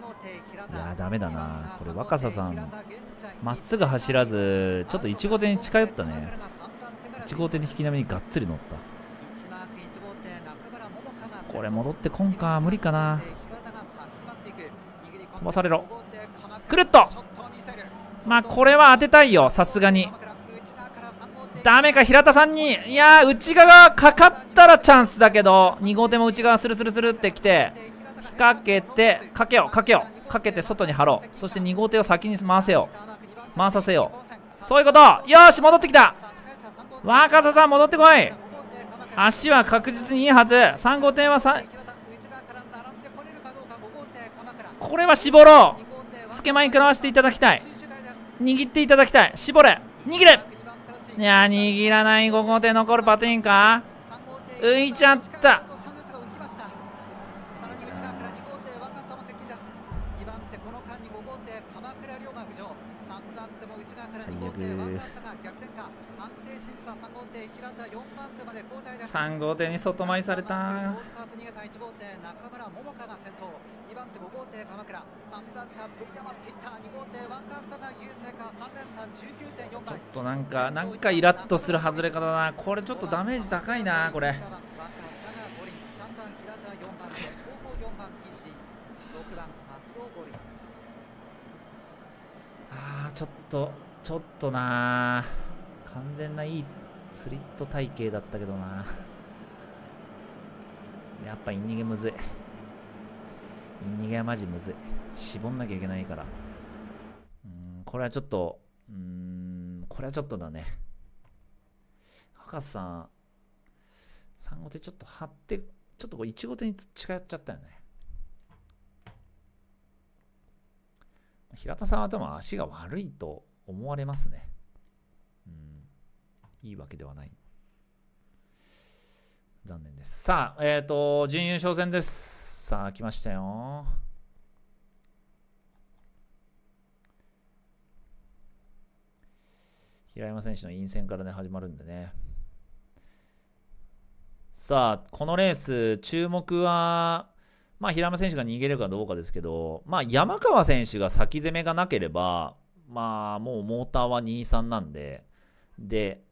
Speaker 1: 号艇平田いやダメだなこれ若狭さんまっすぐ走らずちょっと1号艇に近寄ったね1号艇に引き波にがっつり乗ったこれ戻ってこんか無理かな飛ばされろくるっとまあこれは当てたいよさすがにダメか平田さんにいや内側かかったらチャンスだけど2号手も内側スルスルスルってきて引っ掛けてかけようかけようかけて外に張ろうそして2号手を先に回せよう回させようそういうことよし戻ってきた若狭さん戻ってこい足は確実にいいはず3号艇は3これは絞ろうつけまに食らわしていただきたい握っていただきたい絞れ握れいや握らない5号艇残るパティンか浮いちゃった最悪3号艇に外回りされた。2番手5号艇鎌倉3番手 V 山っていった2号艇ワンカンサが優勢か3連単19.4倍ちょっとなんかなんかイラッとする外れ方だなこれちょっとダメージ高いなこれあーちょっとちょっとな完全ないいスリット体型だったけどなやっぱイン逃げむずい逃げはマジむずい。絞んなきゃいけないから。うん、これはちょっと、うん、これはちょっとだね。博士さん、産後手ちょっと張って、ちょっとこう、1号手に近寄っちゃったよね。平田さんは多分足が悪いと思われますね。うん、いいわけではない。残念です。さあ、えっ、ー、と、準優勝戦です。さあ、来ましたよ。平山選手の陰線からね、始まるんでね。さあ、このレース、注目は、まあ、平山選手が逃げるかどうかですけど、まあ、山川選手が先攻めがなければ、まあ、もうモーターは2、3なんで、で、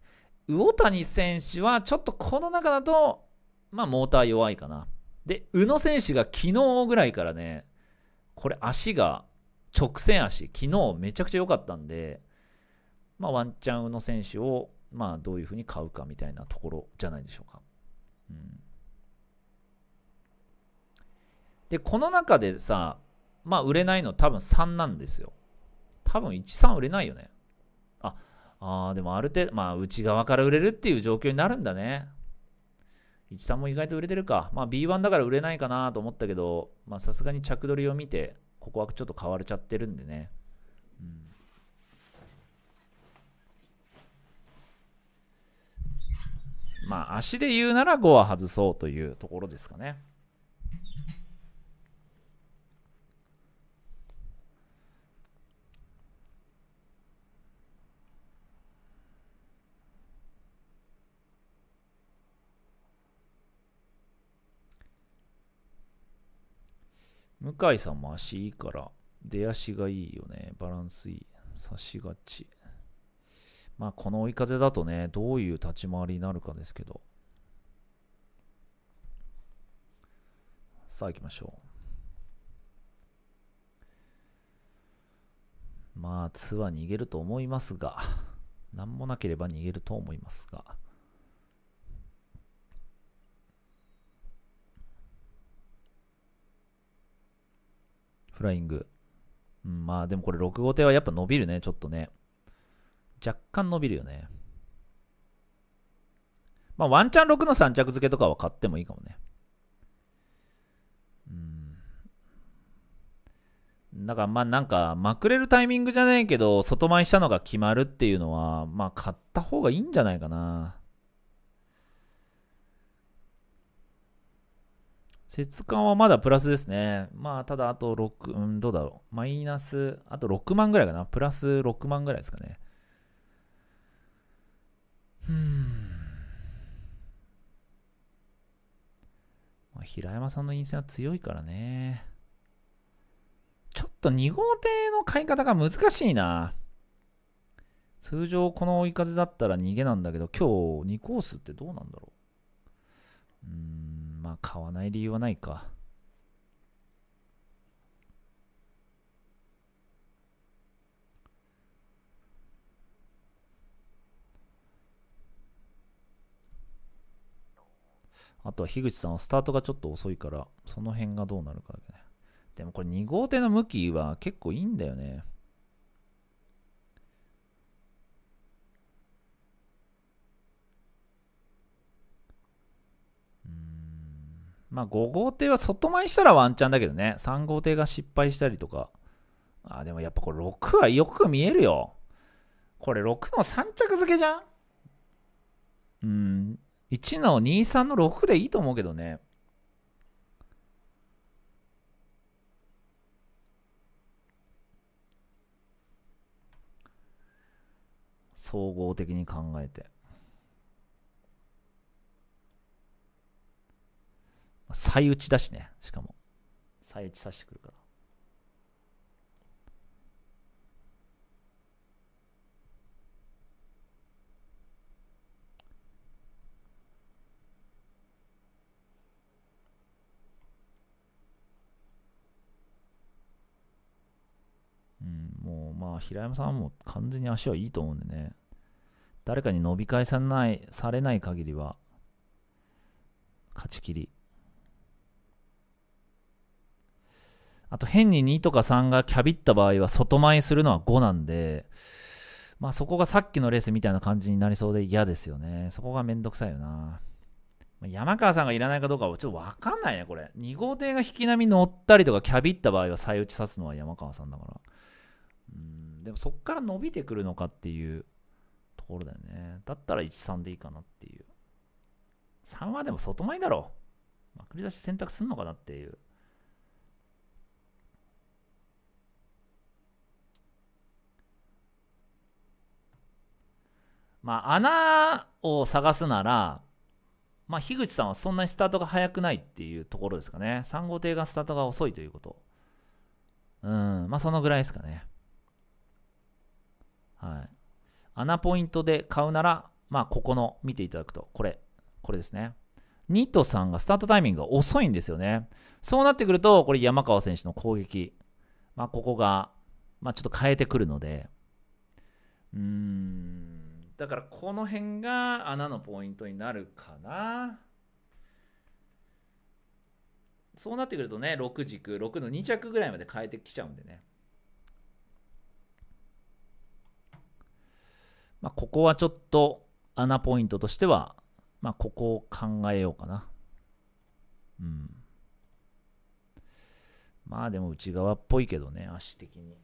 Speaker 1: 魚谷選手はちょっとこの中だと、まあ、モーター弱いかな。で、宇野選手が昨日ぐらいからね、これ足が直線足、昨日めちゃくちゃ良かったんで、まあ、ワンチャン宇野選手を、まあ、どういうふうに買うかみたいなところじゃないでしょうか。うん、で、この中でさ、まあ、売れないの多分3なんですよ。多分1、3売れないよね。あ、あでもある程度、まあ、内側から売れるっていう状況になるんだね。13も意外と売れてるか。まあ B1 だから売れないかなと思ったけど、まあさすがに着取りを見て、ここはちょっと買われちゃってるんでね。まあ足で言うなら5は外そうというところですかね。向井さんも足いいから、出足がいいよね。バランスいい。差しがち。まあ、この追い風だとね、どういう立ち回りになるかですけど。さあ、行きましょう。まあ、ツー逃げると思いますが、何もなければ逃げると思いますが。フライング。うん、まあでもこれ6号艇はやっぱ伸びるね、ちょっとね。若干伸びるよね。まあワンチャン6の3着付けとかは買ってもいいかもね。うん。だからまあなんか、まくれるタイミングじゃないけど、外前したのが決まるっていうのは、まあ買った方がいいんじゃないかな。節感はまだプラスですね。まあ、ただあと6、うん、どうだろう。マイナス、あと6万ぐらいかな。プラス6万ぐらいですかね。うん。まあ、平山さんの陰線は強いからね。ちょっと2号艇の買い方が難しいな。通常この追い風だったら逃げなんだけど、今日2コースってどうなんだろう。うん。まあ買わない理由はないか。あとは樋口さんはスタートがちょっと遅いから、その辺がどうなるかだけね。でもこれ2号艇の向きは結構いいんだよね。まあ5号艇は外前したらワンチャンだけどね。3号艇が失敗したりとか。あ、でもやっぱこれ6はよく見えるよ。これ6の3着付けじゃんうん。1の2、3の6でいいと思うけどね。総合的に考えて。最打ちだしね、しかも。最打ちさしてくるから。うん、もうまあ平山さんはもう完全に足はいいと思うんでね誰かに伸び返さないされない限りは勝ちきりあと変に2とか3がキャビった場合は外前するのは5なんで、まあそこがさっきのレースみたいな感じになりそうで嫌ですよね。そこがめんどくさいよな。山川さんがいらないかどうかはちょっとわかんないね、これ。2号艇が引き波乗ったりとかキャビった場合は再打ち刺すのは山川さんだから。うん、でもそっから伸びてくるのかっていうところだよね。だったら1、3でいいかなっていう。3はでも外前だろ。まあ、繰り出し選択すんのかなっていう。まあ、穴を探すなら、まあ、樋口さんはそんなにスタートが速くないっていうところですかね。3号艇がスタートが遅いということ。うん、まあ、そのぐらいですかね。はい。穴ポイントで買うなら、まあ、ここの、見ていただくと、これ、これですね。2と3がスタートタイミングが遅いんですよね。そうなってくると、これ山川選手の攻撃。まあ、ここが、まあ、ちょっと変えてくるので、うーん、だからこの辺が穴のポイントになるかな。そうなってくるとね、6軸、6の2着ぐらいまで変えてきちゃうんでね。まあ、ここはちょっと穴ポイントとしては、まあ、ここを考えようかな。うん。まあでも内側っぽいけどね、足的に。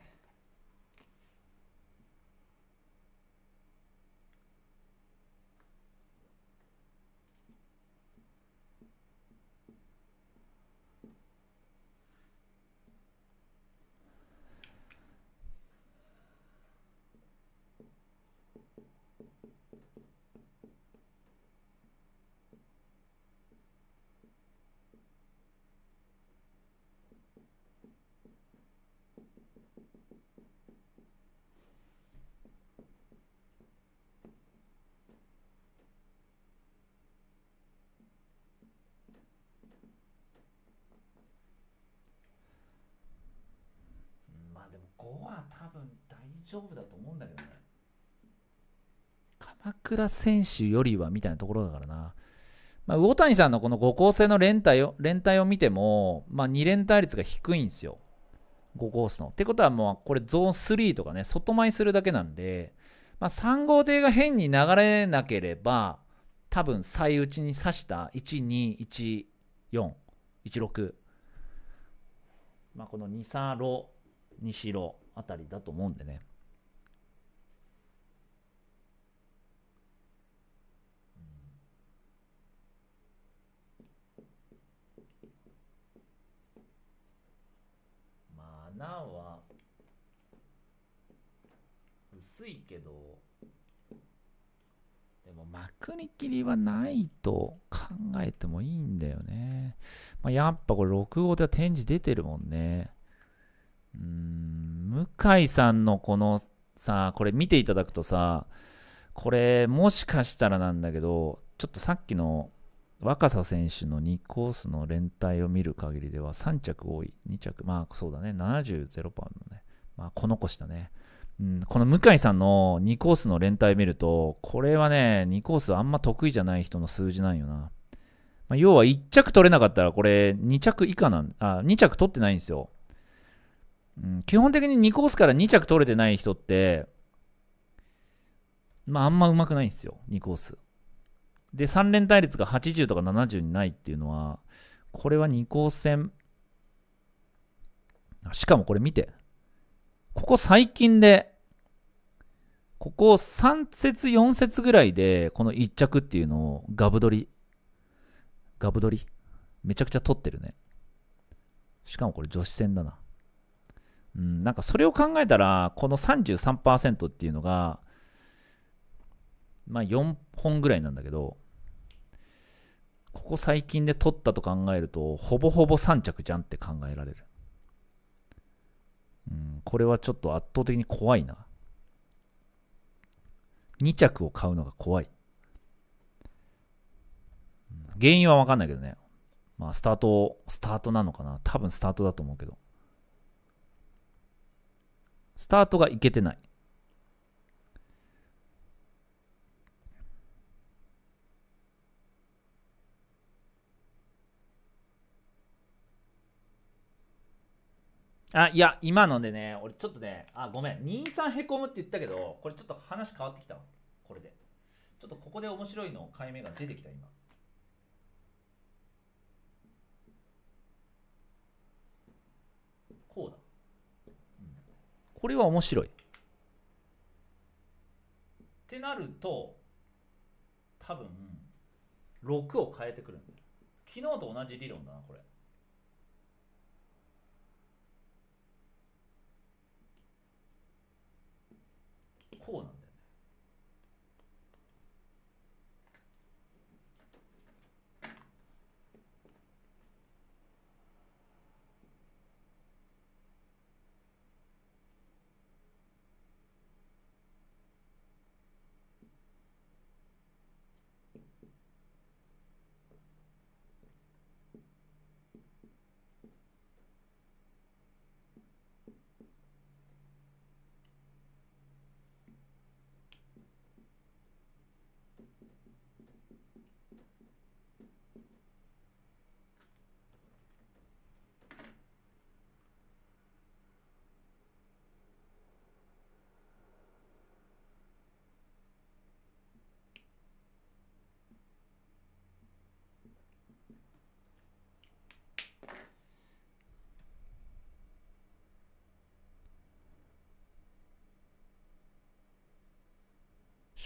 Speaker 1: 分大丈夫だと思うんだけどね鎌倉選手よりはみたいなところだからな、まあ、魚谷さんのこの5構成の連帯を連帯を見ても、まあ、2連帯率が低いんですよ5コースのってことはもうこれゾーン3とかね外前するだけなんで、まあ、3号艇が変に流れなければ多分最内に刺した121416まあこの23路西路あたりだと思うんでね。まあ、穴は薄いけどでも幕に切りはないと考えてもいいんだよね、まあ、やっぱこれ6号では展示出てるもんね向井さんのこのさこれ見ていただくとさこれもしかしたらなんだけどちょっとさっきの若狭選手の2コースの連帯を見る限りでは3着多い2着まあそうだね7 0ーのねまあこの子したね、うん、この向井さんの2コースの連帯見るとこれはね2コースあんま得意じゃない人の数字なんよな、まあ、要は1着取れなかったらこれ2着以下なんあ2着取ってないんですようん、基本的に2コースから2着取れてない人って、まああんま上手くないんですよ、2コース。で、3連対率が80とか70にないっていうのは、これは2コース戦。しかもこれ見て。ここ最近で、ここ3節4節ぐらいで、この1着っていうのをガブ取り。ガブ取り。めちゃくちゃ取ってるね。しかもこれ女子戦だな。うん、なんかそれを考えたら、この33%っていうのが、まあ4本ぐらいなんだけど、ここ最近で取ったと考えると、ほぼほぼ3着じゃんって考えられる。うん、これはちょっと圧倒的に怖いな。2着を買うのが怖い。原因は分かんないけどね。まあ、スタート、スタートなのかな。多分スタートだと思うけど。スタートがいけてない。あ、いや、今のでね、俺ちょっとね、あ、ごめん、2、3へこむって言ったけど、これちょっと話変わってきたわ、これで。ちょっとここで面白いの、解明が出てきた、今。これは面白い。ってなると多分6を変えてくるん昨日と同じ理論だなこれこうなんだよ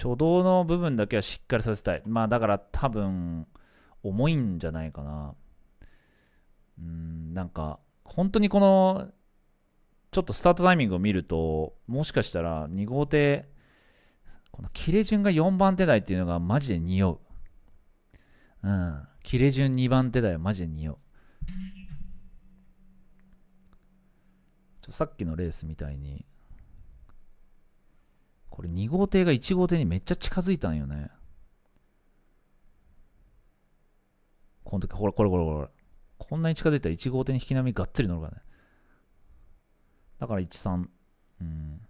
Speaker 1: 初動の部分だけはしっかりさせたい。まあだから多分、重いんじゃないかな。うん、なんか、本当にこの、ちょっとスタートタイミングを見ると、もしかしたら2号艇、この切れ順が4番手台っていうのがマジで匂う。うん。切れ順2番手台はマジで匂う。ちょさっきのレースみたいに、これ2号艇が1号艇にめっちゃ近づいたんよね。この時、ほら、これこれこれ。こんなに近づいたら1号艇に引き波がっつり乗るからね。だから1、3。うん。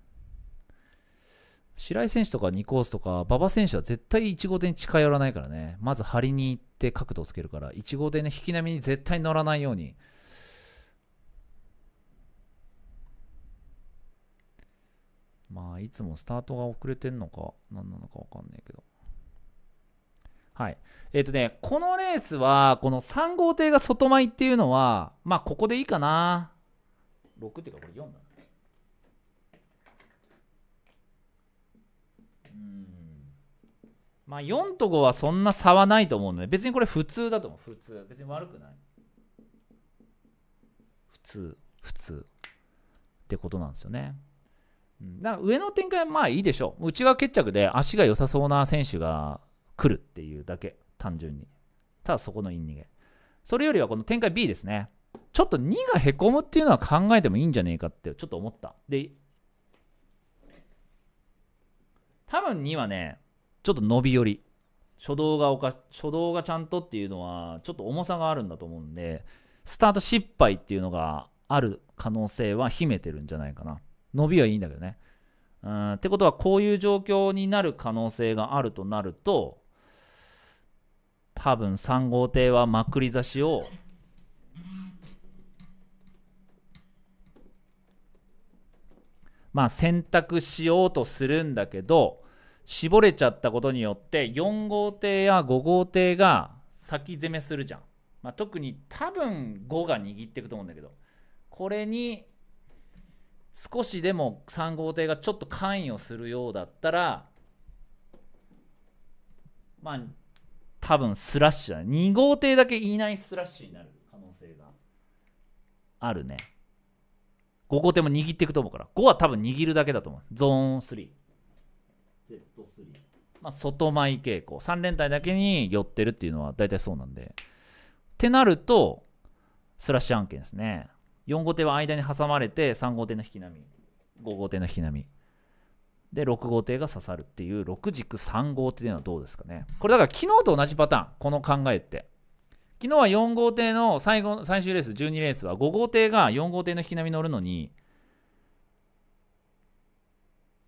Speaker 1: 白井選手とか2コースとか、馬場選手は絶対1号艇に近寄らないからね。まず張りに行って角度をつけるから、1号艇の引き波に絶対乗らないように。まあ、いつもスタートが遅れてんのか、何なのかわかんないけど。はい。えっ、ー、とね、このレースは、この3号艇が外前っていうのは、まあ、ここでいいかな。6っていうか、これ4だ、ね。うん。まあ、4と5はそんな差はないと思うので、別にこれ普通だと思う。普通。別に悪くない。普通。普通。ってことなんですよね。だから上の展開はまあいいでしょう。内側決着で足が良さそうな選手が来るっていうだけ、単純に。ただそこのイン逃げ。それよりはこの展開 B ですね。ちょっと2がへこむっていうのは考えてもいいんじゃねえかってちょっと思った。で、多分2はね、ちょっと伸び寄り。初動がおか、初動がちゃんとっていうのは、ちょっと重さがあるんだと思うんで、スタート失敗っていうのがある可能性は秘めてるんじゃないかな。伸びはいいんだけどね。うんってことは、こういう状況になる可能性があるとなると、多分3号艇はまくり差しをまあ選択しようとするんだけど絞れちゃったことによって4号艇や5号艇が先攻めするじゃん、まあ、特に多分5が握っていくと思うんだけどこれに少しでも3号艇がちょっと関与するようだったらまあ多分スラッシュだ、ね、2号艇だけいないスラッシュになる可能性があるね5号艇も握っていくと思うから5は多分握るだけだと思うゾーン 3Z3 まあ外前傾向3連隊だけに寄ってるっていうのは大体そうなんでってなるとスラッシュ案件ですね4号艇は間に挟まれて3号艇の引き波5号艇の引き波で6号艇が刺さるっていう6軸3号艇というのはどうですかねこれだから昨日と同じパターンこの考えって昨日は4号艇の最後最終レース12レースは5号艇が4号艇の引き波乗るのに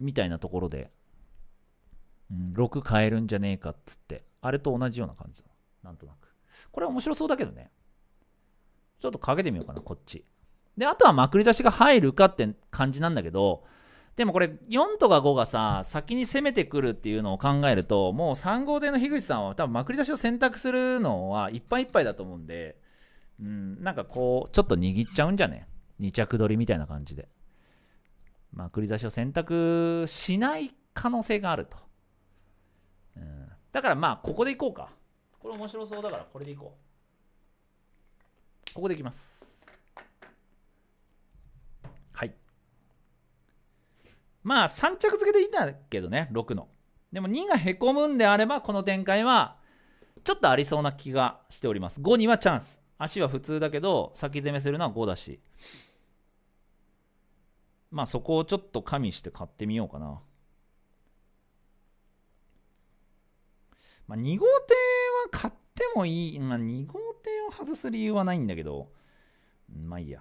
Speaker 1: みたいなところで、うん、6変えるんじゃねえかっつってあれと同じような感じなんとなくこれは面白そうだけどねちょっとかけてみようかなこっちで、あとはまくり差しが入るかって感じなんだけど、でもこれ4とか5がさ、先に攻めてくるっていうのを考えると、もう3号艇の樋口さんは多分まくり差しを選択するのはいっぱいいっぱいだと思うんで、うん、なんかこう、ちょっと握っちゃうんじゃね ?2 着取りみたいな感じで。まくり差しを選択しない可能性があると。うん、だからまあ、ここでいこうか。これ面白そうだから、これでいこう。ここでいきます。まあ3着付けでいいんだけどね、6の。でも2がへこむんであれば、この展開はちょっとありそうな気がしております。5にはチャンス。足は普通だけど、先攻めするのは5だし。まあそこをちょっと加味して買ってみようかな。まあ、2号艇は買ってもいい。まあ、2号艇を外す理由はないんだけど、まあいいや。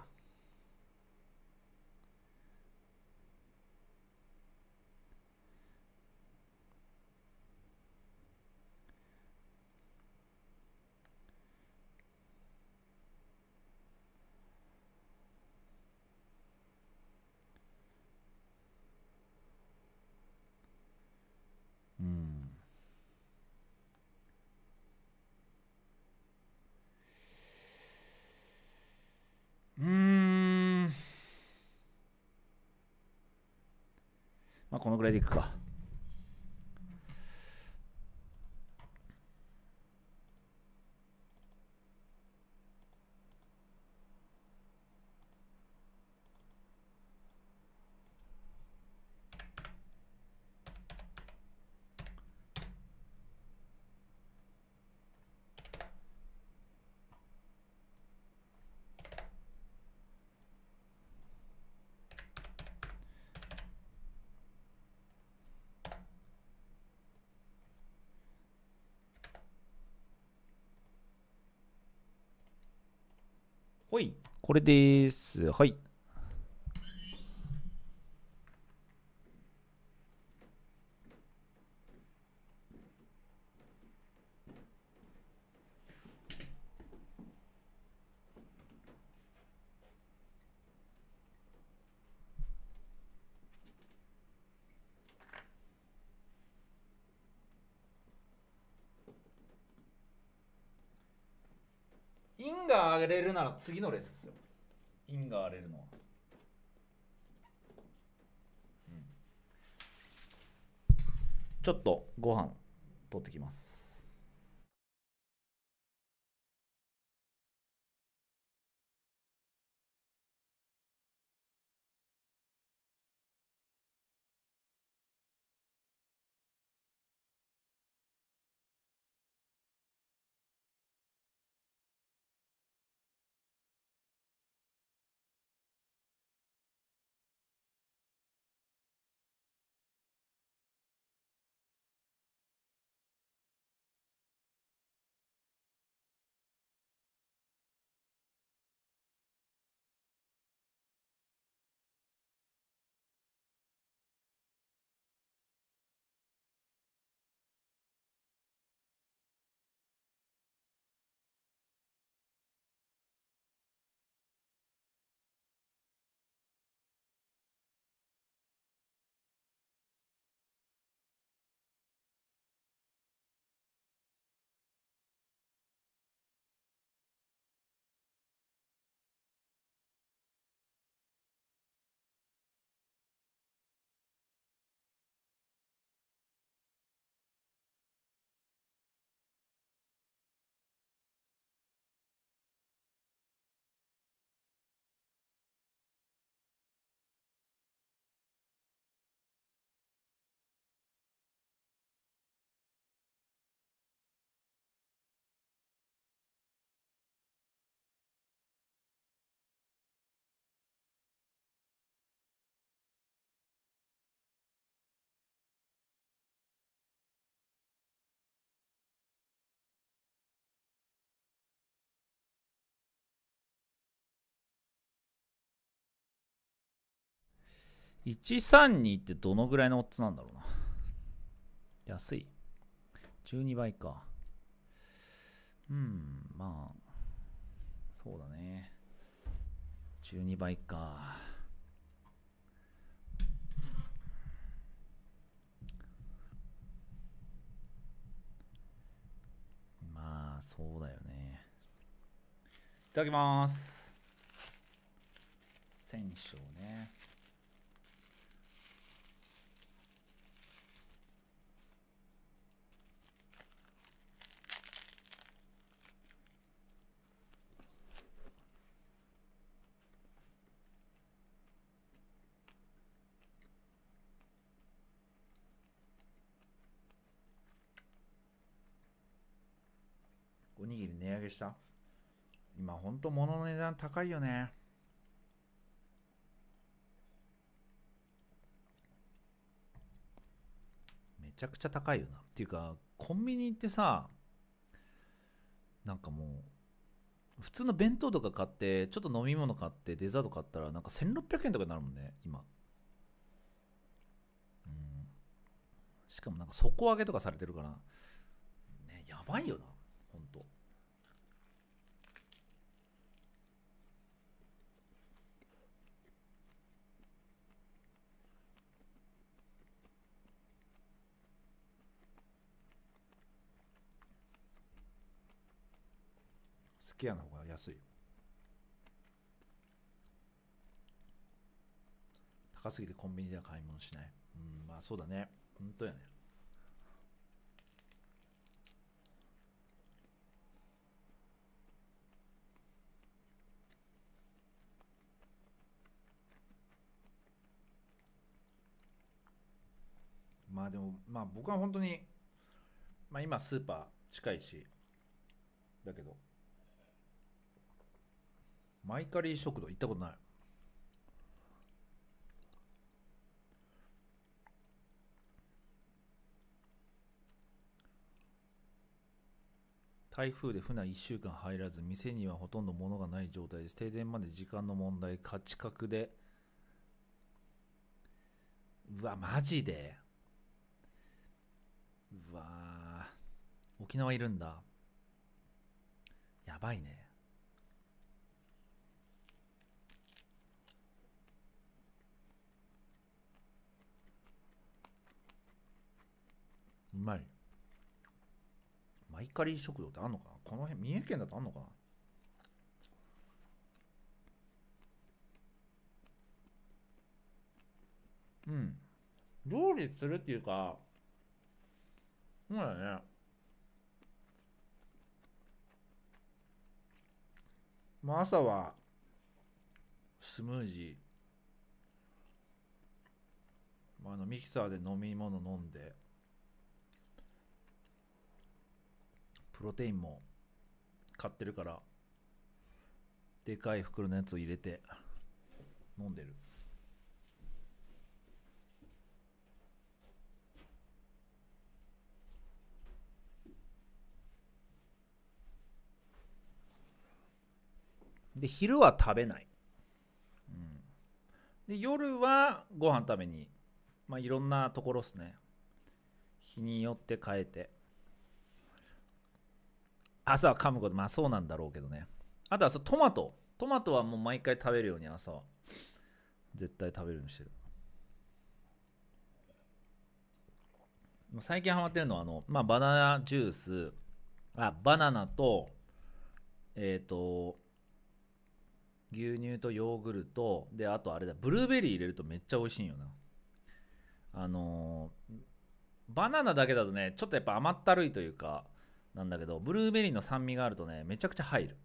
Speaker 1: このぐらいでいくかこれです。はい。インが上げれるなら次のレースが荒れるのは、うん、ちょっとご飯取ってきます132ってどのぐらいのオッズなんだろうな。安い。12倍か。うん、まあ、そうだね。12倍か。まあ、そうだよね。いただきます。選手ね。おにぎり値上げした今ほんと物の値段高いよねめちゃくちゃ高いよなっていうかコンビニってさなんかもう普通の弁当とか買ってちょっと飲み物買ってデザート買ったらなんか1600円とかになるもんね今うんしかもなんか底上げとかされてるからねやばいよなほんとスケアの方が安い。高すぎてコンビニでは買い物しない。うん、まあそうだね。本当やね。まあでも、まあ僕は本当に、まあ今スーパー近いし、だけど、マイカリー食堂行ったことない。台風で船1週間入らず、店にはほとんど物がない状態です。停電まで時間の問題、価値格で。うわ、マジでうわ沖縄いるんだ。やばいね。うまい。マイカリー食堂ってあんのかなこの辺、三重県だとあんのかなうん。料理するっていうか、そうだね。まあ朝は、スムージー、まあ、あのミキサーで飲み物飲んで、プロテインも買ってるからでかい袋のやつを入れて飲んでるで昼は食べない、うん、で夜はご飯食べにまあいろんなところっすね日によって変えて朝は噛むこと、まあそうなんだろうけどね。あとはそトマト。トマトはもう毎回食べるように朝は。絶対食べるようにしてる。最近ハマってるのはあの、まあ、バナナジュースあバナナとえっ、ー、と牛乳とヨーグルトであとあれだブルーベリー入れるとめっちゃ美味しいんよなあのバナナだけだとねちょっとやっぱ甘ったるいというかなんだけど、ブルーベリーの酸味があるとね、めちゃくちゃ入る。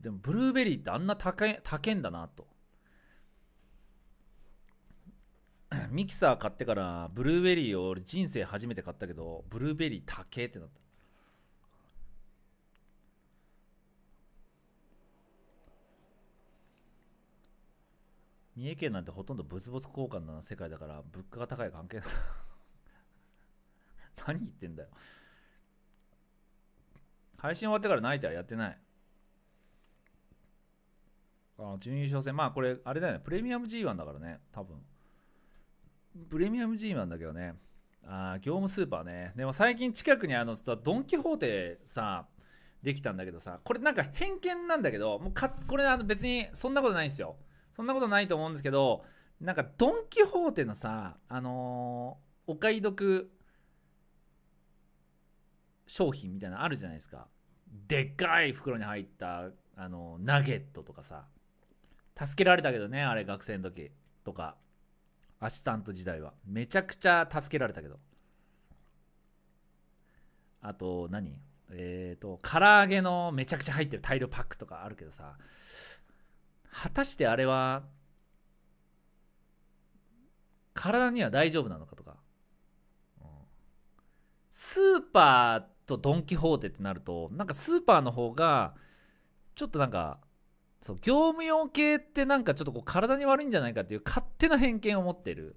Speaker 1: でも、ブルーベリーってあんな高い、高いんだなと。ミキサー買ってから、ブルーベリーを俺人生初めて買ったけど、ブルーベリー高えってなった。三重県なんてほとんど物々交換な世界だから、物価が高い関係 何言ってんだよ配信終わってからナイターやってない。あ準優勝戦。まあこれ、あれだよね。プレミアム G1 だからね。多分。プレミアム G1 だけどね。ああ、業務スーパーね。でも最近近くにあの、ドン・キホーテさ、できたんだけどさ、これなんか偏見なんだけど、もうかこれあの別にそんなことないんですよ。そんなことないと思うんですけど、なんかドン・キホーテのさ、あのー、お買い得商品みたいなのあるじゃないですかでっかい袋に入ったあのナゲットとかさ助けられたけどねあれ学生の時とかアシスタント時代はめちゃくちゃ助けられたけどあと何えっ、ー、と唐揚げのめちゃくちゃ入ってる大量パックとかあるけどさ果たしてあれは体には大丈夫なのかとか、うん、スーパーとドン・キホーテってなるとなんかスーパーの方がちょっとなんかそう業務用系ってなんかちょっとこう体に悪いんじゃないかっていう勝手な偏見を持ってる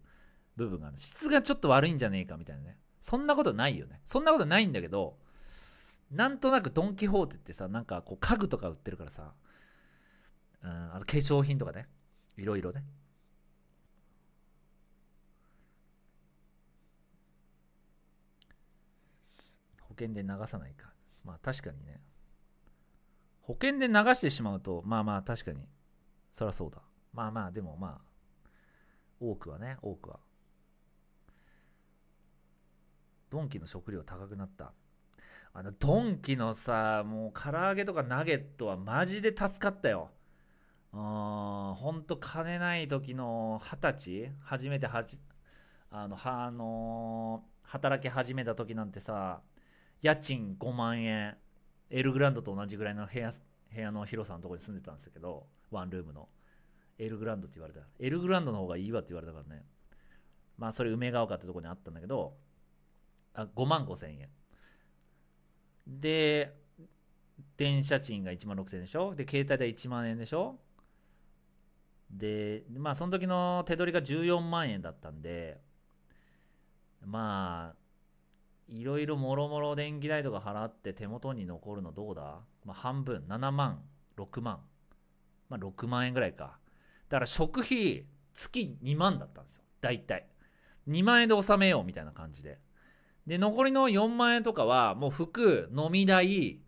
Speaker 1: 部分がある質がちょっと悪いんじゃねえかみたいなねそんなことないよねそんなことないんだけどなんとなくドン・キホーテってさなんかこう家具とか売ってるからさ、うん、あの化粧品とかねいろいろね険で流さないか。まあ確かにね。保険で流してしまうと、まあまあ確かに、そらそうだ。まあまあ、でもまあ、多くはね、多くは。ドンキの食料高くなった。あの、ドンキのさ、もう唐揚げとかナゲットはマジで助かったよ。うん、ほんと金ない時の二十歳初めてはじ、あの、は、あのー、働き始めた時なんてさ、家賃5万円エルグランドと同じぐらいの部屋部屋の広さのところに住んでたんですけどワンルームのエルグランドって言われたエルグランドの方がいいわって言われたからねまあそれ梅ヶ丘ってところにあったんだけどあ5万5千円で電車賃が1万6千円でしょで携帯代1万円でしょでまあその時の手取りが14万円だったんでまあいろいろもろもろ電気代とか払って手元に残るのどうだ、まあ、半分、7万、6万。まあ、6万円ぐらいか。だから食費、月2万だったんですよ。大体。2万円で納めようみたいな感じで。で、残りの4万円とかは、もう服、飲み代、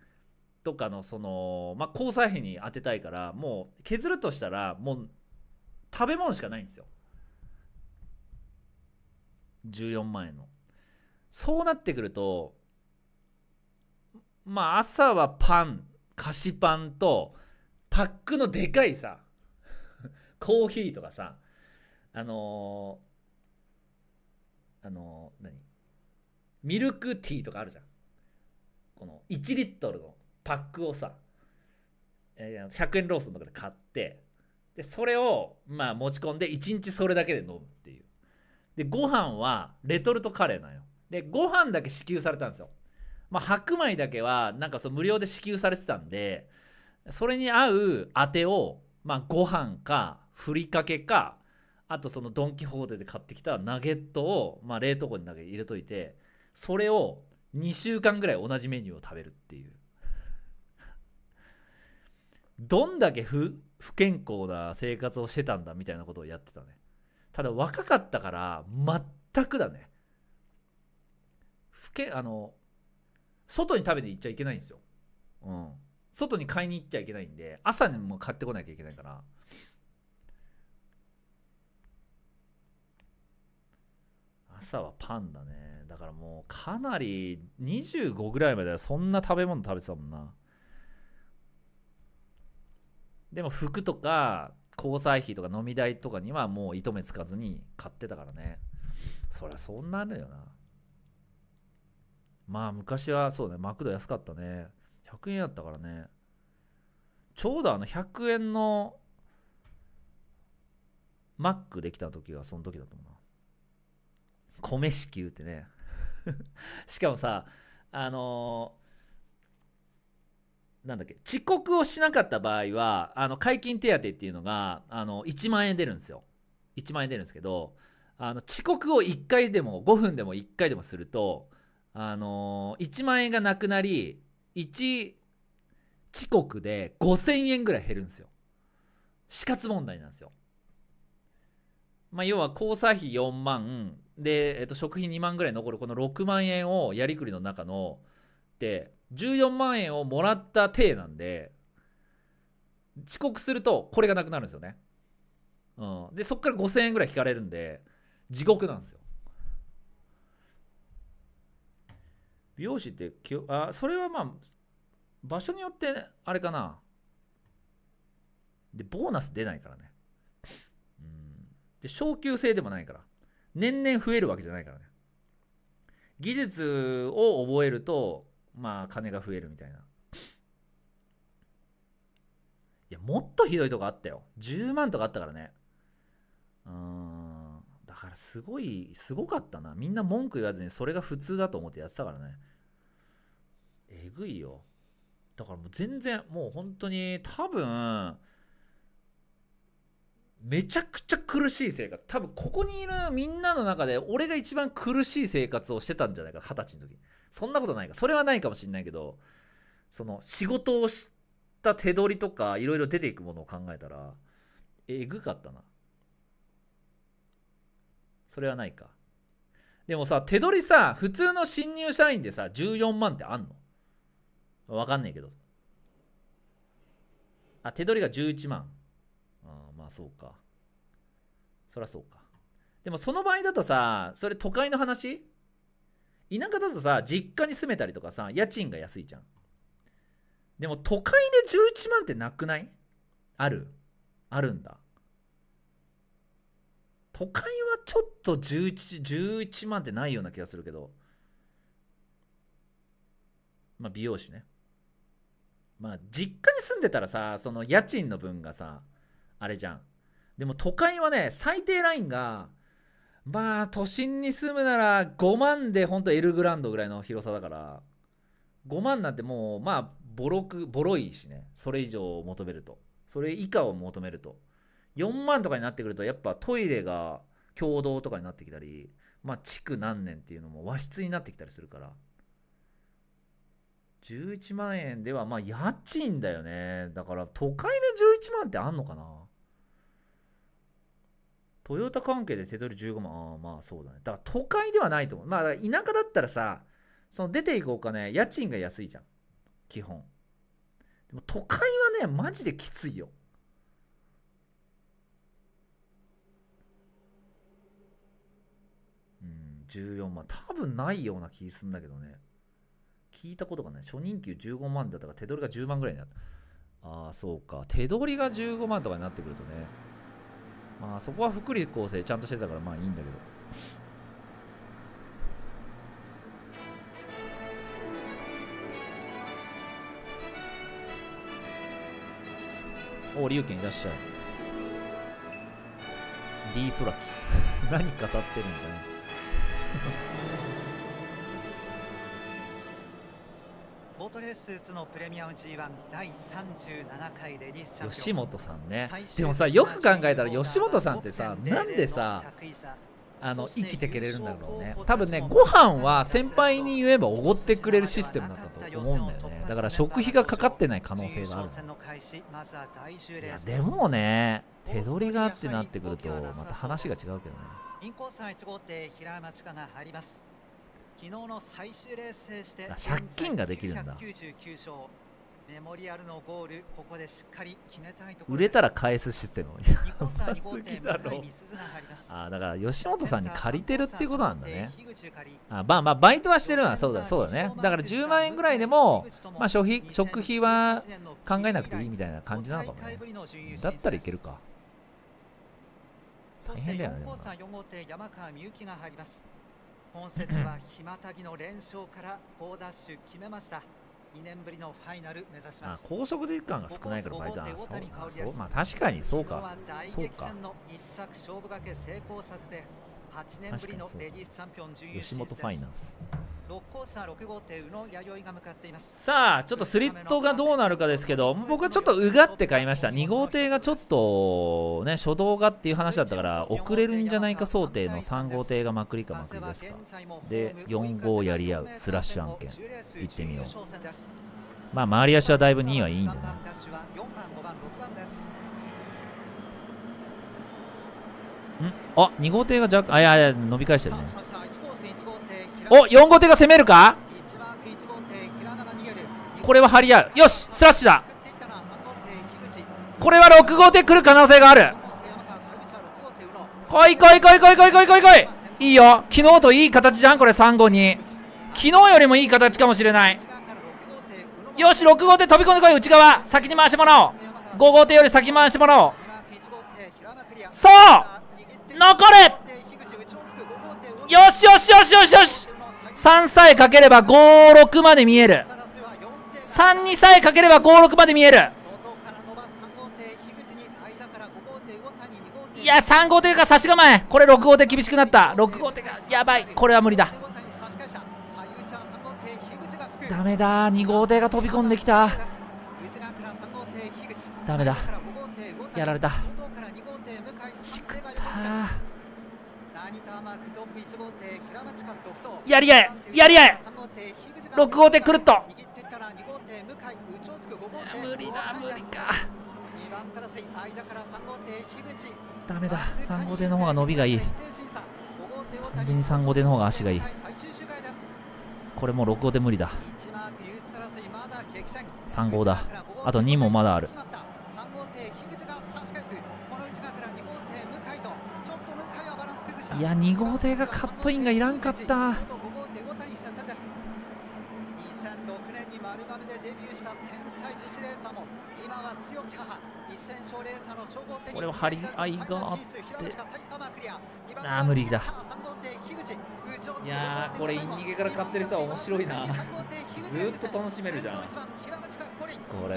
Speaker 1: とかのその、まあ、交際費に当てたいからもう削るとしたらもう食べ物しかないんですよ14万円のそうなってくるとまあ朝はパン菓子パンとパックのでかいさ コーヒーとかさあのー、あのー、何ミルクティーとかあるじゃんこの1リットルのパックをさ100円ローソンとかで買ってでそれをまあ持ち込んで1日それだけで飲むっていうでご飯はレトルトカレーなんよでご飯だけ支給されたんですよ、まあ、白米だけはなんかそう無料で支給されてたんでそれに合うあてを、まあ、ご飯かふりかけかあとそのドン・キホーテで買ってきたナゲットを、まあ、冷凍庫に入れといてそれを2週間ぐらい同じメニューを食べるっていうどんだけ不不健康な生活をしてたんだみたいなことをやってたねただ若かったから全くだねけあの外に食べに行っちゃいけないんですよ、うん、外に買いに行っちゃいけないんで朝にも買ってこなきゃいけないから朝はパンだねだからもうかなり25ぐらいまではそんな食べ物食べてたもんなでも服とか交際費とか飲み代とかにはもう糸目つかずに買ってたからねそりゃそんなんだよなまあ昔はそうね、マクド安かったね。100円やったからね。ちょうどあの100円のマックできた時はその時だと思うな。米支給ってね。しかもさ、あのー、なんだっけ遅刻をしなかった場合はあの解禁手当っていうのがあの1万円出るんですよ1万円出るんですけどあの遅刻を1回でも5分でも1回でもするとあのー、1万円がなくなり1遅刻で5000円ぐらい減るんですよ死活問題なんですよまあ、要は交際費4万で、えっと、食費2万ぐらい残るこの6万円をやりくりの中ので14万円をもらった体なんで遅刻するとこれがなくなるんですよね、うん、でそっから5000円ぐらい引かれるんで地獄なんですよ美容師ってきあ、それはまあ、場所によって、あれかな。で、ボーナス出ないからね。うん。で、昇給制でもないから。年々増えるわけじゃないからね。技術を覚えると、まあ、金が増えるみたいな。いや、もっとひどいとこあったよ。10万とかあったからね。うん。からすごい、すごかったな。みんな文句言わずにそれが普通だと思ってやってたからね。えぐいよ。だからもう全然、もう本当に多分、めちゃくちゃ苦しい生活。多分ここにいるみんなの中で俺が一番苦しい生活をしてたんじゃないか。二十歳の時。そんなことないか。それはないかもしんないけど、その仕事をした手取りとかいろいろ出ていくものを考えたら、えぐかったな。それはないか。でもさ、手取りさ、普通の新入社員でさ、14万ってあんのわかんねえけど。あ、手取りが11万。あまあそうか。そりゃそうか。でもその場合だとさ、それ都会の話田舎だとさ、実家に住めたりとかさ、家賃が安いじゃん。でも都会で11万ってなくないあるあるんだ。都会はちょっと11、11万ってないような気がするけど。まあ、美容師ね。まあ、実家に住んでたらさ、その家賃の分がさ、あれじゃん。でも都会はね、最低ラインが、まあ、都心に住むなら5万でほんとエルグランドぐらいの広さだから、5万なんてもう、まあ、ボロく、ボロいしね。それ以上を求めると。それ以下を求めると。4万とかになってくるとやっぱトイレが共同とかになってきたりまあ築何年っていうのも和室になってきたりするから11万円ではまあ家賃だよねだから都会で11万ってあんのかなトヨタ関係で手取り15万ああまあそうだねだから都会ではないと思うまあ田舎だったらさその出ていくお金家賃が安いじゃん基本でも都会はねマジできついよ14万多分ないような気すんだけどね聞いたことがない初任給15万だったから手取りが10万ぐらいになったああそうか手取りが15万とかになってくるとねまあそこは福利厚生ちゃんとしてたからまあいいんだけどお、けん、いらっしゃい。D 空き。何語ってるんだね。
Speaker 6: ボートレース2のプレミアム G1 第37回レディス吉
Speaker 1: 本さんねでもさよく考えたら吉本さんってさなんでさあの生きてくれるんだろうね多分ねご飯は先輩に言えばおごってくれるシステムだったと思うんだよねだから食費がかかってない可能性があるいやでもね手取りがってなってくるとまた話が違うけどねインコースは1号
Speaker 6: 艇平山千佳が入ります昨日の最終レース制して借金ができるんだ99勝メモリアルのゴールここでしっかり決めたいと売
Speaker 1: れたら返すシステムやば
Speaker 2: す
Speaker 6: ぎだろ
Speaker 1: あだから吉本さんに借りてるっていうことなんだねあまあまあバイトはしてるのはそうだそうだねだから10万円ぐらいでも、まあ、消費食費は考えなくていいみたいな感じなのかもねだったらいけるか
Speaker 6: そして4号車4号艇山川美幸が入ります本節はひまたぎの連勝から高ダッシュ決めました2年ぶりのファイナル目指します
Speaker 1: 高速で間が少ないからバイトなそうまあ確かにそうか大
Speaker 6: 激戦の一着勝負がけ成功させて8年ぶりのレディースチャンピオン準優勝吉本ファイナンスさあちょっ
Speaker 1: とスリットがどうなるかですけど僕はちょっとうがって買いました2号艇がちょっとね初動がっていう話だったから遅れるんじゃないか想定の3号艇がまくりかまくり
Speaker 3: です
Speaker 6: か
Speaker 1: で4号やり合うスラッシュ案件いってみようまあ回り足はだいぶ2位はいいんでねんあ2号艇が若干あいやいや伸び返してるねお4号艇が攻めるかこれは張り合うよしスラッシュだこれは6号艇来る可能性がある来い来い来い来い来い来い来い来いいいよ昨日といい形じゃんこれ3号2昨日よりもいい形かもしれないよし6号艇飛び込んでこい内側先に回してもらおう5号艇より先回してもらおうそう残るよしよしよしよしよし3さえかければ56まで見える3にさえかければ56まで見えるいや3号艇が差し構えこれ6号艇厳しくなった6号艇がやばいこれは無理だダメだ2号艇が飛び込んできたダメだやられた
Speaker 6: しくった
Speaker 1: やり合えやり合え
Speaker 6: 6号艇くるっと無理だ無理か
Speaker 1: ダメだ3号艇の方が伸びがいい完全に3号艇の方が足がいいこれも6号艇無理だ3号だあと2もまだあるいや2号艇がカットインがいらんかったこれは張り合いがあってああ無理だいやこれ逃げから買ってる人は面白いなずっと楽しめるじゃんこれ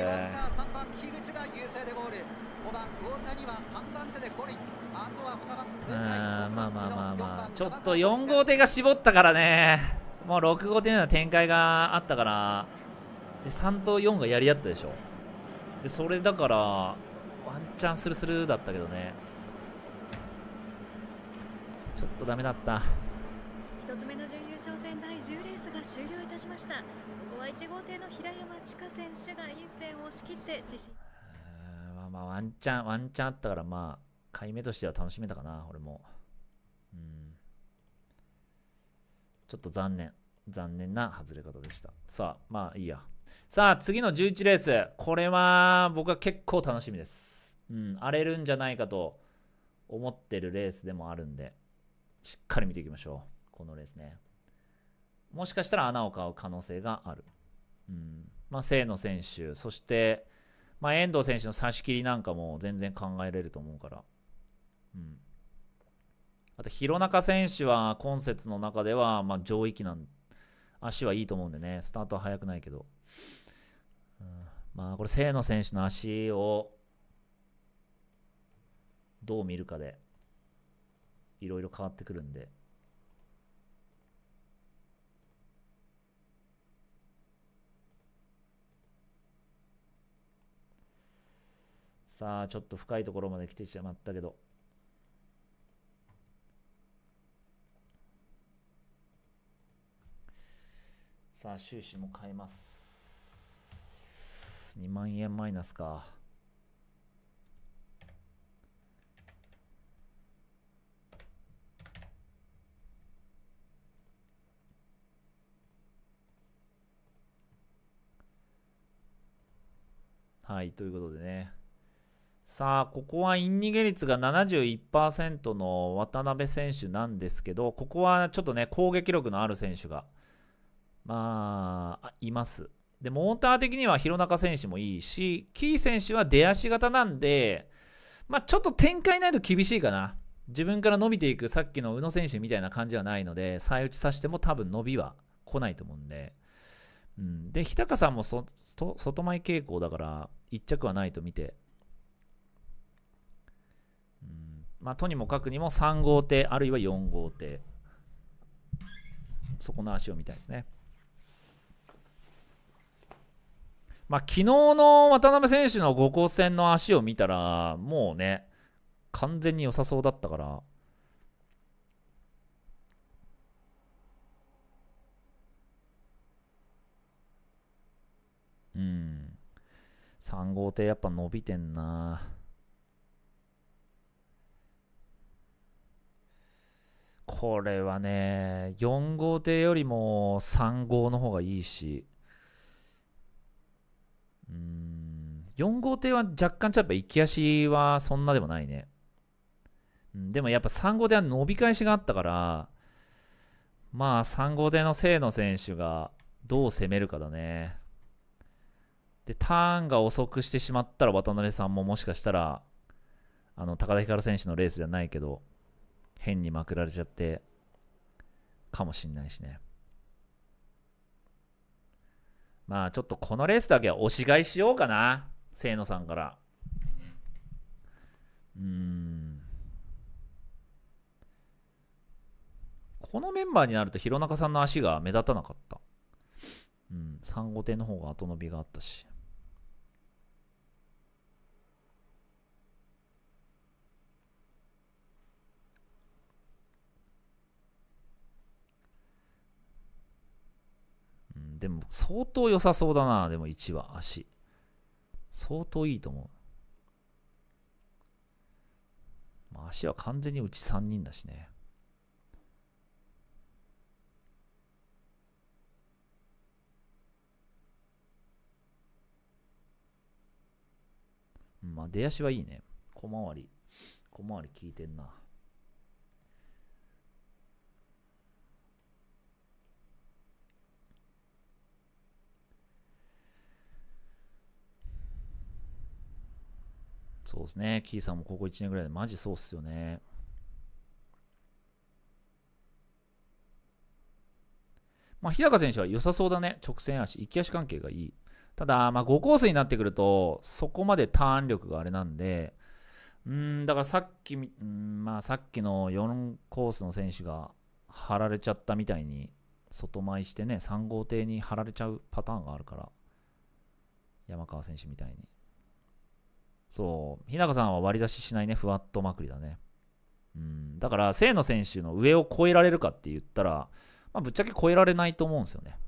Speaker 1: うんまあまあまあまあちょっと4号艇が絞ったからねもう6号艇のような展開があったからで3と4がやり合ったでしょでそれだからワンチャンスルスルだったけどねちょっとダメだった1
Speaker 5: つ目の準優勝戦第10レースが終了いたしましたは1号艇の平山千佳選手が陰線を押し切って自身
Speaker 1: まあまあワンチャンワンチャンあったからまあ回目としては楽しめたかな俺もうんちょっと残念残念な外れ方でしたさあまあいいやさあ次の11レースこれは僕は結構楽しみですうん荒れるんじゃないかと思ってるレースでもあるんでしっかり見ていきましょうこのレースねもしかしたら穴を買う可能性があるうんまあ、清野選手、そして、まあ、遠藤選手の差し切りなんかも全然考えれると思うから。うん、あと、弘中選手は今節の中では、まあ、上機なん、足はいいと思うんでね、スタートは速くないけど。うん、まあ、これ、清野選手の足をどう見るかで、いろいろ変わってくるんで。さあ、ちょっと深いところまで来てしまったけど。さあ、収支も変えます。2万円マイナスか。はい、ということでね。さあ、ここはイン逃げ率が71%の渡辺選手なんですけど、ここはちょっとね、攻撃力のある選手が、まあ、います。で、モーター的には廣中選手もいいし、キー選手は出足型なんで、まあ、ちょっと展開ないと厳しいかな。自分から伸びていく、さっきの宇野選手みたいな感じはないので、再打ちさせても多分伸びは来ないと思うんで。うん、で、日高さんも外前傾向だから、1着はないと見てまあ、とにもかくにも3号艇あるいは4号艇そこの足を見たいですね。まあ、昨日の渡辺選手の5号線の足を見たら、もうね、完全に良さそうだったから。うん。3号艇やっぱ伸びてんな。これはね、4号艇よりも3号の方がいいし、うん、4号艇は若干ちょっと行き足はそんなでもないね。うん、でもやっぱ3号艇は伸び返しがあったから、まあ3号艇の清野選手がどう攻めるかだね。で、ターンが遅くしてしまったら渡辺さんももしかしたら、あの、高田ひかる選手のレースじゃないけど、変にまくられちゃってかもしんないしねまあちょっとこのレースだけはおし買いしようかな清野さんからうんこのメンバーになると弘中さんの足が目立たなかったうん3号艇の方が後伸びがあったしでも相当良さそうだな、でも1は足。相当いいと思う。まあ、足は完全にうち3人だしね。まあ、出足はいいね。小回り。小回り効いてんな。そうですね。キーさんもここ1年ぐらいで、マジそうっすよね。まあ、日高選手は良さそうだね。直線足、行き足関係がいい。ただ、まあ、5コースになってくると、そこまでターン力があれなんで、うん、だからさっき、うんまあ、さっきの4コースの選手が張られちゃったみたいに、外回してね、3号艇に張られちゃうパターンがあるから、山川選手みたいに。そう、日高さんは割り出ししないね、ふわっとまくりだね。うん、だから、清野選手の上を超えられるかって言ったら、まあ、ぶっちゃけ超えられないと思うんですよね。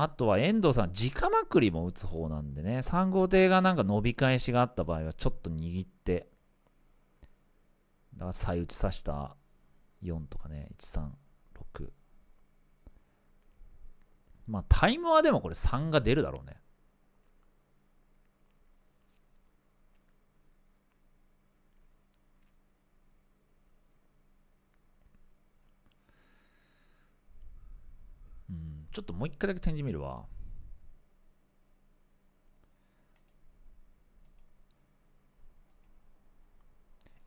Speaker 1: あとは遠藤さん、直まくりも打つ方なんでね、3号艇がなんか伸び返しがあった場合は、ちょっと握って、だから再打ち刺した4とかね、1、3、6。まあ、タイムはでもこれ3が出るだろうね。ちょっともう一回だけ展示見るわ。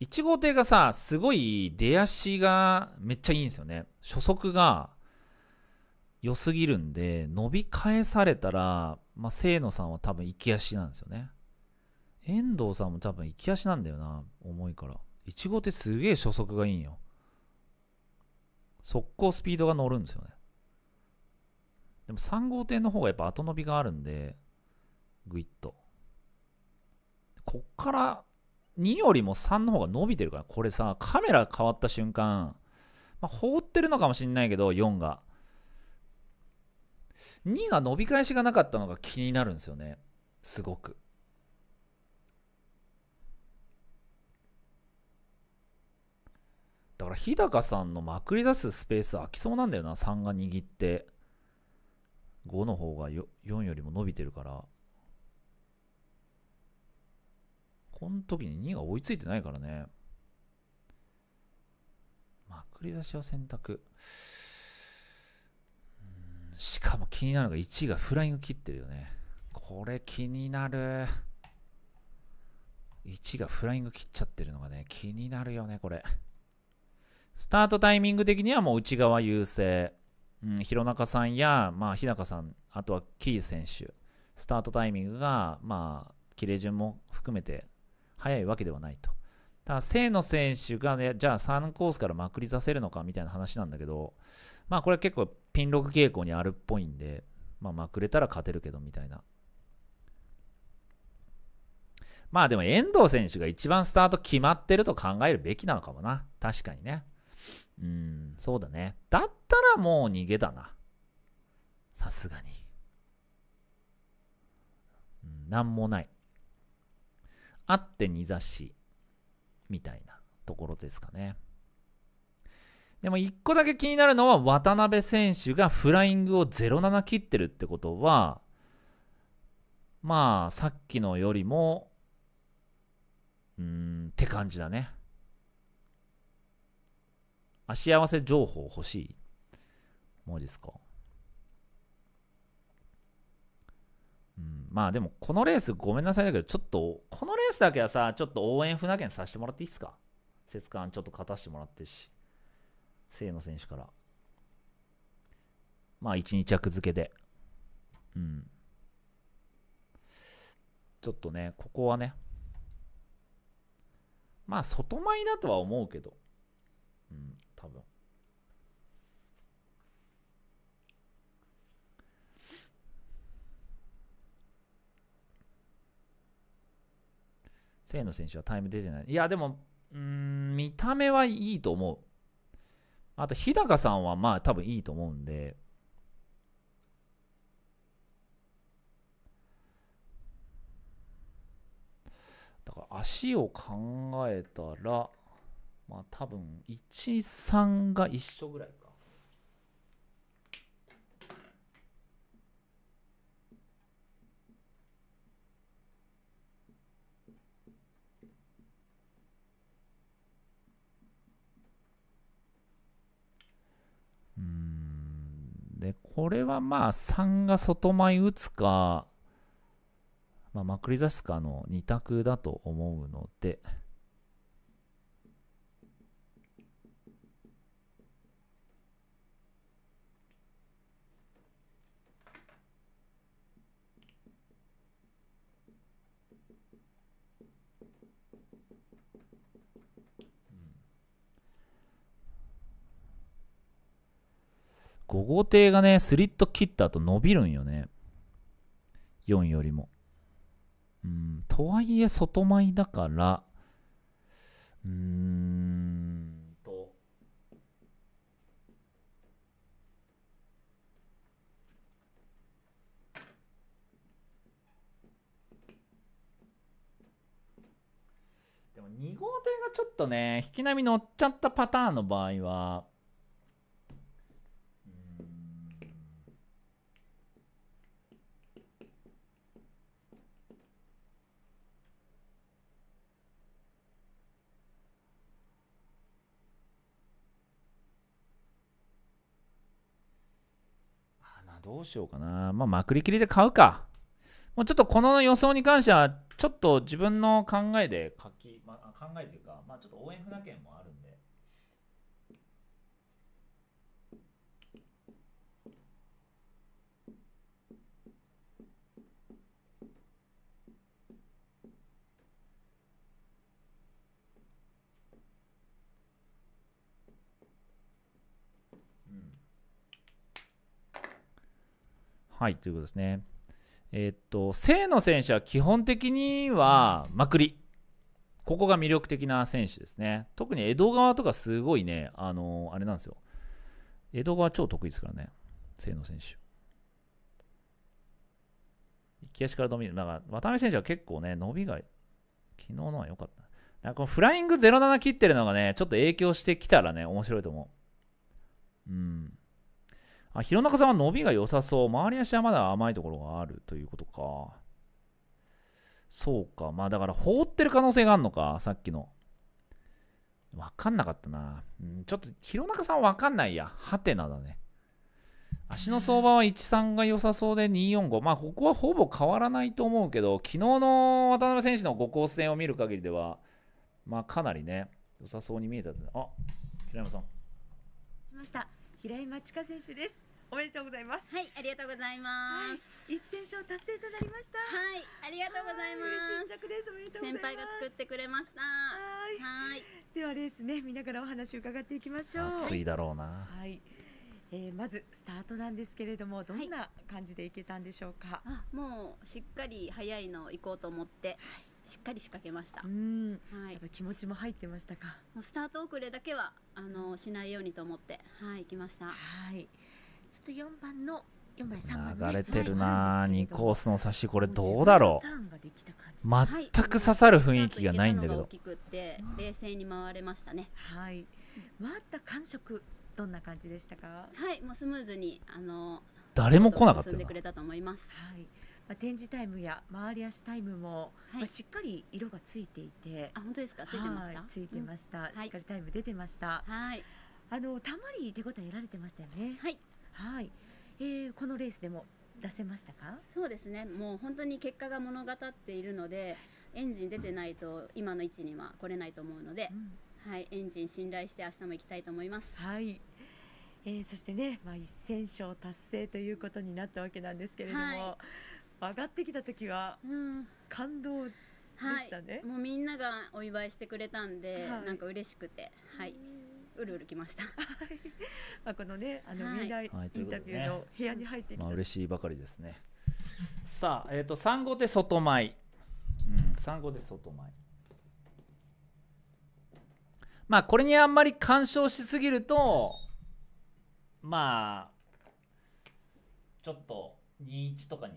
Speaker 1: 1号艇がさ、すごい出足がめっちゃいいんですよね。初速が良すぎるんで、伸び返されたら、まあ、清野さんは多分行き足なんですよね。遠藤さんも多分行き足なんだよな、重いから。1号艇すげえ初速がいいんよ。速攻スピードが乗るんですよね。でも3号艇の方がやっぱ後伸びがあるんで、ぐいっと。こっから2よりも3の方が伸びてるから、これさ、カメラ変わった瞬間、まあ、放ってるのかもしんないけど、4が。2が伸び返しがなかったのが気になるんですよね。すごく。だから日高さんのまくり出すスペース空きそうなんだよな3が握って5の方が4よりも伸びてるからこの時に2が追いついてないからねまくり出しは選択しかも気になるのが1がフライング切ってるよねこれ気になる1がフライング切っちゃってるのがね気になるよねこれスタートタイミング的にはもう内側優勢うん、弘中さんや、まあ、日高さん、あとはキー選手、スタートタイミングが、まあ、切れ順も含めて早いわけではないと。ただ、清野選手が、ね、じゃあ3コースからまくりさせるのかみたいな話なんだけど、まあ、これは結構ピン6傾向にあるっぽいんで、まあ、まくれたら勝てるけどみたいな。まあでも遠藤選手が一番スタート決まってると考えるべきなのかもな。確かにね。うん、そうだね。だったらもう逃げだな。さすがに。うん、なんもない。あって2差し。みたいなところですかね。でも1個だけ気になるのは渡辺選手がフライングを07切ってるってことはまあさっきのよりもうーんって感じだね。あ、幸せ情報欲しい文字っすか。うん、まあでもこのレースごめんなさいだけどちょっとこのレースだけはさちょっと応援船券させてもらっていいですか節間ちょっと勝たせてもらってし清野選手からまあ1日着付けでうんちょっとねここはねまあ外前だとは思うけどうん多分清の選手はタイム出てない。いや、でも、うん、見た目はいいと思う。あと、日高さんはまあ多分いいと思うんで。だから足を考えたら、まあ多分13が一緒ぐらいか。うんでこれはまあ3が外前打つか、まあ、まくり刺すかの2択だと思うので。5号艇がね、スリット切った後伸びるんよね。4よりも。うん、とはいえ外前だか
Speaker 2: ら、うーんと、
Speaker 1: でも2号艇がちょっとね、引き波乗っちゃったパターンの場合は、どうしようかな。まあ、まくりきりで買うか。もうちょっとこの予想に関しては、ちょっと自分の考えで書き、まあ、考えというか、まあ、ちょっと応援船券もあるんで。はい、ということですね。えー、っと、正の選手は基本的にはまくり。ここが魅力的な選手ですね。特に江戸川とかすごいね、あのー、あれなんですよ。江戸川超得意ですからね、正の選手。行き足から伸びる。だから、渡辺選手は結構ね、伸びが、昨日のは良かった。なんかこのフライング07切ってるのがね、ちょっと影響してきたらね、面白いと思う。うん。あ、弘中さんは伸びが良さそう。周り足はまだ甘いところがあるということか。そうか。まあだから放ってる可能性があるのか、さっきの。わかんなかったな。うん、ちょっと、弘中さんわかんないや。ハテナだね。足の相場は13が良さそうで245。まあ、ここはほぼ変わらないと思うけど、昨日の渡辺選手の5コース戦を見る限りでは、まあ、かなりね、良さそうに見えた。あ、平山さん。し
Speaker 5: ました。平山千佳選手です。おめでとうございます。はい、ありがとうございます。一戦勝達成となりました。はい、ありがとうございます。新し着です。おめでとう先輩が作ってくれました。はい。ではレースね、見ながらお話を伺っていきましょう。暑いだろうな。はい。えー、まずスタートなんですけれどもどんな感じでいけたんでしょうか、はい、もうしっかり早いの行こうと思って、はい、しっかり仕掛けましたうんはい、気持ちも入ってましたかもうスタート遅れだけはあのしないようにと思ってはい行きましたはいちょっと4番の4番3番、ね、流れてるな
Speaker 1: 2コースの差しこれどうだろう全く刺さる雰囲気がないんだけど、は大
Speaker 5: きくて冷静に回れましたねはい回った感触どんな感じでしたかはいもうスムーズにあの誰も来なかったよなたと思いますはいまあ、展示タイムや回り足タイムも、はい、まあ、しっかり色がついていてあ本当ですかついてましたついてました、うん、しっかりタイム出てましたはいあのたまに手応え得られてましたよねはいはい、えー、このレースでも出せましたかそうですねもう本当に結果が物語っているのでエンジン出てないと今の位置には来れないと思うので、うん、はい、エンジン信頼して明日も行きたいと思います。はいえー、そしてね、まあ、1000勝達成ということになったわけなんですけれども、はい、上がってきた時は感動でしたね、うんはい、もうみんながお祝いしてくれたんで、はい、なんか嬉しくて、はい、うるうる来ました。ま あこのねあの、はい、みんなインタビューの部屋に入ってきた、
Speaker 1: まあ嬉しいばかりですね。さあえっ、ー、と産後で外舞、うん産後で外舞。まあこれにあんまり干渉しすぎるとまあちょっと二一とかに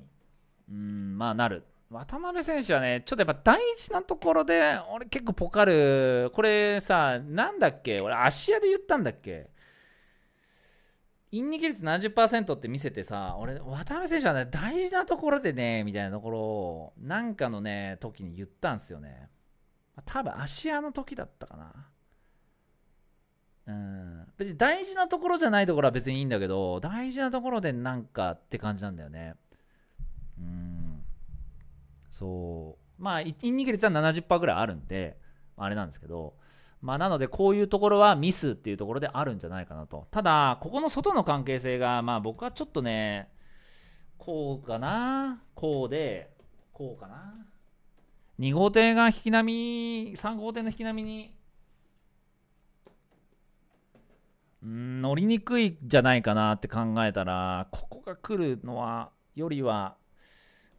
Speaker 1: うんまあなる。渡辺選手はね、ちょっとやっぱ大事なところで、俺結構ポカる。これさ、なんだっけ俺、芦屋で言ったんだっけインニキ率70%って見せてさ、俺、渡辺選手はね、大事なところでね、みたいなところを、なんかのね、時に言ったんすよね。多分、芦屋の時だったかな。うん、別に大事なところじゃないところは別にいいんだけど大事なところでなんかって感じなんだよね。うんそうまあインニグ率は70%ぐらいあるんであれなんですけどまあ、なので、こういうところはミスっていうところであるんじゃないかなと。ただ、ここの外の関係性が、まあ、僕はちょっとね、こうか
Speaker 3: な、
Speaker 1: こうで、こうかな。2号艇が引き波、3号艇の引き波に、うん、乗りにくいじゃないかなって考えたら、ここが来るのは、よりは、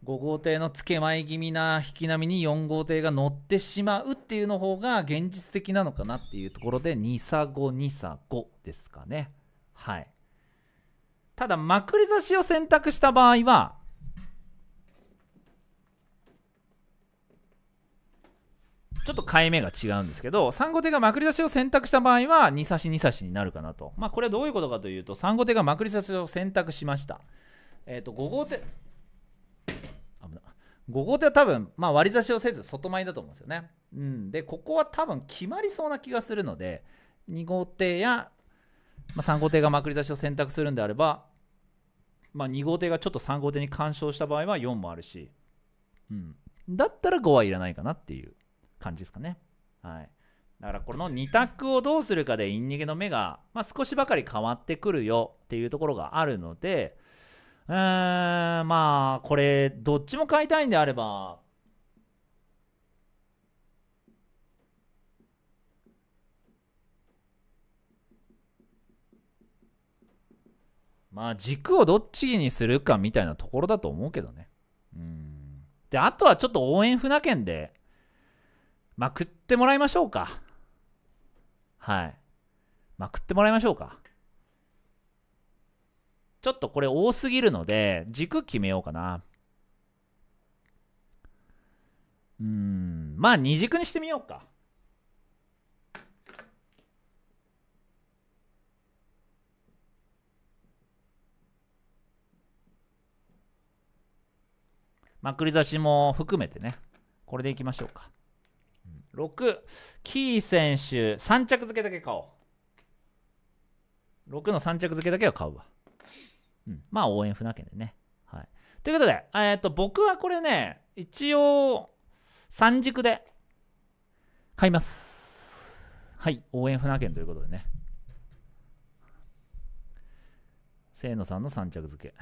Speaker 1: 5号艇の付け前気味な引き波に4号艇が乗ってしまうっていうの方が現実的なのかなっていうところで2差5、2差5ですかね。はい。ただ、まくり差しを選択した場合は、ちょっと買い目が違うんですけど、3号艇がまくり差しを選択した場合は、2差し2差しになるかなと。まあ、これはどういうことかというと、3号艇がまくり差しを選択しました。えっ、ー、と、5号艇こ号では多分、まあ、割り差しをせず外前だと思うんですよね。うん、でここは多分決まりそうな気がするので2号艇や、まあ、3号艇がまくり差しを選択するんであれば、まあ、2号艇がちょっと3号艇に干渉した場合は4もあるし、うん、だったら5はいらないかなっていう感じですかね。はい、だからこの2択をどうするかでイン逃げの目が、まあ、少しばかり変わってくるよっていうところがあるので、まあ、これ、どっちも買いたいんであれば、まあ、軸をどっちにするかみたいなところだと思うけどね。うん。で、あとはちょっと応援船券で、まくってもらいましょうか。はい。まくってもらいましょうか。ちょっとこれ多すぎるので、軸決めようかな。うん、まあ二軸にしてみようか。まくり差しも含めてね、これでいきましょうか。6、キー選手、3着付けだけ買おう。6の3着付けだけは買うわ。うん、まあ応援船券でね。はい、ということで、えー、と僕はこれね、一応三軸で買います。はい、応援船券ということでね。清野さんの三着付け。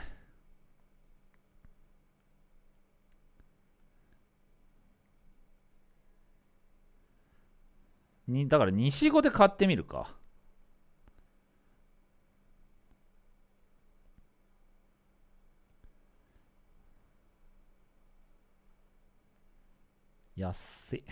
Speaker 1: にだから西語で買ってみるか。安い。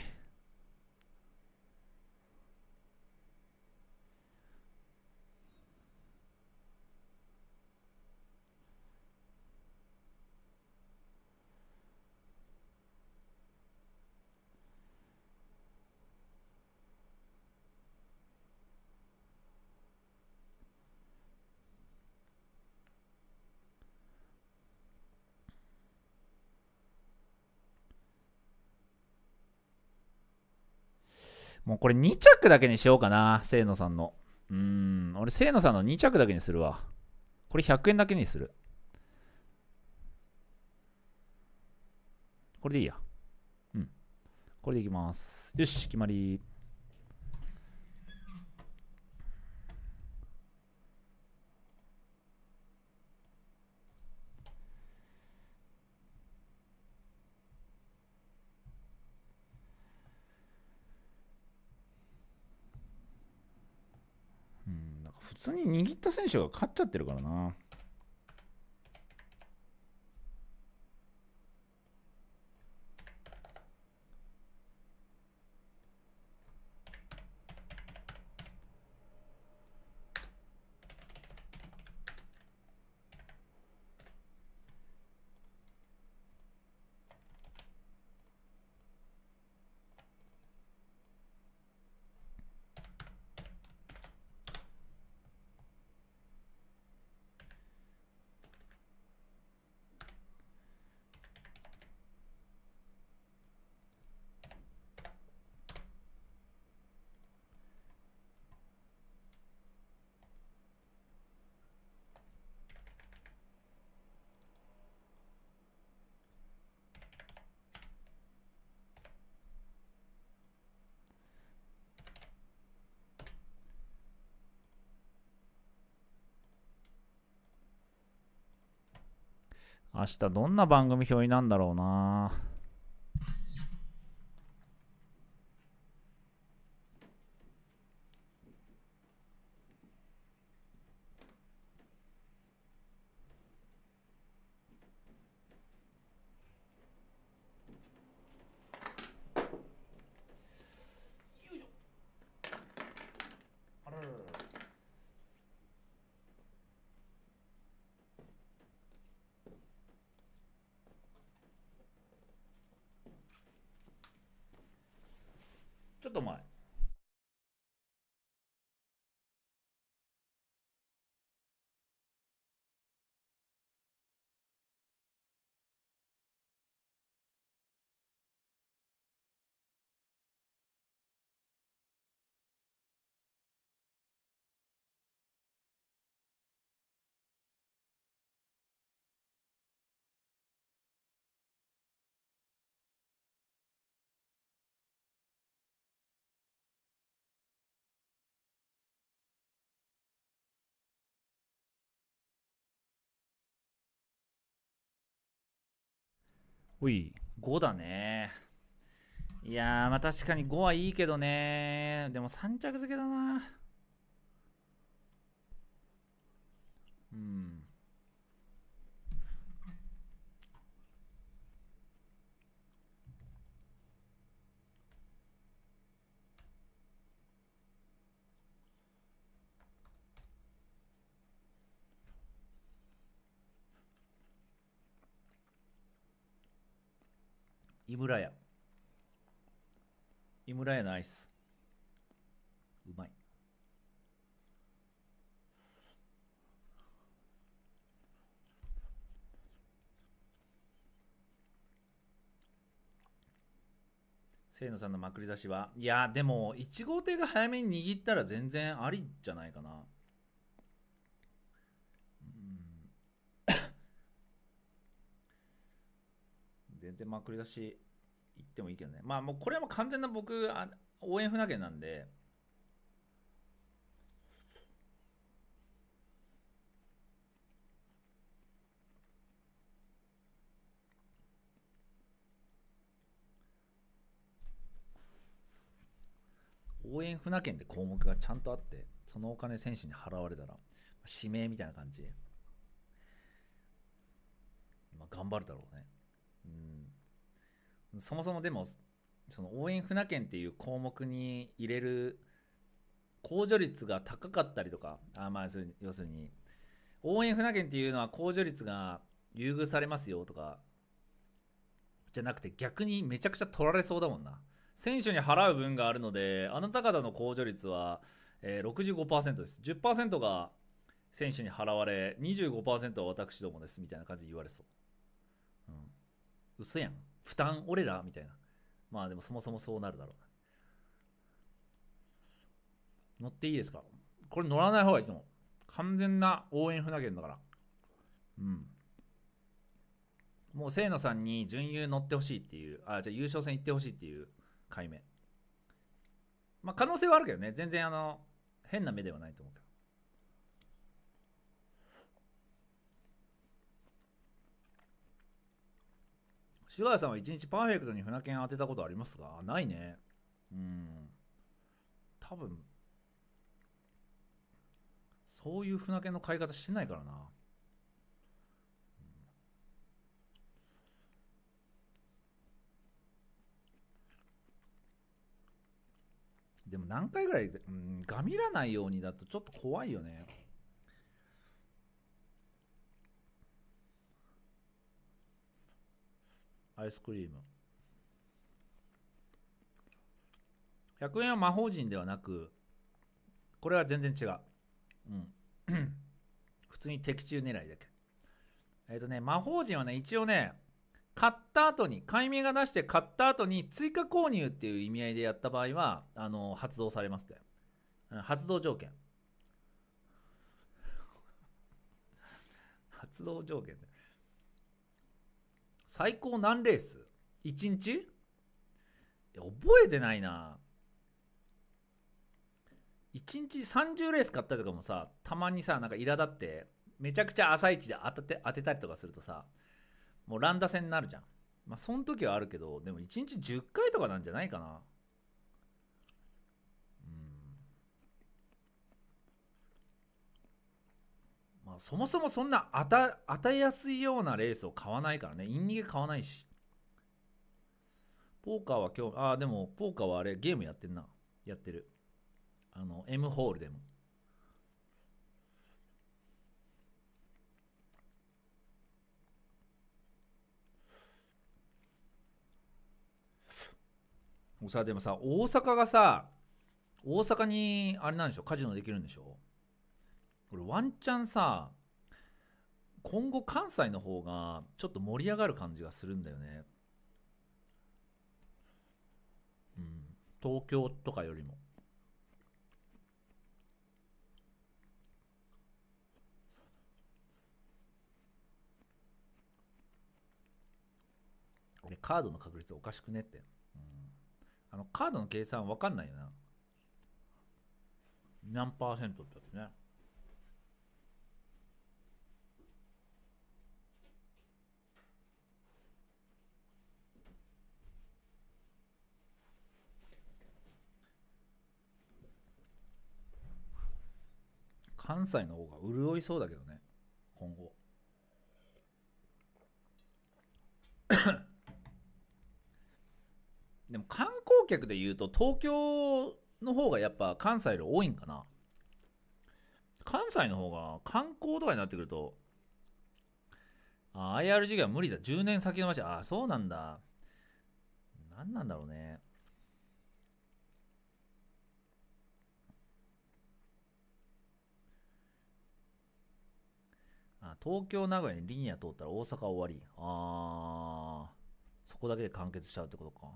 Speaker 1: もうこれ2着だけにしようかな、清野さんの。うーん、俺清野さんの2着だけにするわ。これ100円だけにする。これでいいや。うん。これでいきます。よし、決まり。普通に握った選手が勝っちゃってるからな。どんな番組表になんだろうな。おい、5だね。いやー、まあ確かに5はいいけどね。でも3着付けだな。うん。井村屋。井村屋のアイス。うまい。せいのさんのまくり出しは、いや、でも、1号艇が早めに握ったら全然ありじゃないかな。全然まくり出し言ってもいいけどね。まあもうこれはもう完全な僕、あ応援船券なんで、応援船券って項目がちゃんとあって、そのお金選手に払われたら、指名みたいな感じ。まあ、頑張るだろうね。うん。そもそもでもその応援船券っていう項目に入れる控除率が高かったりとかあまあ要するに応援船券っていうのは控除率が優遇されますよとかじゃなくて逆にめちゃくちゃ取られそうだもんな選手に払う分があるのであなた方の控除率は、えー、65%です10%が選手に払われ25%は私どもですみたいな感じで言われそううん嘘やん負担俺らみたいな。まあでもそもそもそうなるだろうな。乗っていいですかこれ乗らない方がいいと思う。完全な応援船券だから。うん。もう清野さんに準優乗ってほしいっていう、あ、じゃあ優勝戦行ってほしいっていう回目。まあ可能性はあるけどね、全然あの、変な目ではないと思うけど。シガヤさんは一日パーフェクトに船券当てたことありますかないね。うん。多分、そういう船券の買い方してないからな。でも何回ぐらい、うん、がみらないようにだとちょっと怖いよね。アイスクリーム100円は魔法陣ではなくこれは全然違ううん 普通に的中狙いだけえっ、ー、とね魔法陣はね一応ね買った後に解明が出して買った後に追加購入っていう意味合いでやった場合はあの発動されますって、発動条件 発動条件って最高何レース ?1 日覚えてないな。1日30レース買ったりとかもさ、たまにさ、なんか苛立って、めちゃくちゃ朝一で当てて当てたりとかするとさ、もう乱打戦になるじゃん。まあ、そん時はあるけど、でも1日10回とかなんじゃないかな。そもそもそんな当たやすいようなレースを買わないからねイン逃げ買わないしポーカーは今日ああでもポーカーはあれゲームやってんなやってるあの M ホールでもさでもさ大阪がさ大阪にあれなんでしょカジノできるんでしょ俺ワンチャンさ今後関西の方がちょっと盛り上がる感じがするんだよねうん東京
Speaker 2: とかよりも
Speaker 1: 俺カードの確率おかしくねって、うん、あのカードの計算わかんないよな何パーセントってやつね関西の方が潤いそうだけどね今後 でも観光客で言うと東京の方がやっぱ関西より多いんかな関西の方が観光とかになってくるとあ IR 事業は無理だ10年先の話ああそうなんだ何なんだろうね東京、名古屋にリニア通ったら大阪終わり。あー、そこだけで完結しちゃうってことか。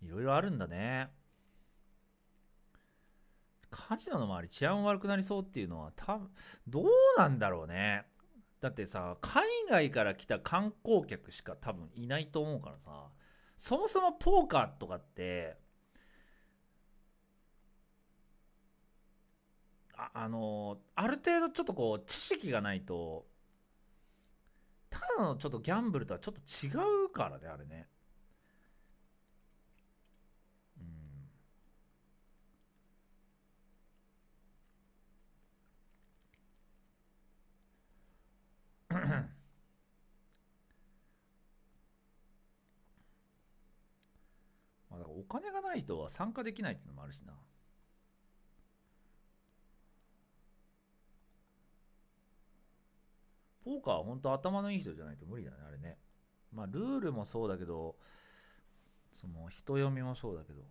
Speaker 1: いろいろあるんだね。カジノの周り治安悪くなりそうっていうのは多分、どうなんだろうね。だってさ、海外から来た観光客しか多分いないと思うからさ、そもそもポーカーとかって、ああのある程度ちょっとこう知識がないとただのちょっとギャンブルとはちょっと違うからね、あれね。うん。まあだからお金がない人は参加できないっていうのもあるしな。ポーカーは本当頭のいい人じゃないと無理だね、あれね。まあ、ルールもそうだけど、その、人読みもそうだけど。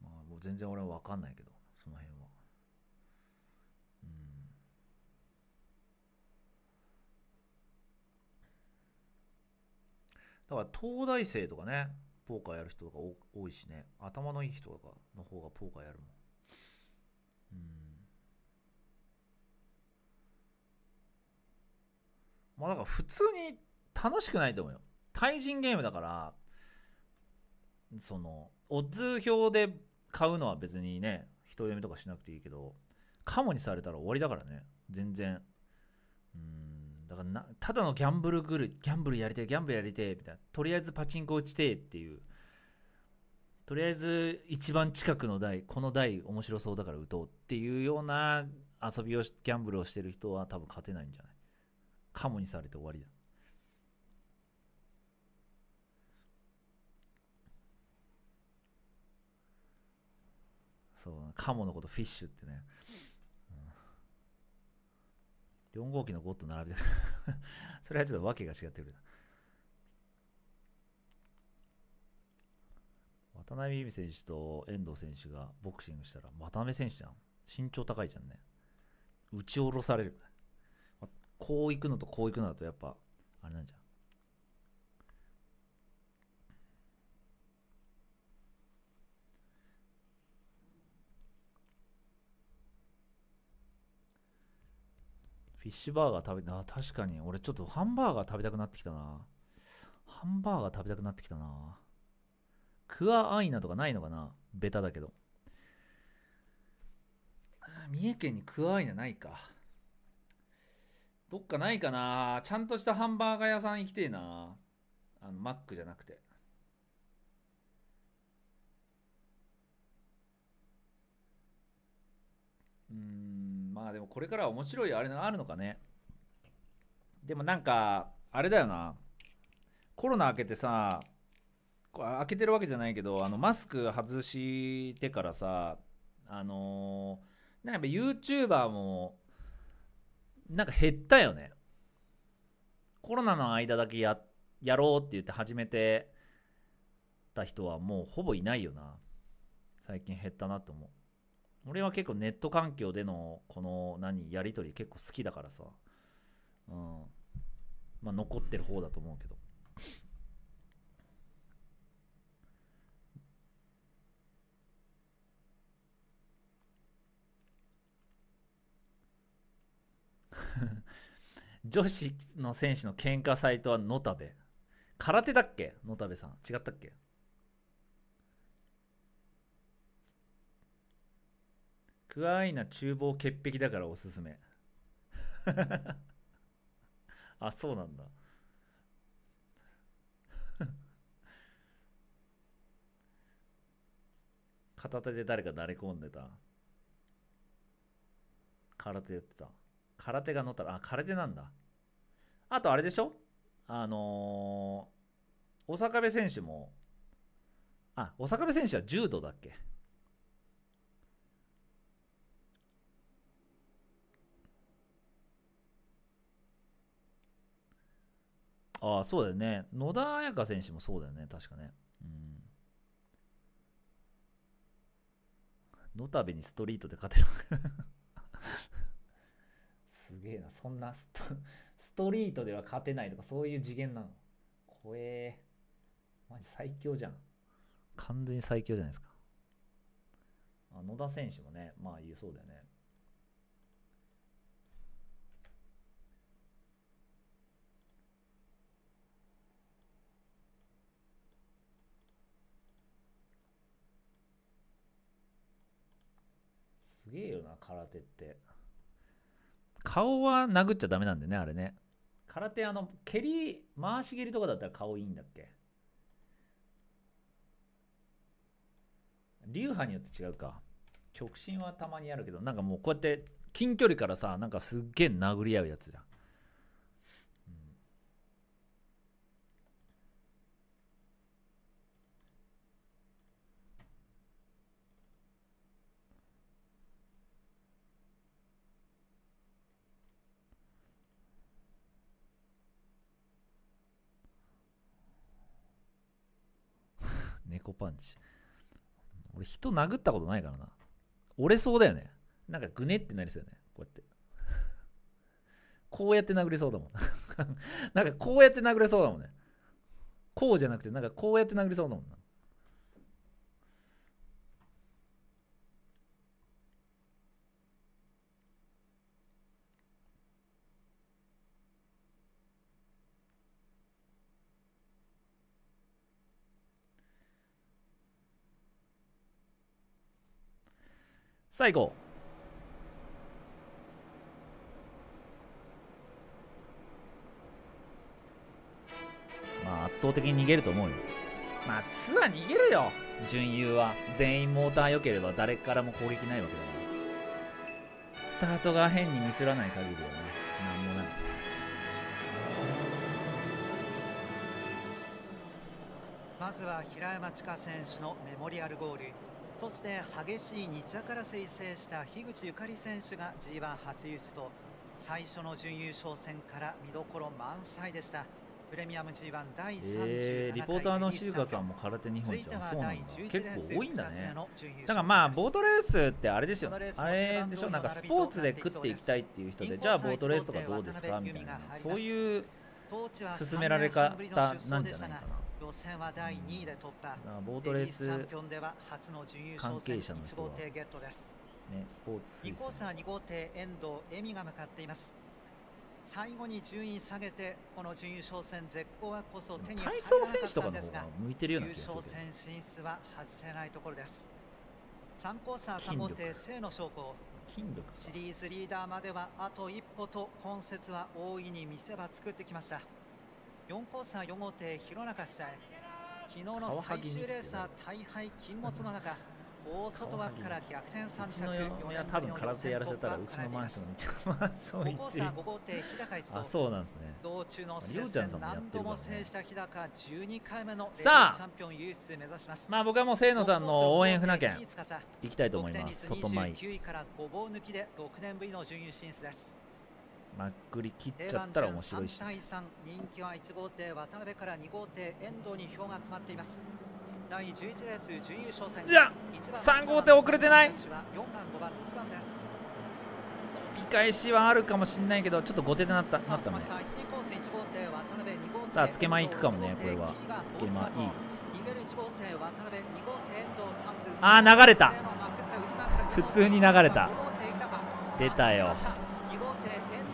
Speaker 1: まあ、もう全然俺は分かんないけど、その辺は。うん。だから、東大生とかね、ポーカーやる人とか多いしね、頭のいい人とかの方がポーカーやるもん。まあだから普通に楽しくないと思うよ。対人ゲームだから、その、オッズ表で買うのは別にね、人読みとかしなくていいけど、カモにされたら終わりだからね、全然。うん、だからな、ただのギャンブルグル、ギャンブルやりてえ、ギャンブルやりてえ、みたいな。とりあえずパチンコ打ちてえっていうとりあえず一番近くの台この台面白そうだから打とうっていうような遊びをギャンブルをしてる人は多分勝てないんじゃないカモにされて終わりだそうカモのことフィッシュってね、うん、4号機のゴッド並べてるそれはちょっと訳が違ってくるな渡辺美選手と遠藤選手がボクシングしたら、渡辺選手じゃん。身長高いじゃんね。打ち下ろされる。こう行くのとこう行くのだとやっぱ、あれなんじゃん。フィッシュバーガー食べあ確かに俺ちょっとハンバーガー食べたくなってきたなハンバーガー食べたくなってきたなクアアイナとかないのかなベタだけど。三重県にクアアイナないか。どっかないかなちゃんとしたハンバーガー屋さん行きてえなあの、マックじゃなくて。うん、まあでもこれからは面白いあれがあるのかね。でもなんか、あれだよな。コロナ明けてさ、開けてるわけじゃないけどあのマスク外してからさあのー、なんかやっぱ YouTuber もなんか減ったよねコロナの間だけややろうって言って始めてた人はもうほぼいないよな最近減ったなと思う俺は結構ネット環境でのこの何やり取り結構好きだからさうんまあ残ってる方だと思うけど 女子の選手の喧嘩サイトは野田で。空手だっけ野田部さん。違ったっけクワイナ厨房潔癖だからおすすめ。あ、そうなんだ。片手で誰か慣れ込んでた。空手やってた。空手が乗ったら、あ、空手なんだ。あとあれでしょあのー、小坂部選手も、あ、大坂部選手は柔道だっけああ、そうだよね。野田彩香選手もそうだよね、確かね。うん。部にストリートで勝てるげえな。そんなスト、ストリートでは勝てないとか、そういう次元なの。怖えー。マジ最強じゃん。完全に最強じゃないですか。あ野田選手もね、まあ言うそうだよね。すげえよな、空手って。顔は殴っちゃダメなんでね、あれね。空手、あの、蹴り、回し蹴りとかだったら顔いいんだっけ流派によって違うか。極真はたまにあるけど、なんかもうこうやって近距離からさ、なんかすっげえ殴り合うやつじゃん。コパンチ。俺人殴ったことないからな。折れそうだよね。なんかグネってなりそうだよね。こうやって。こうやって殴れそうだもん。なんかこうやって殴れそうだもんね。こうじゃなくて、なんかこうやって殴れそうだもんな。さあ行こうまあ圧倒的に逃げると思うよまあツアー逃げるよ準優は全員モーター良ければ誰からも攻撃ないわけだねスタートが変にミスらない限りはね何
Speaker 3: もない
Speaker 6: まずは平山千佳選手のメモリアルゴールそして激しい日茶から推薦した樋口ゆかり選手が G1 初優勝と最初の準優勝戦から見どころ満載でしたプレミアム G1 第37回、えー、リポーター
Speaker 1: の静香さんも空手日本一はそうなんだ結構多いんだねだからまあボートレースってあれですよあれでしょなんかスポーツで食っていきたいっていう人でじゃあボートレースとかどうですかみたいなそういう
Speaker 6: 進められ方なんじゃないかな予選は第2位で突破ボートレース関係者の人は、ね、
Speaker 1: スポーツ推薦2コースは
Speaker 6: 2号艇遠藤恵美が向かっています最後に順位下げてこの準優勝戦絶好はこそ手に入らなかったんですが向いてるような気がする優勝戦進出は外せないところです3コースは3号艇清の将校筋力シリーズリーダーまではあと一歩と今節は大いに見せ場作ってきました4コースは4号艇弘中さん昨日の最終レースは大敗禁物の中大外枠から逆転3着うちの多分空手やらせたらうちのマ
Speaker 1: ンションにマンション1 5号艇日高一あそうなんですね道中のりょうちゃんさんもンピオンか
Speaker 6: ら、ね、さあまあ僕はもう清野さんの応援船券行
Speaker 1: きたいと思います外前9位
Speaker 6: からご号抜きで6年ぶりの準優進出です
Speaker 1: まくり
Speaker 3: 切っちゃったら面白いし、
Speaker 6: ね、人気は1号艇渡辺から2号艇遠藤に票が集まっています第11レース準優勝戦いや3号艇遅れてない見
Speaker 1: 返しはあるかもしれないけどちょっと後手でなったなったねさあつけまいくかもねこれはつけまいいああ流れた普通に流れた出たよ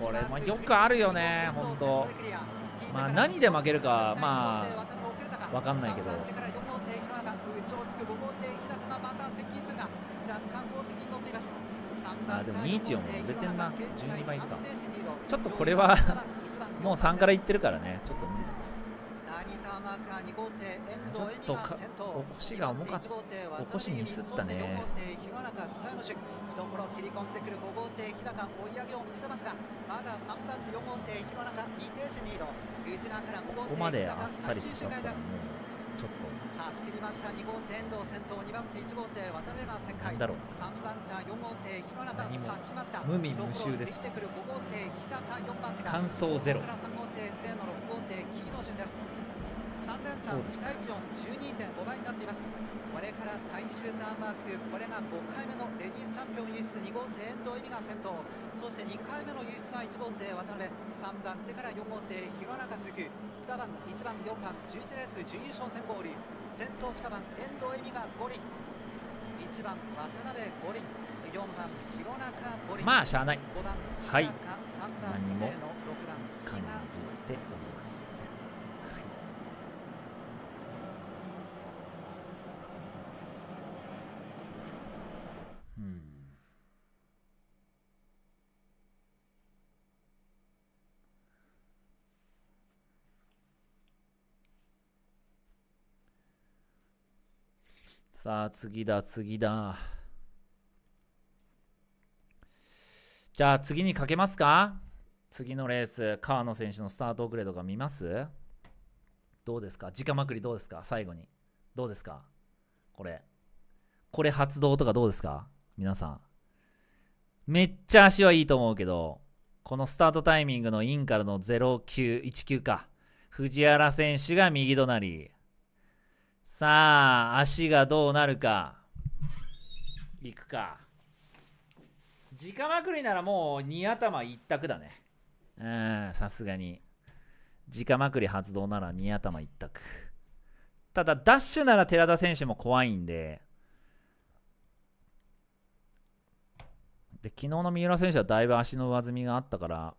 Speaker 1: これ、まあ、よくあるよね、本当、まあ、何で負けるか、まあ、わかんないけど。
Speaker 6: あでも24も売れてんな12倍
Speaker 1: かちょっとこれはもう3からいってるからねちょっと無理だ
Speaker 6: ちょっとか
Speaker 1: 腰が重かった腰ミスったね
Speaker 6: ところ切り込んでくる5号艇日高追い上げを見せますがまだ3番手4号艇弘中2停止2路内側から5号艇ここまであっさり刺さったもうちょっとさあ仕切りました2号艇遠藤先頭2番手1号艇渡辺が旋回だろう3番手4号艇弘中何も無味無臭です完走ゼロか3号艇清野6号艇黄色順です三連単期待値温二点五倍になっていますこれから最終ターンマークこれが五回目のレディースチャンピオン輸出二号艇遠藤恵美が先頭そして二回目の輸出は一号艇渡辺三番手から4号艇弘中鈴木2番一番四番十一レース準優勝戦合流先頭二番遠藤恵美が五輪一番渡辺五輪四番弘中五輪まあしゃあない五番。はい三番。何も
Speaker 1: さあ、次だ、次だ。じゃあ、次にかけますか次のレース、川野選手のスタート遅れとか見ますどうですか直まくりどうですか最後に。どうですかこれ。これ発動とかどうですか皆さん。めっちゃ足はいいと思うけど、このスタートタイミングのインからの0919か。藤原選手が右隣。さあ、足がどうなるか。いくか。直まくりならもう2頭一択だね。うん、さすがに。直まくり発動なら2頭一択。ただ、ダッシュなら寺田選手も怖いんで。で、昨日の三浦選手はだいぶ足の上積みがあったから、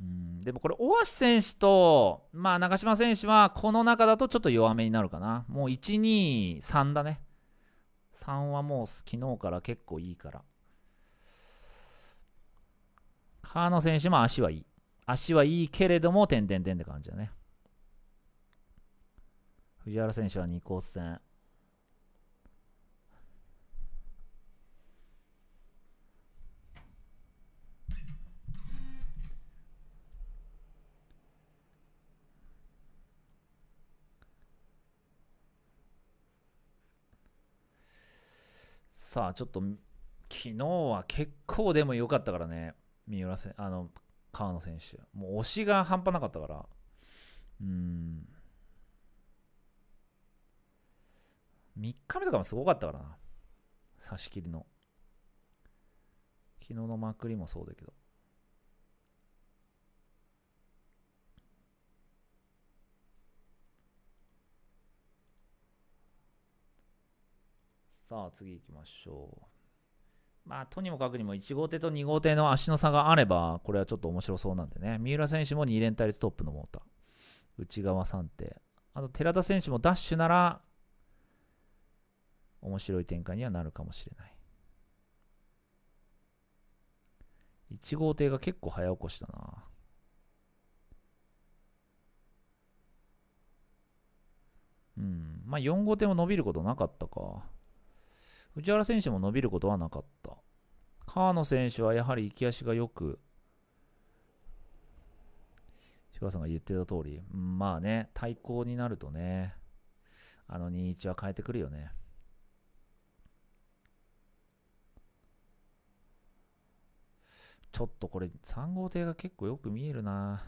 Speaker 1: うんでもこれ、大橋選手と、まあ、中島選手はこの中だとちょっと弱めになるかな。もう1、2、3だね。3はもう昨日から結構いいから。川野選手も足はいい。足はいいけれども、点々点って感じだね。藤原選手は2コース戦。さあ、ちょっと、昨日は結構でも良かったからね、三浦選あの、川野選手。もう押しが半端なかったから。うん。3日目とかもすごかったからな。差し切りの。昨日のまくりもそうだけど。さあ、次行きましょう。まあ、とにもかくにも1号艇と2号艇の足の差があれば、これはちょっと面白そうなんでね。三浦選手も2連対率トップのモーター。内側3手あと、寺田選手もダッシュなら、面白い展開にはなるかもしれない。1号艇が結構早起こしだな。うん。まあ4号艇も伸びることなかったか。藤原選手も伸びることはなかった。川野選手はやはり行き足がよく、柴田さんが言ってた通り、まあね、対抗になるとね、あの2-1は変えてくるよね。ちょっとこれ3号艇が結構よく見えるな。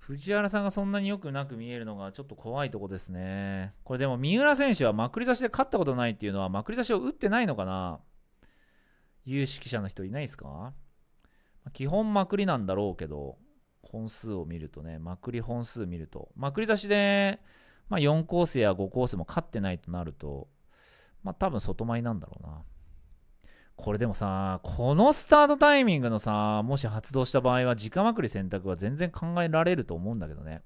Speaker 1: 藤原さんがそんなによくなく見えるのがちょっと怖いとこですね。これでも三浦選手はまくり差しで勝ったことないっていうのはまくり差しを打ってないのかな有識者の人いないですか基本まくりなんだろうけど、本数を見るとね、まくり本数見ると、まくり差しで、まあ、4コースや5コースも勝ってないとなると、まあ多分外前なんだろうな。これでもさ、このスタートタイミングのさ、もし発動した場合は、直まくり選択は全然考えられると思うんだけどね。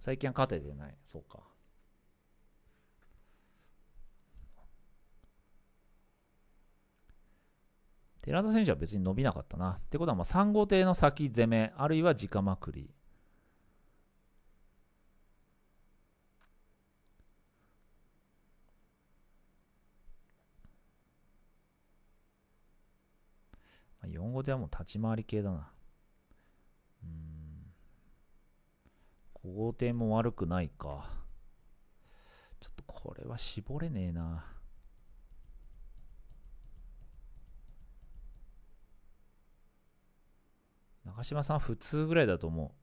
Speaker 1: 最近は勝ててない。そうか。寺田選手は別に伸びなかったな。ってことは、3号艇の先攻め、あるいは直まくり。4語ではもう立ち回り系だな。うん。5邸も悪くないか。ちょっとこれは絞れねえな。中島さん普通ぐらいだと思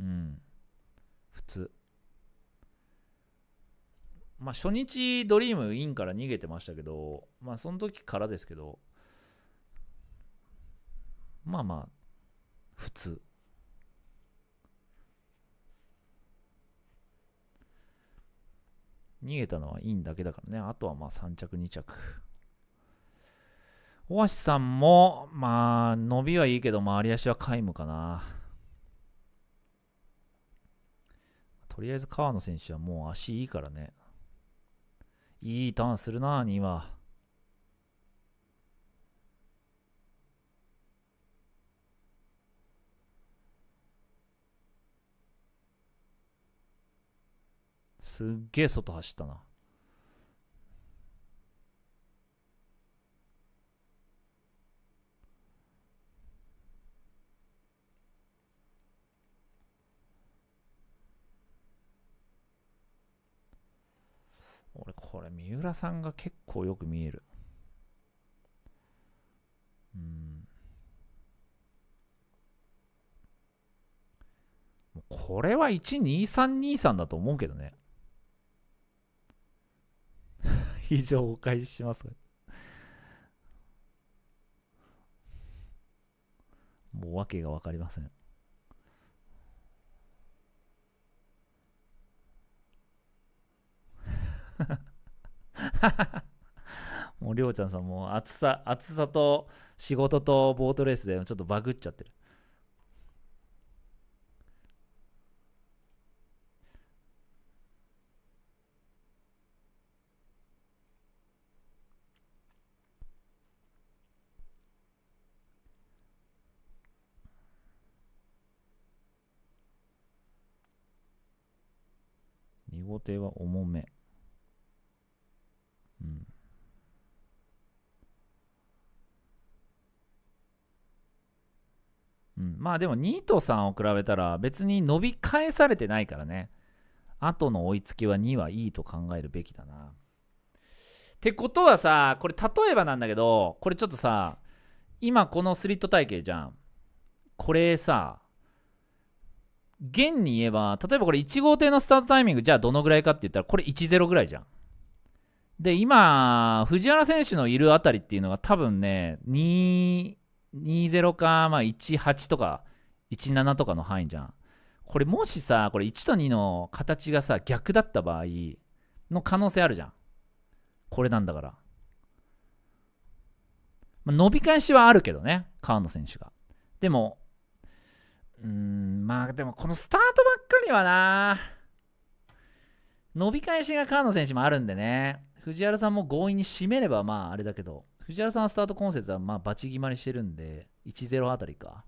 Speaker 1: う。うん。普通。まあ初日ドリームインから逃げてましたけど、まあその時からですけど、まあまあ、普通。逃げたのはインだけだからね。あとはまあ3着、2着。大橋さんも、まあ、伸びはいいけど、回り足は皆無かな。とりあえず川野選手はもう足いいからね。いいターンするな、2は。すっげえ外走ったな。俺これ三浦さんが結構よく見えるうんこれは12323だと思うけどね 以上お返しします。もう訳が分かりません。もうりょうちゃんさんも暑さ、暑さと仕事とボートレースでちょっとバグっちゃってる。定は重め。うん。うん、まあでも2と3を比べたら別に伸び返されてないからね。後の追いつきは2はいいと考えるべきだな。ってことはさ、これ例えばなんだけど、これちょっとさ、今このスリット体型じゃん。これさ、現に言えば、例えばこれ1号艇のスタートタイミング、じゃあどのぐらいかって言ったら、これ1-0ぐらいじゃん。で、今、藤原選手のいるあたりっていうのが多分ね、2-0か、まあ、1-8とか、1-7とかの範囲じゃん。これもしさ、これ1と2の形がさ、逆だった場合の可能性あるじゃん。これなんだから。まあ、伸び返しはあるけどね、川野選手が。でも、うんまあでもこのスタートばっかりはな伸び返しが川野選手もあるんでね藤原さんも強引に締めればまああれだけど藤原さんはスタート今節はまあバチ決まりしてるんで1-0あたりか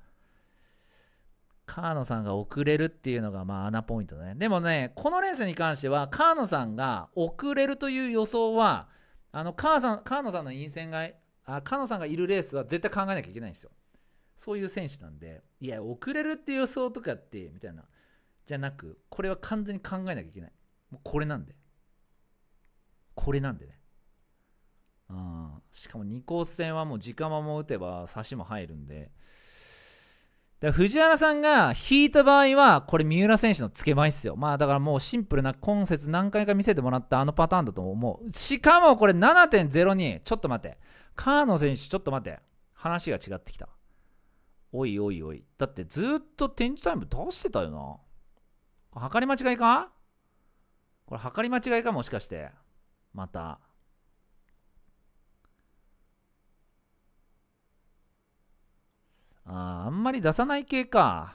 Speaker 1: 川野さんが遅れるっていうのがまあ穴ポイントだねでもねこのレースに関しては川野さんが遅れるという予想はあの川さん川野さんの陰線があ川野さんがいるレースは絶対考えなきゃいけないんですよそういう選手なんで、いや、遅れるって予想とかって、みたいな、じゃなく、これは完全に考えなきゃいけない。もうこれなんで。これなんでね。うん、しかも2コース戦はもう時間も打てば差しも入るんで。だ藤原さんが引いた場合は、これ三浦選手の付け前っすよ。まあだからもうシンプルな今節何回か見せてもらったあのパターンだと思う。しかもこれ7.02。ちょっと待って。河野選手、ちょっと待って。話が違ってきた。おいおいおい。だってずっと展示タイム出してたよな。測り間違いかこれ測り間違いかもしかして。また。ああんまり出さない系か。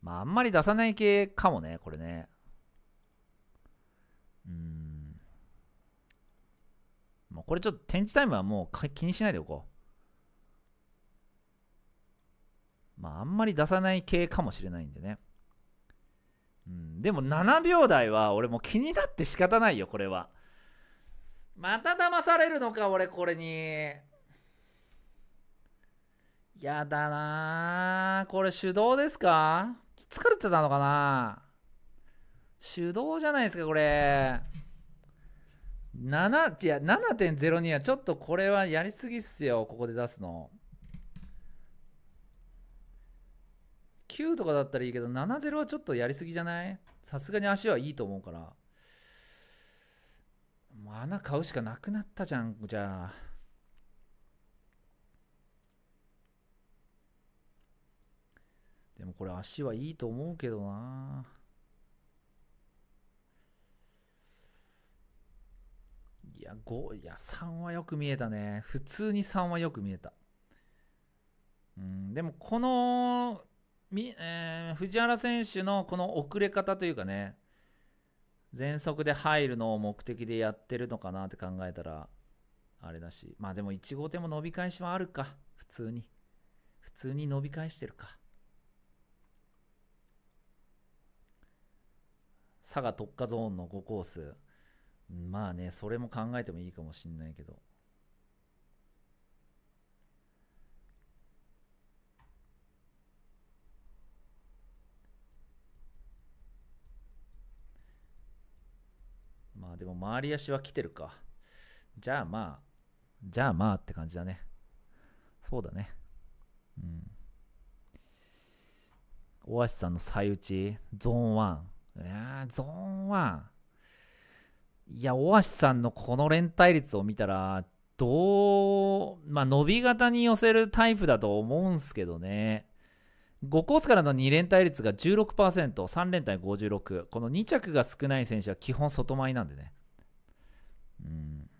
Speaker 1: まあ、あんまり出さない系かもね、これね。うん。もうこれちょっと展示タイムはもう気にしないでおこう。まあ、あんまり出さない系かもしれないんでね。うん、でも7秒台は俺も気になって仕方ないよ、これは。また騙されるのか、俺これに。やだなこれ手動ですか疲れてたのかな手動じゃないですか、これ。7、いや、7.0にはちょっとこれはやりすぎっすよ、ここで出すの。9とかだったらいいけど、7-0はちょっとやりすぎじゃないさすがに足はいいと思うから。もう穴買うしかなくなったじゃん、じゃあ。でもこれ足はいいと思うけどな。いや、5、いや、3はよく見えたね。普通に3はよく見えた。うん、でもこのみ、えー、藤原選手のこの遅れ方というかね、全速で入るのを目的でやってるのかなって考えたら、あれだし、まあでも1号手も伸び返しはあるか、普通に。普通に伸び返してるか。佐賀特化ゾーンの5コース。まあね、それも考えてもいいかもしんないけど。まあでも周り足は来てるか。じゃあまあ、じゃあまあって感じだね。そうだね。うん。大橋さんの最打ち、ゾーン1。いやゾーン1。いや、大橋さんのこの連帯率を見たら、どう、まあ、伸び型に寄せるタイプだと思うんすけどね。5コースからの2連帯率が16%、3連帯56、この2着が少ない選手は基本外前なんでね。うん。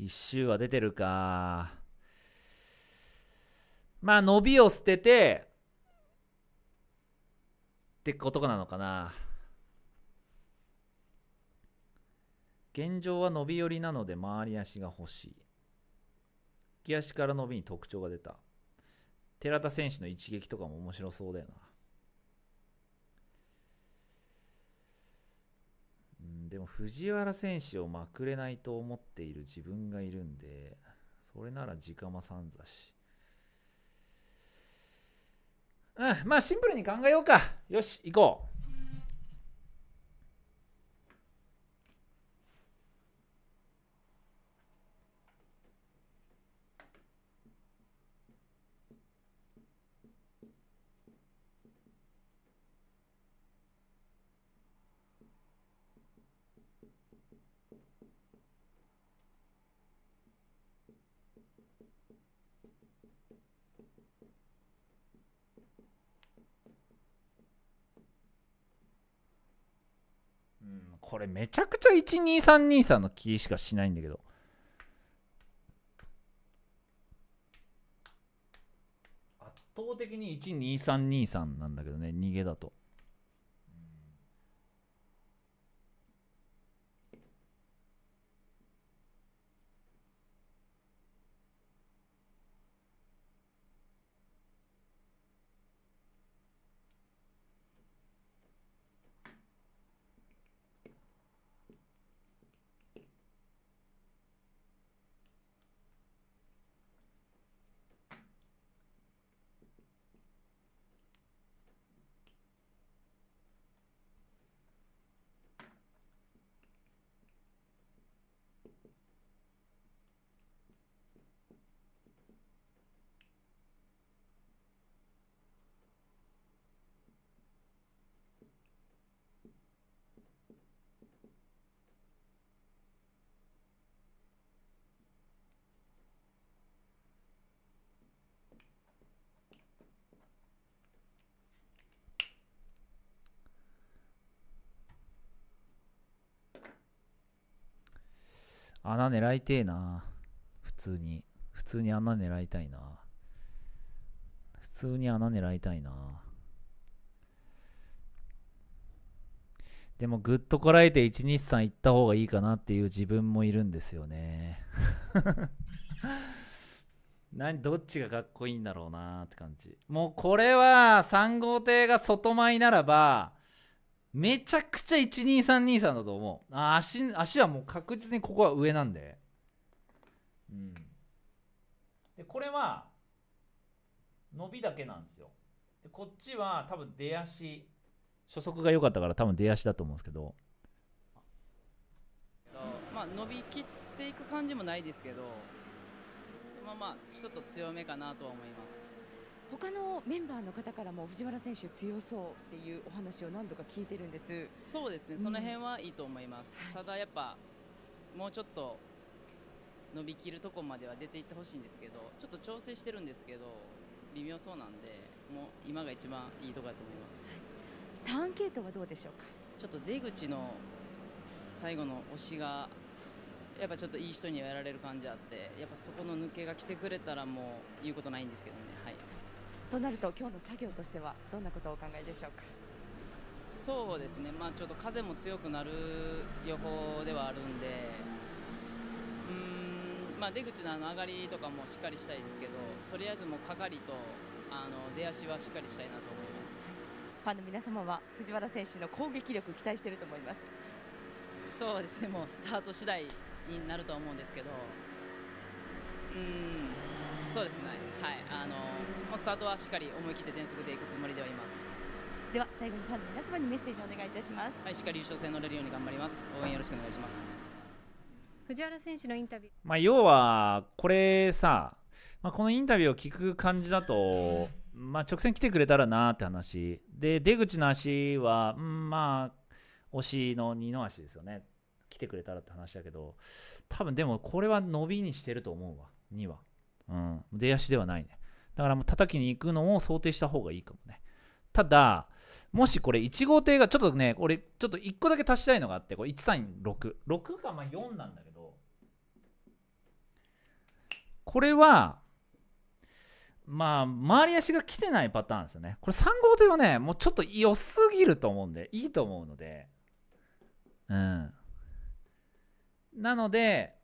Speaker 1: 1周は出てるか。まあ、伸びを捨てて、ってことなのかな。現状は伸び寄りなので回り足が欲しい。利き足から伸びに特徴が出た。寺田選手の一撃とかも面白そうだよな。うん、でも藤原選手をまくれないと思っている自分がいるんで、それなら直間さんざし。うん、まあシンプルに考えようか。よし、行こう。これめちゃくちゃ12323の気しかしないんだけど。圧倒的に12323なんだけどね、逃げだと。穴狙いてえな。普通に。普通に穴狙いたいな。普通に穴狙いたいな。でもぐっとこらえて123行った方がいいかなっていう自分もいるんですよね。何どっちがかっこいいんだろうなって感じ。もうこれは3号艇が外前ならば、めちゃくちゃ12323だと思うあ足足はもう確実にここは上なんでうんでこれは伸びだけなんですよ
Speaker 5: でこっちは多分出
Speaker 1: 足初速が良かったから多分出足だと思うんですけど
Speaker 5: まあ伸びきっていく感じもないですけどまあまあちょっと強めかなとは思います他のメンバーの方からも藤原選手強そうっていうお話を何度か聞いてるんですそうですね、その辺はいいと思います、うん、ただやっぱもうちょっと伸びきるとこまでは出ていってほしいんですけどちょっと調整してるんですけど微妙そうなんでもう今が一番いいとこだと思います、はい、ターン系統はどうでしょうかちょっと出口の最後の押しがやっぱちょっといい人にはやられる感じあってやっぱそこの抜けが来てくれたらもう言うことないんですけどね。はいとなると今日の作業としてはどんなことをお考えでしょうかそうですね、まあ、ちょっと風も強くなる予報ではあるんでうん、まあ、出口のあの上がりとかもしっかりしたいですけどとりあえずもうかかりとあの出足はしっかりしたいなと思いますファンの皆様は藤原選手の攻撃力期待してると思いますそうですねもうスタート次第になると思うんですけどうんそうですね、はいあのもうスタートはしっかり思い切って全速で行くつもりではいますでは最後にファンの皆様にメッセージをお願いいたします、はい、しっかり優勝戦乗れるように頑張ります応援よろしくお願いします藤原選手のインタビュー、
Speaker 1: まあ、要はこれさ、まあ、このインタビューを聞く感じだと、まあ、直線来てくれたらなって話で出口の足は、ん、まあ推しの二の足ですよね来てくれたらって話だけど多分でもこれは伸びにしてると思うわ2は。うん、出足ではないね。だからもう叩きに行くのを想定した方がいいかもね。ただ、もしこれ1号艇が、ちょっとね、俺、ちょっと1個だけ足したいのがあって、これ136。6がまあ4なんだけど、これは、まあ、回り足が来てないパターンですよね。これ3号艇はね、もうちょっと良すぎると思うんで、いいと思うので、うん。なので、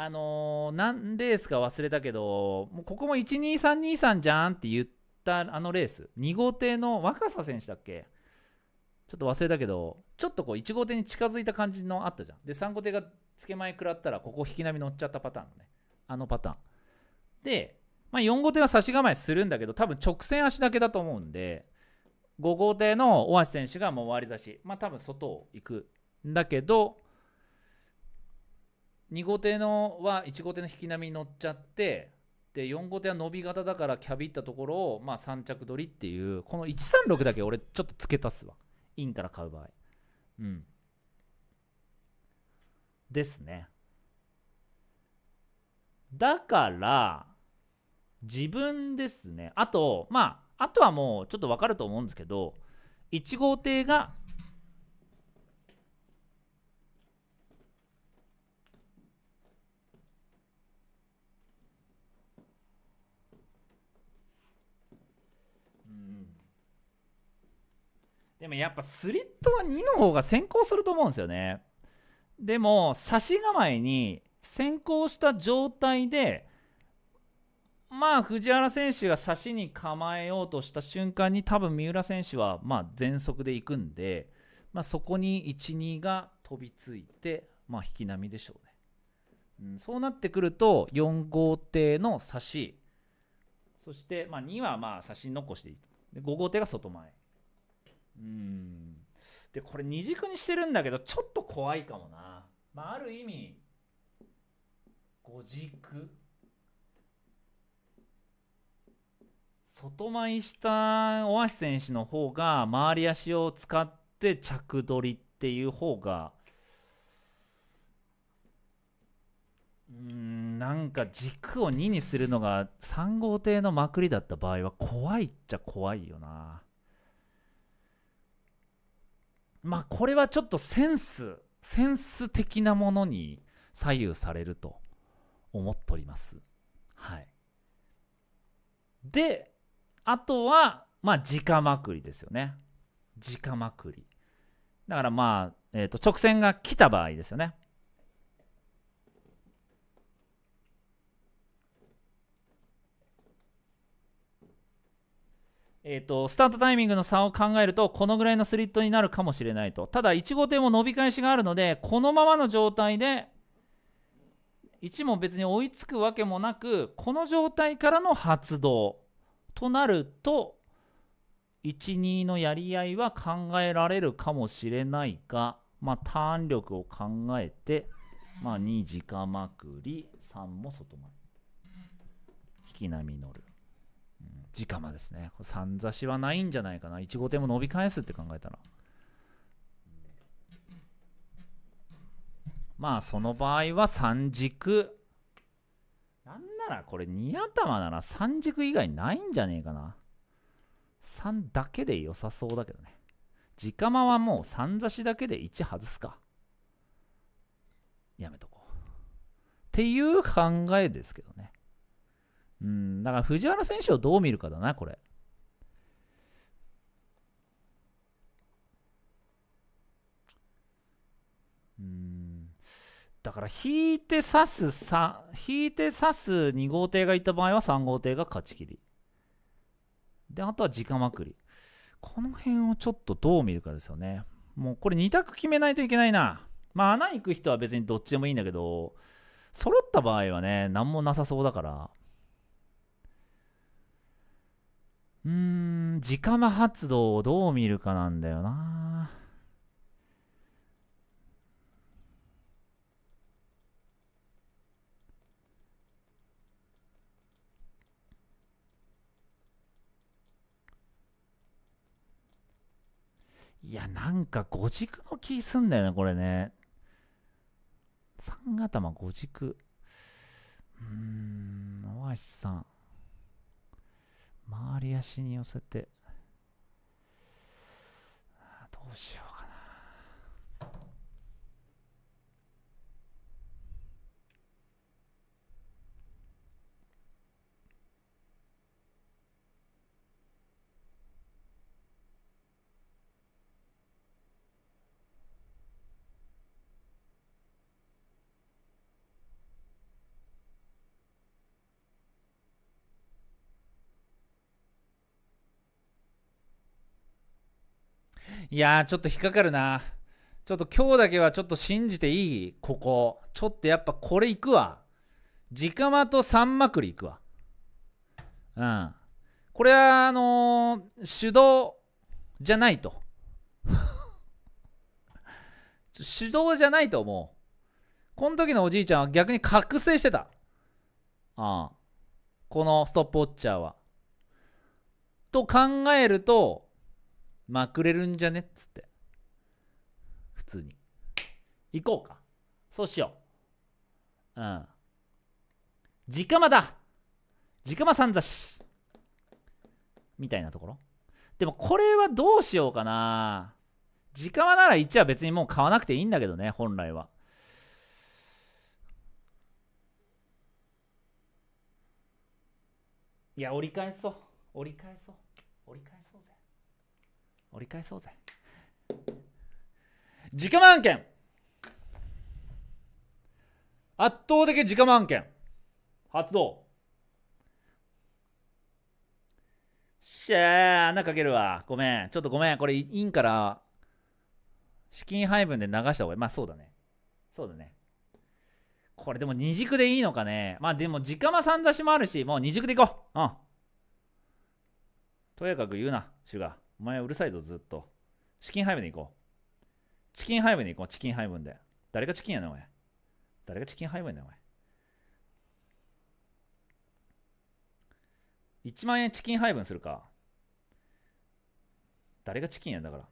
Speaker 1: あのー、何レースか忘れたけど、もうここも12323じゃんって言ったあのレース、2号艇の若狭選手だっけちょっと忘れたけど、ちょっとこう1号艇に近づいた感じのあったじゃん。で、3号艇が付け前食らったら、ここ引き波乗っちゃったパターンのね。あのパターン。で、まあ、4号艇は差し構えするんだけど、多分直線足だけだと思うんで、5号艇の大橋選手がもう割り差し、まあ多分外を行くんだけど、2号艇のは1号艇の引き波に乗っちゃってで4号艇は伸び型だからキャビったところを、まあ、3着取りっていうこの136だけ俺ちょっと付け足すわインから買う場合うんですねだから自分ですねあとまああとはもうちょっと分かると思うんですけど1号艇がでもやっぱスリットは2の方が先行すると思うんですよね。でも差し構えに先行した状態でまあ藤原選手が差しに構えようとした瞬間に多分三浦選手はまあ全速で行くんで、まあ、そこに12が飛びついて、まあ、引き波でしょうね。うん、そうなってくると4号艇の差しそしてまあ2はまあ差し残していく5号艇が外前
Speaker 2: うん
Speaker 1: でこれ二軸にしてるんだけどちょっと怖いかもな、まあ、ある意味五軸外前した大橋選手の方が回り足を使って着取りっていう方がうんなんか軸を2にするのが3号艇のまくりだった場合は怖いっちゃ怖いよな。まあこれはちょっとセンスセンス的なものに左右されると思っております。はい、であとはまあ直まくりですよね。直まくり。だからまあ、えー、と直線が来た場合ですよね。えーと、スタートタイミングの差を考えるとこのぐらいのスリットになるかもしれないとただ1号艇も伸び返しがあるのでこのままの状態で1も別に追いつくわけもなくこの状態からの発動となると12のやり合いは考えられるかもしれないが、まあ、ターン力を考えて、まあ、2直まくり3も外回
Speaker 3: り
Speaker 1: 引き波乗る。直間ですね。さんざしはないんじゃないかな。1号点も伸び返すって考えたら。まあ、その場合は三軸。なんならこれ2頭なら三軸以外ないんじゃねえかな。三だけで良さそうだけどね。直間はもう三差しだけで1外すか。やめとこう。っていう考えですけどね。うん、だから藤原選手をどう見るかだな、これ。
Speaker 2: うんだから引いて刺す3引いて
Speaker 1: 刺す2号艇がいた場合は3号艇が勝ち切りであとは直まくりこの辺をちょっとどう見るかですよねもうこれ2択決めないといけないなまあ穴行く人は別にどっちでもいいんだけど揃った場合はね何もなさそうだから
Speaker 3: うん、
Speaker 1: 直間発動をどう見るかなんだよな。いや、なんか五軸の気すんだよね、これね。三頭五軸。うーん、オ橋さん。回り足に寄せて
Speaker 3: どうしようかな
Speaker 1: いやー、ちょっと引っかかるな。ちょっと今日だけはちょっと信じていいここ。ちょっとやっぱこれいくわ。直間と三まくりいくわ。うん。これは、あのー、手動じゃないと。手動じゃないと思う。この時のおじいちゃんは逆に覚醒してた。ああこのストップウォッチャーは。と考えると、まくれるんじゃねっつって。普通に。行こうか。そうしよう。うん。直間だ直間さんざしみたいなところでもこれはどうしようかな直間なら1は別にもう買わなくていいんだけどね、本来は。いや、折り返そう。折り返そう。折り返折り返そうぜ直案件圧倒的直案件発動しゃー穴かけるわごめんちょっとごめんこれいいんから資金配分で流した方がいいまあそうだねそうだねこれでも二軸でいいのかねまあでも直間さん出しもあるしもう二軸でいこううんとやかく言うなシュガーお前うるさいぞ、ずっと。チキンハイブに行こう。チキンハイブに行こう、チキンハイブンで。誰がチキンやねん、お前。誰がチキンハイブやねん、お前。1万円チキン配分するか。誰がチキンやだから。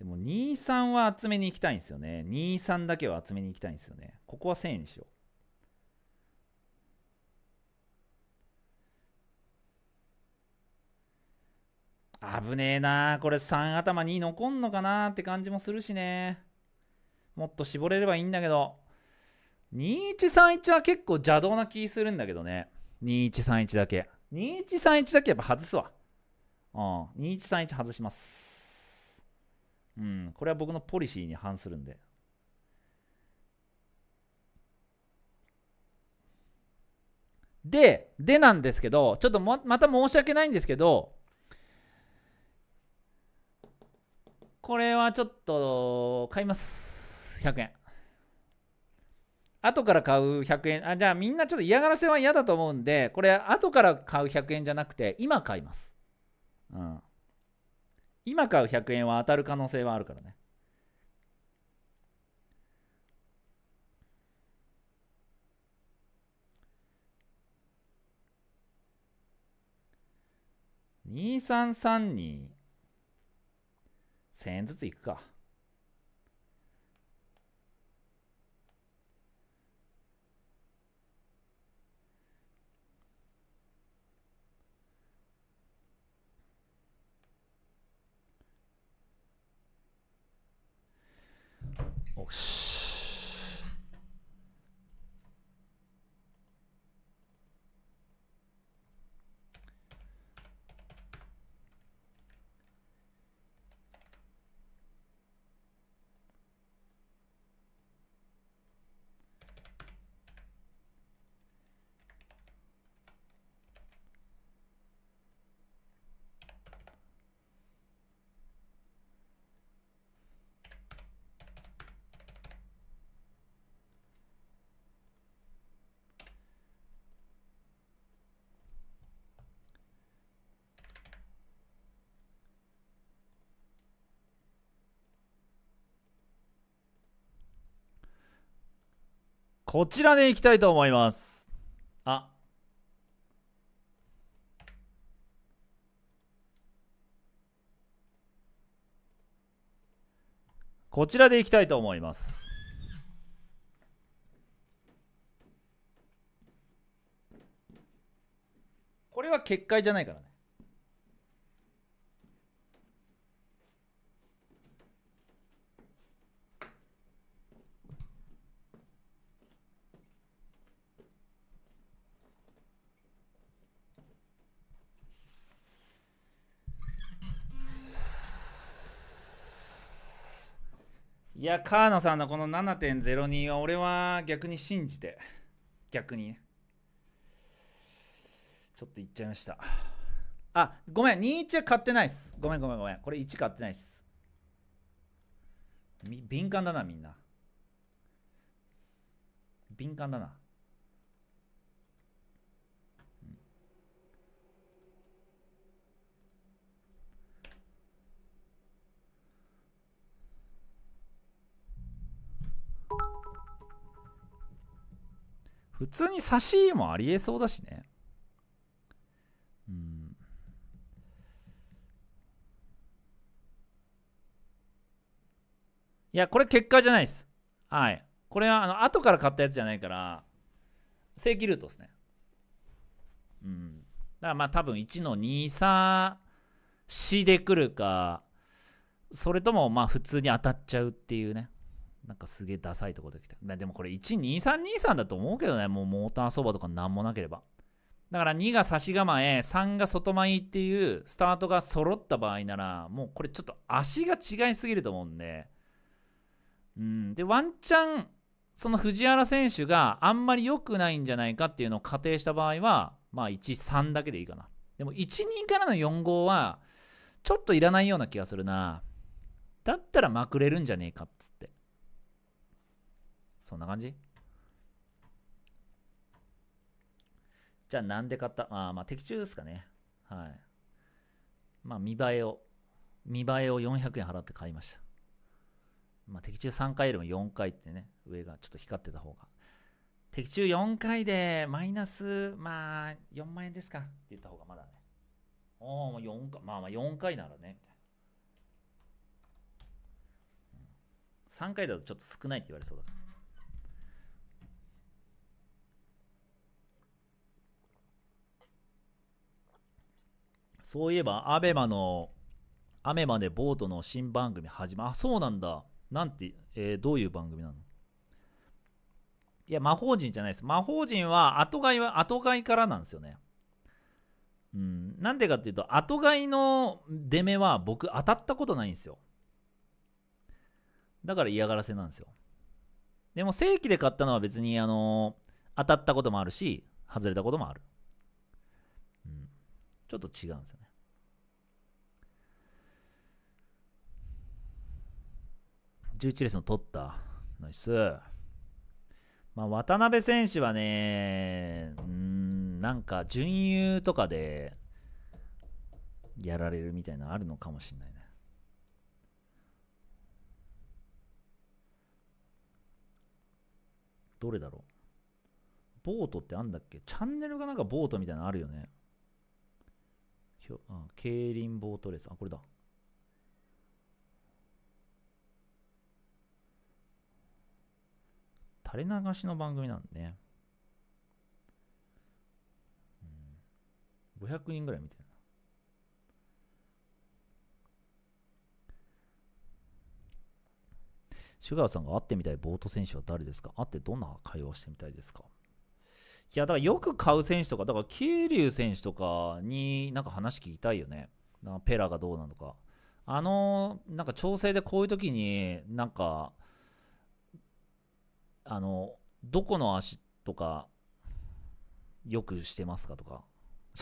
Speaker 1: でも2、3は集めに行きたいんですよね。2、3だけは集めに行きたいんですよね。ここは1000円にしよう。危ねえなこれ3頭に残んのかなって感じもするしね。もっと絞れればいいんだけど。2131は結構邪道な気するんだけどね。2131だけ。2131だけやっぱ外すわ。うん。2131外します。うん、これは僕のポリシーに反するんで。で、でなんですけど、ちょっとままた申し訳ないんですけど、これはちょっと買います。100円。後から買う100円。あ、じゃあみんなちょっと嫌がらせは嫌だと思うんで、これ後から買う100円じゃなくて、今買います。うん。今買う100円は当たる可能性はあるからね。2332 1000円ずついくか。おしこちらでいきたいと思いますあこちらでいきたいと思いますこれは結界じゃないからねいや、河野さんのこの7.02は俺は逆に信じて、逆にね。ちょっと言っちゃいました。あ、ごめん、21は買ってないっす。ごめんごめんごめん。これ1買ってないっす。敏感だな、みんな。敏感だな。普通に差し入もありえそうだしね。うん。いや、これ結果じゃないです。はい。これはあの後から買ったやつじゃないから、正規ルートですね。うん。だからまあ多分1の2、3、4で来るか、それともまあ普通に当たっちゃうっていうね。なんかすげえダサいとこできた。まあ、でもこれ12323だと思うけどね、もうモーターそばとか何もなければ。だから2が差し構え、3が外前っていうスタートが揃った場合なら、もうこれちょっと足が違いすぎると思うんで、うん。で、ワンチャン、その藤原選手があんまり良くないんじゃないかっていうのを仮定した場合は、まあ1、3だけでいいかな。でも1、2からの4号は、ちょっといらないような気がするな。だったらまくれるんじゃねえかっつって。そんな感じじゃあなんで買ったあまあ的中ですかね。はい。まあ見栄えを、見栄えを400円払って買いました。まあ的中3回よりも4回ってね、上がちょっと光ってた方が。的中4回でマイナス、まあ4万円ですかって言った方がまだね。おお、4回、まあまあ4回ならね、3回だとちょっと少ないって言われそうだから。そういえば、アベマの、アベマでボートの新番組始ま、あ、そうなんだ。なんて、えー、どういう番組なのいや、魔法陣じゃないです。魔法陣は後買いは後買いからなんですよね。うん。なんでかっていうと、後買いの出目は僕当たったことないんですよ。だから嫌がらせなんですよ。でも正規で買ったのは別に、あの当たったこともあるし、外れたこともある。うん。ちょっと違うんですよ11レースの取った。ナイス。まあ、渡辺選手はね、うん、なんか、準優とかで、やられるみたいなのあるのかもしれないね。どれだろうボートってあんだっけチャンネルがなんかボートみたいなのあるよね。競輪ボートレース。あ、これだ。垂れ流しの番組なんでね、500人ぐらい見てるな。シュガーさんが会ってみたいボート選手は誰ですか会ってどんな会話をしてみたいですかいや、だからよく買う選手とか、だから桐生選手とかになんか話聞きたいよね。ペラがどうなのか。あの、なんか調整でこういう時になんかあの、どこの足とか、よくしてますかとか。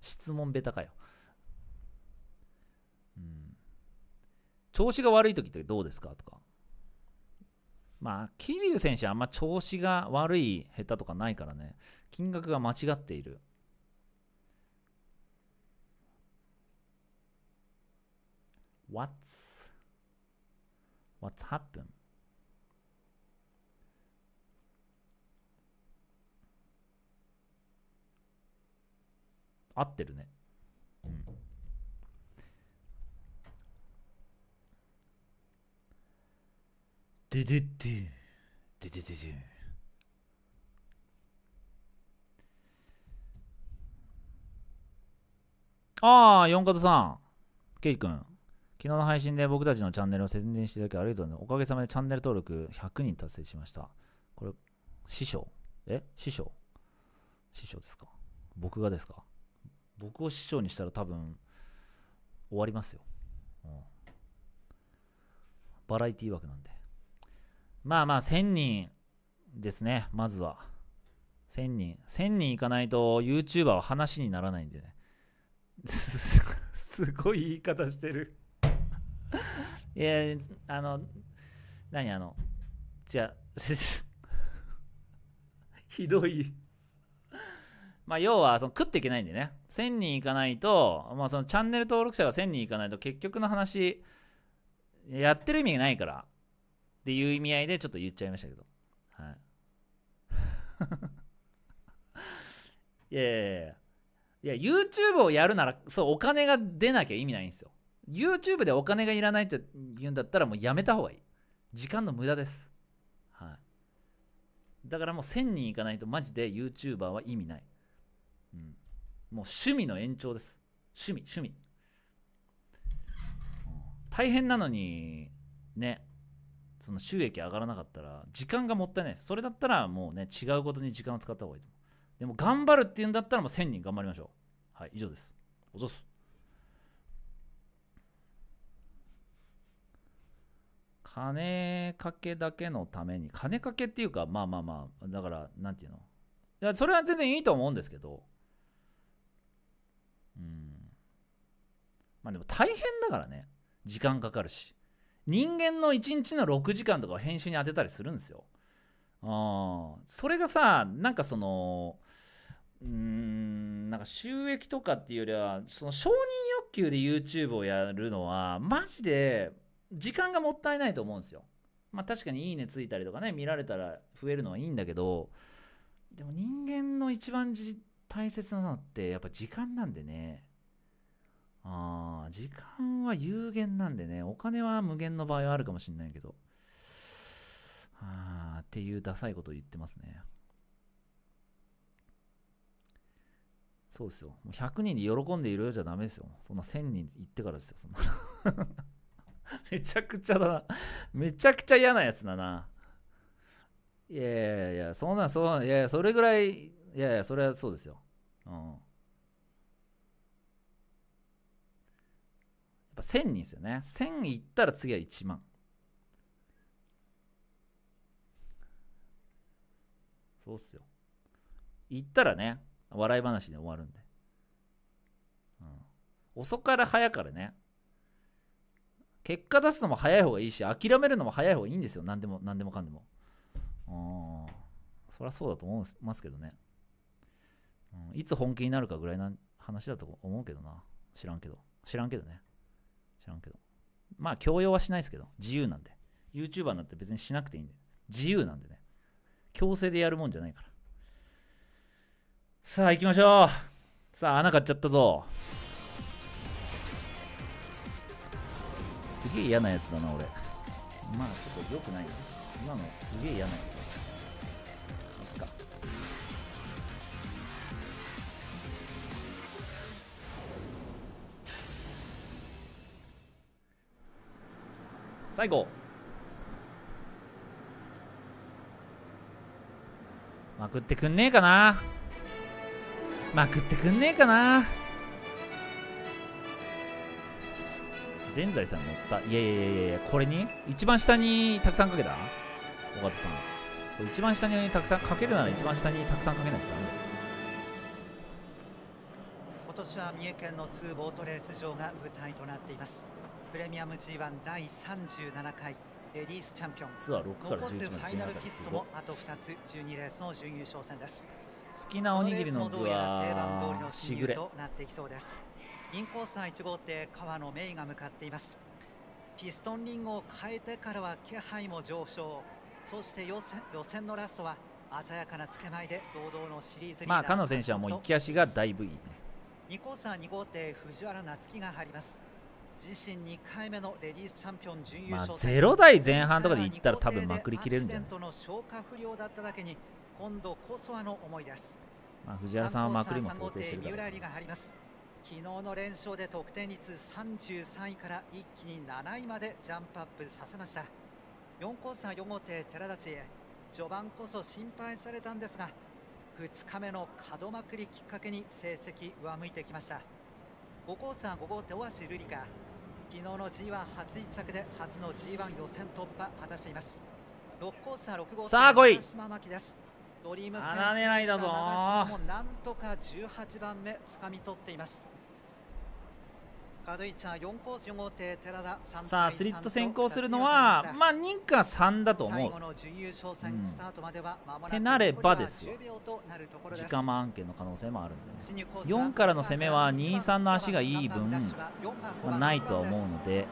Speaker 1: 質問ベタかよ。うん。調子が悪い時ってどうですかとか。まあ、桐生選手はあんま調子が悪い下手とかないからね、金額が間違っている。What's, what's happened? 合ってるね。うん。
Speaker 2: ででで、でででで。
Speaker 1: ああ、四方さん。ケイ君。昨日の配信で僕たちのチャンネルを宣伝していただきありがとうす。おかげさまでチャンネル登録100人達成しました。これ、師匠え師匠師匠ですか僕がですか僕を師匠にしたら多分終わりますよ、うん、バラエティ枠なんでまあまあ1000人ですねまずは1000人1000人いかないと YouTuber は話にならないんでね すごい言い方してるいやあの何あのじゃあ ひどいまあ、要はその食っていけないんでね1000人いかないと、まあ、そのチャンネル登録者が1000人いかないと結局の話やってる意味がないからっていう意味合いでちょっと言っちゃいましたけどはい いやいやいやいや YouTube をやるならそうお金が出なきゃ意味ないんですよ YouTube でお金がいらないって言うんだったらもうやめた方がいい時間の無駄ですはいだからもう1000人いかないとマジで YouTuber は意味ないうん、もう趣味の延長です趣味趣味、大変なのにねその収益上がらなかったら時間がもったいないそれだったらもうね違うことに時間を使った方がいいと思うでも頑張るっていうんだったらもう1000人頑張りましょうはい以上ですおぞす金かけだけのために金かけっていうかまあまあまあだから何て言うのいやそれは全然いいと思うんですけどうんまあでも大変だからね時間かかるし人間の1日の6時間とかを編集に当てたりするんですよあそれがさなんかそのうーんなんか収益とかっていうよりはその承認欲求で YouTube をやるのはマジで時間がもったいないと思うんですよ。まあ確かにいいねついたりとかね見られたら増えるのはいいんだけどでも人間の一番大切なのってやっぱ時間なんでね。あ時間は有限なんでね、お金は無限の場合はあるかもしんないけど。ああ、っていうダサいことを言ってますね。そうですよ。もう100人で喜んでいるよじゃダメですよ。そんな1000人行ってからですよ、そんな。めちゃくちゃだな。めちゃくちゃ嫌なやつだな。いやいやいや、そんな、そう、いやいや、それぐらいいやいや、それはそうですよ。うん。やっぱ1000人ですよね。1000いったら次は1万。そうっすよ。行ったらね、笑い話で終わるんで。うん。遅から早からね。結果出すのも早い方がいいし、諦めるのも早い方がいいんですよ。何でも、何でもかんでも。うん。そりゃそうだと思いますけどね。うん、いつ本気になるかぐらいな話だと思うけどな。知らんけど。知らんけどね。知らんけど。まあ、強要はしないですけど、自由なんで。YouTuber なんて別にしなくていいんで。自由なんでね。強制でやるもんじゃないから。さあ、行きましょう。さあ、穴買っちゃったぞ。すげえ嫌なやつだな、俺。まあ、ちょっと良くないよ。今のすげえ嫌なやつ。最後まくってくんねえかなまくってくんねえかな全財産乗ったいやいやいやいやこれに一番下にたくさんかけた尾形さん一番下にたくさんかけるなら一番下にたくさんかけないとダメ
Speaker 6: 今年は三重県の2ボートレース場が舞台となっていますプレミアム G1 第37回レディースチャンピオンツアー6から11まで前あたりすごあと2つ12レースの準優勝戦です好きなおにぎりの具はしぐれとなってきそうですインコースは1号艇川野メイが向かっていますピストンリングを変えてからは気配も上昇そして予選予選のラストは鮮やかな付け前で堂々のシリーズまあ菅野選手はもう行き
Speaker 1: 足がだいぶいいね
Speaker 6: 2コースは2号艇藤原夏樹が入ります自身回目のレディースチャンンピオ準優まあ、0
Speaker 1: 台前半とかで言ったら多分まくりきれるんじゃない
Speaker 6: 今度こそあの思いです。
Speaker 1: まあ、藤原さんはまくりも想定してるだろ
Speaker 6: う。昨日の連勝で得点率33位から一気に7位までジャンプアップさせました。4コースは4号艇寺立へ。序盤こそ心配されたんですが、2日目の角まくりきっかけに成績上向いてきました。5コースは5号艇尾橋瑠璃香。昨日の G1 初一着で初の G1 予選突破果たしています6コースは6号さあ5位ドリーム7狙いだぞなんとか18番目掴み取っていますさあスリット先行するのはまあ人か3だと思う、うん、ってなればですよ時間
Speaker 1: 満件の可能性もあるんで、4からの攻めは23の足がいい分、まあ、ないとは思うので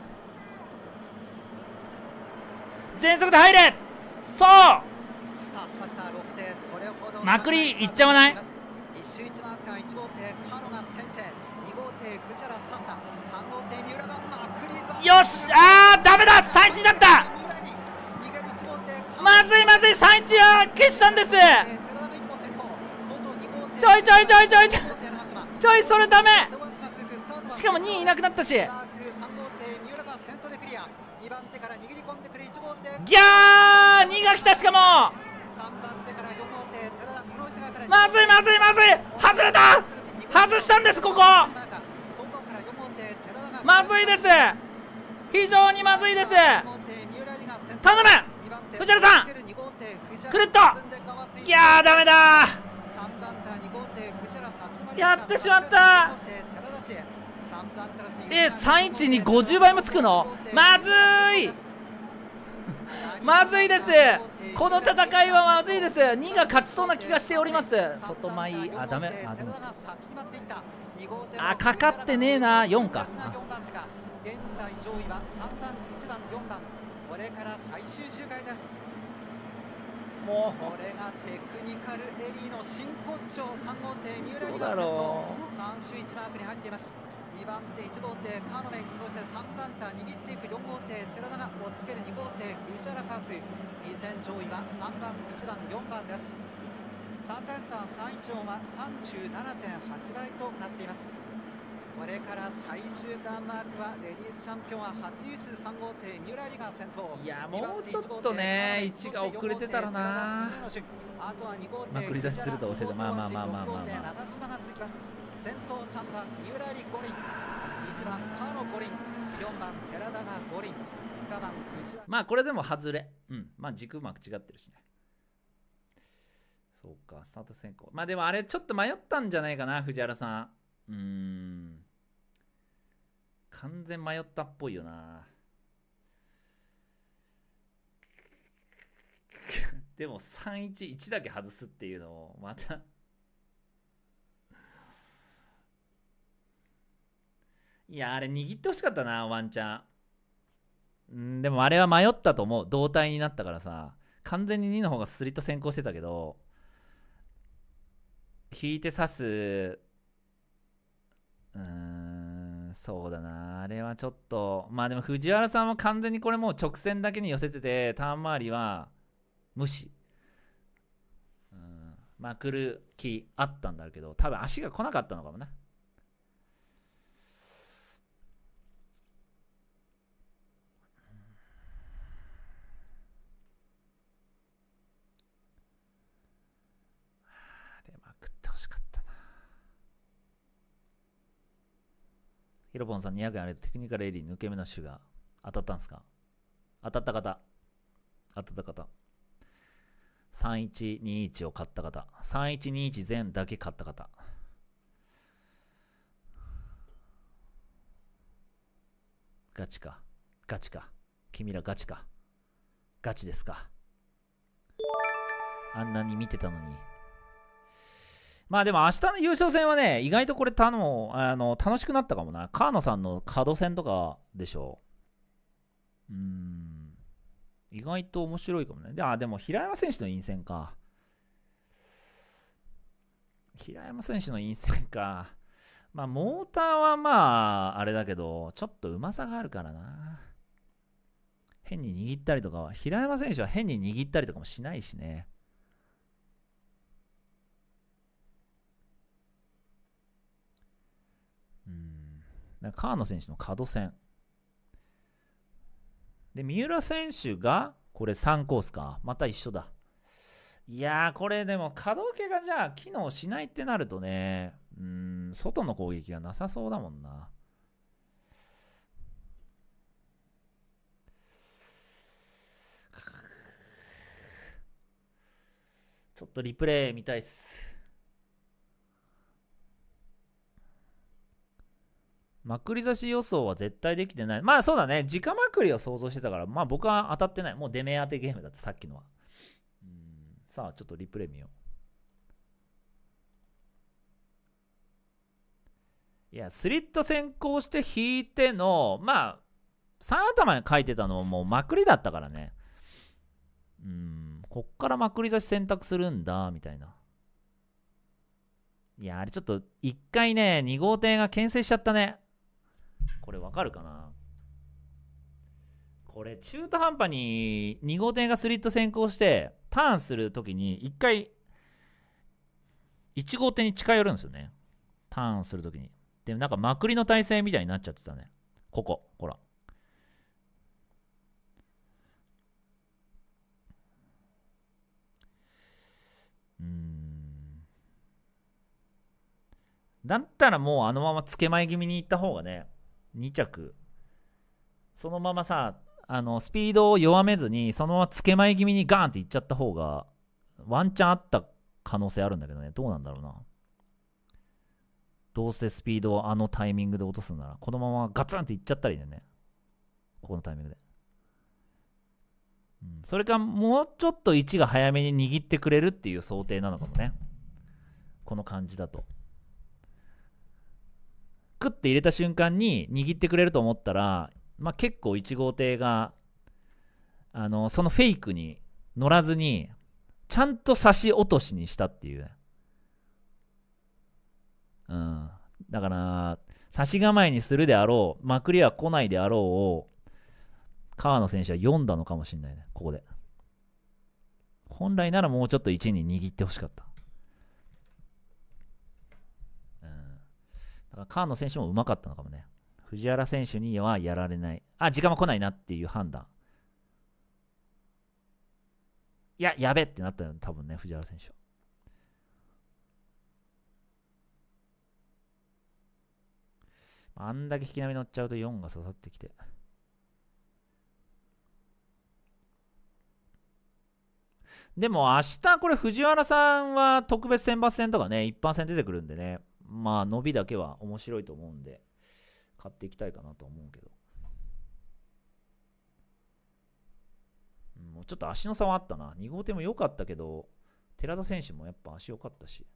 Speaker 1: 全速で入れそうまくりいっちゃわない1
Speaker 6: 周1カー号艇カロが先生2号艇グジャラサスサ
Speaker 1: よしあーダメだ3にだったまずいまずい3一はしたんです
Speaker 6: ちょいちょいちょいちょいちょいちょいそれダメしかも2位いなくなったしギャー
Speaker 3: 2が来たしかも
Speaker 1: まずいまずいまずい外れた外したんですここまずいです非常にまずいです頼む
Speaker 6: 藤原さんくるっと
Speaker 4: いやーダメだ
Speaker 6: やってしまった
Speaker 1: え3 1に50倍もつくのまずい まずいですこの戦いはまずいです2が勝ちそうな気がしております外前あダメあでもあかかってねえな4か
Speaker 6: 現在上位は3番1番4番これから最終周回ですもうこれがテクニカルエリーの真骨頂3号艇三浦璃奈さ3周1マークに入っています2番手1号艇カーノメイそして3番手握っていく4号艇寺田が追つける2号艇藤原カース依然上位は3番1番4番です3連単3以上は37.8倍となっていますこれから最終段マークはレディースチャンピオンは初優勝3号艇三浦璃が先頭いやもうちょっ
Speaker 1: とね1が遅れてたらな
Speaker 6: あとは2号艇まあ繰り出しすると教えて
Speaker 1: まあまあまあまあ
Speaker 6: まあまあ先頭3番三浦璃五輪1番川野五輪4番寺田が五輪番
Speaker 1: まあこれでも外れうんまあ軸うまく違ってるしねそうか、スタート先行。まあでもあれちょっと迷ったんじゃないかな、藤原さ
Speaker 2: ん。うーん。
Speaker 1: 完全迷ったっぽいよな。でも311だけ外すっていうのをまたいや、あれ握ってほしかったな、ワンチャン。んでもあれは迷ったと思う。同体になったからさ。完全に2の方がスリット先行してたけど。引いて刺す、うーん、そうだな。あれはちょっと、まあでも藤原さんは完全にこれもう直線だけに寄せてて、ターン周りは無視。うん、まあ来る気あったんだけど、多分足が来なかったのかもな。ヒロポンさん200円あれテクニカルエリー抜け目のガが当たったんですか当たった方。当たった方。3121を買った方。3121全だけ買った方。ガチか。ガチか。君らガチか。ガチですか。あんなに見てたのに。まあでも明日の優勝戦はね、意外とこれ他のあの楽しくなったかもな。河野さんの角戦とかでしょう。うん。意外と面白いかもね。であ、でも平山選手の陰線か。平山選手の陰線か。まあ、モーターはまあ、あれだけど、ちょっとうまさがあるからな。変に握ったりとかは、平山選手は変に握ったりとかもしないしね。川野選手の角戦。で、三浦選手が、これ3コースか。また一緒だ。いやー、これでも、可動系がじゃあ、機能しないってなるとね、うん、外の攻撃がなさそうだもんな。ちょっとリプレイ見たいっす。まくり差し予想は絶対できてない。まあそうだね。直まくりを想像してたから、まあ僕は当たってない。もう出目当てゲームだって、さっきのは。さあ、ちょっとリプレイ見よう。いや、スリット先行して引いての、まあ、3頭に書いてたのももうまくりだったからね。うん、こっからまくり差し選択するんだ、みたいな。いや、あれちょっと、一回ね、2号艇が牽制しちゃったね。これわかるかなこれ中途半端に2号艇がスリット先行してターンするときに1回1号艇に近寄るんですよねターンするときにでもなんかまくりの体勢みたいになっちゃってたねここほらうんだったらもうあのままつけ前気味に行った方がね2着そのままさあのスピードを弱めずにそのままつけ前気味にガーンっていっちゃった方がワンチャンあった可能性あるんだけどねどうなんだろうなどうせスピードをあのタイミングで落とすならこのままガツンっていっちゃったりよねここのタイミングで、うん、それかもうちょっと1が早めに握ってくれるっていう想定なのかもねこの感じだと。クッて入れた瞬間に握ってくれると思ったら、まあ、結構1号艇があのそのフェイクに乗らずにちゃんと差し落としにしたっていう、うん、だから差し構えにするであろうまくりは来ないであろうを川野選手は読んだのかもしれないねここで本来ならもうちょっと1に握ってほしかったからカーの選手もうまかったのかもね。藤原選手にはやられない。あ、時間は来ないなっていう判断。いや、やべってなったよ、多分ね、藤原選手あんだけ引き波乗っちゃうと4が刺さってきて。でも明日これ藤原さんは特別選抜戦とかね、一般戦出てくるんでね。まあ伸びだけは面白いと思うんで買っていきたいかなと思うけど、うん、もうちょっと足の差はあったな2号艇も良かったけど寺田選手もやっぱ足良かったし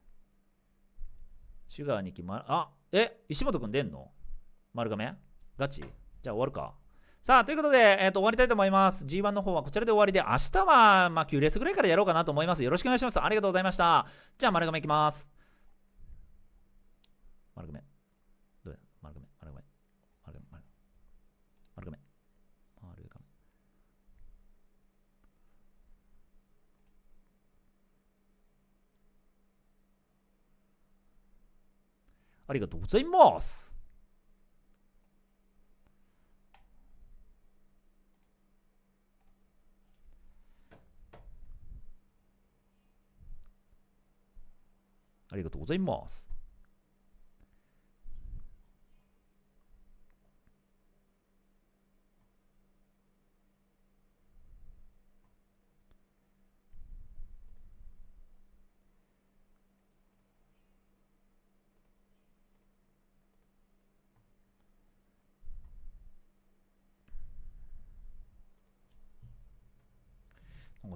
Speaker 1: シュガーに決まるあえ石本君出んの丸亀ガチじゃあ終わるかさあ、ということで、えっ、ー、と、終わりたいと思います。G1 の方はこちらで終わりで、明日は、まあ、9レースぐらいからやろうかなと思います。よろしくお願いします。ありがとうございました。じゃあ、丸亀いきます。丸亀。どれ丸め。丸め。丸め。丸め。丸め。ありがとうございます。ありがとうございます。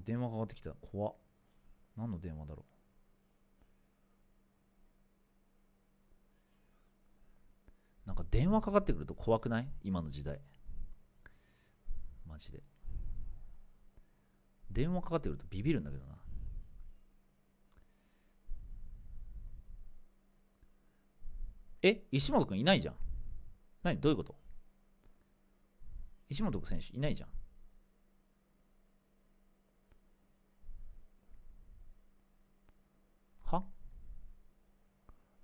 Speaker 1: 電話かかってきた。怖何の電話だろう。なんか電話かかってくると怖くない今の時代。マジで。電話かかってくるとビビるんだけどな。え石本君いないじゃん。何どういうこと石本選手いないじゃん。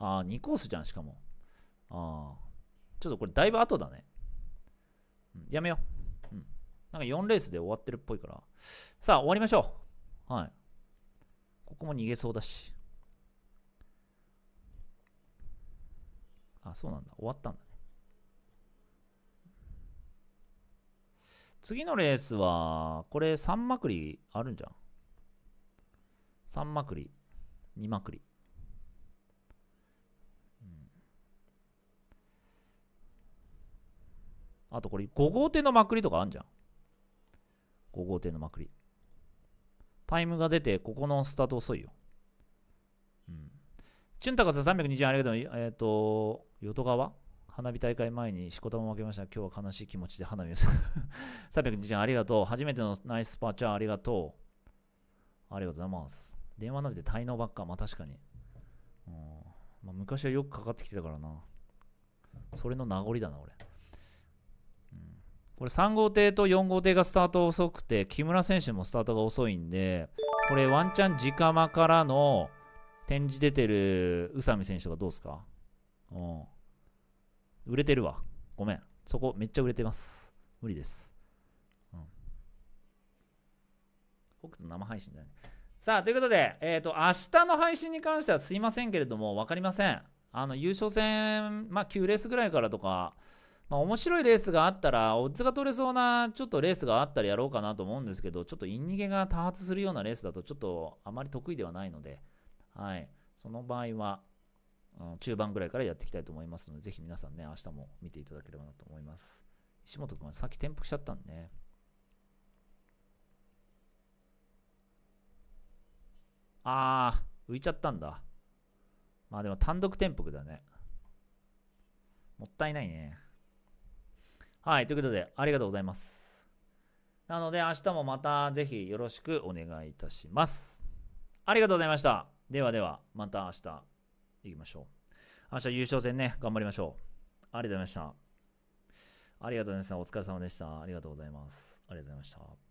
Speaker 1: ああ、2コースじゃん、しかも。ああ、ちょっとこれだいぶ後だね。うん、やめよう。うん。なんか4レースで終わってるっぽいから。さあ、終わりましょう。はい。ここも逃げそうだし。あ、そうなんだ。終わったんだね。次のレースは、これ3まくりあるんじゃん。3まくり、2まくり。あとこれ5号艇のまくりとかあんじゃん。5号艇のまくり。タイムが出て、ここのスタート遅いよ。うん。チュンタカさん320ありがとう。えっ、ー、と、淀川花火大会前にしこたま負けました。今日は悲しい気持ちで花火をする。320 ありがとう。初めてのナイスパーチャーありがとう。ありがとうございます。電話なんて滞納ばっか。まあ確かに。うんまあ、昔はよくかかってきてたからな。それの名残だな、俺。これ3号艇と4号艇がスタート遅くて、木村選手もスタートが遅いんで、これワンチャン直間からの展示出てる宇佐美選手がどうですかうん。売れてるわ。ごめん。そこめっちゃ売れてます。無理です。うん。北斗生配信だね。さあ、ということで、えっ、ー、と、明日の配信に関してはすいませんけれども、わかりません。あの、優勝戦、まあ、9レースぐらいからとか、まあ、面白いレースがあったら、オッズが取れそうな、ちょっとレースがあったらやろうかなと思うんですけど、ちょっとイン逃げが多発するようなレースだと、ちょっとあまり得意ではないので、はい。その場合は、うん、中盤ぐらいからやっていきたいと思いますので、ぜひ皆さんね、明日も見ていただければなと思います。石本君はさっき転覆しちゃったんでね。あー、浮いちゃったんだ。まあでも単独転覆だね。もったいないね。はい、ということで、ありがとうございます。なので、明日もまたぜひよろしくお願いいたします。ありがとうございました。ではでは、また明日行きましょう。明日優勝戦ね、頑張りましょう。ありがとうございました。ありがとうございました。お疲れ様でした。ありがとうございます。ありがとうございました。